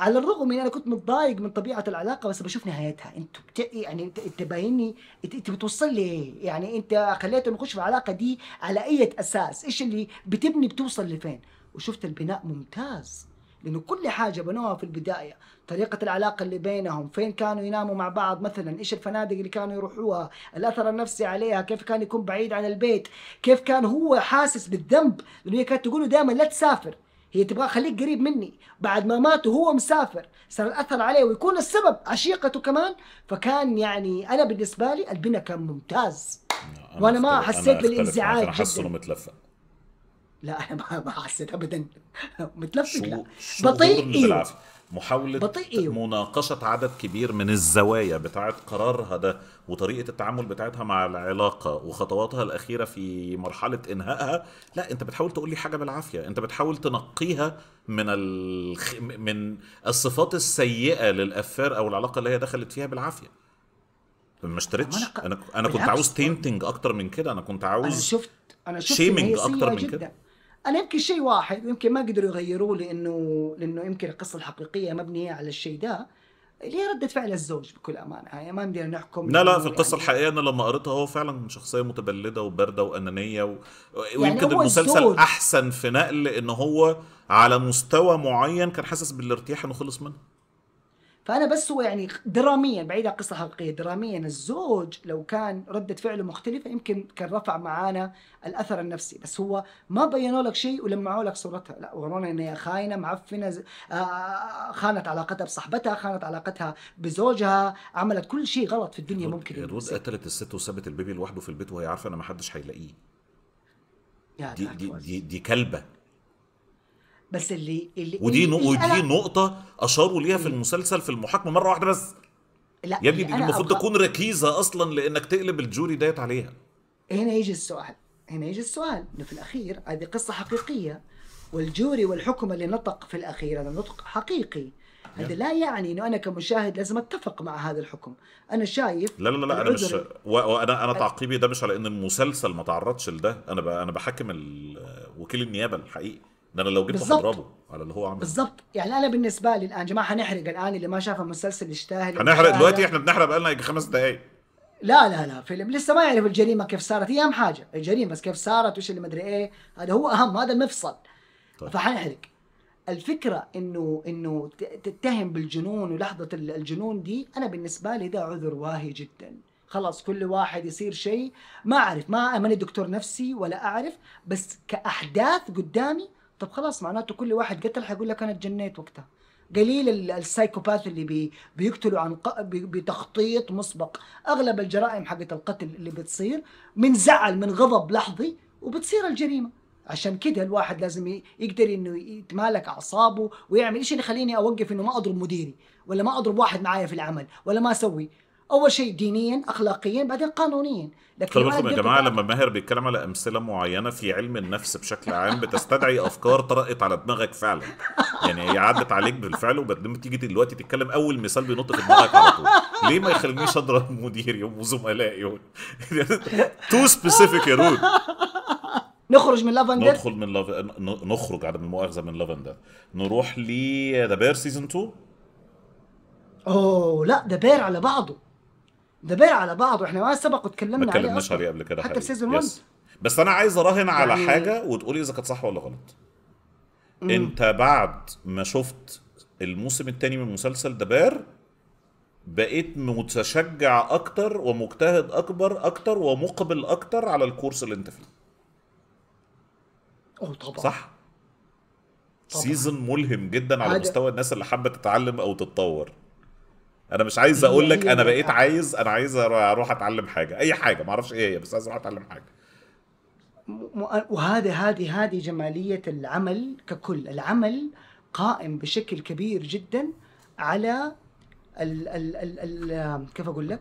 على الرغم من انا كنت متضايق من طبيعه العلاقه بس بشوف نهايتها انت بت... يعني انت, انت باينني انت, انت بتوصل لي ايه؟ يعني انت خليته نخش في العلاقه دي على اي اساس؟ ايش اللي بتبني بتوصل لفين؟ وشفت البناء ممتاز لانه كل حاجه بنوها في البدايه طريقه العلاقه اللي بينهم فين كانوا يناموا مع بعض مثلا ايش الفنادق اللي كانوا يروحوها الاثر النفسي عليها كيف كان يكون بعيد عن البيت كيف كان هو حاسس بالذنب لانه هي كانت تقول دائما لا تسافر هي تبغى خليك قريب مني بعد ما مات وهو مسافر صار الاثر عليه ويكون السبب عشيقته كمان فكان يعني انا بالنسبه لي البنا كان ممتاز وانا ما حسيت بالانزعاج انا حاسه متلفق لا انا ما حسيت ابدا متلفق لا بطيء إيه. محاولة بطيء. مناقشة عدد كبير من الزوايا بتاعة قرارها ده وطريقة التعامل بتاعتها مع العلاقة وخطواتها الأخيرة في مرحلة إنهائها لا أنت بتحاول تقول لي حاجة بالعافية أنت بتحاول تنقيها من الخ... من الصفات السيئة للأفير أو العلاقة اللي هي دخلت فيها بالعافية ما اشتريتش أنا... أنا... أنا كنت عاوز تينتنج أكتر من كده أنا كنت عاوز أنا شفت أنا شفت شيمينج أكتر من كده انا يمكن شيء واحد ويمكن ما قدروا يغيروه لانه لانه يمكن القصه الحقيقيه مبنيه على الشيء ده اللي هي رده فعل الزوج بكل امانه يعني ما نقدر نحكم لا لا في القصه يعني الحقيقيه انا لما قريتها هو فعلا شخصيه متبلده وبارده وانانيه و... يعني ويمكن يعني المسلسل الزوج. احسن في نقل ان هو على مستوى معين كان حاسس بالارتياح انه خلص منه فانا بس هو يعني دراميا بعيد عن قصه حقيقيه دراميا الزوج لو كان رده فعله مختلفه يمكن كان رفع معانا الاثر النفسي بس هو ما بينوا لك شيء ولمعوا لك صورتها لا ورونا ان هي خاينه معفنه آه، آه، آه، خانت علاقتها بصاحبتها خانت علاقتها بزوجها عملت كل شيء غلط في الدنيا ممكن روز قتلت الست وسابت البيبي لوحده في البيت وهي عارفه ان ما حدش هيلاقيه دي, دي, دي, دي كلبه بس اللي اللي ودي اللي ودي نقطة أشاروا ليها في المسلسل في المحاكمة مرة واحدة بس لا يا ابني دي المفروض تكون ركيزة أصلا لأنك تقلب الجوري ديت عليها هنا يجي السؤال هنا يجي السؤال إنه في الأخير هذه قصة حقيقية والجوري والحكم اللي نطق في الأخير هذا نطق حقيقي هذا لا يعني انه انا كمشاهد لازم اتفق مع هذا الحكم انا شايف لا لا لا انا مش وانا انا تعقيبي ده مش على ان المسلسل ما تعرضش لده انا انا بحكم وكيل النيابه الحقيقي ده انا لو جبت هضربه على اللي هو عمله بالظبط يعني انا بالنسبه لي الان جماعه هنحرق الان اللي ما شاف المسلسل يستاهل هنحرق دلوقتي احنا بنحرق بقالنا يجي خمس دقائق لا لا لا فيلم لسه ما يعرف الجريمه كيف صارت هي اهم حاجه الجريمه بس كيف صارت وش اللي مدري ايه هذا هو اهم هذا المفصل طيب. فحنحرق الفكره انه انه تتهم بالجنون ولحظه الجنون دي انا بالنسبه لي ده عذر واهي جدا خلاص كل واحد يصير شيء ما اعرف ما ماني دكتور نفسي ولا اعرف بس كاحداث قدامي طب خلاص معناته كل واحد قتل حيقول لك انا اتجنيت وقتها قليل السايكوباث اللي بي بيقتلوا عن ق... بتخطيط مسبق اغلب الجرائم حقت القتل اللي بتصير من زعل من غضب لحظي وبتصير الجريمه عشان كده الواحد لازم يقدر انه يتمالك اعصابه ويعمل ايش اللي يخليني اوقف انه ما اضرب مديري ولا ما اضرب واحد معايا في العمل ولا ما اسوي اول شيء دينيا اخلاقيا بعدين قانونيا لكن طيب يا جماعه لما ماهر بيتكلم على امثله معينه في علم النفس بشكل عام بتستدعي افكار طرقت على دماغك فعلا يعني هي عدت عليك بالفعل وبعدين تيجي دلوقتي تتكلم اول مثال بينط في دماغك على طول ليه ما يخلينيش اضرب مديري وزملائي تو سبيسيفيك يا رود نخرج من لافندر ندخل من لاف... نخرج على المؤاخذه من لافندر نروح ل ذا بير سيزون 2 اوه لا ده بير على بعضه ده بيع على بعضه احنا ما سبق وتكلمنا عليه ما عليه قبل كده حتى في سيزون 1 بس انا عايز اراهن يعني... على حاجه وتقولي اذا كانت صح ولا غلط مم. انت بعد ما شفت الموسم الثاني من مسلسل دبار بقيت متشجع اكتر ومجتهد اكبر اكتر ومقبل اكتر على الكورس اللي انت فيه اه طبعا صح طبعا. سيزون ملهم جدا على مستوى الناس اللي حابه تتعلم او تتطور انا مش عايز اقول لك انا ايوه. بقيت عايز انا عايز اروح اتعلم حاجه اي حاجه ما اعرفش ايه هي بس عايز اروح اتعلم حاجه وهذه هذه هذه جماليه العمل ككل العمل قائم بشكل كبير جدا على ال ال ال كيف اقول لك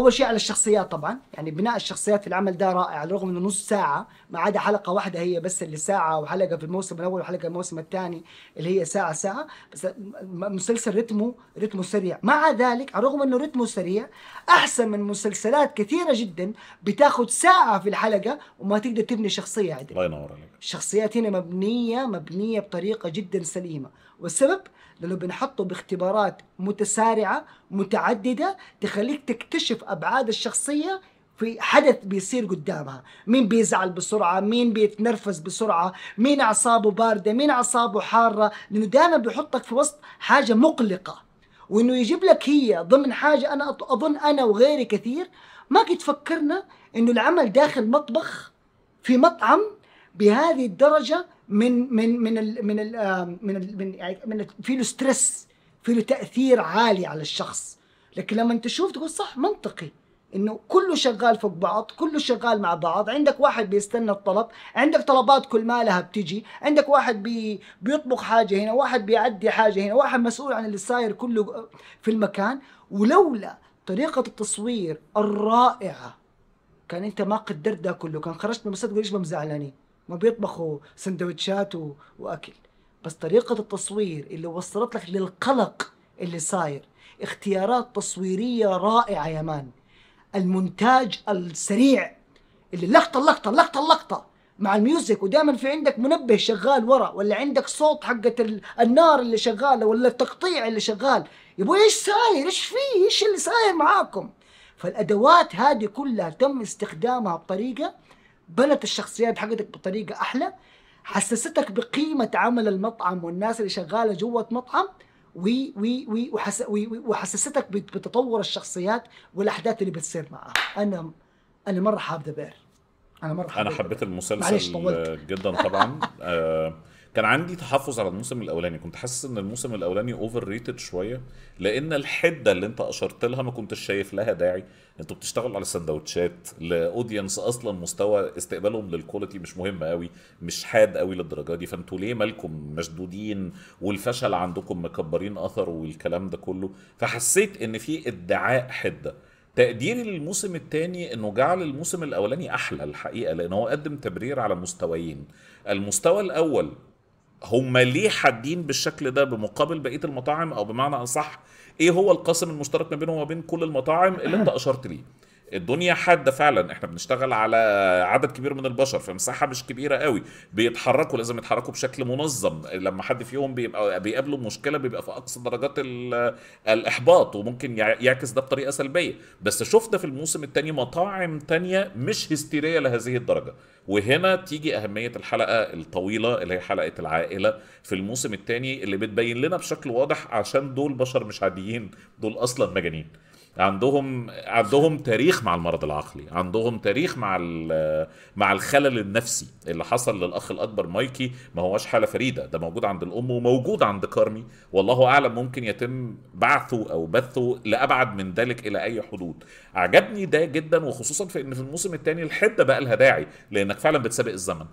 اول شيء على الشخصيات طبعا يعني بناء الشخصيات في العمل ده رائع على الرغم انه نص ساعه ما عدا حلقه واحده هي بس اللي ساعه وحلقه في الموسم الاول وحلقه الموسم الثاني اللي هي ساعه ساعه بس مسلسل رتمه رتمه سريع مع ذلك على الرغم انه رتمه سريع احسن من مسلسلات كثيره جدا بتاخذ ساعه في الحلقه وما تقدر تبني شخصيه عدل الله ينور عليك الشخصيات هنا مبنيه مبنيه بطريقه جدا سليمه والسبب لانه بنحطه باختبارات متسارعه متعدده تخليك تكتشف ابعاد الشخصيه في حدث بيصير قدامها مين بيزعل بسرعة مين بيتنرفز بسرعة مين أعصابه باردة مين أعصابه حارة لأنه دائما بيحطك في وسط حاجة مقلقة وانه يجيب لك هي ضمن حاجه انا اظن انا وغيري كثير ما قد فكرنا انه العمل داخل مطبخ في مطعم بهذه الدرجه من من من الـ من الـ آه، من الـ من, يعني من في له ستريس في له تاثير عالي على الشخص لكن لما انت تشوف تقول صح منطقي انه كله شغال فوق بعض كله شغال مع بعض عندك واحد بيستنى الطلب عندك طلبات كل ما لها بتجي عندك واحد بي بيطبخ حاجه هنا واحد بيعدي حاجه هنا واحد مسؤول عن اللي صاير كله في المكان ولولا طريقه التصوير الرائعه كان انت ما قدرت ده كله كان خرجت من المسلسل تقول ليش ما مزعلانين ما بيطبخوا سندوتشات واكل بس طريقة التصوير اللي وصلت لك للقلق اللي صاير اختيارات تصويرية رائعة يا مان المونتاج السريع اللي لقطة لقطة لقطة لقطة مع الميوزك ودائما في عندك منبه شغال ورا ولا عندك صوت حقة النار اللي شغالة ولا التقطيع اللي شغال ابوي ايش صاير ايش فيه ايش اللي صاير معاكم فالادوات هذه كلها تم استخدامها بطريقة بنت الشخصيات حقتك بطريقه احلى حسستك بقيمه عمل المطعم والناس اللي شغاله جوه مطعم وي وي وي وحس وي وحسستك بتطور الشخصيات والاحداث اللي بتصير معها انا انا مره حابب بير انا مره حابب انا حبيت المسلسل جدا طبعا آه، كان عندي تحفظ على الموسم الاولاني كنت حاسس ان الموسم الاولاني اوفر ريتد شويه لان الحده اللي انت اشرت لها ما كنتش شايف لها داعي انتوا بتشتغلوا على سندوتشات لاودينس اصلا مستوى استقبالهم للكواليتي مش مهم قوي مش حاد قوي للدرجه دي فانتوا ليه مالكم مشدودين والفشل عندكم مكبرين اثر والكلام ده كله فحسيت ان في ادعاء حده تقديري للموسم الثاني انه جعل الموسم الاولاني احلى الحقيقه لان هو قدم تبرير على مستويين المستوى الاول هم ليه حادين بالشكل ده بمقابل بقيه المطاعم او بمعنى اصح ايه هو القاسم المشترك ما بينهم وما بين كل المطاعم اللي انت اشرت ليه الدنيا حاده فعلا احنا بنشتغل على عدد كبير من البشر في مساحة مش كبيره قوي بيتحركوا لازم يتحركوا بشكل منظم لما حد فيهم بيبقى بيقابله مشكله بيبقى في اقصى درجات الاحباط وممكن يعكس ده بطريقه سلبيه بس شفنا في الموسم الثاني مطاعم تانية مش هستيريه لهذه الدرجه وهنا تيجي اهميه الحلقه الطويله اللي هي حلقه العائله في الموسم الثاني اللي بتبين لنا بشكل واضح عشان دول بشر مش عاديين دول اصلا مجانين عندهم عندهم تاريخ مع المرض العقلي عندهم تاريخ مع مع الخلل النفسي اللي حصل للاخ الاكبر مايكي ما هواش حاله فريده ده موجود عند الام وموجود عند كارمي والله اعلم ممكن يتم بعثه او بثه لابعد من ذلك الى اي حدود عجبني ده جدا وخصوصا في ان في الموسم الثاني الحده بقى لها داعي لانك فعلا بتسابق الزمن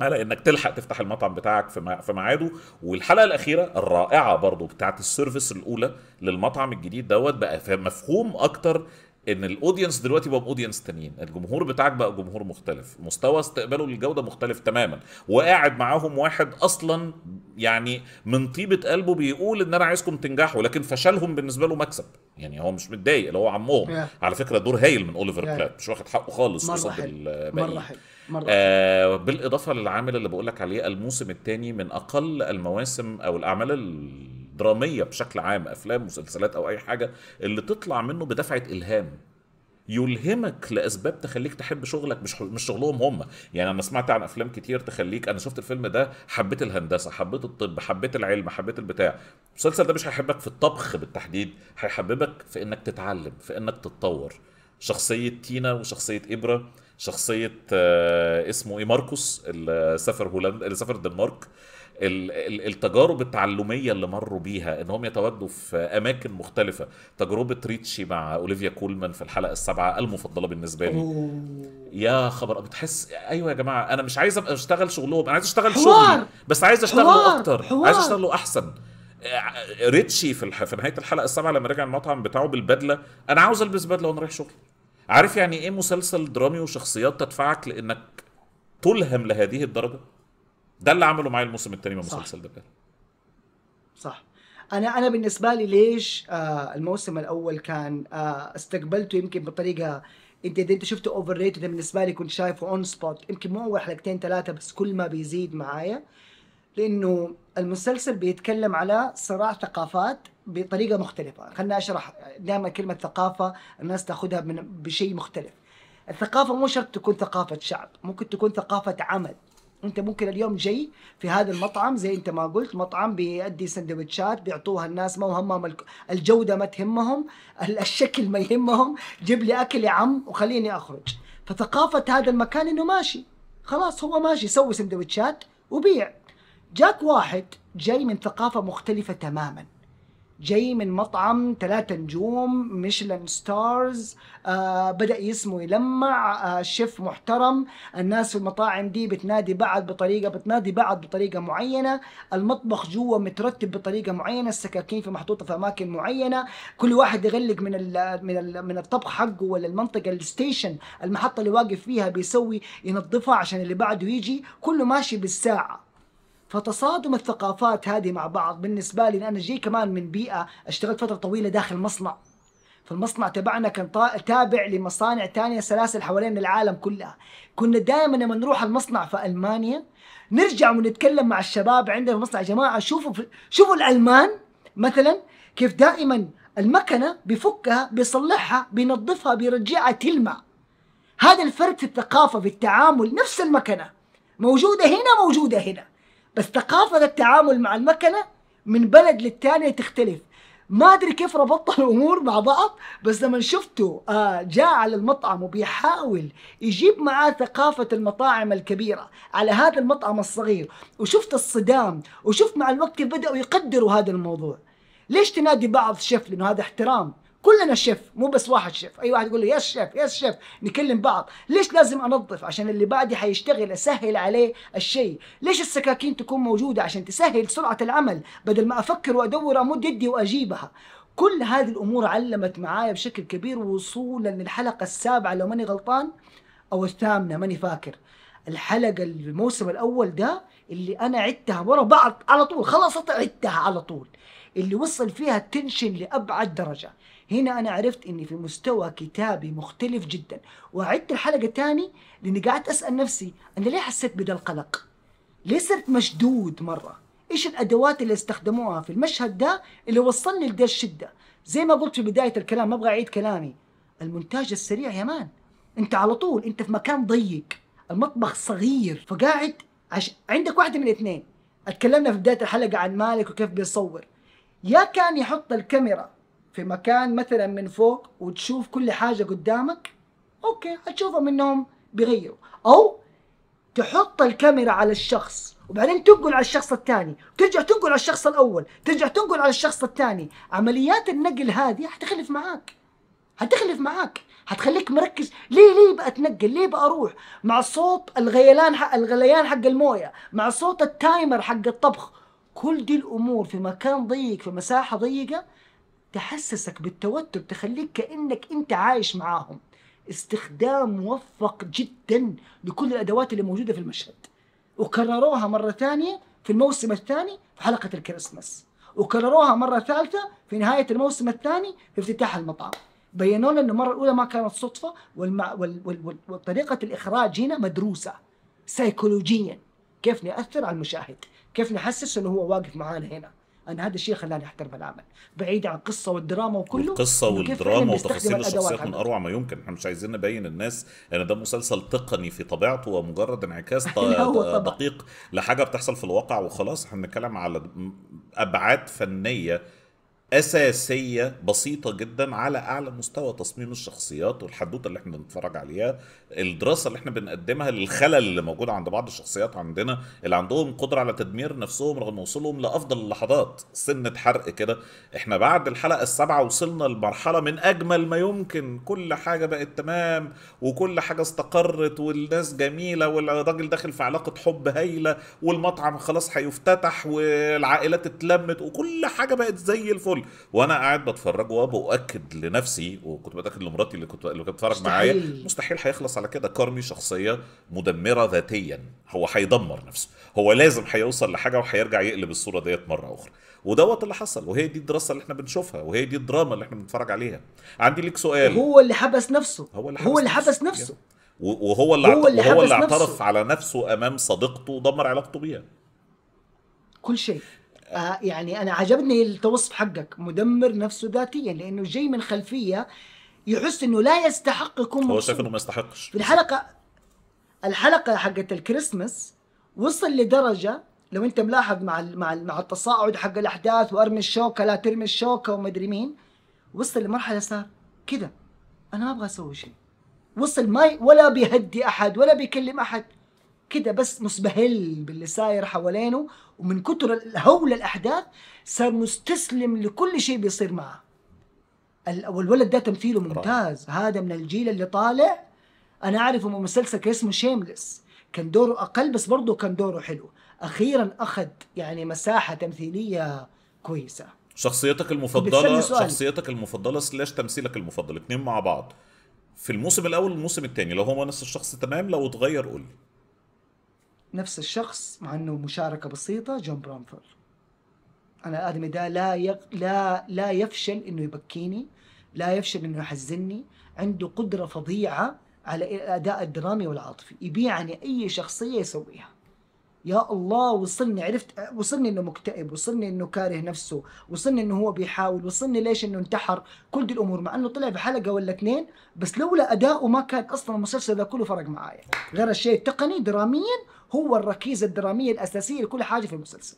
على انك تلحق تفتح المطعم بتاعك في ميعاده والحلقه الاخيره الرائعه برضو بتاعت السيرفيس الاولى للمطعم الجديد دوت بقى مفهوم اكتر ان الاودينس دلوقتي بقى اودينس تانيين الجمهور بتاعك بقى جمهور مختلف مستوى استقباله للجوده مختلف تماما وقاعد معاهم واحد اصلا يعني من طيبه قلبه بيقول ان انا عايزكم تنجحوا لكن فشلهم بالنسبه له مكسب يعني هو مش متضايق اللي هو عمهم على فكره دور هايل من اوليفر بلات مش واخد حقه خالص قصاد الباقيين مرة. آه بالاضافه للعامل اللي بقول لك عليه الموسم الثاني من اقل المواسم او الاعمال الدراميه بشكل عام افلام مسلسلات او اي حاجه اللي تطلع منه بدفعه الهام يلهمك لاسباب تخليك تحب شغلك مش مش شغلهم هم يعني انا سمعت عن افلام كتير تخليك انا شفت الفيلم ده حبيت الهندسه حبيت الطب حبيت العلم حبيت البتاع المسلسل ده مش هيحبك في الطبخ بالتحديد هيحببك في انك تتعلم في انك تتطور شخصيه تينا وشخصيه ابره شخصيه آه، اسمه ايه ماركوس اللي سافر هولندا اللي سافر الدنمارك التجارب التعلميه اللي مروا بيها انهم يتواجدوا في اماكن مختلفه تجربه ريتشي مع اوليفيا كولمان في الحلقه السابعه المفضله بالنسبه لي يا خبر بتحس ايوه يا جماعه انا مش عايز ابقى اشتغل شغلهم انا عايز اشتغل شغلي بس عايز اشتغله اكتر عايز اشتغله احسن آه، ريتشي في الح... في نهايه الحلقه السابعه لما رجع المطعم بتاعه بالبدله انا عاوز البس بدله وانا رايح شغلي عارف يعني ايه مسلسل درامي وشخصيات تدفعك لانك تلهم لهذه الدرجه ده اللي عمله معايا الموسم الثاني من مسلسل دكار صح انا انا بالنسبه لي ليش آه الموسم الاول كان آه استقبلته يمكن بطريقه انت اذا انت شفته اوفر ريتد انا لي كنت شايفه اون سبوت يمكن مو اول حلقتين ثلاثه بس كل ما بيزيد معايا لانه المسلسل بيتكلم على صراع ثقافات بطريقه مختلفه خلنا اشرح دائما كلمه ثقافه الناس تاخذها من بشيء مختلف الثقافه مو شرط تكون ثقافه شعب ممكن تكون ثقافه عمل انت ممكن اليوم جاي في هذا المطعم زي انت ما قلت مطعم بيأدي سندوتشات بيعطوها الناس ما همهم الجوده ما تهمهم الشكل ما يهمهم جيب لي اكل يا عم وخليني اخرج فثقافه هذا المكان انه ماشي خلاص هو ماشي سوي سندوتشات وبيع جاك واحد جاي من ثقافة مختلفة تماما جاي من مطعم ثلاثة نجوم ميشلان ستارز آه بدأ اسمه يلمع آه شيف محترم الناس في المطاعم دي بتنادي بعض بطريقة بتنادي بعض بطريقة معينة المطبخ جوا مترتب بطريقة معينة السكاكين في محطوطة في أماكن معينة كل واحد يغلق من الـ من الـ من الطبخ حقه ولا المنطقة الستيشن المحطة اللي واقف فيها بيسوي ينظفها عشان اللي بعده يجي كله ماشي بالساعة فتصادم الثقافات هذه مع بعض بالنسبه لي انا جاي كمان من بيئه اشتغلت فتره طويله داخل مصنع فالمصنع تبعنا كان تابع لمصانع تانية سلاسل حوالين العالم كلها كنا دائما لما نروح المصنع في المانيا نرجع ونتكلم مع الشباب عندنا في المصنع يا جماعه شوفوا شوفوا الالمان مثلا كيف دائما المكنه بفكها بيصلحها بينظفها بيرجعها تلمع هذا الفرق في الثقافه في التعامل نفس المكنه موجوده هنا موجوده هنا بس ثقافة التعامل مع المكنة من بلد للتانية تختلف ما ادري كيف ربطت الامور مع بعض بس لما شفته آه، جاء على المطعم وبيحاول يجيب معاه ثقافه المطاعم الكبيره على هذا المطعم الصغير وشفت الصدام وشفت مع الوقت كيف بداوا يقدروا هذا الموضوع ليش تنادي بعض شيف لانه هذا احترام كلنا شيف مو بس واحد شيف اي واحد يقول لي يس شيف يس شيف نكلم بعض ليش لازم انظف عشان اللي بعدي حيشتغل اسهل عليه الشيء ليش السكاكين تكون موجوده عشان تسهل سرعه العمل بدل ما افكر وادور امد يدي واجيبها كل هذه الامور علمت معايا بشكل كبير وصولا للحلقه السابعه لو ماني غلطان او الثامنه ماني فاكر الحلقه الموسم الاول ده اللي انا عدتها ورا بعض على طول خلصت عدتها على طول اللي وصل فيها التنشن لابعد درجه هنا انا عرفت اني في مستوى كتابي مختلف جدا وعدت الحلقه تاني لاني قعدت اسال نفسي انا ليه حسيت بدا القلق ليه صرت مشدود مره ايش الادوات اللي استخدموها في المشهد ده اللي وصلني لده الشده زي ما قلت في بدايه الكلام ما ابغى اعيد كلامي المونتاج السريع يا مان انت على طول انت في مكان ضيق المطبخ صغير فقاعد عش... عندك واحده من اثنين اتكلمنا في بدايه الحلقه عن مالك وكيف بيصور يا كان يحط الكاميرا في مكان مثلا من فوق وتشوف كل حاجه قدامك اوكي هتشوفهم انهم بيغيروا او تحط الكاميرا على الشخص وبعدين تنقل على الشخص الثاني ترجع تنقل على الشخص الاول ترجع تنقل على الشخص الثاني عمليات النقل هذه حتخلف معاك هتخلف معاك هتخليك مركز ليه ليه بقى ليه بقى اروح مع صوت الغيلان حق الغليان حق المويه مع صوت التايمر حق الطبخ كل دي الامور في مكان ضيق في مساحه ضيقه تحسسك بالتوتر تخليك كأنك أنت عايش معاهم استخدام موفق جدا لكل الأدوات اللي موجودة في المشهد وكرروها مرة ثانية في الموسم الثاني في حلقة الكريسماس وكرروها مرة ثالثة في نهاية الموسم الثاني في افتتاح المطعم بينوا لنا انه المره الاولى ما كانت صدفه والمع... وال... وال... وطريقه الاخراج هنا مدروسه سيكولوجيا كيف ناثر على المشاهد كيف نحسس انه هو واقف معانا هنا انا هذا الشيء خلاني احترم العمل بعيد عن القصه والدراما وكله القصه والدراما وتفاصيل الشخصيات من اروع ما يمكن احنا مش عايزين نبين الناس ان ده مسلسل تقني في طبيعته ومجرد انعكاس دقيق لحاجه بتحصل في الواقع وخلاص احنا بنتكلم على ابعاد فنيه اساسيه بسيطه جدا على اعلى مستوى تصميم الشخصيات والحدوته اللي احنا بنتفرج عليها الدراسه اللي احنا بنقدمها للخلل اللي موجود عند بعض الشخصيات عندنا اللي عندهم قدره على تدمير نفسهم رغم وصولهم لافضل اللحظات سنه حرق كده احنا بعد الحلقه السابعه وصلنا لمرحله من اجمل ما يمكن كل حاجه بقت تمام وكل حاجه استقرت والناس جميله والراجل داخل في علاقه حب هايله والمطعم خلاص هيفتتح والعائلات اتلمت وكل حاجه بقت زي الفل دول وانا قاعد بتفرج وباكد لنفسي وكنت بتاكد لمراتي اللي كنت اللي كانت بتتفرج معايا مستحيل هيخلص على كده كارمي شخصيه مدمره ذاتيا هو هيدمر نفسه هو لازم هيوصل لحاجه وهيرجع يقلب الصوره ديت مره اخرى ودوت اللي حصل وهي دي الدراسه اللي احنا بنشوفها وهي دي الدراما اللي احنا بنتفرج عليها عندي ليك سؤال هو اللي حبس نفسه هو اللي حبس, هو اللي حبس نفسه, نفسه. وهو اللي هو اللي, اللي اعترف نفسه. على نفسه امام صديقته ودمر علاقته بيها كل شيء آه يعني انا عجبني التوصف حقك مدمر نفسه ذاتيا لانه جاي من خلفيه يحس انه لا يستحق يكون هو شايف انه ما يستحقش في الحلقه الحلقه حقت الكريسماس وصل لدرجه لو انت ملاحظ مع مع مع التصاعد حق الاحداث وارمي الشوكه لا ترمي الشوكه ومدري مين وصل لمرحله صار كذا انا ما ابغى اسوي شيء وصل ما ولا بيهدي احد ولا بيكلم احد كده بس مسبهل باللي ساير حوالينه ومن كثر هول الاحداث صار مستسلم لكل شيء بيصير معه والولد ده تمثيله ممتاز هذا من الجيل اللي طالع انا اعرفه من مسلسل اسمه شيمليس كان دوره اقل بس برضه كان دوره حلو اخيرا اخذ يعني مساحه تمثيليه كويسه شخصيتك المفضله شخصيتك المفضله سلاش تمثيلك المفضل الاثنين مع بعض في الموسم الاول والموسم الثاني لو هو نفس الشخص تمام لو اتغير قول لي نفس الشخص مع انه مشاركه بسيطه جون برونفر انا الادمي ده لا يق... لا لا يفشل انه يبكيني لا يفشل انه يحزني عنده قدره فظيعه على الاداء الدرامي والعاطفي يبيعني اي شخصيه يسويها يا الله وصلني عرفت وصلني انه مكتئب وصلني انه كاره نفسه وصلني انه هو بيحاول وصلني ليش انه انتحر كل دي الامور مع انه طلع في حلقه ولا اثنين بس لولا اداؤه ما كان اصلا المسلسل ذا كله فرق معايا غير الشيء التقني دراميا هو الركيزه الدراميه الاساسيه لكل حاجه في المسلسل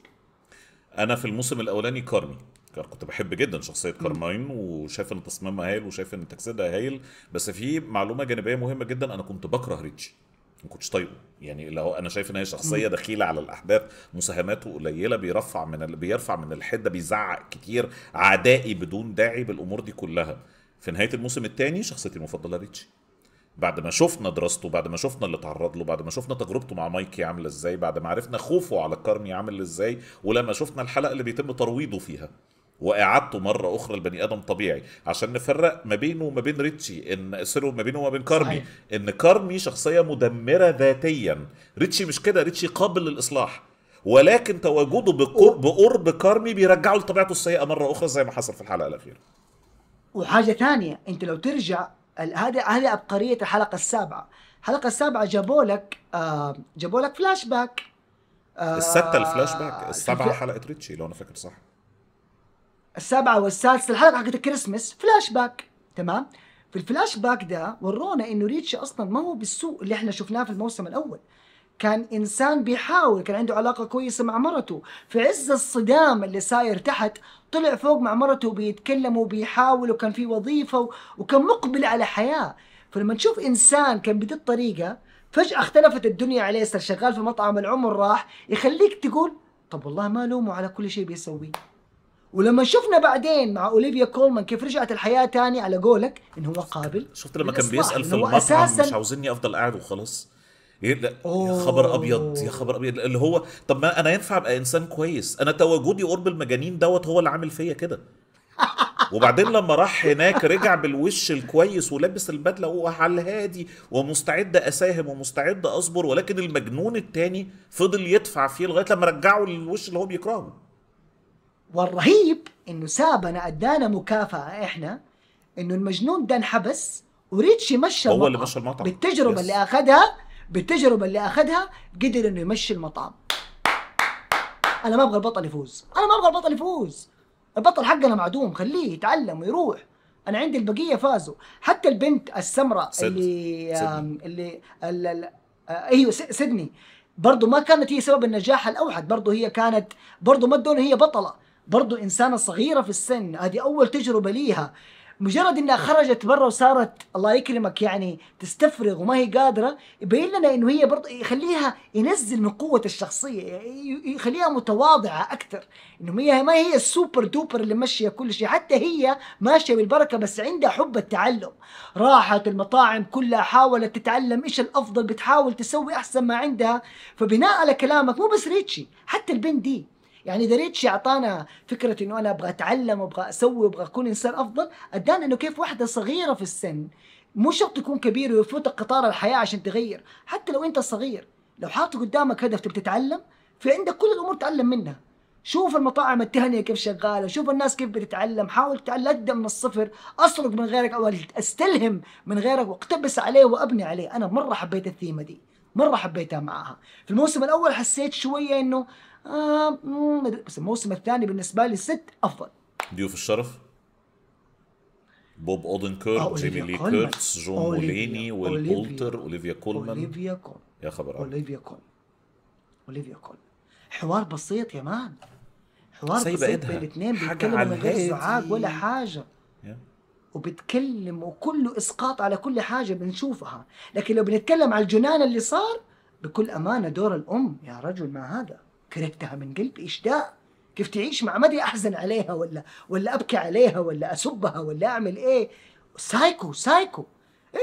انا في الموسم الاولاني كارمي كنت بحب جدا شخصيه كارماين وشايف ان تصميمها هايل وشايف ان تجسيدها هايل بس في معلومه جانبيه مهمه جدا انا كنت بكره ريتشي ما كنتش طايقه يعني لو انا شايف ان هي شخصيه دخيله على الاحداث مساهماته قليله بيرفع من ال... بيرفع من الحده بيزعق كتير عدائي بدون داعي بالامور دي كلها في نهايه الموسم الثاني شخصيتي المفضله ريتشي بعد ما شفنا دراسته بعد ما شفنا اللي اتعرض له بعد ما شفنا تجربته مع مايكي عامله ازاي بعد ما عرفنا خوفه على كارمي عامل ازاي ولما شفنا الحلقه اللي بيتم ترويضه فيها واعادته مره اخرى لبني ادم طبيعي عشان نفرق ما بينه وما بين ريتشي ان سيرو ما بينه وما بين كارمي صحيح. ان كارمي شخصيه مدمره ذاتيا ريتشي مش كده ريتشي قابل للاصلاح ولكن تواجده بقرب كارمي بيرجعه لطبيعته السيئه مره اخرى زي ما حصل في الحلقه الاخيره وحاجه ثانيه انت لو ترجع هذا هذه عبقريه الحلقه السابعه الحلقه السابعه جابوا لك آه جابوا لك فلاش باك آه السته الفلاش باك السابعه حلقه ريتشي لو انا فاكر صح السابعة والسادسة الحلقة حقت الكريسماس فلاش باك تمام في الفلاش باك ده ورونا انه ريتشي اصلا ما هو بالسوء اللي احنا شفناه في الموسم الاول كان انسان بيحاول كان عنده علاقه كويسه مع مرته في عز الصدام اللي صاير تحت طلع فوق مع مرته بيتكلم وبيحاول وكان في وظيفه وكان مقبل على حياه فلما تشوف انسان كان بدي الطريقه فجاه اختلفت الدنيا عليه صار شغال في مطعم العمر راح يخليك تقول طب والله ما لومه على كل شيء بيسويه ولما شفنا بعدين مع اوليفيا كولمان كيف رجعت الحياه تاني على قولك انه هو قابل شفت لما كان بيسال في المطعم أساساً مش عاوزيني افضل قاعد وخلاص يا خبر ابيض يا خبر ابيض اللي هو طب ما انا ينفع ابقى انسان كويس انا تواجدي قرب المجانين دوت هو اللي عامل فيا كده وبعدين لما راح هناك رجع بالوش الكويس ولابس البدله وعلى الهادي ومستعد اساهم ومستعد اصبر ولكن المجنون التاني فضل يدفع فيه لغايه لما رجعه للوش اللي هو بيكرهه والرهيب انه سابنا ادانا مكافاه احنا انه المجنون ده انحبس وريتشي مشى هو اللي مشى المطعم بالتجربه يس. اللي اخذها بالتجربه اللي اخذها قدر انه يمشي المطعم انا ما ابغى البطل يفوز انا ما ابغى البطل يفوز البطل حقنا معدوم خليه يتعلم ويروح انا عندي البقيه فازوا حتى البنت السمراء اللي سيدني. اللي, ايوه سيدني برضه ما كانت هي سبب النجاح الاوحد برضه هي كانت برضه ما ادونا هي بطله برضو إنسانة صغيرة في السن هذه أول تجربة ليها مجرد انها خرجت برا وصارت الله يكرمك يعني تستفرغ وما هي قادره يبين لنا انه هي برضه يخليها ينزل من قوه الشخصيه يخليها متواضعه اكثر انه هي ما هي السوبر دوبر اللي ماشيه كل شيء حتى هي ماشيه بالبركه بس عندها حب التعلم راحت المطاعم كلها حاولت تتعلم ايش الافضل بتحاول تسوي احسن ما عندها فبناء على كلامك مو بس ريتشي حتى البنت دي يعني اذا ريتشي اعطانا فكره انه انا ابغى اتعلم وابغى اسوي وابغى اكون انسان افضل ادانا انه كيف واحده صغيره في السن مو شرط تكون كبير ويفوتك قطار الحياه عشان تغير حتى لو انت صغير لو حاطط قدامك هدف تبي تتعلم في عندك كل الامور تعلم منها شوف المطاعم التهنية كيف شغالة شوف الناس كيف بتتعلم حاول تتعلم ابدأ من الصفر أسرق من غيرك أو أستلهم من غيرك واقتبس عليه وأبني عليه أنا مرة حبيت الثيمة دي مرة حبيتها معاها في الموسم الأول حسيت شوية أنه آه بس الموسم الثاني بالنسبه لي ست افضل ضيوف الشرف بوب اودنكر آه، جيمي لي كيرتس جون موليني ويل بولتر اوليفيا كولمان اوليفيا كول يا خبر اوليفيا كول اوليفيا كول حوار بسيط يا مان حوار بسيط بين الاثنين بيتكلموا من غير زعاق ولا حاجه وبتكلم وكله اسقاط على كل حاجه بنشوفها لكن لو بنتكلم على الجنان اللي صار بكل امانه دور الام يا رجل ما هذا كرهتها من قلب ده كيف تعيش مع مدي أحزن عليها ولا ولا أبكي عليها ولا أسبها ولا أعمل إيه سايكو سايكو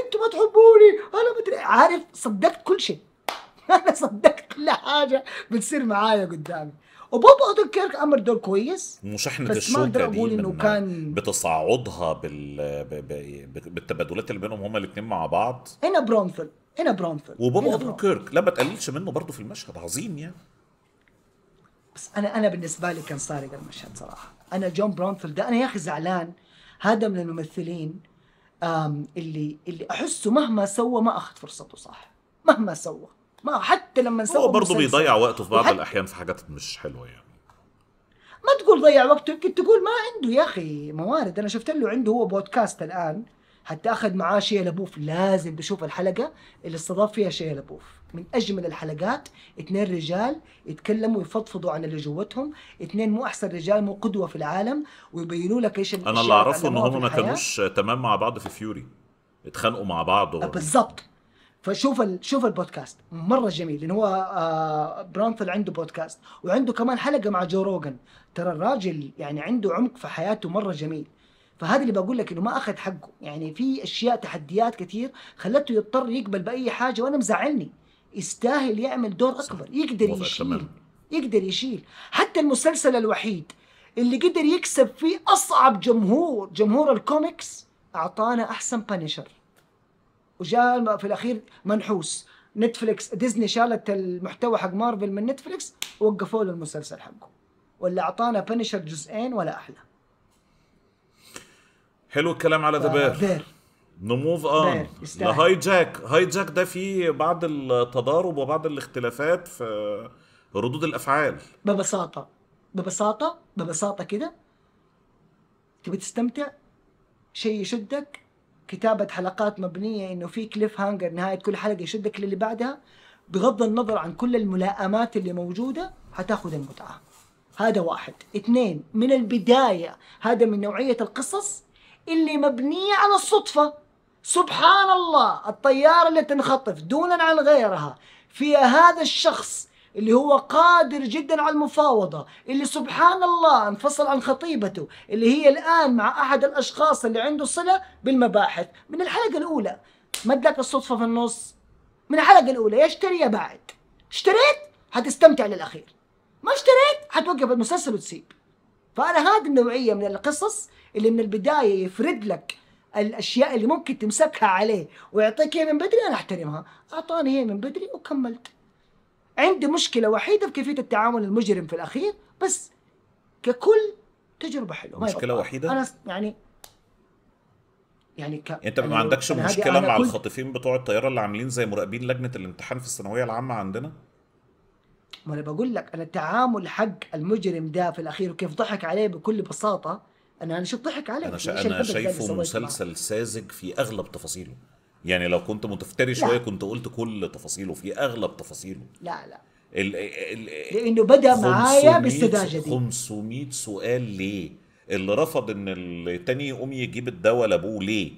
أنتوا ما تحبوني أنا مدري عارف صدقت كل شيء أنا صدقت كل حاجة بتصير معايا قدامي وبوب اودنكيرك عمل دور كويس مشاحنة الشوكة دي انه كان بتصاعدها بال... ب... ب... بالتبادلات اللي بينهم هما الاثنين مع بعض هنا برونفل هنا برونفل وبوب اودنكيرك لا ما تقللش منه برضه في المشهد عظيم يعني بس انا انا بالنسبه لي كان سارق المشهد صراحه انا جون برونفيلد ده انا يا اخي زعلان هذا من الممثلين اللي اللي احسه مهما سوى ما اخذ فرصته صح مهما سوى ما حتى لما سوى هو برضه بيضيع وقته في بعض وحت... الاحيان في حاجات مش حلوه يعني ما تقول ضيع وقته يمكن تقول ما عنده يا اخي موارد انا شفت له عنده هو بودكاست الان حتى اخذ معاه شيء لبوف لازم تشوف الحلقه اللي استضاف فيها شيء لبوف من اجمل الحلقات اثنين رجال يتكلموا يفضفضوا عن اللي جوتهم اثنين مو احسن رجال مو قدوه في العالم ويبينوا لك ايش انا اللي اعرفه ان هم ما كانوش تمام مع بعض في فيوري اتخانقوا مع بعض بالضبط بالظبط فشوف ال... شوف البودكاست مره جميل لان هو آه برانثل عنده بودكاست وعنده كمان حلقه مع جو روجن ترى الراجل يعني عنده عمق في حياته مره جميل فهذا اللي بقول لك انه ما اخذ حقه يعني في اشياء تحديات كثير خلته يضطر يقبل باي حاجه وانا مزعلني يستاهل يعمل دور اكبر يقدر يشيل يقدر يشيل حتى المسلسل الوحيد اللي قدر يكسب فيه اصعب جمهور جمهور الكوميكس اعطانا احسن بانيشر وجاء في الاخير منحوس نتفلكس ديزني شالت المحتوى حق مارفل من نتفلكس ووقفوا له المسلسل حقه ولا اعطانا بانيشر جزئين ولا احلى حلو الكلام على ذا بير نموف اون لهاي جاك هاي جاك ده فيه بعض التضارب وبعض الاختلافات في ردود الافعال ببساطه ببساطه ببساطه كده تبي تستمتع شيء يشدك كتابة حلقات مبنية انه في كليف هانجر نهاية كل حلقة يشدك للي بعدها بغض النظر عن كل الملاءمات اللي موجودة حتاخذ المتعة هذا واحد اثنين من البداية هذا من نوعية القصص اللي مبنية على الصدفة سبحان الله الطيارة اللي تنخطف دونا عن غيرها فيها هذا الشخص اللي هو قادر جدا على المفاوضة اللي سبحان الله انفصل عن خطيبته اللي هي الآن مع أحد الأشخاص اللي عنده صلة بالمباحث من الحلقة الأولى لك الصدفة في النص من الحلقة الأولى يشتري يا بعد اشتريت حتستمتع للأخير ما اشتريت حتوقف المسلسل وتسيب فأنا هذه النوعية من القصص اللي من البداية يفرد لك الاشياء اللي ممكن تمسكها عليه ويعطيك اياها من بدري انا احترمها اعطاني هي من بدري وكملت عندي مشكله وحيده في كيفيه التعامل المجرم في الاخير بس ككل تجربه حلوه مشكله وحيده انا يعني يعني ك... انت ما يعني عندكش مشكله مع كل... الخاطفين بتوع الطياره اللي عاملين زي مراقبين لجنه الامتحان في الثانويه العامه عندنا ما انا بقول لك انا التعامل حق المجرم ده في الاخير وكيف ضحك عليه بكل بساطه انا انا شفت ضحك عليك انا, شا... أنا شايفه مسلسل ساذج في اغلب تفاصيله يعني لو كنت متفتري شويه كنت قلت كل تفاصيله في اغلب تفاصيله لا لا ال ال لانه بدا معايا بالسذاجه دي 500 سؤال ليه اللي رفض ان التاني يقوم يجيب الدواء لابوه ليه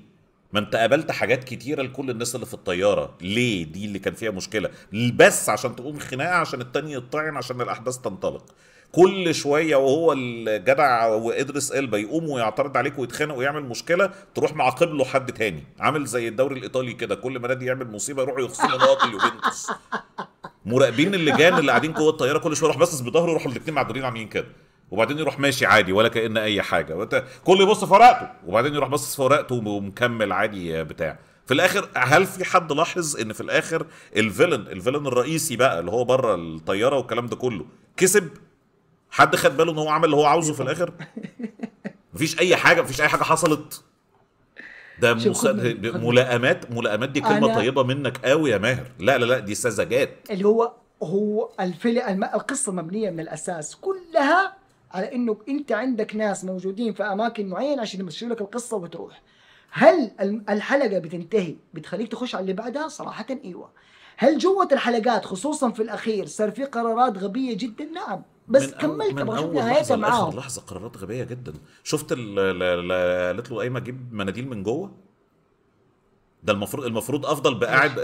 ما انت قابلت حاجات كتيرة لكل الناس اللي في الطيارة ليه دي اللي كان فيها مشكلة بس عشان تقوم خناقة عشان التاني يطعن عشان الأحداث تنطلق كل شويه وهو الجدع وادرس قلبه يقوم ويعترض عليك ويتخانق ويعمل مشكله تروح معاقب له حد تاني عامل زي الدوري الايطالي كده كل ما نادي يعمل مصيبه يروح يخصموا نقط اليوفنتوس مراقبين اللجان اللي قاعدين جوه الطياره كل شويه يروح باصص بظهره يروحوا الاثنين معدولين عاملين كده وبعدين يروح ماشي عادي ولا كان اي حاجه كل يبص في ورقته وبعدين يروح باصص في ورقته ومكمل عادي بتاع في الاخر هل في حد لاحظ ان في الاخر الفيلن الفيلن الرئيسي بقى اللي هو بره الطياره والكلام ده كله كسب حد خد باله ان هو عمل اللي هو عاوزه في الاخر مفيش اي حاجه مفيش اي حاجه حصلت ده مس... ملائمات ملائمات دي كلمه أنا... طيبه منك قوي يا ماهر لا لا لا دي سذاجات اللي هو هو الفيلم القصه مبنيه من الاساس كلها على انه انت عندك ناس موجودين في اماكن معينه عشان يمشوا لك القصه وتروح هل الحلقه بتنتهي بتخليك تخش على اللي بعدها صراحه ايوه هل جوة الحلقات خصوصا في الاخير صار في قرارات غبيه جدا نعم بس من كملت من اول لحظه لاخر لحظه قرارات غبيه جدا شفت قالت له ايما جيب مناديل من جوه ده المفروض المفروض افضل بقاعد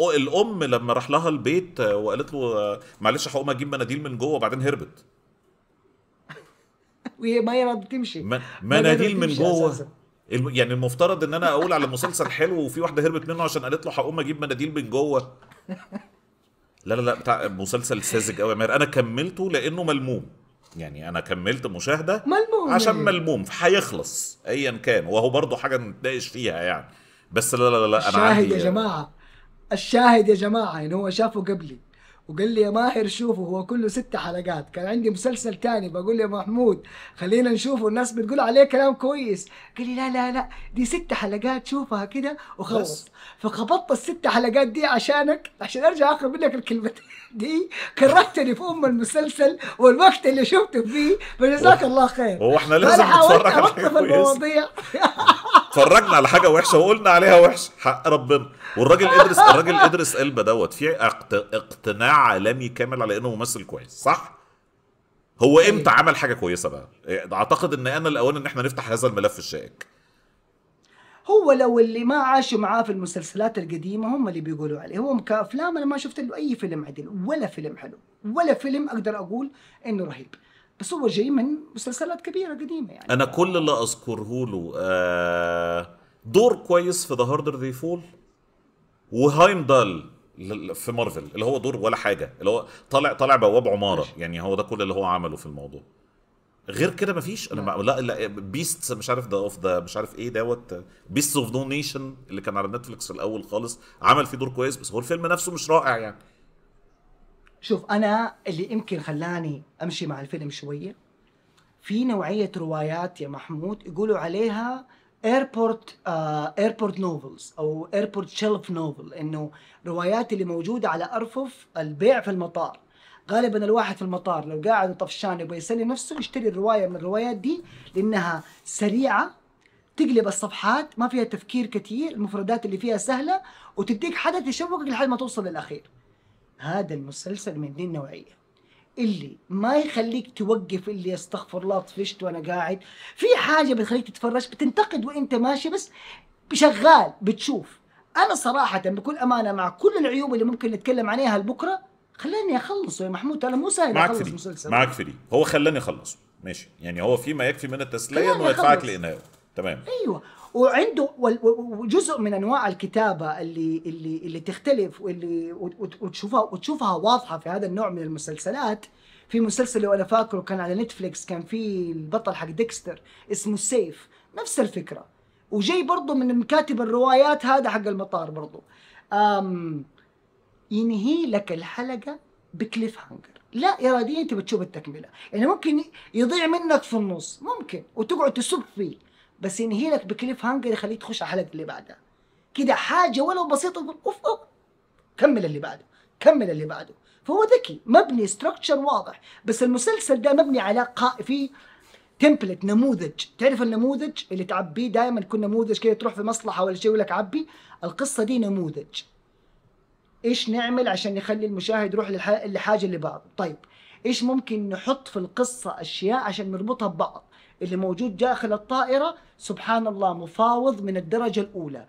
الام لما راح لها البيت آه، وقالت له آه، معلش هقوم اجيب مناديل من جوه وبعدين هربت وهي ما هي بتمشي مناديل من جوه أساساً. يعني المفترض ان انا اقول على مسلسل حلو وفي واحده هربت منه عشان قالت له هقوم اجيب مناديل من جوه لا لا لا بتاع مسلسل ساذج قوي يا انا كملته لانه ملموم يعني انا كملت مشاهده ملموم يعني. عشان ملموم هيخلص ايا كان وهو برضه حاجه نتناقش فيها يعني بس لا لا لا انا الشاهد يا جماعه الشاهد يا جماعه يعني هو شافه قبلي وقال لي يا ماهر شوفه هو كله ست حلقات كان عندي مسلسل تاني بقول يا محمود خلينا نشوفه الناس بتقول عليه كلام كويس قال لي لا لا لا دي ست حلقات شوفها كده وخلص فخبطت الست حلقات دي عشانك عشان ارجع اخذ منك الكلمتين دي كرهتني في ام المسلسل والوقت اللي شفته فيه فجزاك الله خير واحنا لازم نتفرج على حاجه المواضيع اتفرجنا على حاجه وحشه وقلنا عليها وحش حق ربنا والراجل ادرس الراجل ادرس قلبه دوت في اقتناع عالمي كامل على انه ممثل كويس صح هو امتى إيه. عمل حاجه كويسه بقى إيه، اعتقد ان انا الاوان ان احنا نفتح هذا الملف الشائك هو لو اللي ما عاشوا معاه في المسلسلات القديمه هم اللي بيقولوا عليه هو كافلام انا ما شفت له اي فيلم عدل ولا فيلم حلو ولا فيلم اقدر اقول انه رهيب بس هو جاي من مسلسلات كبيره قديمه يعني انا كل اللي اذكره له آه، دور كويس في ذا هاردر ذي فول وهايم دال في مارفل اللي هو دور ولا حاجه اللي هو طالع طالع بواب عماره يعني هو ده كل اللي هو عمله في الموضوع غير كده مفيش انا لا لا بيست مش عارف ده اوف ذا مش عارف ايه دوت بيست اوف نو نيشن اللي كان على في الاول خالص عمل فيه دور كويس بس هو الفيلم نفسه مش رائع يعني شوف انا اللي يمكن خلاني امشي مع الفيلم شويه في نوعيه روايات يا محمود يقولوا عليها ايربورت ايربورت نوفلز او ايربورت شيلف نوفل انه روايات اللي موجوده على ارفف البيع في المطار غالبا الواحد في المطار لو قاعد وطفشان يبغى يسلي نفسه يشتري الروايه من الروايات دي لانها سريعه تقلب الصفحات ما فيها تفكير كثير المفردات اللي فيها سهله وتديك حدث يشوقك لحد ما توصل للاخير هذا المسلسل من دي النوعيه اللي ما يخليك توقف اللي استغفر الله طفشت وانا قاعد في حاجه بتخليك تتفرج بتنتقد وانت ماشي بس شغال بتشوف انا صراحه بكل امانه مع كل العيوب اللي ممكن نتكلم عليها لبكره خلاني اخلص يا محمود انا مو سهل معك فري. مسلسل معك فري هو خلاني اخلصه ماشي يعني هو في ما يكفي من التسليه انه يدفعك لانهائه تمام ايوه وعنده وجزء من انواع الكتابه اللي اللي اللي تختلف واللي وتشوفها وتشوفها واضحه في هذا النوع من المسلسلات في مسلسل وانا فاكره كان على نتفليكس كان في البطل حق ديكستر اسمه سيف نفس الفكره وجاي برضه من كاتب الروايات هذا حق المطار برضه ينهي لك الحلقه بكليف هانجر لا اراديا انت بتشوف التكمله يعني ممكن يضيع منك في النص ممكن وتقعد تسب فيه بس ينهي لك بكليف هانجر يخليك تخش على الحلقه اللي بعدها كده حاجه ولو بسيطه تقول اوف اوف كمل اللي بعده كمل اللي بعده فهو ذكي مبني ستراكشر واضح بس المسلسل ده مبني على قا... في تمبلت نموذج تعرف النموذج اللي تعبيه دائما كل نموذج كده تروح في مصلحه ولا شيء يقول لك عبي القصه دي نموذج ايش نعمل عشان نخلي المشاهد يروح لحاجه بعده طيب ايش ممكن نحط في القصه اشياء عشان نربطها ببعض اللي موجود داخل الطائره سبحان الله مفاوض من الدرجه الاولى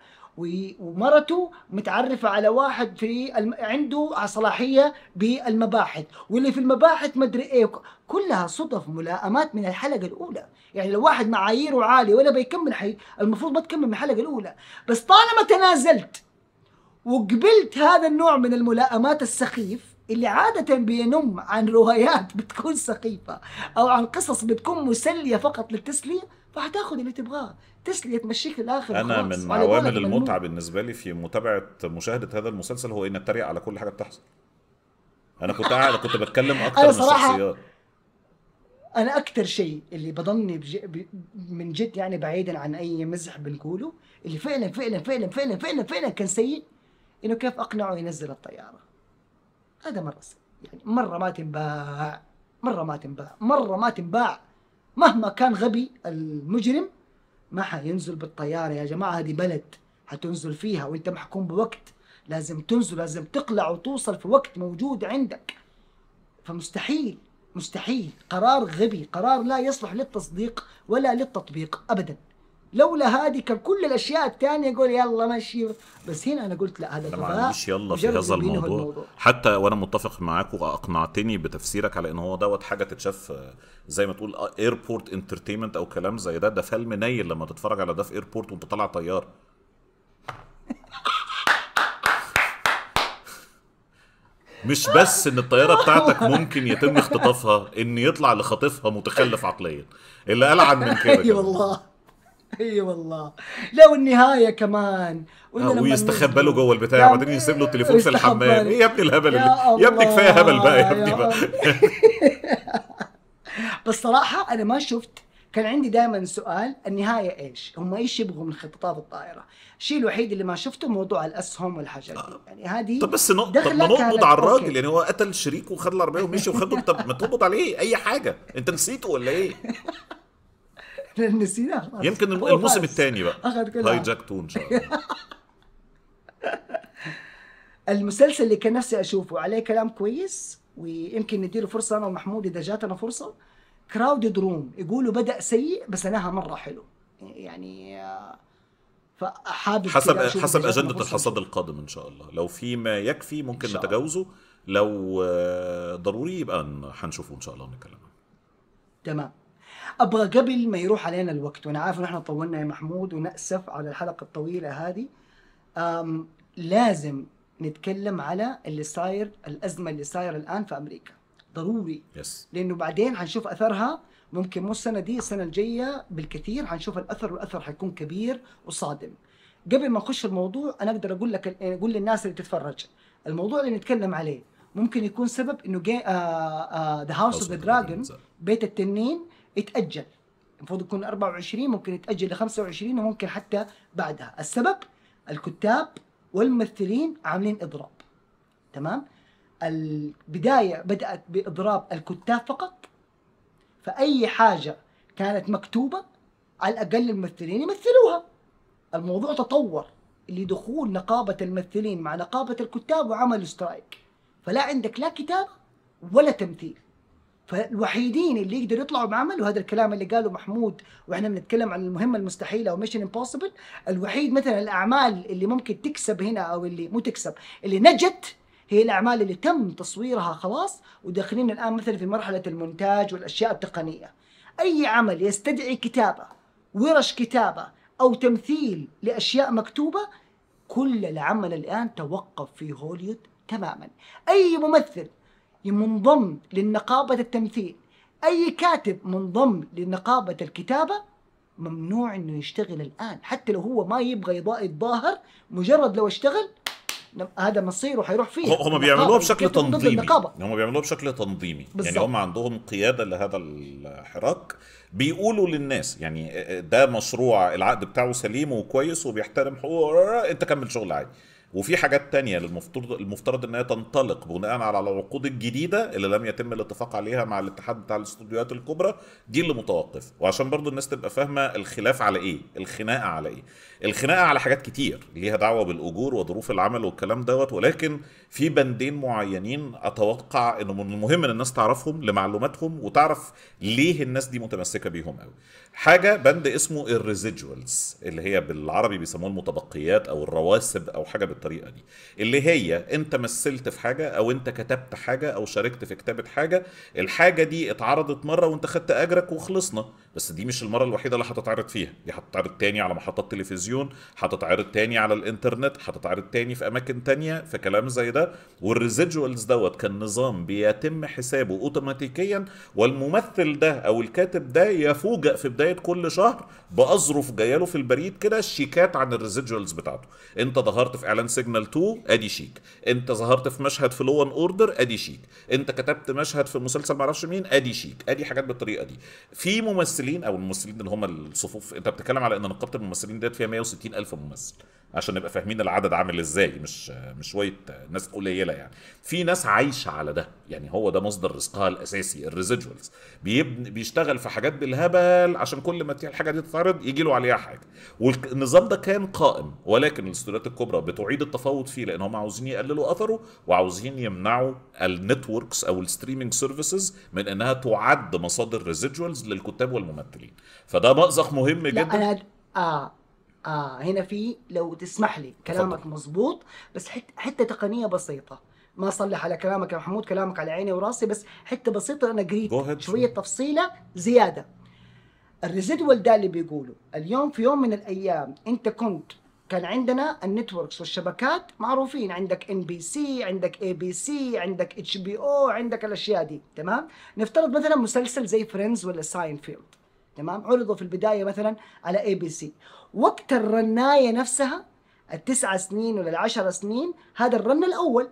ومرته متعرفة على واحد في الم... عنده صلاحية بالمباحث واللي في المباحث مدري ايه كلها صدف ملاءمات من الحلقة الأولى يعني لو واحد معاييره عاليه ولا بيكمل حي المفروض ما تكمل من الحلقة الأولى بس طالما تنازلت وقبلت هذا النوع من الملائمات السخيف اللي عادة بينم عن روايات بتكون سخيفة أو عن قصص بتكون مسلية فقط للتسلية فهتاخد اللي تبغاه تسلية تمشيك للآخر أنا من عوامل المتعة بالنسبة لي في متابعة مشاهدة هذا المسلسل هو إني أتريق على كل حاجة بتحصل أنا كنت قاعد كنت بتكلم أكثر من الشخصيات انا اكثر شيء اللي بضلني بج... ب... من جد يعني بعيدا عن اي مزح بنقوله اللي فعلا فعلا فعلا فعلا فعلا فعلا كان سيء انه كيف اقنعه ينزل الطياره هذا مره سهل يعني مره ما تنباع مره ما تنباع مره ما تنباع مهما كان غبي المجرم ما حينزل بالطياره يا جماعه هذه بلد حتنزل فيها وانت محكوم بوقت لازم تنزل لازم تقلع وتوصل في وقت موجود عندك فمستحيل مستحيل قرار غبي قرار لا يصلح للتصديق ولا للتطبيق ابدا لولا هذه كان كل الاشياء الثانيه يقول يلا مشي بس هنا انا قلت لا هذا طبعا مش يلا في هذا الموضوع. الموضوع حتى وانا متفق معاك واقنعتني بتفسيرك على ان هو دوت حاجه تتشاف آه، زي ما تقول ايربورت آه، انترتينمنت او كلام زي ده ده فيلم نيل لما تتفرج على ده في ايربورت وانت طالع طياره مش بس ان الطياره بتاعتك ممكن يتم اختطافها ان يطلع لخاطفها متخلف عقليا اللي قال عن من كده اي أيوة والله اي والله لا والنهايه كمان ويستخبى آه، له جوه البتاع وبعدين يسيب له التليفون في الحمام ايه يا ابني الهبل يا, يا ابني كفايه هبل بقى يا ابني بقى بس صراحه انا ما شفت كان عندي دائما سؤال النهايه ايش؟ هم ايش يبغوا من خططات الطائره؟ الشيء الوحيد اللي ما شفته موضوع الاسهم والحاجات آه. دي يعني هذه طب بس نقطة طب ما نقبض على الراجل يعني هو قتل شريكه وخد العربيه ومشي وخده طب ما تقبض عليه اي حاجه انت نسيته ولا ايه؟ لان نسينا خلاص يمكن الموسم الثاني بقى اخذ كل هايجاكتوه ان شاء الله المسلسل اللي كان نفسي اشوفه عليه كلام كويس ويمكن نديله فرصه انا ومحمود اذا جاتنا فرصه كراود دروم يقولوا بدا سيء بس انها مره حلو يعني فحابب حسب حسب اجنده الحصاد القادم ان شاء الله لو في ما يكفي ممكن نتجاوزه لو آه، ضروري يبقى هنشوفه ان شاء الله ونتكلم تمام ابغى قبل ما يروح علينا الوقت وانا عارف ان احنا طولنا يا محمود وناسف على الحلقه الطويله هذه لازم نتكلم على اللي صاير الازمه اللي صايره الان في امريكا ضروري يس. لانه بعدين حنشوف اثرها ممكن مو السنه دي السنه الجايه بالكثير حنشوف الاثر والاثر حيكون كبير وصادم قبل ما اخش الموضوع انا اقدر اقول لك اقول للناس اللي تتفرج الموضوع اللي نتكلم عليه ممكن يكون سبب انه ذا هاوس اوف ذا دراجون بيت التنين اتأجل المفروض يكون 24 ممكن يتأجل ل 25 وممكن حتى بعدها السبب الكتاب والممثلين عاملين إضراب تمام البداية بدأت بإضراب الكتاب فقط فأي حاجة كانت مكتوبة على الأقل الممثلين يمثلوها الموضوع تطور لدخول نقابة الممثلين مع نقابة الكتاب وعملوا سترايك فلا عندك لا كتابة ولا تمثيل فالوحيدين اللي يقدروا يطلعوا بعمل وهذا الكلام اللي قاله محمود واحنا بنتكلم عن المهمه المستحيله او ميشن امبوسيبل الوحيد مثلا الاعمال اللي ممكن تكسب هنا او اللي مو تكسب اللي نجت هي الاعمال اللي تم تصويرها خلاص وداخلين الان مثلا في مرحله المونتاج والاشياء التقنيه اي عمل يستدعي كتابه ورش كتابه او تمثيل لاشياء مكتوبه كل العمل الان توقف في هوليوود تماما اي ممثل منضم للنقابة التمثيل أي كاتب منضم لنقابة الكتابة ممنوع إنه يشتغل الآن حتى لو هو ما يبغى يتظاهر مجرد لو اشتغل هذا مصيره حيروح فيه هم بيعملوها بشكل تنظيمي هم بيعملوها بشكل تنظيمي بالزبط. يعني هم عندهم قياده لهذا الحراك بيقولوا للناس يعني ده مشروع العقد بتاعه سليم وكويس وبيحترم حقوقه انت كمل شغل عادي وفي حاجات تانية المفترض المفترض ان هي تنطلق بناء على العقود الجديده اللي لم يتم الاتفاق عليها مع الاتحاد بتاع الاستوديوهات الكبرى دي اللي متوقف وعشان برضو الناس تبقى فاهمه الخلاف على ايه الخناقه على ايه الخناقه على حاجات كتير ليها دعوه بالاجور وظروف العمل والكلام دوت ولكن في بندين معينين اتوقع انه من المهم ان الناس تعرفهم لمعلوماتهم وتعرف ليه الناس دي متمسكه بيهم قوي حاجه بند اسمه الريزيدوالز اللي هي بالعربي بيسموه المتبقيات او الرواسب او حاجه بالطريقه دي اللي هي انت مثلت في حاجه او انت كتبت حاجه او شاركت في كتابه حاجه الحاجه دي اتعرضت مره وانت خدت اجرك وخلصنا بس دي مش المره الوحيده اللي هتتعرض فيها دي هتتعرض تاني على محطات تلفزيون هتتعرض تاني على الانترنت هتتعرض تاني في اماكن تانية في كلام زي ده والريزيدجوالز دوت كان نظام بيتم حسابه اوتوماتيكيا والممثل ده او الكاتب ده يفوجئ في بدايه كل شهر باظرف جايله في البريد كده شيكات عن الريزيدجوالز بتاعته انت ظهرت في اعلان سيجنال 2 ادي شيك انت ظهرت في مشهد في لون اوردر ادي شيك انت كتبت مشهد في مسلسل معرفش مين ادي شيك ادي حاجات بالطريقه دي في ممثلين الممثلين او الممثلين اللي هم الصفوف انت بتتكلم على ان نقابه الممثلين ديت فيها 160 الف ممثل عشان نبقى فاهمين العدد عامل ازاي مش مش شويه ناس قليله يعني في ناس عايشه على ده يعني هو ده مصدر رزقها الاساسي الريزيدوالز بيبني بيشتغل في حاجات بالهبل عشان كل ما الحاجه دي تتعرض يجي له عليها حاجه والنظام ده كان قائم ولكن الاستوديوهات الكبرى بتعيد التفاوض فيه لان هم عاوزين يقللوا اثره وعاوزين يمنعوا النتوركس او الستريمينج سيرفيسز من انها تعد مصادر ريزيدوالز للكتاب والممثلين الممثلين فده مأزق مهم جدا لا أنا آه آه هنا في لو تسمح لي كلامك فضل. مظبوط بس حت حتة تقنية بسيطة ما صلح على كلامك يا محمود كلامك على عيني وراسي بس حتة بسيطة أنا قريت شوية تفصيلة زيادة الريزيدوال ده اللي بيقوله اليوم في يوم من الأيام أنت كنت كان عندنا النتوركس والشبكات معروفين عندك ان بي سي عندك اي بي سي عندك اتش بي او عندك الاشياء دي تمام نفترض مثلا مسلسل زي فريندز ولا ساينفيلد تمام عرضوا في البدايه مثلا على اي بي سي وقت الرنايه نفسها التسعة سنين ولا العشر سنين هذا الرن الاول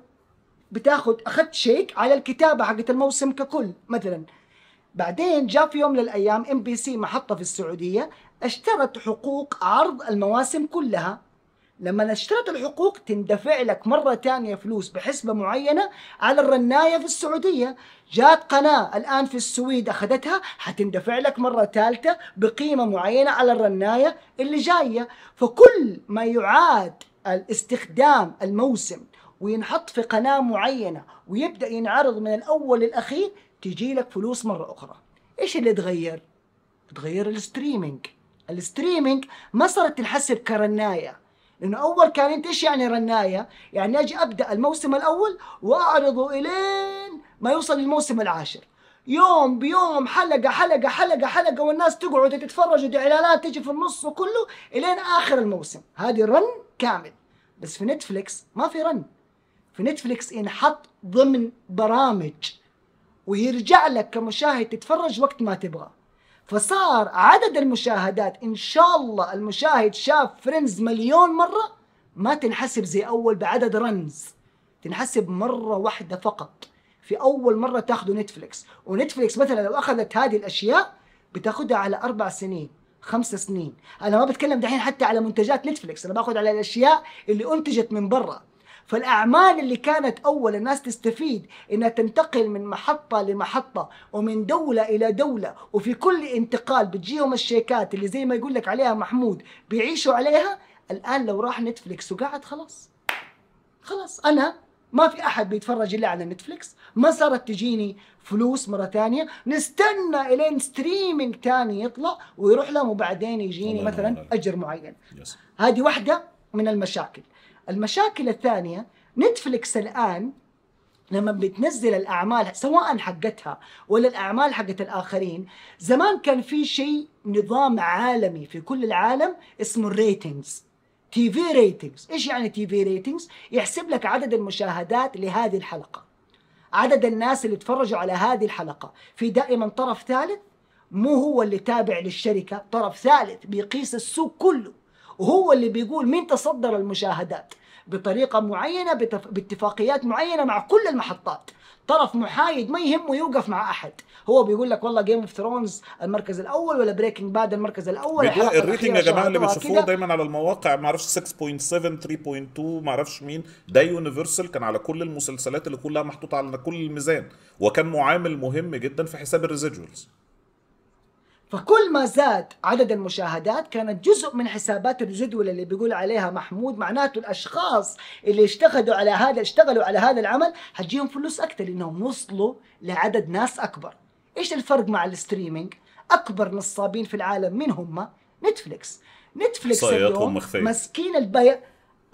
بتاخذ اخذت شيك على الكتابه حقت الموسم ككل مثلا بعدين جاء في يوم من الايام ام بي سي محطه في السعوديه اشترت حقوق عرض المواسم كلها لما اشتريت الحقوق تندفع لك مرة ثانية فلوس بحسبة معينة على الرناية في السعودية جات قناة الآن في السويد أخذتها حتندفع لك مرة ثالثة بقيمة معينة على الرناية اللي جاية فكل ما يعاد الاستخدام الموسم وينحط في قناة معينة ويبدأ ينعرض من الأول للأخير تجي لك فلوس مرة أخرى إيش اللي تغير؟ تغير الستريمينج الستريمينج ما صارت تنحسب كرنايه لانه اول كان انت ايش يعني رنايه؟ يعني اجي ابدا الموسم الاول واعرضه الين ما يوصل للموسم العاشر. يوم بيوم حلقه حلقه حلقه حلقه والناس تقعد تتفرج والاعلانات تجي في النص وكله الين اخر الموسم، هذه رن كامل. بس في نتفلكس ما في رن. في نتفلكس ينحط ضمن برامج ويرجع لك كمشاهد تتفرج وقت ما تبغى. فصار عدد المشاهدات ان شاء الله المشاهد شاف فريندز مليون مره ما تنحسب زي اول بعدد رنز تنحسب مره واحده فقط في اول مره تاخذه نتفلكس ونتفلكس مثلا لو اخذت هذه الاشياء بتاخذها على اربع سنين خمس سنين انا ما بتكلم دحين حتى على منتجات نتفلكس انا باخذ على الاشياء اللي انتجت من برا فالاعمال اللي كانت اول الناس تستفيد انها تنتقل من محطه لمحطه ومن دوله الى دوله وفي كل انتقال بتجيهم الشيكات اللي زي ما يقول لك عليها محمود بيعيشوا عليها الان لو راح نتفلكس وقعد خلاص خلاص انا ما في احد بيتفرج الا على نتفلكس ما صارت تجيني فلوس مره ثانيه نستنى الين ستريمينج ثاني يطلع ويروح لهم وبعدين يجيني مثلا اجر معين هذه واحده من المشاكل المشاكل الثانية نتفلكس الآن لما بتنزل الاعمال سواء حقتها ولا الاعمال حقت الاخرين زمان كان في شيء نظام عالمي في كل العالم اسمه الريتنجز تي في ريتنجز ايش يعني تي في ريتنجز يحسب لك عدد المشاهدات لهذه الحلقه عدد الناس اللي اتفرجوا على هذه الحلقه في دائما طرف ثالث مو هو اللي تابع للشركه طرف ثالث بيقيس السوق كله وهو اللي بيقول مين تصدر المشاهدات بطريقه معينه باتفاقيات معينه مع كل المحطات طرف محايد ما يهمه يوقف مع احد هو بيقول لك والله جيم اوف ثرونز المركز الاول ولا بريكنج باد المركز الاول الريتنج يا جماعه اللي بتشوفوه دايما على المواقع ما اعرفش 6.7 3.2 ما اعرفش مين ده يونيفرسال كان على كل المسلسلات اللي كلها محطوطه على كل الميزان وكان معامل مهم جدا في حساب الريزيدوالز فكل ما زاد عدد المشاهدات كانت جزء من حسابات الجدول اللي بيقول عليها محمود معناته الاشخاص اللي اشتغلوا على هذا اشتغلوا على هذا العمل حتجيهم فلوس اكثر لانهم وصلوا لعدد ناس اكبر ايش الفرق مع الستريمينج اكبر نصابين في العالم مين هم نتفليكس نتفليكس اليوم ماسكين البي...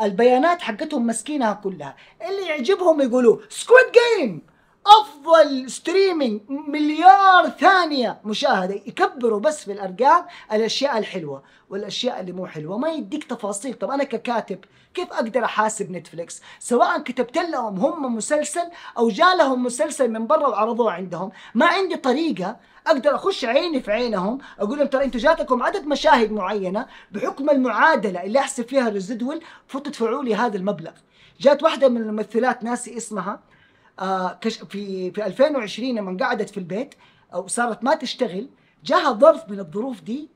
البيانات حقتهم ماسكينها كلها اللي يعجبهم يقولوا سكويد جيم افضل ستريمينج مليار ثانيه مشاهده يكبروا بس في الارقام الاشياء الحلوه والاشياء اللي مو حلوه ما يديك تفاصيل طب انا ككاتب كيف اقدر احاسب نتفليكس سواء كتبت لهم هم مسلسل او جالهم مسلسل من برا وعرضوه عندهم ما عندي طريقه اقدر اخش عيني في عينهم اقول لهم ترى انتم جاتكم عدد مشاهد معينه بحكم المعادله اللي احسب فيها الريزيدول فتدفعوا لي هذا المبلغ جات واحده من الممثلات ناسي اسمها آه، في في 2020 لما قعدت في البيت آه، وصارت ما تشتغل جاها ظرف من الظروف دي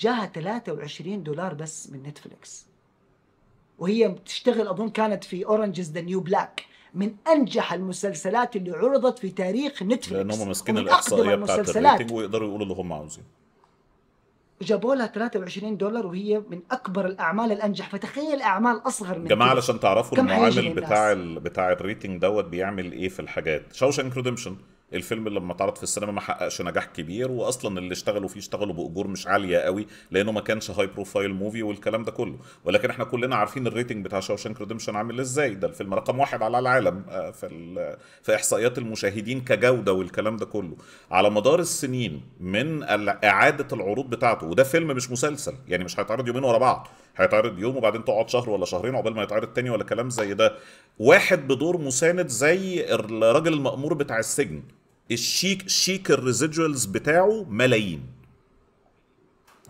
جاها 23 دولار بس من نتفلكس وهي بتشتغل اظن كانت في اورنجز ذا نيو بلاك من انجح المسلسلات اللي عرضت في تاريخ نتفلكس لانهم ماسكين الاحصائيه بتاعت الريتنج ويقدروا يقولوا اللي هم عاوزينه جابوا لها 23 دولار وهي من اكبر الاعمال الانجح فتخيل اعمال اصغر من جماعه علشان تعرفوا المعامل بتاع الـ بتاع الريتنج دوت بيعمل ايه في الحاجات شوشانك كريدمشن الفيلم لما اتعرض في السينما ما حققش نجاح كبير واصلا اللي اشتغلوا فيه اشتغلوا باجور مش عاليه قوي لانه ما كانش هاي بروفايل موفي والكلام ده كله ولكن احنا كلنا عارفين الريتنج بتاع شاوشانك ريدمشن عامل ازاي ده الفيلم رقم واحد على العالم آه، في في احصائيات المشاهدين كجوده والكلام ده كله على مدار السنين من اعاده العروض بتاعته وده فيلم مش مسلسل يعني مش هيتعرض يومين ورا بعض هيتعرض يوم وبعدين تقعد شهر ولا شهرين عقبال ما يتعرض تاني ولا كلام زي ده واحد بدور مساند زي الراجل المأمور بتاع السجن الشيك شيك الريزيدوالز بتاعه ملايين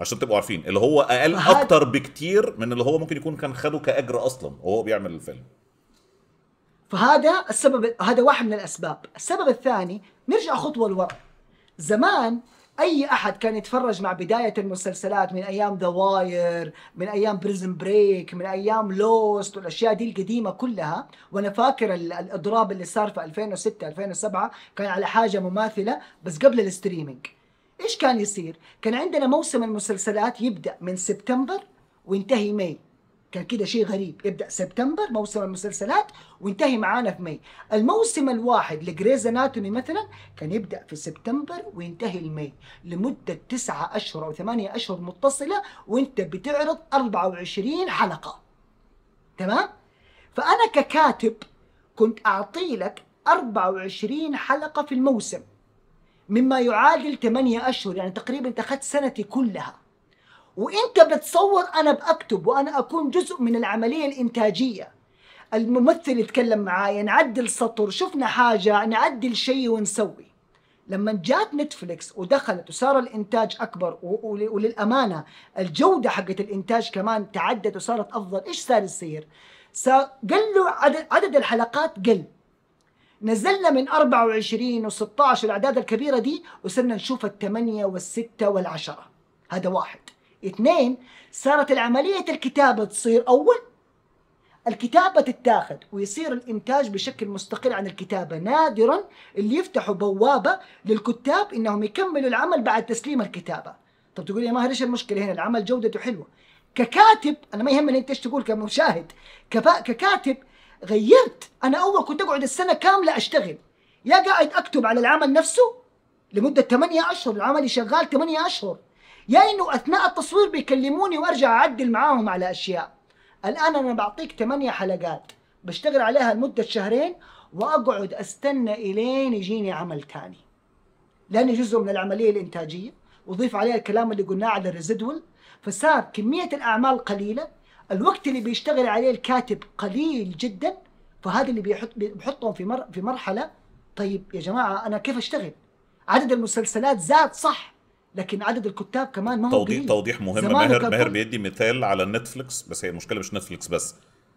عشان تبقوا عارفين اللي هو اقل اكتر بكتير من اللي هو ممكن يكون كان خده كاجر اصلا وهو بيعمل الفيلم فهذا السبب هذا واحد من الاسباب السبب الثاني نرجع خطوه لورا زمان اي احد كان يتفرج مع بدايه المسلسلات من ايام ذا واير من ايام بريزن بريك من ايام لوست والاشياء دي القديمه كلها وانا فاكر الاضراب اللي صار في 2006 2007 كان على حاجه مماثله بس قبل الاستريمينج ايش كان يصير كان عندنا موسم المسلسلات يبدا من سبتمبر وينتهي مايو كان كده شيء غريب يبدا سبتمبر موسم المسلسلات وينتهي معانا في ماي الموسم الواحد لجريز اناتومي مثلا كان يبدا في سبتمبر وينتهي الماي لمده تسعة اشهر او ثمانية اشهر متصله وانت بتعرض 24 حلقه تمام فانا ككاتب كنت اعطي لك 24 حلقه في الموسم مما يعادل 8 اشهر يعني تقريبا انت اخذت سنتي كلها وانت بتصور انا بكتب وانا اكون جزء من العمليه الانتاجيه الممثل يتكلم معايا نعدل سطر شفنا حاجه نعدل شيء ونسوي لما جات نتفلكس ودخلت وصار الانتاج اكبر وللامانه الجوده حقت الانتاج كمان تعدت وصارت افضل ايش صار يصير قل له عدد, عدد الحلقات قل نزلنا من 24 و16 الاعداد الكبيره دي وصرنا نشوف الثمانيه والسته والعشره هذا واحد اثنين صارت العملية الكتابة تصير أول الكتابة تتاخذ ويصير الإنتاج بشكل مستقل عن الكتابة نادرا اللي يفتحوا بوابة للكتاب إنهم يكملوا العمل بعد تسليم الكتابة طب تقول يا ماهر إيش المشكلة هنا العمل جودته حلوة ككاتب أنا ما يهمني أنت إيش تقول كمشاهد ككاتب غيرت أنا أول كنت أقعد السنة كاملة أشتغل يا قاعد أكتب على العمل نفسه لمدة 8 أشهر العمل شغال 8 أشهر يا انه اثناء التصوير بيكلموني وارجع اعدل معاهم على اشياء الان انا بعطيك 8 حلقات بشتغل عليها لمده شهرين واقعد استنى الين يجيني عمل ثاني لاني جزء من العمليه الانتاجيه وضيف عليها الكلام اللي قلناه على الريزيدوال فصار كميه الاعمال قليله الوقت اللي بيشتغل عليه الكاتب قليل جدا فهذا اللي بيحط بيحطهم في مر في مرحله طيب يا جماعه انا كيف اشتغل؟ عدد المسلسلات زاد صح لكن عدد الكتاب كمان ما هو توضيح قليل. توضيح مهم ماهر ماهر بيدي مثال على نتفلكس بس هي المشكله مش نتفلكس بس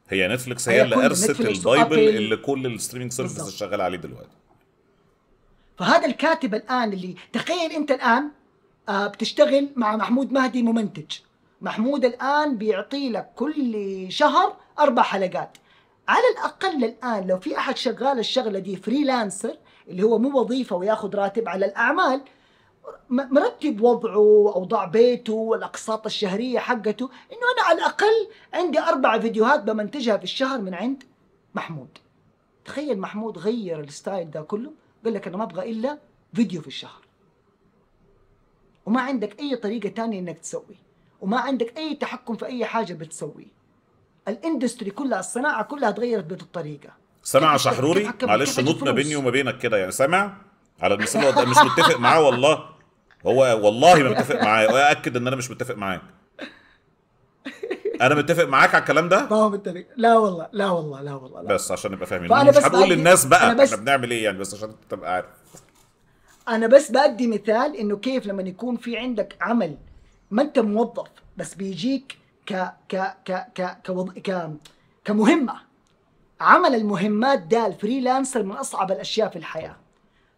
هي نتفلكس هي, اللي ارست البايبل اللي كل الستريمينج سيرفيسز شغال عليه دلوقتي فهذا الكاتب الان اللي تخيل انت الان آه، بتشتغل مع محمود مهدي ممنتج محمود الان بيعطي لك كل شهر اربع حلقات على الاقل الان لو في احد شغال الشغله دي فريلانسر اللي هو مو وظيفه وياخذ راتب على الاعمال مرتب وضعه اوضاع بيته والاقساط الشهريه حقته انه انا على الاقل عندي اربع فيديوهات بمنتجها في الشهر من عند محمود تخيل محمود غير الستايل ده كله قال لك انا ما ابغى الا فيديو في الشهر وما عندك اي طريقه تانية انك تسوي وما عندك اي تحكم في اي حاجه بتسوي الاندستري كلها الصناعه كلها تغيرت بهذه الطريقه سمع شحروري معلش نطنا بيني وما بينك كده يعني سامع على المثال مش متفق معاه والله هو والله ما متفق معاه واكد ان انا مش متفق معاك انا متفق معاك على الكلام ده؟ ما هو متفق لا والله لا والله لا والله لا. بس عشان نبقى فاهمين انا مش هنقول للناس بقى أنا بس احنا بنعمل ايه يعني بس عشان تبقى عارف انا بس بدي مثال انه كيف لما يكون في عندك عمل ما انت موظف بس بيجيك ك ك ك ك كوض... ك كمهمه عمل المهمات ده الفريلانسر من اصعب الاشياء في الحياه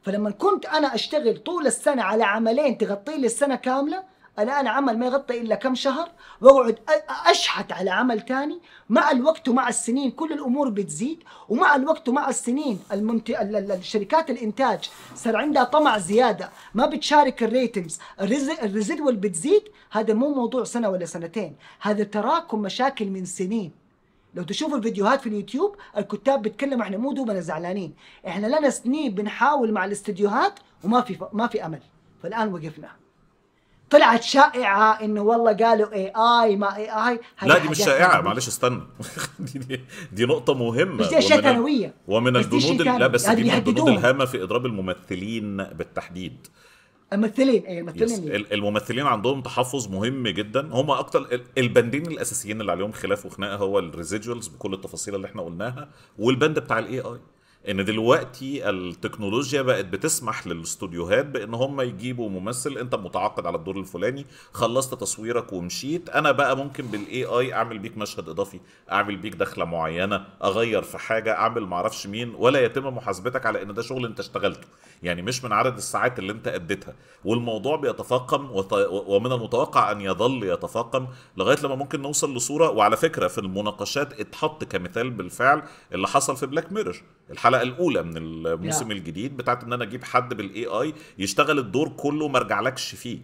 فلما كنت انا اشتغل طول السنه على عملين تغطي لي السنه كامله الان عمل ما يغطي الا كم شهر واقعد اشحت على عمل ثاني مع الوقت ومع السنين كل الامور بتزيد ومع الوقت ومع السنين المنت... الشركات الانتاج صار عندها طمع زياده ما بتشارك الريتنجز الريزيدوال بتزيد هذا مو موضوع سنه ولا سنتين هذا تراكم مشاكل من سنين لو تشوفوا الفيديوهات في اليوتيوب الكتاب بيتكلموا احنا مو دوبنا زعلانين احنا لنا سنين بنحاول مع الاستديوهات وما في ما في امل فالان وقفنا طلعت شائعه انه والله قالوا اي اي ما اي اي لا دي مش شائعه معلش استنى دي, دي نقطه مهمه بس دي اشياء ثانويه ومن البنود لا بس دي يعني من البنود الهامه في اضراب الممثلين بالتحديد الممثلين ايه الممثلين yes. الممثلين عندهم تحفظ مهم جدا هم اكتر البندين الاساسيين اللي عليهم خلاف وخناقه هو الريزيدوالز بكل التفاصيل اللي احنا قلناها والبند بتاع الاي اي ان دلوقتي التكنولوجيا بقت بتسمح للاستوديوهات بان هم يجيبوا ممثل انت متعاقد على الدور الفلاني خلصت تصويرك ومشيت انا بقى ممكن بالاي اي اعمل بيك مشهد اضافي اعمل بيك دخله معينه اغير في حاجه اعمل معرفش مين ولا يتم محاسبتك على ان ده شغل انت اشتغلته يعني مش من عدد الساعات اللي انت اديتها والموضوع بيتفاقم ومن المتوقع ان يظل يتفاقم لغايه لما ممكن نوصل لصوره وعلى فكره في المناقشات اتحط كمثال بالفعل اللي حصل في بلاك ميرور الحلقه الاولى من الموسم yeah. الجديد بتاعت ان انا اجيب حد بالاي اي يشتغل الدور كله ما ارجعلكش فيه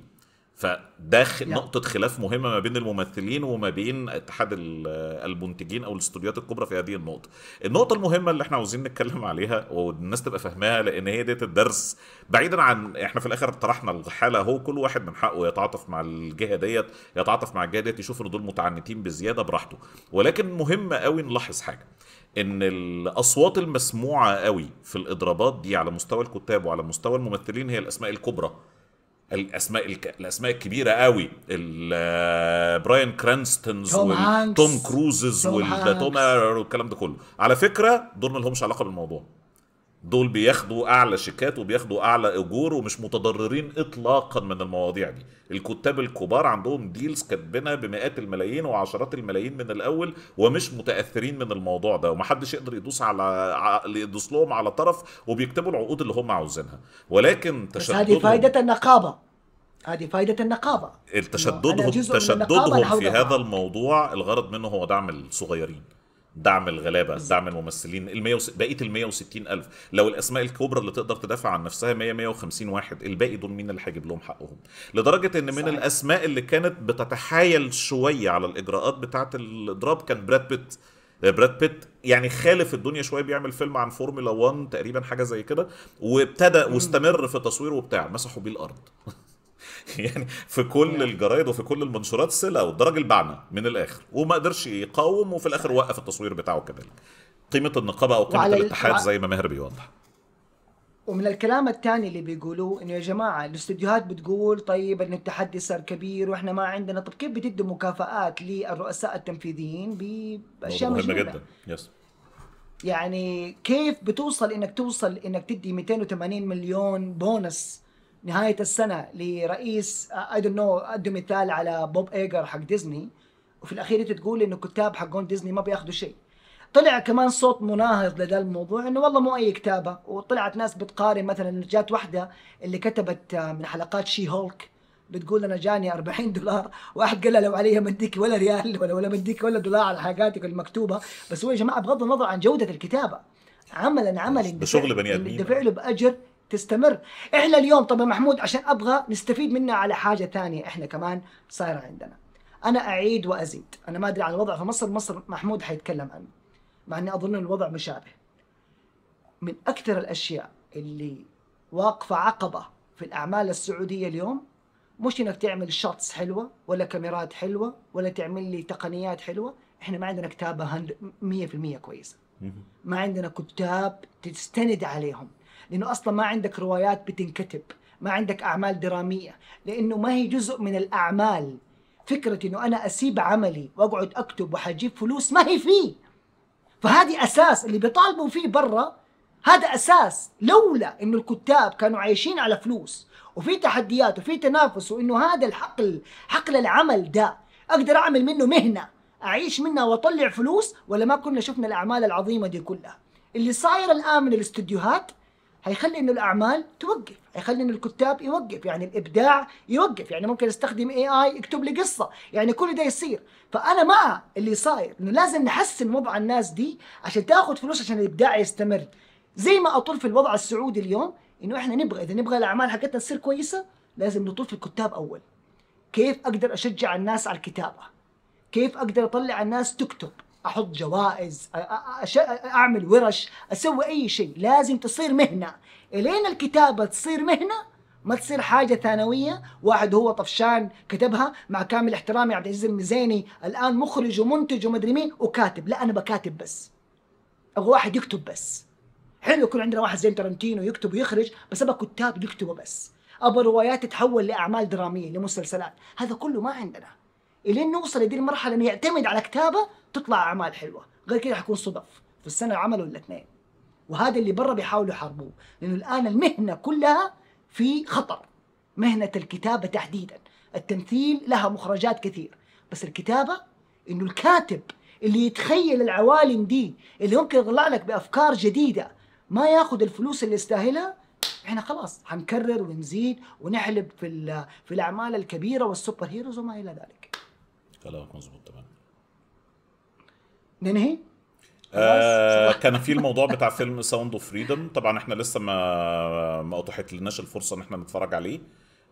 فده yeah. نقطه خلاف مهمه ما بين الممثلين وما بين اتحاد المنتجين او الاستوديوهات الكبرى في هذه النقطه النقطه المهمه اللي احنا عاوزين نتكلم عليها والناس تبقى فاهماها لان هي ديت الدرس بعيدا عن احنا في الاخر طرحنا الحاله هو كل واحد من حقه يتعاطف مع الجهه ديت يتعاطف مع الجهه ديت يشوف ان دول متعنتين بزياده براحته ولكن مهم قوي نلاحظ حاجه ان الاصوات المسموعه قوي في الاضرابات دي على مستوى الكتاب وعلى مستوى الممثلين هي الاسماء الكبرى الاسماء الك... الاسماء الكبيره قوي براين كرانستونز توم, توم كروزز والكلام ده كله على فكره دول ما لهمش علاقه بالموضوع دول بياخدوا اعلى شيكات وبياخدوا اعلى اجور ومش متضررين اطلاقا من المواضيع دي الكتاب الكبار عندهم ديلز كاتبينها بمئات الملايين وعشرات الملايين من الاول ومش متاثرين من الموضوع ده ومحدش يقدر يدوس على يدوس لهم على طرف وبيكتبوا العقود اللي هم عاوزينها ولكن تشددهم هذه فائده النقابه هذه فائدة النقابة تشددهم تشددهم في هذا الموضوع الغرض منه هو دعم الصغيرين دعم الغلابه دعم الممثلين ال وس... بقيه ال 160 الف لو الاسماء الكبرى اللي تقدر تدافع عن نفسها 100 150 واحد الباقي دول مين اللي هيجيب لهم حقهم لدرجه ان من صحيح. الاسماء اللي كانت بتتحايل شويه على الاجراءات بتاعه الاضراب كان براد بيت براد بيت يعني خالف الدنيا شويه بيعمل فيلم عن فورمولا 1 تقريبا حاجه زي كده وابتدى واستمر في تصويره وبتاع مسحوا بيه الارض يعني في كل الجرايد وفي كل المنشورات سلة والدرج البعنة من الاخر وما قدرش يقاوم وفي الاخر وقف التصوير بتاعه كذلك قيمه النقابه او قيمه الاتحاد زي ما ماهر بيوضح ومن الكلام الثاني اللي بيقولوه انه يا جماعه الاستديوهات بتقول طيب ان التحدي صار كبير واحنا ما عندنا طب كيف بتدوا مكافآت للرؤساء التنفيذيين باشياء مهمه جدا يس يعني كيف بتوصل انك توصل انك تدي 280 مليون بونس نهايه السنه لرئيس اي دونت نو ادوا مثال على بوب ايجر حق ديزني وفي الاخير انت تقول انه كتاب حقون ديزني ما بياخذوا شيء طلع كمان صوت مناهض لدى الموضوع انه والله مو اي كتابه وطلعت ناس بتقارن مثلا جات واحده اللي كتبت آه، من حلقات شي هولك بتقول انا جاني 40 دولار واحد قال لها لو عليها اديك ولا ريال ولا ولا اديك ولا دولار على حاجاتك المكتوبه بس هو يا جماعه بغض النظر عن جوده الكتابه عملا عمل بشغل بني ادمين دفع له باجر تستمر احنا اليوم طب محمود عشان ابغى نستفيد منها على حاجه ثانيه احنا كمان صايره عندنا انا اعيد وازيد انا ما ادري عن الوضع في مصر مصر محمود حيتكلم عنه مع اني اظن الوضع مشابه من اكثر الاشياء اللي واقفه عقبه في الاعمال السعوديه اليوم مش انك تعمل شوتس حلوه ولا كاميرات حلوه ولا تعمل لي تقنيات حلوه احنا ما عندنا كتابه 100% كويسه ما عندنا كتاب تستند عليهم لانه اصلا ما عندك روايات بتنكتب ما عندك اعمال دراميه لانه ما هي جزء من الاعمال فكره انه انا اسيب عملي واقعد اكتب وحجيب فلوس ما هي فيه فهذه اساس اللي بيطالبوا فيه برا هذا اساس لولا انه الكتاب كانوا عايشين على فلوس وفي تحديات وفي تنافس وانه هذا الحقل حقل العمل ده اقدر اعمل منه مهنه اعيش منها واطلع فلوس ولا ما كنا شفنا الاعمال العظيمه دي كلها اللي صاير الان من الاستديوهات هيخلي انه الاعمال توقف هيخلي انه الكتاب يوقف يعني الابداع يوقف يعني ممكن استخدم اي اي يكتب لي قصه يعني كل ده يصير فانا مع اللي صاير انه لازم نحسن وضع الناس دي عشان تاخذ فلوس عشان الابداع يستمر زي ما اطول في الوضع السعودي اليوم انه احنا نبغى اذا نبغى الاعمال حقتنا تصير كويسه لازم نطول في الكتاب اول كيف اقدر اشجع الناس على الكتابه كيف اقدر اطلع الناس تكتب احط جوائز اعمل ورش اسوي اي شيء لازم تصير مهنه الين الكتابه تصير مهنه ما تصير حاجة ثانوية واحد هو طفشان كتبها مع كامل احترامي عبد العزيز المزيني الآن مخرج ومنتج ومدري مين وكاتب لا أنا بكاتب بس أبغى واحد يكتب بس حلو يكون عندنا واحد زي ترنتينو يكتب ويخرج بس أبغى كتاب يكتبوا بس أبغى روايات تتحول لأعمال درامية لمسلسلات هذا كله ما عندنا إلين نوصل لدي المرحلة إنه يعتمد على كتابة تطلع اعمال حلوه غير كده حكون صدف في السنه ولا الاثنين وهذا اللي برا بيحاولوا يحاربوه لانه الان المهنه كلها في خطر مهنه الكتابه تحديدا التمثيل لها مخرجات كثير بس الكتابه انه الكاتب اللي يتخيل العوالم دي اللي ممكن يطلع لك بافكار جديده ما ياخذ الفلوس اللي يستاهلها احنا خلاص حنكرر ونزيد ونحلب في في الاعمال الكبيره والسوبر هيروز وما الى ذلك كلامك مظبوط ننهي آه كان في الموضوع بتاع فيلم ساوند اوف فريدم طبعا احنا لسه ما ما اتاحت لناش الفرصه ان احنا نتفرج عليه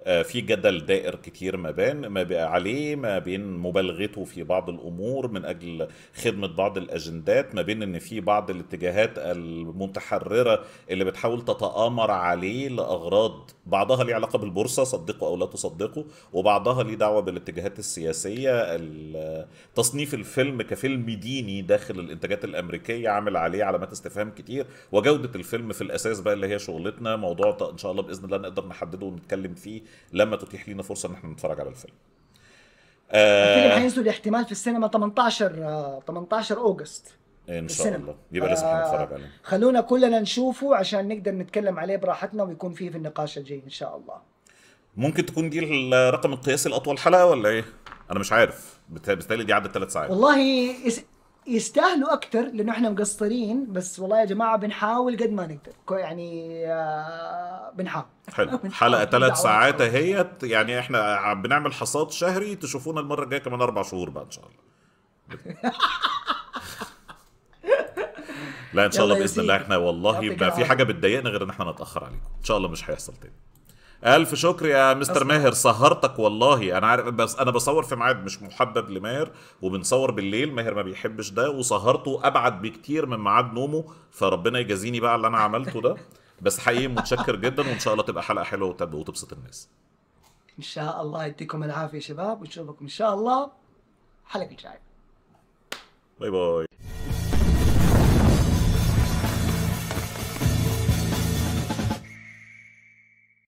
آه، في جدل دائر كتير ما بين ما عليه ما بين مبالغته في بعض الامور من اجل خدمه بعض الاجندات ما بين ان في بعض الاتجاهات المتحرره اللي بتحاول تتامر عليه لاغراض بعضها ليه علاقه بالبورصه صدقوا او لا تصدقوا وبعضها ليه دعوه بالاتجاهات السياسيه تصنيف الفيلم كفيلم ديني داخل الانتاجات الامريكيه عامل عليه علامات استفهام كتير وجوده الفيلم في الاساس بقى اللي هي شغلتنا موضوع ان شاء الله باذن الله نقدر نحدده ونتكلم فيه لما تتيح لنا فرصه ان احنا نتفرج على الفيلم آه الفيلم هينزل احتمال في السينما 18 18 اوجست ان شاء السينما. الله يبقى لازم آه نتفرج عليه خلونا كلنا نشوفه عشان نقدر نتكلم عليه براحتنا ويكون فيه في النقاش الجاي ان شاء الله ممكن تكون دي الرقم القياسي الاطول حلقه ولا ايه انا مش عارف بالتالي دي عدت ثلاث ساعات والله يستاهلوا اكثر لانه احنا مقصرين بس والله يا جماعه بنحاول قد ما نقدر يعني آه بنحاول حلو حلقه ثلاث ساعات اهيت يعني احنا بنعمل حصاد شهري تشوفونا المره الجايه كمان اربع شهور بقى ان شاء الله لا ان شاء الله باذن الله احنا والله ما في حاجه بتضايقنا غير ان احنا نتاخر عليكم ان شاء الله مش هيحصل تاني الف شكر يا مستر أصلاً. ماهر سهرتك والله انا عارف بس انا بصور في ميعاد مش محدد لماهر وبنصور بالليل ماهر ما بيحبش ده وسهرته ابعد بكتير من ميعاد نومه فربنا يجازيني بقى اللي انا عملته ده بس حقيقي متشكر جدا وان شاء الله تبقى حلقه حلوه وتبسط الناس ان شاء الله يديكم العافيه شباب ونشوفكم ان شاء الله الحلقه الجايه باي باي